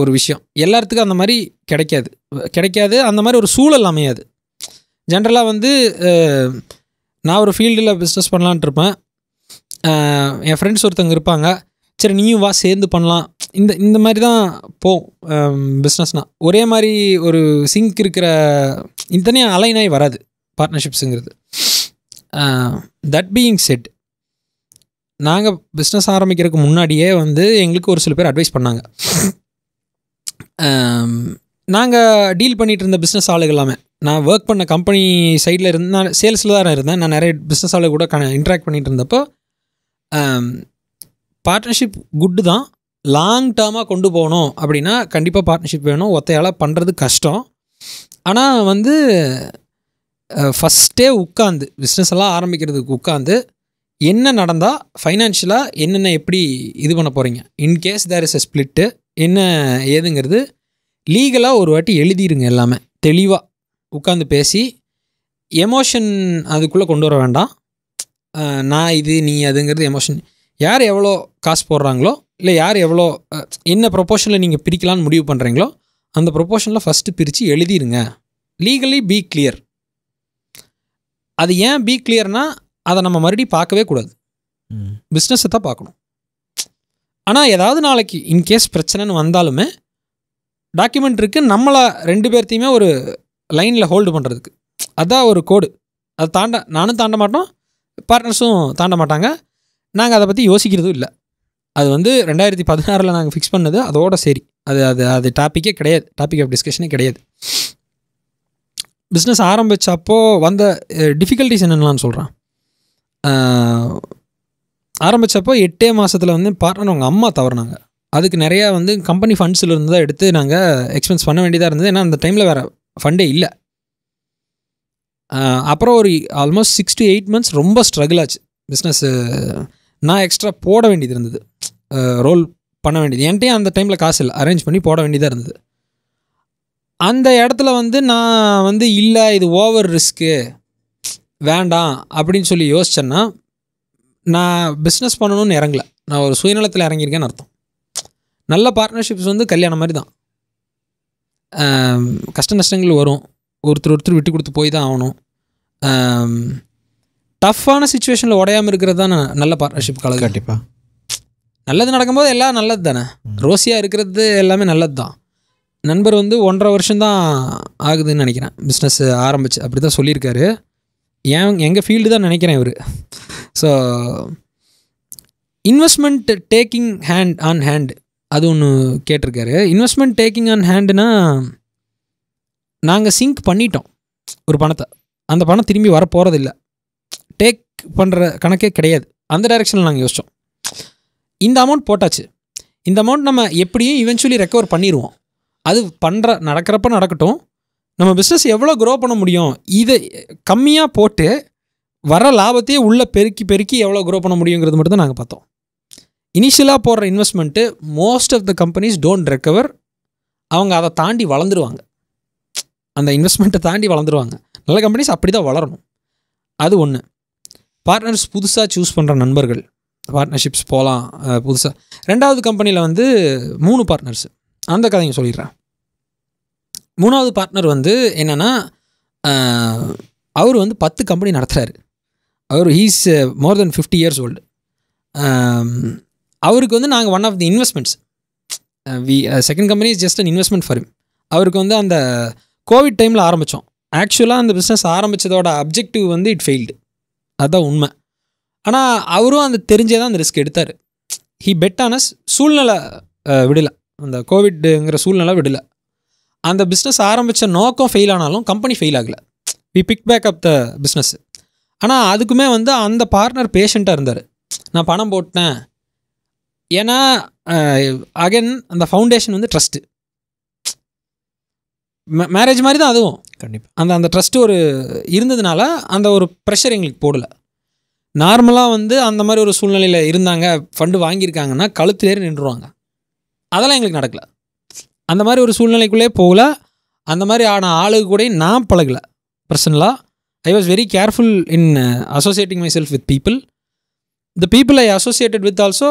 ஒரு விஷயம் எல்லாத்துக்கும் அந்த மாதிரி கிடைக்காது கிடைக்காது அந்த மாதிரி ஒரு சூழல் அமையாது ஜென்ரலாக வந்து நான் ஒரு ஃபீல்டில் பிஸ்னஸ் பண்ணலான்ட்டு இருப்பேன் என் ஃப்ரெண்ட்ஸ் ஒருத்தவங்க இருப்பாங்க சரி நீயும் வா சேர்ந்து பண்ணலாம் இந்த இந்த மாதிரி தான் போ பிஸ்னஸ்னால் ஒரே மாதிரி ஒரு சிங்க் இருக்கிற இத்தனையும் அலைனாய் வராது பார்ட்னர்ஷிப்ஸுங்கிறது தட் பீயிங் செட் நாங்கள் பிஸ்னஸ் ஆரம்பிக்கிறதுக்கு முன்னாடியே வந்து எங்களுக்கு ஒரு சில பேர் அட்வைஸ் பண்ணாங்க நாங்கள் டீல் பண்ணிகிட்டு இருந்த பிஸ்னஸ் ஆளுகள் எல்லாமே நான் ஒர்க் பண்ண கம்பெனி சைடில் இருந்து நான் சேல்ஸில் தான் இருந்தேன் நான் நிறைய பிஸ்னஸ் ஆளு கூட க இன்ட்ராக்ட் பண்ணிகிட்டு இருந்தப்போ பார்ட்னர்ஷிப் குட்டு தான் லாங் டேர்மாக கொண்டு போகணும் அப்படின்னா கண்டிப்பாக பார்ட்னர்ஷிப் வேணும் ஒத்தையால் பண்ணுறது கஷ்டம் ஆனால் வந்து ஃபஸ்ட்டே உட்காந்து பிஸ்னஸ் எல்லாம் ஆரம்பிக்கிறதுக்கு உட்காந்து என்ன நடந்தால் ஃபைனான்ஷியலாக என்னென்ன எப்படி இது பண்ண போகிறீங்க in case there is a split என்ன ஏதுங்கிறது லீகலாக ஒரு வாட்டி எழுதிடுங்க எல்லாமே தெளிவாக உட்காந்து பேசி எமோஷன் அதுக்குள்ளே கொண்டு வர வேண்டாம் நான் இது நீ அதுங்கிறது எமோஷன் யார் எவ்வளோ காசு போடுறாங்களோ இல்லை யார் எவ்வளோ என்ன ப்ரொப்போஷனில் நீங்கள் பிரிக்கலான்னு முடிவு பண்ணுறீங்களோ அந்த ப்ரொப்போஷனில் ஃபஸ்ட்டு பிரித்து எழுதிடுங்க லீகலி பி கிளியர் அது ஏன் பி கிளியர்னா அதை நம்ம மறுபடியும் பார்க்கவே கூடாது பிஸ்னஸை தான் பார்க்கணும் ஆனால் ஏதாவது நாளைக்கு இன்கேஸ் பிரச்சனைன்னு வந்தாலுமே டாக்குமெண்ட் இருக்குது நம்மளை ரெண்டு பேர்த்தையுமே ஒரு லைனில் ஹோல்டு பண்ணுறதுக்கு அதுதான் ஒரு கோடு அதை தாண்ட நானும் தாண்ட மாட்டோம் பார்ட்னர்ஸும் தாண்ட மாட்டாங்க நாங்கள் அதை பற்றி யோசிக்கிறதும் இல்லை அது வந்து ரெண்டாயிரத்தி பதினாறில் நாங்கள் ஃபிக்ஸ் பண்ணது அதோட சரி அது அது அது டாப்பிக்கே கிடையாது டாபிக் ஆஃப் டிஸ்கஷனே கிடையாது பிஸ்னஸ் ஆரம்பித்தப்போ வந்த டிஃபிகல்ட்டிஸ் என்னென்னலாம் சொல்கிறேன் ஆரம்பித்தப்போ எட்டே மாதத்தில் வந்து பார்ட்னர் உங்கள் அம்மா தவறினாங்க அதுக்கு நிறையா வந்து கம்பெனி ஃபண்ட்ஸில் இருந்து தான் எடுத்து நாங்கள் எக்ஸ்பென்ஸ் பண்ண வேண்டியதாக இருந்தது ஏன்னா அந்த டைமில் வேறு ஃபண்டே இல்லை அப்புறம் ஒரு almost six to eight months ரொம்ப ஸ்ட்ரகிள் ஆச்சு பிஸ்னஸ்ஸு நான் எக்ஸ்ட்ரா போட வேண்டியது இருந்தது ரோல் பண்ண வேண்டியது என்கிட்டையும் அந்த டைமில் காசு இல்லை அரேஞ்ச் பண்ணி போட வேண்டியதாக இருந்தது அந்த இடத்துல வந்து நான் வந்து இல்லை இது ஓவர் ரிஸ்க்கு வேண்டாம் அப்படின்னு சொல்லி யோசிச்சேன்னா நான் பிஸ்னஸ் பண்ணணும்னு இறங்கல நான் ஒரு சுயநலத்தில் இறங்கியிருக்கேன்னு அர்த்தம் நல்ல பார்ட்னர்ஷிப்ஸ் வந்து கல்யாணம் மாதிரி தான் கஷ்ட நஷ்டங்கள் வரும் ஒருத்தர் ஒருத்தர் விட்டு கொடுத்து போய் தான் ஆகணும் டஃப்பான சுச்சுவேஷனில் உடையாமல் இருக்கிறது தான் நல்ல பார்ட்னர்ஷிப் காலம் கண்டிப்பாக நல்லது நடக்கும்போது எல்லாம் நல்லது தானே ரோசியாக இருக்கிறது எல்லாமே நல்லது தான் நண்பர் வந்து ஒன்றரை வருஷம்தான் ஆகுதுன்னு நினைக்கிறேன் பிஸ்னஸ் ஆரம்பிச்சு அப்படி தான் சொல்லியிருக்காரு ஏன் எங்கள் ஃபீல்டு தான் நினைக்கிறேன் இவர் so investment taking hand on hand அது ஒன்று கேட்டிருக்காரு இன்வெஸ்ட்மெண்ட் டேக்கிங் ஆன் ஹேண்டுனா நாங்கள் சிங்க் பண்ணிட்டோம் ஒரு பணத்தை அந்த பணம் திரும்பி வர போகிறதில்ல டேக் பண்ணுற கணக்கே கிடையாது அந்த டைரெக்ஷனில் நாங்கள் யோசித்தோம் இந்த அமௌண்ட் போட்டாச்சு இந்த அமௌண்ட் நம்ம எப்படியும் இவென்ச்சுவலி ரெக்கவர் பண்ணிடுவோம் அது பண்ணுற நடக்கிறப்ப நடக்கட்டும் நம்ம பிஸ்னஸ் எவ்வளோ க்ரோ பண்ண முடியும் இதை கம்மியாக போட்டு வர லாபத்தையே உள்ளே பெருக்கி பெருக்கி எவ்வளோ க்ரோ பண்ண முடியுங்கிறது மட்டும் தான் நாங்கள் பார்த்தோம் இனிஷியலாக போடுற investment most of the companies don't recover அவங்க அதை தாண்டி வளர்ந்துருவாங்க அந்த இன்வெஸ்ட்மெண்ட்டை தாண்டி வளர்ந்துருவாங்க நல்ல கம்பெனிஸ் அப்படி தான் வளரணும் அது ஒன்று பார்ட்னர்ஸ் புதுசாக சூஸ் பண்ணுற நண்பர்கள் பார்ட்னர்ஷிப்ஸ் போகலாம் புதுசாக ரெண்டாவது கம்பெனியில் வந்து மூணு பார்ட்னர்ஸு அந்த கதையும் சொல்லிடுறேன் மூணாவது பார்ட்னர் வந்து என்னென்னா அவர் வந்து பத்து கம்பெனி நடத்துகிறாரு அவர் he's more than fifty years old அவருக்கு வந்து நாங்கள் one of the investments we second company is just an investment for him அவருக்கு வந்து அந்த கோவிட் டைமில் ஆரம்பித்தோம் ஆக்சுவலாக அந்த பிஸ்னஸ் ஆரம்பித்ததோட அப்ஜெக்டிவ் வந்து இட் ஃபெயில்டு அதுதான் உண்மை ஆனால் அவரும் அந்த தெரிஞ்சே தான் அந்த ரிஸ்க் எடுத்தார் ஹி பெட் சூழ்நிலை விடலை அந்த கோவிட்டுங்கிற சூழ்நிலை விடலை அந்த பிஸ்னஸ் ஆரம்பித்த நோக்கம் ஃபெயில் ஆனாலும் கம்பெனி ஃபெயில் ஆகலை we pick back up the business ஆனால் அதுக்குமே வந்து அந்த பார்ட்னர் பேஷண்ட்டாக இருந்தார் நான் பணம் போட்டேன் ஏன்னா அகைன் அந்த ஃபவுண்டேஷன் வந்து ட்ரஸ்ட்டு மேரேஜ் மாதிரி தான் அதுவும் கண்டிப்பாக அந்த அந்த ட்ரஸ்ட்டு ஒரு இருந்ததுனால அந்த ஒரு ப்ரெஷர் எங்களுக்கு போடலை நார்மலாக வந்து அந்த மாதிரி ஒரு சூழ்நிலையில் இருந்தாங்க ஃபண்டு வாங்கியிருக்காங்கன்னா கழுத்துலேயே நின்றுருவாங்க அதெல்லாம் எங்களுக்கு நடக்கலை அந்த மாதிரி ஒரு சூழ்நிலைக்குள்ளே போகல அந்த மாதிரி ஆன ஆளுக்கு கூட நான் பழகலை பர்சனலாக I was very careful in associating myself with people the people I associated with also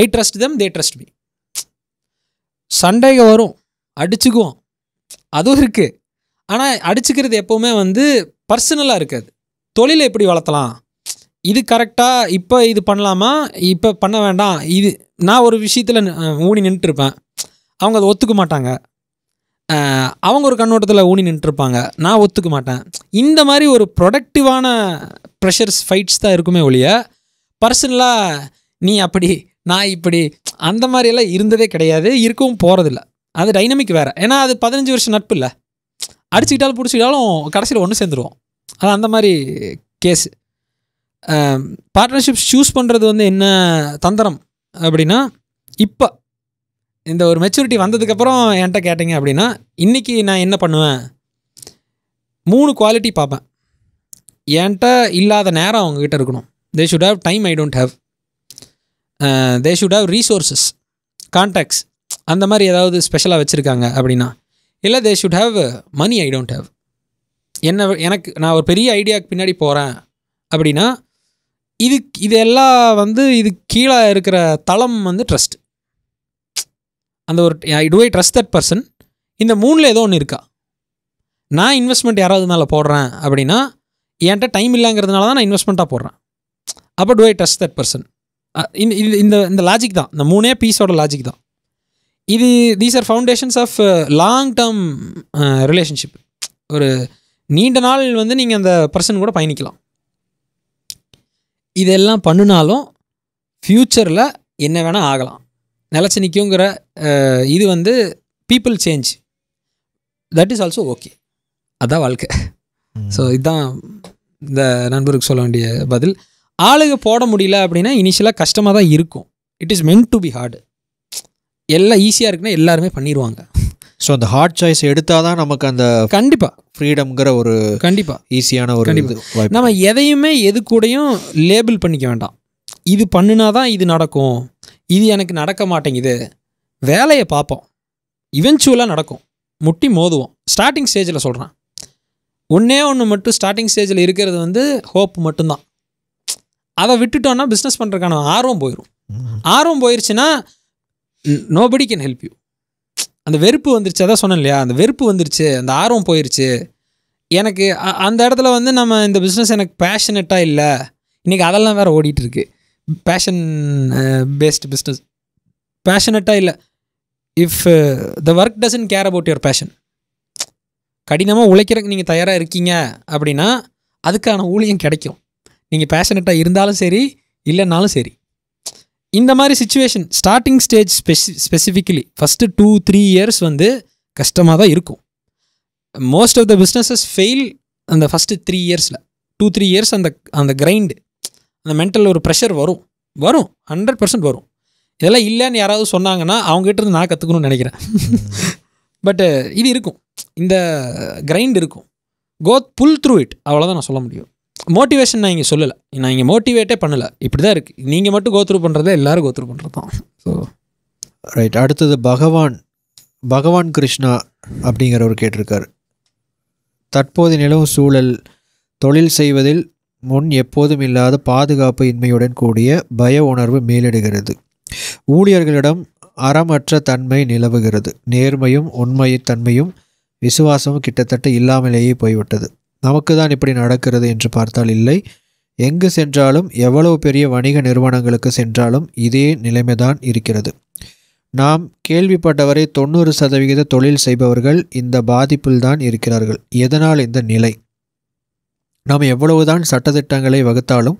I trust them they trust me சண்டைகள் வரும் அடிச்சுக்குவோம் அதுவும் இருக்குது ஆனால் அடிச்சுக்கிறது எப்போவுமே வந்து பர்சனலாக இருக்காது தொழிலை எப்படி வளர்த்தலாம் இது கரெக்டாக இப்போ இது பண்ணலாமா இப்போ பண்ண வேண்டாம் இது நான் ஒரு விஷயத்தில் ஊனி நின்றுருப்பேன் அவங்க அதை ஒத்துக்க மாட்டாங்க அவங்க ஒரு கண்ணோட்டத்தில் ஊனி நின்றுருப்பாங்க நான் ஒத்துக்க மாட்டேன் இந்த மாதிரி ஒரு ப்ரொடக்டிவான ப்ரெஷர்ஸ் ஃபைட்ஸ் தான் இருக்குமே ஒழிய பர்சனலாக நீ அப்படி நான் இப்படி அந்த மாதிரியெல்லாம் இருந்ததே கிடையாது இருக்கவும் போகிறதில்ல அது டைனமிக் வேறு ஏன்னா அது பதினஞ்சு வருஷம் நட்பு இல்லை அடிச்சுக்கிட்டாலும் பிடிச்சிக்கிட்டாலும் கடைசியில் ஒன்று சேர்ந்துருவோம் அது அந்த மாதிரி கேஸு பார்ட்னர்ஷிப் சூஸ் பண்ணுறது வந்து என்ன தந்திரம் அப்படின்னா இப்போ இந்த ஒரு மெச்சூரிட்டி வந்ததுக்கப்புறம் என்கிட்ட கேட்டிங்க அப்படின்னா இன்றைக்கி நான் என்ன பண்ணுவேன் மூணு குவாலிட்டி பார்ப்பேன் என்கிட்ட இல்லாத நேரம் அவங்கக்கிட்ட இருக்கணும் they should have time I don't have they should have resources contacts அந்த மாதிரி ஏதாவது ஸ்பெஷலாக வச்சுருக்காங்க அப்படின்னா இல்லை they should have money I don't have என்ன எனக்கு நான் ஒரு பெரிய ஐடியாவுக்கு பின்னாடி போகிறேன் அப்படின்னா இது இது எல்லாம் வந்து இது கீழே இருக்கிற தளம் வந்து ட்ரஸ்ட் அந்த ஒரு I do I trust that person இந்த மூணில் ஏதோ ஒன்று இருக்கா நான் இன்வெஸ்ட்மெண்ட் யாராவது மேலே போடுறேன் அப்படின்னா என்கிட்ட டைம் இல்லைங்கிறதுனால தான் நான் இன்வெஸ்ட்மெண்ட்டாக போடுறேன் அப்போ do I trust that person இந்த இந்த இந்த லாஜிக் தான் இந்த மூணே பீஸோட லாஜிக் தான் இது these are foundations of long term relationship ஒரு நீண்ட நாள் வந்து நீங்கள் அந்த பர்சன் கூட பயணிக்கலாம் இதெல்லாம் பண்ணினாலும் ஃப்யூச்சரில் என்ன வேணால் ஆகலாம் நிலச்சி நிற்குங்கிற இது வந்து people change that is also okay அதான் வாழ்க்கை ஸோ இதுதான் இந்த நண்பருக்கு சொல்ல வேண்டிய பதில் ஆளுக போட முடியல அப்படின்னா இனிஷியலாக கஷ்டமாக தான் இருக்கும் it is meant to be hard எல்லாம் ஈஸியாக இருக்குன்னா எல்லாருமே பண்ணிடுவாங்க ஸோ அந்த ஹார்ட் சாய்ஸ் எடுத்தால் தான் நமக்கு அந்த கண்டிப்பாக ஃப்ரீடம்ங்கிற ஒரு கண்டிப்பாக ஈஸியான ஒரு கண்டிப்பாக நம்ம எதையுமே எது கூடயும் லேபிள் பண்ணிக்க வேண்டாம் இது பண்ணுனா தான் இது நடக்கும் இது எனக்கு நடக்க மாட்டேங்குது வேலையை பார்ப்போம் இவென்ச்சுவலாக நடக்கும் முட்டி மோதுவோம் ஸ்டார்டிங் ஸ்டேஜில் சொல்கிறேன் ஒன்றே ஒன்று மட்டும் ஸ்டார்டிங் ஸ்டேஜில் இருக்கிறது வந்து ஹோப் மட்டும்தான் அதை விட்டுட்டோன்னா பிஸ்னஸ் பண்ணுறதுக்கான ஆர்வம் போயிடும் ஆர்வம் போயிடுச்சுன்னா நோபடி கேன் ஹெல்ப் யூ அந்த வெறுப்பு வந்துருச்சு அதான் சொன்னேன் இல்லையா அந்த வெறுப்பு வந்துருச்சு அந்த ஆர்வம் போயிருச்சு எனக்கு அந்த இடத்துல வந்து நம்ம இந்த பிஸ்னஸ் எனக்கு பேஷனட்டாக இல்லை இன்றைக்கி அதெல்லாம் வேறு ஓடிட்டுருக்கு பேஷன் பேஸ்டு பிஸ்னஸ் பேஷனட்டாக இல்லை if the work doesn't care about your passion கடினமாக உழைக்கிறதுக்கு நீங்கள் தயாராக இருக்கீங்க அப்படின்னா அதுக்கான ஊழியம் கிடைக்கும் நீங்கள் பேஷனட்டாக இருந்தாலும் சரி இல்லைன்னாலும் சரி இந்த மாதிரி சுச்சுவேஷன் ஸ்டார்டிங் ஸ்டேஜ் ஸ்பெசி specifically first two three years வந்து கஷ்டமாக தான் இருக்கும் most of the businesses fail அந்த ஃபஸ்ட்டு த்ரீ இயர்ஸில் டூ த்ரீ இயர்ஸ் அந்த அந்த கிரைண்டு அந்த மென்டல் ஒரு ப்ரெஷர் வரும் வரும் ஹண்ட்ரட் பர்சன்ட் வரும் இதெல்லாம் இல்லைன்னு யாராவது சொன்னாங்கன்னா அவங்ககிட்ட இருந்து நான் கற்றுக்கணும்னு நினைக்கிறேன் பட்டு இது இருக்கும் இந்த கிரைண்ட் இருக்கும் கோத் புல் த்ரூ இட் அவ்வளோதான் நான் சொல்ல முடியும் மோட்டிவேஷன் நான் இங்கே சொல்லலை நான் இங்கே மோட்டிவேட்டே பண்ணலை இப்படி தான் இருக்குது நீங்கள் மட்டும் கோத்ரூ பண்ணுறதே எல்லோரும் கோத்ரூ பண்ணுறது தான் ஸோ ரைட் அடுத்தது பகவான் பகவான் கிருஷ்ணா அப்படிங்கிறவர் கேட்டிருக்கார் தற்போது நிலவும் சூழல் தொழில் செய்வதில் முன் எப்போதும் இல்லாத பாதுகாப்பு இன்மையுடன் கூடிய பய உணர்வு மேலிடுகிறது ஊழியர்களிடம் அறமற்ற தன்மை நிலவுகிறது நேர்மையும் உண்மையின் தன்மையும் விசுவாசமும் கிட்டத்தட்ட இல்லாமலேயே போய்விட்டது நமக்கு தான் இப்படி நடக்கிறது என்று பார்த்தால் இல்லை எங்கு சென்றாலும் எவ்வளவு பெரிய வணிக நிறுவனங்களுக்கு சென்றாலும் இதே நிலைமைதான் இருக்கிறது நாம் கேள்விப்பட்டவரை தொண்ணூறு சதவிகித தொழில் செய்பவர்கள் இந்த பாதிப்பில்தான் இருக்கிறார்கள் எதனால் இந்த நிலை நாம் எவ்வளவுதான் சட்டத்திட்டங்களை வகுத்தாலும்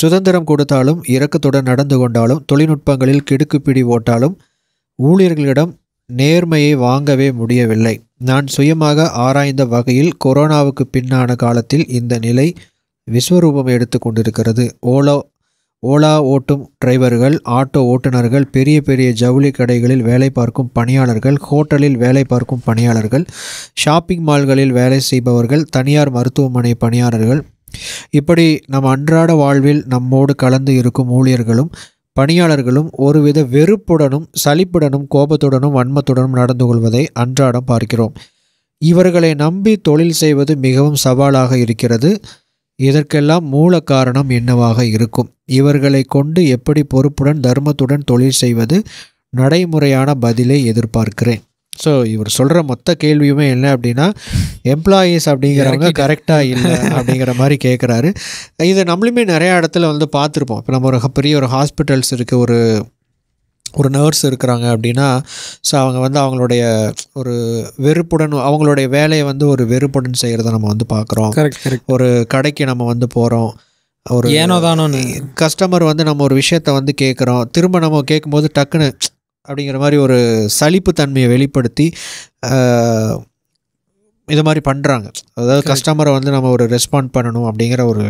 சுதந்திரம் கொடுத்தாலும் இறக்கத்துடன் நடந்து கொண்டாலும் தொழில்நுட்பங்களில் கிடுக்குப்பிடி ஓட்டாலும் ஊழியர்களிடம் நேர்மையை வாங்கவே முடியவில்லை நான் சுயமாக ஆராய்ந்த வகையில் கொரோனாவுக்கு பின்னான காலத்தில் இந்த நிலை விஸ்வரூபம் எடுத்து கொண்டிருக்கிறது ஓலோ ஓலா ஓட்டும் டிரைவர்கள் ஆட்டோ ஓட்டுநர்கள் பெரிய பெரிய ஜவுளி கடைகளில் வேலை பார்க்கும் பணியாளர்கள் ஹோட்டலில் வேலை பார்க்கும் பணியாளர்கள் ஷாப்பிங் மால்களில் வேலை செய்பவர்கள் தனியார் மருத்துவமனை பணியாளர்கள் இப்படி நம் அன்றாட வாழ்வில் நம்மோடு கலந்து இருக்கும் ஊழியர்களும் பணியாளர்களும் ஒருவித வெறுப்புடனும் சலிப்புடனும் கோபத்துடனும் வன்மத்துடனும் நடந்து கொள்வதை அன்றாடம் பார்க்கிறோம் இவர்களை நம்பி தொழில் செய்வது மிகவும் சவாலாக இருக்கிறது இதற்கெல்லாம் மூல காரணம் என்னவாக இருக்கும் இவர்களை கொண்டு எப்படி பொறுப்புடன் தர்மத்துடன் தொழில் செய்வது நடைமுறையான பதிலை எதிர்பார்க்கிறேன் ஸோ இவர் சொல்கிற மொத்த கேள்வியுமே என்ன அப்படின்னா எம்ப்ளாயீஸ் அப்படிங்கிறவங்க கரெக்டாக இல்லை அப்படிங்கிற மாதிரி கேட்குறாரு இது நம்மளுமே நிறையா இடத்துல வந்து பார்த்துருப்போம் இப்போ நம்ம ஒரு பெரிய ஒரு ஹாஸ்பிட்டல்ஸ் இருக்குது ஒரு ஒரு நர்ஸ் இருக்கிறாங்க அப்படின்னா ஸோ அவங்க வந்து அவங்களுடைய ஒரு வெறுப்புடன் அவங்களுடைய வேலையை வந்து ஒரு வெறுப்புடன் செய்கிறத நம்ம வந்து பார்க்குறோம் ஒரு கடைக்கு நம்ம வந்து போகிறோம் ஒரு ஏனோதானோ தானோ கஸ்டமர் வந்து நம்ம ஒரு விஷயத்த வந்து கேட்குறோம் திரும்ப நம்ம கேட்கும்போது டக்குன்னு அப்படிங்கிற மாதிரி ஒரு சலிப்பு தன்மையை வெளிப்படுத்தி இது மாதிரி பண்ணுறாங்க அதாவது கஸ்டமரை வந்து நம்ம ஒரு ரெஸ்பாண்ட் பண்ணணும் அப்படிங்கிற ஒரு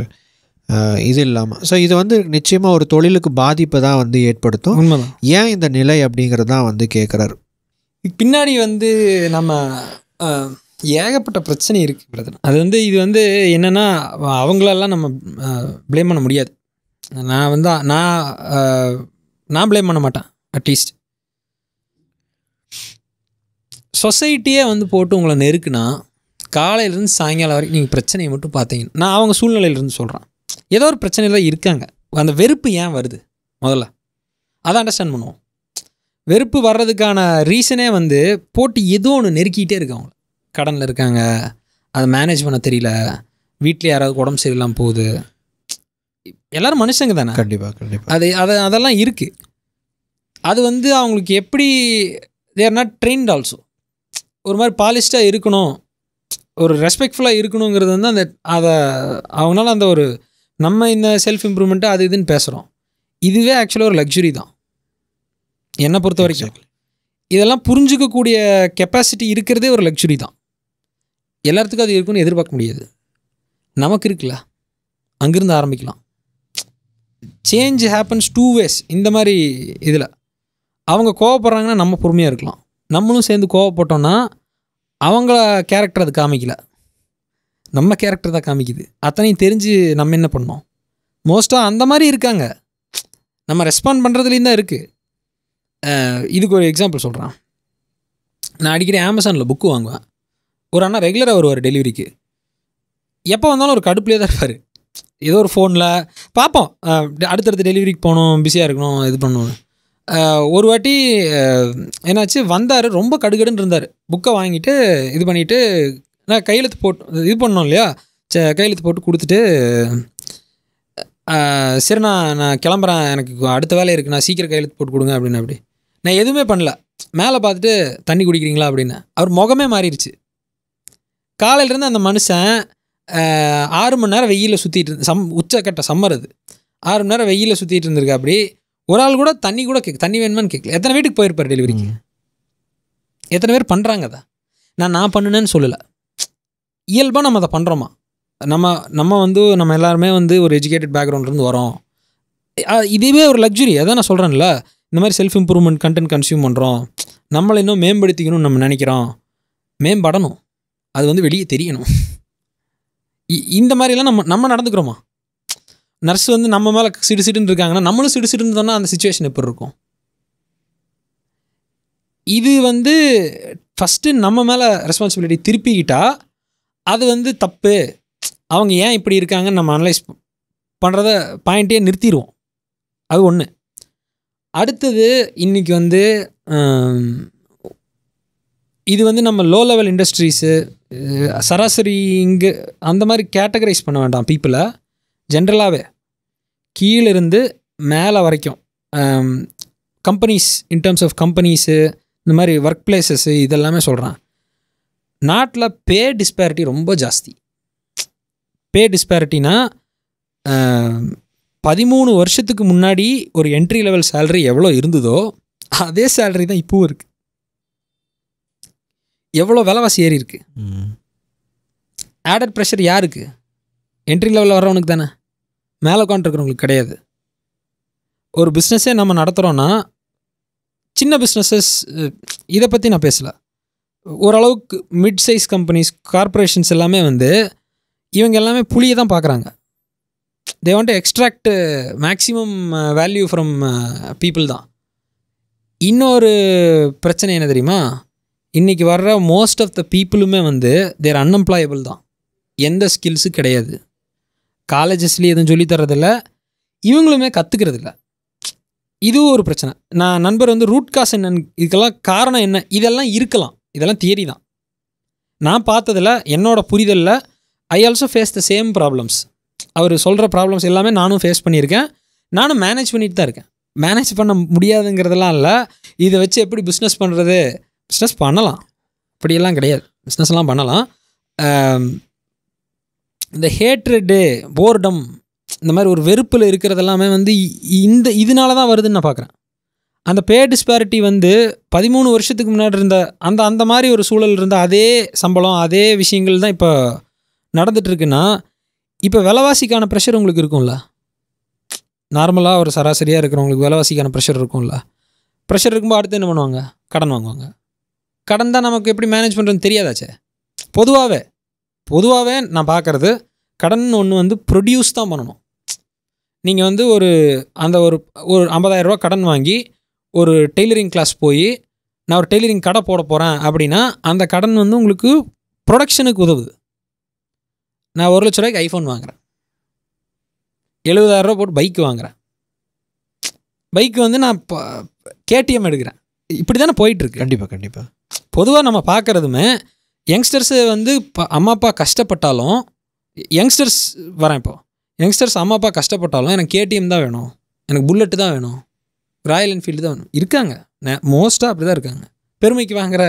இது இல்லாமல் ஸோ இது வந்து நிச்சயமாக ஒரு தொழிலுக்கு பாதிப்பை தான் வந்து ஏற்படுத்தும் ஏன் இந்த நிலை அப்படிங்கிறது தான் வந்து கேட்குறாரு பின்னாடி வந்து நம்ம ஏகப்பட்ட பிரச்சனை இருக்குது அது வந்து இது வந்து என்னென்னா அவங்களெல்லாம் நம்ம ப்ளேம் பண்ண முடியாது நான் வந்து நான் நான் ப்ளேம் பண்ண மாட்டேன் அட்லீஸ்ட் சொசைட்டியே வந்து போட்டு உங்களை நெருக்குனா காலையிலேருந்து சாயங்காலம் வரைக்கும் நீங்கள் பிரச்சனையை மட்டும் பார்த்தீங்கன்னா நான் அவங்க சூழ்நிலையிலேருந்து சொல்கிறேன் ஏதோ ஒரு பிரச்சனையில் தான் இருக்காங்க அந்த வெறுப்பு ஏன் வருது முதல்ல அதை அண்டர்ஸ்டாண்ட் பண்ணுவோம் வெறுப்பு வர்றதுக்கான ரீசனே வந்து போட்டு ஏதோ ஒன்று நெருக்கிட்டே இருக்கு அவங்க கடனில் இருக்காங்க அதை மேனேஜ் பண்ண தெரியல வீட்டில் யாராவது உடம்பு சரியில்லாமல் போகுது எல்லோரும் மனுஷங்க தானே கண்டிப்பாக கண்டிப்பாக அது அதை அதெல்லாம் இருக்குது அது வந்து அவங்களுக்கு எப்படி தேர் நாட் ட்ரெயின்ட் ஆல்சோ ஒரு மாதிரி பாலிஷ்டாக இருக்கணும் ஒரு ரெஸ்பெக்ட்ஃபுல்லாக இருக்கணுங்கிறது வந்து அந்த அதை அவங்களால அந்த ஒரு நம்ம இந்த செல்ஃப் இம்ப்ரூவ்மெண்ட்டு அது இதுன்னு பேசுகிறோம் இதுவே ஆக்சுவலாக ஒரு லக்ஸுரி தான் என்னை பொறுத்த வரைக்கும் இதெல்லாம் புரிஞ்சுக்கக்கூடிய கெப்பாசிட்டி இருக்கிறதே ஒரு லக்ஸுரி தான் எல்லாத்துக்கும் அது இருக்குன்னு எதிர்பார்க்க முடியாது நமக்கு இருக்குல்ல அங்கேருந்து ஆரம்பிக்கலாம் சேஞ்ச் ஹேப்பன்ஸ் டூ வேஸ் இந்த மாதிரி இதில் அவங்க கோவப்படுறாங்கன்னா நம்ம பொறுமையாக இருக்கலாம் நம்மளும் சேர்ந்து கோவப்பட்டோன்னா அவங்கள கேரக்டர் அது காமிக்கல நம்ம கேரக்டர் தான் காமிக்குது அத்தனையும் தெரிஞ்சு நம்ம என்ன பண்ணோம் மோஸ்ட்டாக அந்த மாதிரி இருக்காங்க நம்ம ரெஸ்பாண்ட் பண்ணுறதுலேயும் தான் இருக்குது இதுக்கு ஒரு எக்ஸாம்பிள் சொல்கிறேன் நான் அடிக்கடி அமேசானில் புக்கு வாங்குவேன் ஒரு அண்ணா ரெகுலராக வருவார் டெலிவரிக்கு எப்போ வந்தாலும் ஒரு கடுப்புலேயே தான் இருப்பார் ஏதோ ஒரு ஃபோனில் பார்ப்போம் அடுத்தடுத்து டெலிவரிக்கு போகணும் பிஸியாக இருக்கணும் இது பண்ணணும் ஒரு வாட்டி என்னாச்சு வந்தார் ரொம்ப கடுகடுன்னு இருந்தார் புக்கை வாங்கிட்டு இது பண்ணிவிட்டு நான் கையெழுத்து போட்டு இது பண்ணோம் இல்லையா சே கையெழுத்து போட்டு கொடுத்துட்டு சரி நான் நான் கிளம்புறேன் எனக்கு அடுத்த வேலை இருக்குது நான் சீக்கிரம் கையெழுத்து போட்டு கொடுங்க அப்படின்னு அப்படி நான் எதுவுமே பண்ணல மேலே பார்த்துட்டு தண்ணி குடிக்கிறீங்களா அப்படின்னு அவர் முகமே மாறிடுச்சு காலையிலேருந்து அந்த மனுஷன் ஆறு மணி நேரம் வெயிலில் சுற்றிட்டு இருந்து சம் உச்சக்கட்ட சம்மர் அது ஆறு மணி நேரம் வெயிலில் சுற்றிட்டு இருந்திருக்கா அப்படி ஒரு ஆள் கூட தண்ணி கூட கேட்க தண்ணி வேணுமான்னு கேட்கல எத்தனை வீட்டுக்கு போயிருப்பார் டெலிவரிக்கு எத்தனை பேர் பண்ணுறாங்க அதை நான் நான் பண்ணுனேன்னு சொல்லலை இயல்பாக நம்ம அதை பண்ணுறோமா நம்ம நம்ம வந்து நம்ம எல்லாருமே வந்து ஒரு எஜுகேட்டட் பேக்ரவுண்ட்லேருந்து வரோம் இதுவே ஒரு லக்ஸுரி அதான் நான் சொல்கிறேன்ல இந்த மாதிரி செல்ஃப் இம்ப்ரூவ்மெண்ட் கண்டென்ட் கன்சியூம் பண்ணுறோம் நம்மளை இன்னும் மேம்படுத்திக்கணும்னு நம்ம நினைக்கிறோம் மேம்படணும் அது வந்து வெளியே தெரியணும் இந்த மாதிரிலாம் நம்ம நம்ம நடந்துக்கிறோமா நர்ஸ் வந்து நம்ம மேலே சிடு சிட்டுன்னு இருக்காங்கன்னா நம்மளும் சிடு சிட்டுன்னு சொன்னால் அந்த சுச்சுவேஷன் எப்படி இருக்கும் இது வந்து ஃபஸ்ட்டு நம்ம மேலே ரெஸ்பான்சிபிலிட்டி திருப்பிக்கிட்டால் அது வந்து தப்பு அவங்க ஏன் இப்படி இருக்காங்கன்னு நம்ம அனலைஸ் பண்ணுறத பாயிண்ட்டே நிறுத்திடுவோம் அது ஒன்று அடுத்தது இன்றைக்கி வந்து இது வந்து நம்ம லோ லெவல் இண்டஸ்ட்ரீஸு சராசரி இங்கே அந்த மாதிரி கேட்டகரைஸ் பண்ண வேண்டாம் பீப்புளை ஜென்ரலாகவே கீழிருந்து மேலே வரைக்கும் கம்பெனிஸ் இன் டேர்ம்ஸ் ஆஃப் கம்பெனிஸு இந்த மாதிரி ஒர்க் பிளேசஸ்ஸு இதெல்லாமே சொல்கிறான் நாட்டில் பே டிஸ்பேரிட்டி ரொம்ப ஜாஸ்தி பே டிஸ்பேரிட்டினா um, பதிமூணு வருஷத்துக்கு முன்னாடி ஒரு என்ட்ரி லெவல் சேலரி எவ்வளோ இருந்ததோ அதே சேலரி தான் இப்போவும் இருக்குது எவ்வளோ விலைவாசி ஏறி இருக்கு ஆடட் ப்ரெஷர் யாருக்கு என்ட்ரி லெவலில் வரவனுக்கு தானே மேலே உட்காந்துருக்கிறவங்களுக்கு கிடையாது ஒரு பிஸ்னஸே நம்ம நடத்துகிறோன்னா சின்ன பிஸ்னஸஸ் இதை பற்றி நான் பேசலை ஓரளவுக்கு மிட் சைஸ் கம்பெனிஸ் கார்பரேஷன்ஸ் எல்லாமே வந்து இவங்க எல்லாமே புளியை தான் பார்க்குறாங்க they want extract maximum value from people தான் இன்னொரு பிரச்சனை என்ன தெரியுமா இன்றைக்கி வர்ற மோஸ்ட் ஆஃப் த பீப்புளுமே வந்து தேர் அன்எம்ப்ளாயபிள் தான் எந்த ஸ்கில்ஸும் கிடையாது காலேஜஸ்லேயும் எதுவும் சொல்லித்தரதில்ல இவங்களுமே கற்றுக்கிறதில்ல இதுவும் ஒரு பிரச்சனை நான் நண்பர் வந்து ரூட் காஸ் என்னன்னு இதுக்கெல்லாம் காரணம் என்ன இதெல்லாம் இருக்கலாம் இதெல்லாம் தியரி தான் நான் பார்த்ததில் என்னோடய புரிதலில் I also face the same problems அவர் சொல்கிற ப்ராப்ளம்ஸ் எல்லாமே நானும் ஃபேஸ் பண்ணியிருக்கேன் நானும் மேனேஜ் பண்ணிட்டு தான் இருக்கேன் மேனேஜ் பண்ண முடியாதுங்கிறதெல்லாம் இல்லை இதை வச்சு எப்படி பிஸ்னஸ் பண்ணுறது பிஸ்னஸ் பண்ணலாம் அப்படியெல்லாம் கிடையாது பிஸ்னஸ்லாம் பண்ணலாம் இந்த ஹேட்ரடு போர்டம் இந்த மாதிரி ஒரு வெறுப்பில் இருக்கிறது எல்லாமே வந்து இந்த இதனால தான் வருதுன்னு நான் பார்க்குறேன் அந்த பே டிஸ்பேரிட்டி வந்து பதிமூணு வருஷத்துக்கு முன்னாடி இருந்த அந்த அந்த மாதிரி ஒரு சூழல் இருந்த அதே சம்பளம் அதே விஷயங்கள் தான் இப்போ நடந்துகிட்ருக்குன்னா இப்போ விலைவாசிக்கான ப்ரெஷர் உங்களுக்கு இருக்கும்ல நார்மலாக ஒரு சராசரியாக இருக்கிறவங்களுக்கு விலைவாசிக்கான ப்ரெஷர் இருக்கும்ல ப்ரெஷர் இருக்கும்போது அடுத்து என்ன பண்ணுவாங்க கடன் வாங்குவாங்க கடன் தான் நமக்கு எப்படி மேனேஜ் பண்ணுறதுன்னு தெரியாதாச்சே பொதுவாகவே பொதுவாகவே நான் பார்க்குறது கடன் ஒன்று வந்து ப்ரொடியூஸ் தான் பண்ணணும் நீங்கள் வந்து ஒரு அந்த ஒரு ஒரு ரூபா கடன் வாங்கி ஒரு டெய்லரிங் கிளாஸ் போய் நான் ஒரு டெய்லரிங் கடை போட போகிறேன் அப்படின்னா அந்த கடன் வந்து உங்களுக்கு ப்ரொடக்ஷனுக்கு உதவுது நான் ஒரு லட்ச ரூபாய்க்கு ஐஃபோன் வாங்குகிறேன் எழுபதாயிரரூபா போட்டு பைக்கு வாங்குகிறேன் பைக்கு வந்து நான் கேடிஎம் எடுக்கிறேன் இப்படி தானே போயிட்டுருக்கு கண்டிப்பாக கண்டிப்பாக பொதுவாக நம்ம பார்க்குறதுமே யங்ஸ்டர்ஸு வந்து அம்மா அப்பா கஷ்டப்பட்டாலும் யங்ஸ்டர்ஸ் வரேன் இப்போ யங்ஸ்டர்ஸ் அம்மா அப்பா கஷ்டப்பட்டாலும் எனக்கு கேடிஎம் தான் வேணும் எனக்கு புல்லெட்டு தான் வேணும் ராயல் என்ஃபீல்டு தான் வேணும் இருக்காங்க மோஸ்ட்டாக அப்படி தான் இருக்காங்க பெருமைக்கு வாங்குற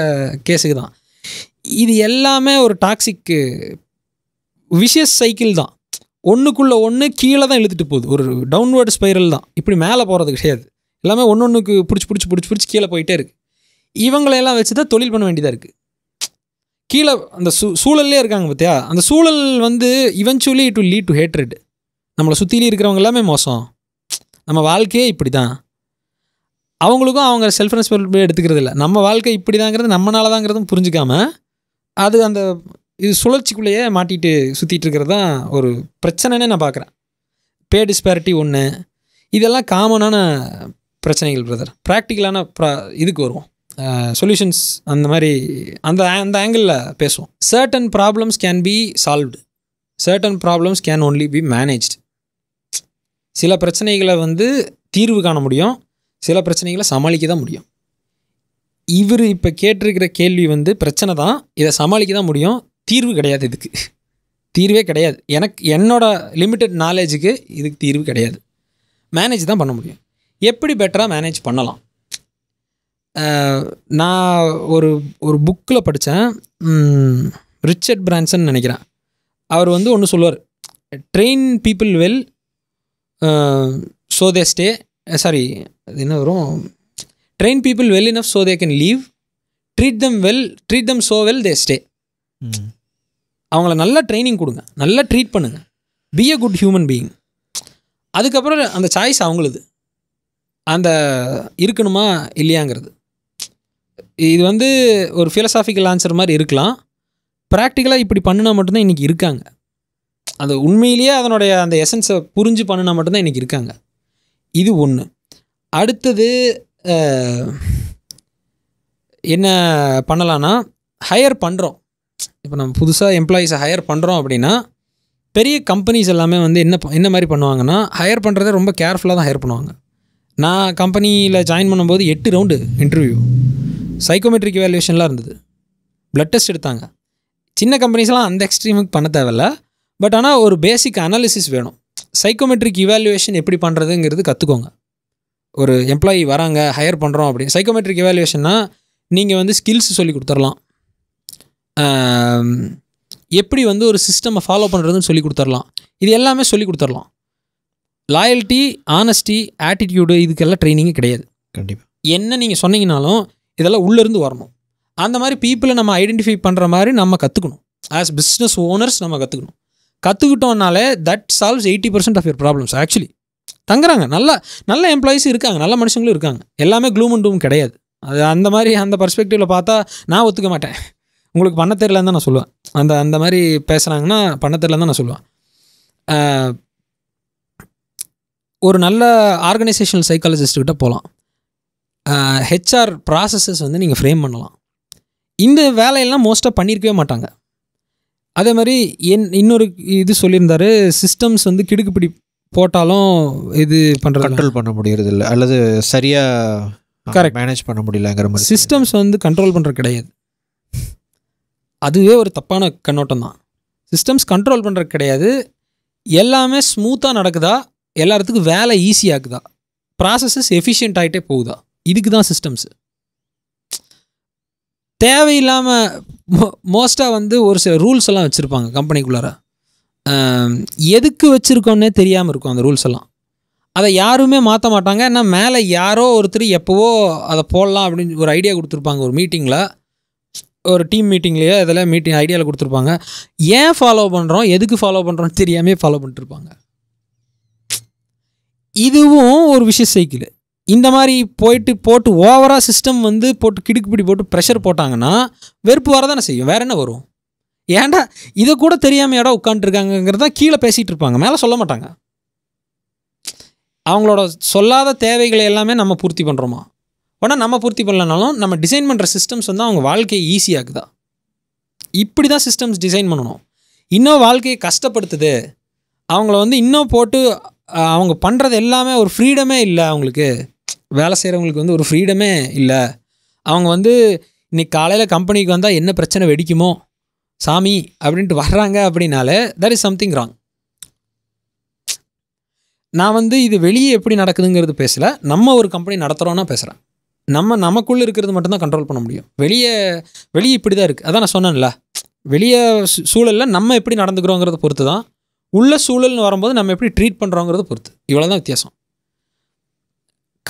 கேஸுக்கு தான் இது எல்லாமே ஒரு டாக்ஸிக்கு விஷியஸ் சைக்கிள் தான் ஒன்றுக்குள்ளே ஒன்று கீழே தான் இழுத்துட்டு போகுது ஒரு டவுன்வேர்டு ஸ்பைரல் தான் இப்படி மேலே போகிறது கிடையாது எல்லாமே ஒன்று ஒன்றுக்கு பிடிச்சி பிடிச்சி பிடிச்சி பிடிச்சி கீழே போயிட்டே இருக்குது இவங்களையெல்லாம் வச்சு தான் தொழில் பண்ண வேண்டியதாக இருக்குது கீழே அந்த சூ சூழல்லே இருக்காங்க பார்த்தியா அந்த சூழல் வந்து eventually it will lead to hatred நம்மளை சுற்றிலே இருக்கிறவங்க எல்லாமே மோசம் நம்ம வாழ்க்கையே இப்படி தான் அவங்களுக்கும் அவங்க செல்ஃப் ரெஸ்பான்சிபிலிட்டி எடுத்துக்கிறது இல்லை நம்ம வாழ்க்கை இப்படி தாங்கிறது நம்மனால தாங்கிறதும் புரிஞ்சுக்காம அது அந்த இது சுழற்சிக்குள்ளேயே மாட்டிட்டு சுற்றிட்டு இருக்கிறது தான் ஒரு பிரச்சனைனே நான் பார்க்குறேன் பே டிஸ்பேரிட்டி ஒன்று இதெல்லாம் காமனான பிரச்சனைகள் பிரதர் ப்ராக்டிக்கலான ப்ரா இதுக்கு வருவோம் சொல்யூஷன்ஸ் அந்த மாதிரி அந்த அந்த ஆங்கிளில் பேசுவோம் certain problems can be solved certain problems can only be manage சில பிரச்சனைகளை வந்து தீர்வு காண முடியும் சில பிரச்சனைகளை சமாளிக்க தான் முடியும் இவர் இப்போ கேட்டிருக்கிற கேள்வி வந்து பிரச்சனை தான் இதை சமாளிக்க தான் முடியும் தீர்வு கிடையாது இதுக்கு தீர்வே கிடையாது எனக்கு என்னோட லிமிட்டட் நாலேஜுக்கு இதுக்கு தீர்வு கிடையாது மேனேஜ் தான் பண்ண முடியும் எப்படி பெட்டராக மேனேஜ் பண்ணலாம் நான் ஒரு ஒரு புக்கில் படித்தேன் ரிச்சர்ட் பிரான்சன் நினைக்கிறேன் அவர் வந்து ஒன்று சொல்லுவார் train people well so they stay sorry அது என்ன வரும் train people well enough so they can leave treat them well treat them so well they stay அவங்கள நல்லா ட்ரைனிங் கொடுங்க நல்லா ட்ரீட் பண்ணுங்கள் be a good human being அதுக்கப்புறம் அந்த சாய்ஸ் அவங்களுது அந்த இருக்கணுமா இல்லையாங்கிறது இது வந்து ஒரு ஃபிலசாஃபிக்கல் ஆன்சர் மாதிரி இருக்கலாம் ப்ராக்டிக்கலாக இப்படி பண்ணினா மட்டும்தான் இன்றைக்கி இருக்காங்க அது உண்மையிலேயே அதனுடைய அந்த எசன்ஸை புரிஞ்சு பண்ணினா மட்டும்தான் இன்றைக்கி இருக்காங்க இது ஒன்று அடுத்தது என்ன பண்ணலான்னா ஹையர் பண்ணுறோம் இப்போ நம்ம புதுசாக எம்ப்ளாயீஸை ஹையர் பண்ணுறோம் அப்படின்னா பெரிய கம்பெனிஸ் எல்லாமே வந்து என்ன என்ன மாதிரி பண்ணுவாங்கன்னா ஹையர் பண்ணுறதே ரொம்ப கேர்ஃபுல்லாக தான் ஹையர் பண்ணுவாங்க நான் கம்பெனியில் ஜாயின் பண்ணும்போது எட்டு ரவுண்டு இன்டர்வியூ சைக்கோமெட்ரிக் வேல்யூஷன்லாம் இருந்தது ப்ளட் டெஸ்ட் எடுத்தாங்க சின்ன கம்பெனிஸ்லாம் அந்த எக்ஸ்ட்ரீமுக்கு பண்ண தேவையில்ல பட் ஆனால் ஒரு பேசிக் அனாலிசிஸ் வேணும் சைக்கோமெட்ரிக் இவாலுவேஷன் எப்படி பண்ணுறதுங்கிறது கற்றுக்கோங்க ஒரு எம்ப்ளாயி வராங்க ஹையர் பண்ணுறோம் அப்படின்னு சைக்கோமெட்ரிக் இவாலுவேஷன்னா நீங்கள் வந்து ஸ்கில்ஸ் சொல்லி கொடுத்துர்லாம் எப்படி வந்து ஒரு சிஸ்டமை ஃபாலோ பண்ணுறதுன்னு சொல்லி கொடுத்துர்லாம் இது எல்லாமே சொல்லி கொடுத்துர்லாம் லாயல்ட்டி ஆனஸ்டி ஆட்டிடியூடு இதுக்கெல்லாம் ட்ரைனிங்கே கிடையாது கண்டிப்பாக என்ன நீங்கள் சொன்னீங்கனாலும் இதெல்லாம் உள்ளேருந்து வரணும் அந்த மாதிரி பீப்புளை நம்ம ஐடென்டிஃபை பண்ணுற மாதிரி நம்ம கற்றுக்கணும் ஆஸ் பிஸ்னஸ் ஓனர்ஸ் நம்ம கற்றுக்கணும் கற்றுக்கிட்டோம்னாலே that solves eighty percent of your problems actually தங்குறாங்க நல்ல நல்ல எம்ப்ளாயிஸும் இருக்காங்க நல்ல மனுஷங்களும் இருக்காங்க எல்லாமே க்ளூம் அண்ட் டூம் கிடையாது அது அந்த மாதிரி அந்த பர்ஸ்பெக்டிவில் பார்த்தா நான் ஒத்துக்க மாட்டேன் உங்களுக்கு பண்ண தெரியலன்னு தான் நான் சொல்லுவேன் அந்த அந்த மாதிரி பேசுகிறாங்கன்னா பண்ண தெரியலன்னு தான் நான் சொல்லுவேன் ஒரு நல்ல ஆர்கனைசேஷனல் சைக்காலஜிஸ்ட்டுக்கிட்ட போகலாம் ஹெச்ஆர் ப்ராசஸஸ் வந்து நீங்கள் ஃப்ரேம் பண்ணலாம் இந்த வேலையெல்லாம் மோஸ்ட்டாக பண்ணியிருக்கவே மாட்டாங்க அதே மாதிரி என் இன்னொரு இது சொல்லியிருந்தாரு சிஸ்டம்ஸ் வந்து கிடுக்குப்பிடி போட்டாலும் இது பண்ணுற கண்ட்ரோல் பண்ண முடியறது இல்லை அல்லது சரியாக கரெக்ட் மேனேஜ் பண்ண முடியலங்கிற மாதிரி சிஸ்டம்ஸ் வந்து கண்ட்ரோல் பண்ணுறது கிடையாது அதுவே ஒரு தப்பான கண்ணோட்டம் தான் சிஸ்டம்ஸ் கண்ட்ரோல் பண்ணுறது கிடையாது எல்லாமே ஸ்மூத்தாக நடக்குதா எல்லாத்துக்கும் வேலை ஈஸியாகுதா ப்ராசஸஸ் எஃபிஷியன்ட் ஆகிட்டே போகுதா இதுக்கு தான் சிஸ்டம்ஸ் தேவையில்லாமல் மோ மோஸ்ட்டாக வந்து ஒரு சில ரூல்ஸ் எல்லாம் வச்சுருப்பாங்க கம்பெனிக்குள்ளார எதுக்கு வச்சுருக்கோன்னே தெரியாமல் இருக்கும் அந்த ரூல்ஸ் எல்லாம் அதை யாருமே மாற்ற மாட்டாங்க ஏன்னா மேலே யாரோ ஒருத்தர் எப்போவோ அதை போடலாம் அப்படின்னு ஒரு ஐடியா கொடுத்துருப்பாங்க ஒரு மீட்டிங்கில் ஒரு டீம் மீட்டிங்லேயோ இதில் மீட்டிங் ஐடியாவில் கொடுத்துருப்பாங்க ஏன் ஃபாலோ பண்ணுறோம் எதுக்கு ஃபாலோ பண்ணுறோம்னு தெரியாமே ஃபாலோ பண்ணிட்டுருப்பாங்க இதுவும் ஒரு விஷய சைக்கிள் இந்த மாதிரி போயிட்டு போட்டு ஓவராக சிஸ்டம் வந்து போட்டு கிடுக்குப்பிடி போட்டு ப்ரெஷர் போட்டாங்கன்னா வெறுப்பு வர தானே செய்யும் வேறு என்ன வரும் ஏன்டா இதை கூட தெரியாமல் இடம் தான் கீழே பேசிகிட்டு இருப்பாங்க மேலே சொல்ல மாட்டாங்க அவங்களோட சொல்லாத தேவைகளை எல்லாமே நம்ம பூர்த்தி பண்ணுறோமா உடனே நம்ம பூர்த்தி பண்ணலனாலும் நம்ம டிசைன் பண்ணுற சிஸ்டம்ஸ் வந்து அவங்க வாழ்க்கையை ஈஸியாகுதா இப்படி தான் சிஸ்டம்ஸ் டிசைன் பண்ணணும் இன்னும் வாழ்க்கையை கஷ்டப்படுத்துது அவங்கள வந்து இன்னும் போட்டு அவங்க பண்ணுறது எல்லாமே ஒரு ஃப்ரீடமே இல்லை அவங்களுக்கு வேலை செய்கிறவங்களுக்கு வந்து ஒரு ஃப்ரீடமே இல்லை அவங்க வந்து இன்றைக்கி காலையில் கம்பெனிக்கு வந்தால் என்ன பிரச்சனை வெடிக்குமோ சாமி அப்படின்ட்டு வர்றாங்க அப்படின்னாலே தட் இஸ் சம்திங் ராங் நான் வந்து இது வெளியே எப்படி நடக்குதுங்கிறது பேசலை நம்ம ஒரு கம்பெனி நடத்துகிறோன்னா பேசுகிறேன் நம்ம நமக்குள்ளே இருக்கிறது மட்டும்தான் கண்ட்ரோல் பண்ண முடியும் வெளியே வெளியே இப்படி தான் இருக்குது அதான் நான் சொன்னேன்ல வெளியே சூழலில் நம்ம எப்படி நடந்துக்கிறோங்கிறத பொறுத்து தான் உள்ள சூழல்னு வரும்போது நம்ம எப்படி ட்ரீட் பண்ணுறோங்கிறத பொறுத்து இவ்வளோ தான் வித்தியாசம்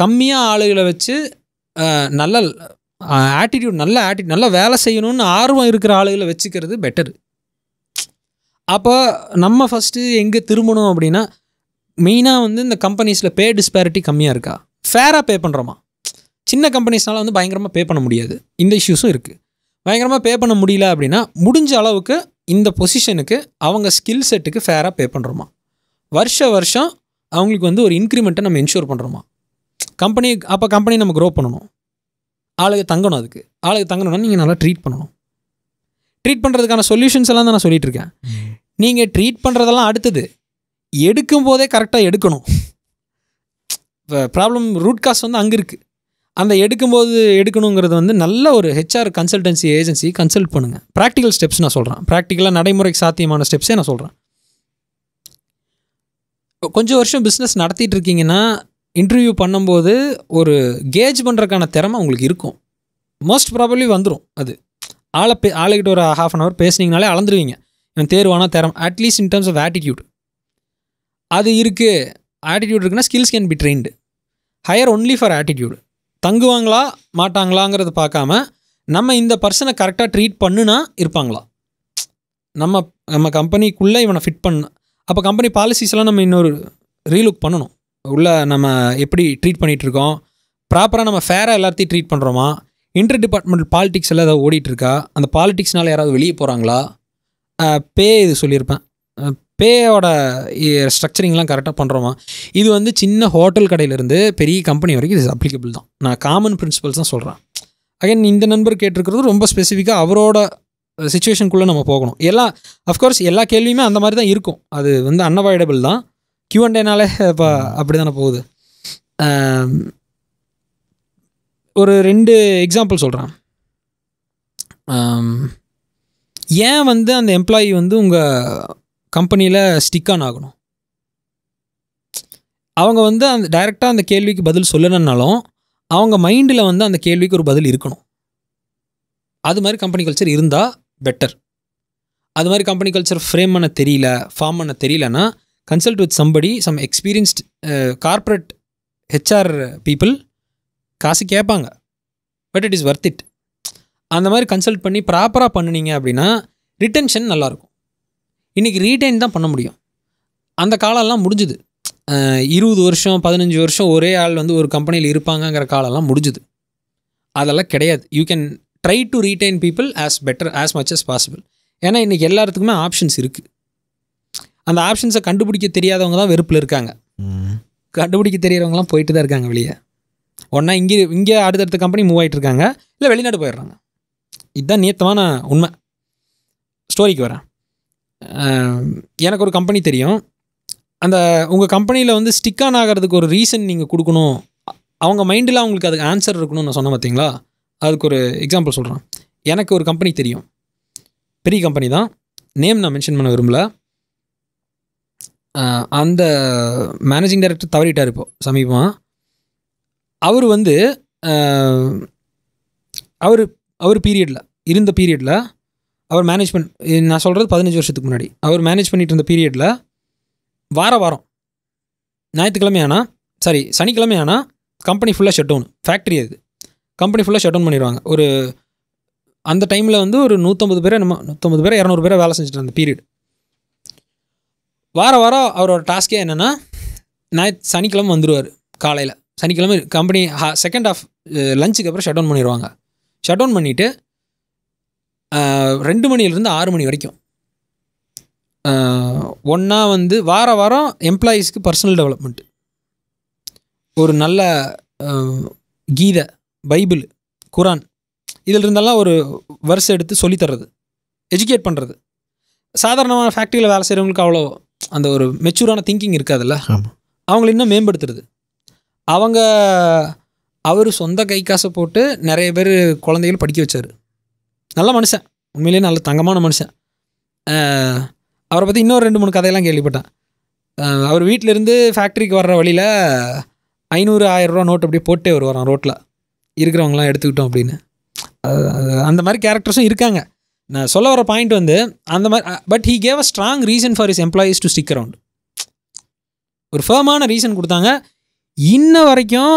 கம்மியாக ஆளுகளை வச்சு நல்ல ஆட்டிடியூட் நல்ல ஆட்டி நல்லா வேலை செய்யணும்னு ஆர்வம் இருக்கிற ஆளுகளை வச்சுக்கிறது பெட்டரு அப்போ நம்ம ஃபஸ்ட்டு எங்கே திரும்பணும் அப்படின்னா மெயினாக வந்து இந்த கம்பெனிஸில் பே டிஸ்பேரிட்டி கம்மியாக இருக்கா ஃபேராக பே பண்ணுறோமா சின்ன கம்பெனிஸ்னால் வந்து பயங்கரமாக பே பண்ண முடியாது இந்த இஷ்யூஸும் இருக்குது பயங்கரமாக பே பண்ண முடியல அப்படின்னா முடிஞ்ச அளவுக்கு இந்த பொசிஷனுக்கு அவங்க ஸ்கில் செட்டுக்கு ஃபேராக பே பண்ணுறோமா வருஷ வருஷம் அவங்களுக்கு வந்து ஒரு இன்க்ரிமெண்ட்டை நம்ம என்ஷூர் பண்ணுறோமா கம்பெனி அப்போ கம்பெனி நம்ம க்ரோ பண்ணணும் ஆளுக்கு தங்கணும் அதுக்கு ஆளுக்கு தங்கணும்னா நீங்கள் நல்லா ட்ரீட் பண்ணணும் ட்ரீட் பண்ணுறதுக்கான சொல்யூஷன்ஸ் எல்லாம் தான் நான் சொல்லிகிட்டு இருக்கேன் நீங்கள் ட்ரீட் பண்ணுறதெல்லாம் அடுத்தது எடுக்கும் போதே கரெக்டாக எடுக்கணும் இப்போ ப்ராப்ளம் ரூட் காஸ் வந்து அங்கே இருக்குது அந்த எடுக்கும்போது எடுக்கணுங்கிறது வந்து நல்ல ஒரு ஹெச்ஆர் கன்சல்டன்சி ஏஜென்சி கன்சல்ட் பண்ணுங்கள் ப்ராக்டிக்கல் ஸ்டெப்ஸ் நான் சொல்கிறேன் ப்ராக்டிக்கலாக நடைமுறைக்கு சாத்தியமான ஸ்டெப்ஸே நான் சொல்கிறேன் கொஞ்சம் வருஷம் பிஸ்னஸ் நடத்திட்டு இருக்கீங்கன்னா இன்டர்வியூ பண்ணும்போது ஒரு கேஜ் பண்ணுறக்கான திறமை உங்களுக்கு இருக்கும் மோஸ்ட் ப்ராபப்ளி வந்துடும் அது ஆளை பே ஆளுகிட்ட ஒரு ஹாஃப் அன் ஹவர் பேசுனீங்கனாலே அளந்துருவீங்க இவன் தேர்வானா திறம் atleast in terms of attitude அது இருக்குது ஆட்டிடியூட் இருக்குன்னா skills can be trained hire only for attitude தங்குவாங்களா மாட்டாங்களாங்கிறது பார்க்காம நம்ம இந்த பர்சனை கரெக்டாக ட்ரீட் பண்ணுனா இருப்பாங்களா நம்ம நம்ம கம்பெனிக்குள்ளே இவனை ஃபிட் பண்ண அப்போ கம்பெனி பாலிசிஸ்லாம் நம்ம இன்னொரு ரீலுக் பண்ணணும் உள்ள நம்ம எப்படி ட்ரீட் பண்ணிகிட்ருக்கோம் ப்ராப்பராக நம்ம ஃபேராக எல்லாத்தையும் ட்ரீட் பண்ணுறோமா இன்டர் டிபார்ட்மெண்டல் பாலிடிக்ஸ் எல்லாம் ஏதாவது ஓடிட்டுருக்கா அந்த பாலிடிக்ஸ்னால யாராவது வெளியே போகிறாங்களா பே இது சொல்லியிருப்பேன் பேயோட ஸ்ட்ரக்சரிங்லாம் கரெக்டாக பண்ணுறோமா இது வந்து சின்ன ஹோட்டல் கடையிலேருந்து பெரிய கம்பெனி வரைக்கும் இது அப்ளிகபிள் தான் நான் காமன் பிரின்சிபல்ஸ் தான் சொல்கிறேன் அகைன் இந்த நண்பர் கேட்டிருக்கிறது ரொம்ப ஸ்பெசிஃபிக்காக அவரோட சுச்சுவேஷனுக்குள்ளே நம்ம போகணும் எல்லா அஃப்கோர்ஸ் எல்லா கேள்வியுமே அந்த மாதிரி தான் இருக்கும் அது வந்து அன்அவாய்டபிள் தான் கியூஎன்டேனாலே இப்போ அப்படி தானே போகுது ஒரு ரெண்டு எக்ஸாம்பிள் சொல்கிறேன் ஏன் வந்து அந்த எம்ப்ளாயி வந்து உங்கள் கம்பெனியில் ஸ்டிக் ஆன் ஆகணும் அவங்க வந்து அந்த டைரெக்டாக அந்த கேள்விக்கு பதில் சொல்லணுன்னாலும் அவங்க மைண்டில் வந்து அந்த கேள்விக்கு ஒரு பதில் இருக்கணும் அது மாதிரி கம்பெனி கல்ச்சர் இருந்தால் பெட்டர் அது மாதிரி கம்பெனி கல்ச்சர் ஃப்ரேம் பண்ண தெரியல ஃபார்ம் பண்ண தெரியலன்னா consult with somebody some experienced corporate HR people காசு கேட்பாங்க but it is worth it அந்த மாதிரி கன்சல்ட் பண்ணி ப்ராப்பராக பண்ணினீங்க அப்படின்னா ரிட்டன்ஷன் நல்லாயிருக்கும் இன்றைக்கி ரீட்டைன் தான் பண்ண முடியும் அந்த காலம்லாம் முடிஞ்சுது இருபது வருஷம் பதினஞ்சு வருஷம் ஒரே ஆள் வந்து ஒரு கம்பெனியில் இருப்பாங்கங்கிற காலம்லாம் முடிஞ்சுது அதெல்லாம் கிடையாது you can try to retain people as better as much as possible ஏன்னா இன்றைக்கி எல்லாத்துக்குமே ஆப்ஷன்ஸ் இருக்குது அந்த ஆப்ஷன்ஸை கண்டுபிடிக்க தெரியாதவங்க தான் வெறுப்பில் இருக்காங்க கண்டுபிடிக்க தெரியறவங்களாம் போயிட்டு தான் இருக்காங்க வெளியே ஒன்றா இங்கே இங்கே அடுத்தடுத்த கம்பெனி மூவ் ஆகிட்டு இருக்காங்க இல்லை வெளிநாடு போயிடுறாங்க இதுதான் நேத்தமான உண்மை ஸ்டோரிக்கு வரேன் எனக்கு ஒரு கம்பெனி தெரியும் அந்த உங்கள் கம்பெனியில் வந்து ஸ்டிக் ஆன் ஆகிறதுக்கு ஒரு ரீசன் நீங்கள் கொடுக்கணும் அவங்க மைண்டில் அவங்களுக்கு அதுக்கு ஆன்சர் இருக்கணும்னு நான் சொன்னேன் பார்த்தீங்களா அதுக்கு ஒரு எக்ஸாம்பிள் சொல்கிறேன் எனக்கு ஒரு கம்பெனி தெரியும் பெரிய கம்பெனி தான் நேம் நான் மென்ஷன் பண்ண விரும்பலை அந்த மேனேஜிங் டைரக்டர் தவறிட்டார் இப்போது சமீபமாக அவர் வந்து அவர் அவர் பீரியடில் இருந்த பீரியடில் அவர் மேனேஜ் பண் நான் சொல்கிறது பதினஞ்சு வருஷத்துக்கு முன்னாடி அவர் மேனேஜ் பண்ணிட்டு இருந்த பீரியடில் வார வாரம் ஞாயிற்றுக்கிழமை ஆனால் சாரி சனிக்கிழமை ஆனால் கம்பெனி ஃபுல்லாக ஷட் டவுன் ஃபேக்ட்ரி அது கம்பெனி ஃபுல்லாக ஷட் டவுன் பண்ணிடுவாங்க ஒரு அந்த டைமில் வந்து ஒரு நூற்றம்பது பேர் நம்ம நூற்றம்பது பேர் இரநூறு பேரை வேலை செஞ்சுட்டு அந்த பீரியட் வார வாரம் அவரோட டாஸ்க்கே என்னென்னா நான் சனிக்கிழமை வந்துடுவார் காலையில் சனிக்கிழமை கம்பெனி செகண்ட் ஆஃப் லஞ்சுக்கு அப்புறம் ஷட் டவுன் பண்ணிடுவாங்க ஷட் டவுன் பண்ணிவிட்டு ரெண்டு மணிலேருந்து ஆறு மணி வரைக்கும் ஒன்றா வந்து வார வாரம் எம்ப்ளாயீஸ்க்கு பர்சனல் டெவலப்மெண்ட் ஒரு நல்ல கீதை பைபிள் குரான் இதில் இருந்தெல்லாம் ஒரு வருஷம் எடுத்து சொல்லித்தர்றது எஜுகேட் பண்ணுறது சாதாரணமான ஃபேக்ட்ரியில் வேலை செய்கிறவங்களுக்கு அவ்வளோ அந்த ஒரு மெச்சூரான திங்கிங் இருக்காதுல்ல அவங்களை இன்னும் மேம்படுத்துறது அவங்க அவர் சொந்த கை காசை போட்டு நிறைய பேர் குழந்தைகள் படிக்க வச்சார் நல்ல மனுஷன் உண்மையிலே நல்ல தங்கமான மனுஷன் அவரை பற்றி இன்னொரு ரெண்டு மூணு கதையெல்லாம் கேள்விப்பட்டேன் அவர் வீட்டிலேருந்து ஃபேக்ட்ரிக்கு வர்ற வழியில் ஐநூறு ஆயிரரூவா நோட் அப்படியே போட்டே வருவாராம் ரோட்டில் இருக்கிறவங்களாம் எடுத்துக்கிட்டோம் அப்படின்னு அந்த மாதிரி கேரக்டர்ஸும் இருக்காங்க நான் சொல்ல வர பாயிண்ட் வந்து அந்த மாதிரி but he gave a strong reason for is employees to stick around ஒரு ஃபேமான ரீசன் கொடுத்தாங்க இன்ன வரைக்கும்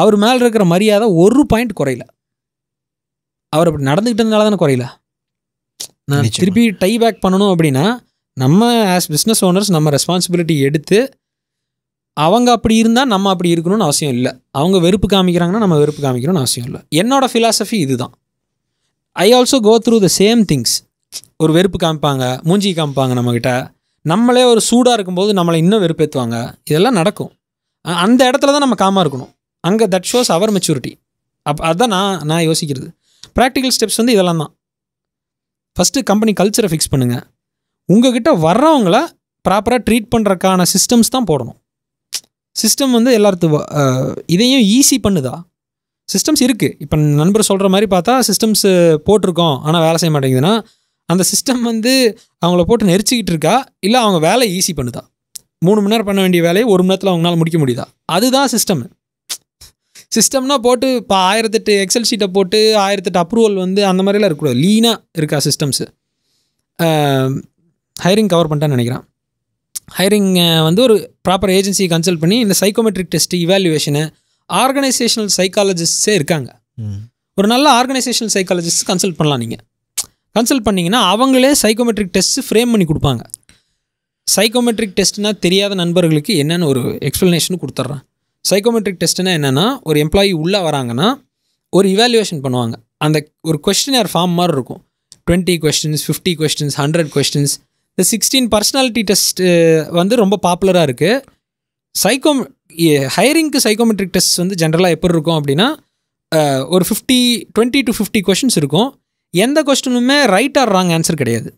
அவர் மேலே இருக்கிற மரியாதை ஒரு பாயிண்ட் குறையில அவர் அப்படி நடந்துக்கிட்டு தானே குறையில நான் திருப்பி டை பேக் பண்ணணும் அப்படின்னா நம்ம ஆஸ் பிஸ்னஸ் ஓனர்ஸ் நம்ம ரெஸ்பான்சிபிலிட்டி எடுத்து அவங்க அப்படி இருந்தால் நம்ம அப்படி இருக்கணும்னு அவசியம் இல்லை அவங்க வெறுப்பு காமிக்கிறாங்கன்னா நம்ம வெறுப்பு காமிக்கணும்னு அவசியம் இல்லை என்னோடய ஃபிலாசபி இதுதான் I also go through the same things ஒரு வெறுப்பு காமிப்பாங்க மூஞ்சி காமிப்பாங்க நம்மக்கிட்ட நம்மளே ஒரு சூடாக இருக்கும்போது நம்மளை இன்னும் வெறுப்பேற்றுவாங்க இதெல்லாம் நடக்கும் அந்த இடத்துல தான் நம்ம காமாக இருக்கணும் அங்கே that shows our maturity up அதுதான் நான் நான் யோசிக்கிறது ப்ராக்டிக்கல் ஸ்டெப்ஸ் வந்து இதெல்லாம் தான் ஃபஸ்ட்டு கம்பெனி கல்ச்சரை ஃபிக்ஸ் பண்ணுங்கள் உங்ககிட்ட வர்றவங்கள ப்ராப்பராக ட்ரீட் பண்ணுறக்கான சிஸ்டம்ஸ் தான் போடணும் சிஸ்டம் வந்து எல்லாத்து இதையும் ஈஸி பண்ணுதா சிஸ்டம்ஸ் இருக்குது இப்போ நண்பர் சொல்கிற மாதிரி பார்த்தா சிஸ்டம்ஸ் போட்டிருக்கோம் ஆனால் வேலை செய்ய மாட்டேங்குதுன்னா அந்த சிஸ்டம் வந்து அவங்கள போட்டு நெரிச்சிக்கிட்டு இருக்கா இல்லை அவங்க வேலை ஈஸி பண்ணுதா மூணு மணி நேரம் பண்ண வேண்டிய வேலையை ஒரு மணி நேரத்தில் அவங்களால முடிக்க முடியுதா அதுதான் சிஸ்டம் சிஸ்டம்னா போட்டு இப்போ ஆயிரத்தெட்டு எக்ஸல் ஷீட்டை போட்டு ஆயிரத்தெட்டு அப்ரூவல் வந்து அந்த மாதிரிலாம் இருக்கக்கூடாது லீனாக இருக்கா சிஸ்டம்ஸு ஹைரிங் கவர் பண்ணிட்டேன்னு நினைக்கிறேன் ஹைரிங் வந்து ஒரு ப்ராப்பர் ஏஜென்சி கன்சல்ட் பண்ணி இந்த சைக்கோமெட்ரிக் டெஸ்ட்டு இவாலுவேஷனு ஆர்கனைசேஷனல் சைக்காலஜிஸ்டே இருக்காங்க ஒரு நல்ல ஆர்கனைசேஷனல் சைக்காலஜிஸ்ட் கன்சல்ட் பண்ணலாம் நீங்கள் கன்சல்ட் பண்ணிங்கன்னா அவங்களே சைக்கோமெட்ரிக் டெஸ்ட் ஃப்ரேம் பண்ணி கொடுப்பாங்க சைக்கோமெட்ரிக் டெஸ்ட்னால் தெரியாத நண்பர்களுக்கு என்னென்னு ஒரு எக்ஸ்ப்ளனேஷன் கொடுத்துட்றான் சைக்கோமெட்ரிக் டெஸ்ட்னா என்னென்னா ஒரு எம்ப்ளாயி உள்ளே வராங்கன்னா ஒரு இவாலுவேஷன் பண்ணுவாங்க அந்த ஒரு கொஸ்டினர் ஃபார்ம் மாதிரி இருக்கும் twenty questions fifty questions hundred questions இந்த சிக்ஸ்டீன் பர்சனாலிட்டி டெஸ்ட்டு வந்து ரொம்ப பாப்புலராக இருக்குது சைக்கோ ஹையரிங்க்கு சைக்கோமெட்ரிக் டெஸ்ட் வந்து ஜென்ரலாக எப்படி இருக்கும் அப்படின்னா ஒரு fifty twenty to fifty questions இருக்கும் எந்த கொஸ்டினுமே ரைட் ஆர் ராங் ஆன்சர் கிடையாது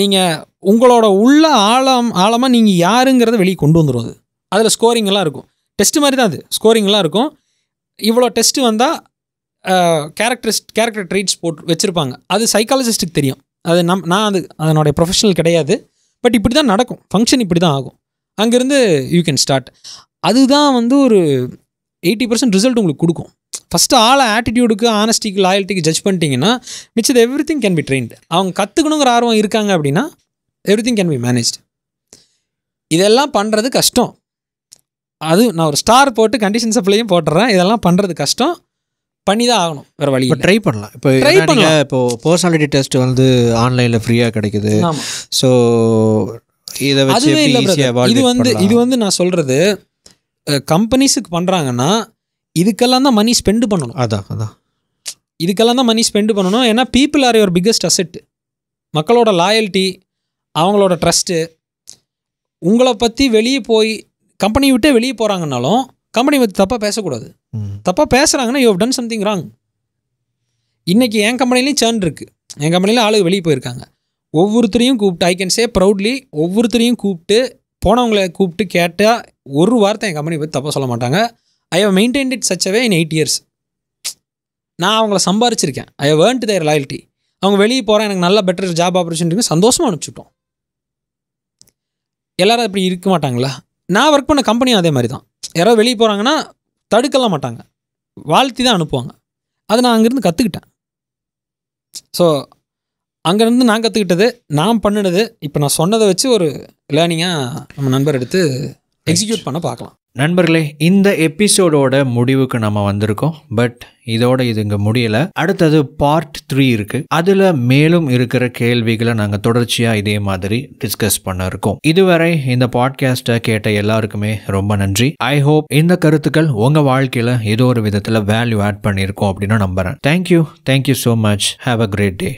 நீங்கள் உங்களோட உள்ள ஆழம் ஆழமாக நீங்கள் யாருங்கிறத வெளியே கொண்டு வந்துடும் அது அதில் ஸ்கோரிங்லாம் இருக்கும் டெஸ்ட்டு மாதிரி தான் அது ஸ்கோரிங்லாம் இருக்கும் இவ்வளோ டெஸ்ட்டு வந்தால் கேரக்டரிஸ்ட் கேரக்டர் ட்ரீட்ஸ் போட்டு வச்சுருப்பாங்க அது சைக்காலஜிஸ்ட்டுக்கு தெரியும் அது நம் நான் அது அதனுடைய ப்ரொஃபஷனல் கிடையாது பட் இப்படி தான் நடக்கும் ஃபங்க்ஷன் இப்படி தான் ஆகும் அங்கேருந்து யூ கேன் ஸ்டார்ட் அதுதான் வந்து ஒரு எயிட்டி பர்சன்ட் ரிசல்ட் உங்களுக்கு கொடுக்கும் ஃபஸ்ட்டு ஆளை ஆட்டிடியூடுக்கு ஆனஸ்டிக்கு லாயல்ட்டிக்கு ஜட்ஜ் பண்ணிட்டீங்கன்னா மிச்சது everything can be train அவங்க கற்றுக்கணுங்கிற ஆர்வம் இருக்காங்க அப்படின்னா everything can be managed இதெல்லாம் பண்ணுறது கஷ்டம் அது நான் ஒரு ஸ்டார் போட்டு கண்டிஷன் சப்ளையும் போட்டுறேன் இதெல்லாம் பண்ணுறது கஷ்டம் பண்ணி தான் ஆகணும் வேறு வழி இப்போ ட்ரை பண்ணலாம் இப்போ ட்ரை பண்ணலாம் இப்போ பர்சனாலிட்டி டெஸ்ட் வந்து ஆன்லைனில் ஃப்ரீயாக கிடைக்குது ஸோ இதை அதுவே இல்லை இது வந்து இது வந்து நான் சொல்கிறது கம்பெனிஸுக்கு பண்ணுறாங்கன்னா இதுக்கெல்லாம் தான் மணி ஸ்பெண்டு பண்ணணும் அதான் அதான் இதுக்கெல்லாம் தான் மணி ஸ்பெண்டு பண்ணணும் ஏன்னா people are your biggest asset மக்களோட லாயல்ட்டி அவங்களோட ட்ரஸ்ட்டு உங்களை பற்றி வெளியே போய் கம்பெனி விட்டே வெளியே போகிறாங்கனாலும் கம்பெனி பற்றி தப்பாக பேசக்கூடாது தப்பாக பேசுகிறாங்கன்னா யூ டன் சம்திங் ராங் இன்றைக்கி என் கம்பெனிலையும் சேர்ந்துருக்கு இருக்குது என் கம்பெனியில் ஆளு வெளியே போயிருக்காங்க ஒவ்வொருத்தரையும் கூப்பிட்டு ஐ கேன் சே ப்ரௌட்லி ஒவ்வொருத்தரையும் கூப்பிட்டு போனவங்களை கூப்பிட்டு கேட்டால் ஒரு வார்த்தை என் கம்பெனி பற்றி தப்பாக சொல்ல மாட்டாங்க I have maintained it such a way in eight years நான் அவங்கள சம்பாரிச்சிருக்கேன் I have to their loyalty அவங்க வெளியே போகிறேன் எனக்கு நல்ல பெட்டர் ஜாப் ஆப்பர்ச்சுனிட்டி சந்தோஷமாக அனுப்பிச்சுட்டோம் எல்லோரும் இப்படி இருக்க மாட்டாங்களா நான் ஒர்க் பண்ண கம்பெனியும் அதே மாதிரி தான் யாராவது வெளியே போகிறாங்கன்னா தடுக்கலாம் மாட்டாங்க வாழ்த்தி தான் அனுப்புவாங்க அதை நான் அங்கேருந்து கற்றுக்கிட்டேன் ஸோ அங்கேருந்து நான் கற்றுக்கிட்டது நான் பண்ணினது இப்போ நான் சொன்னதை வச்சு ஒரு லேர்னிங்காக நம்ம நண்பர் எடுத்து எக்ஸிக்யூட் பண்ண பார்க்கலாம் நண்பர்களே இந்த எபிசோடோட முடிவுக்கு நம்ம வந்திருக்கோம் பட் இதோட இது இங்கே முடியலை அடுத்தது பார்ட் த்ரீ இருக்குது அதில் மேலும் இருக்கிற கேள்விகளை நாங்கள் தொடர்ச்சியாக இதே மாதிரி டிஸ்கஸ் பண்ண இருக்கோம் இதுவரை இந்த பாட்காஸ்ட்டை கேட்ட எல்லாருக்குமே ரொம்ப நன்றி ஐ ஹோப் இந்த கருத்துக்கள் உங்கள் வாழ்க்கையில் ஏதோ ஒரு விதத்தில் வேல்யூ ஆட் பண்ணியிருக்கோம் அப்படின்னு நம்புகிறேன் thank you thank you so much have a great day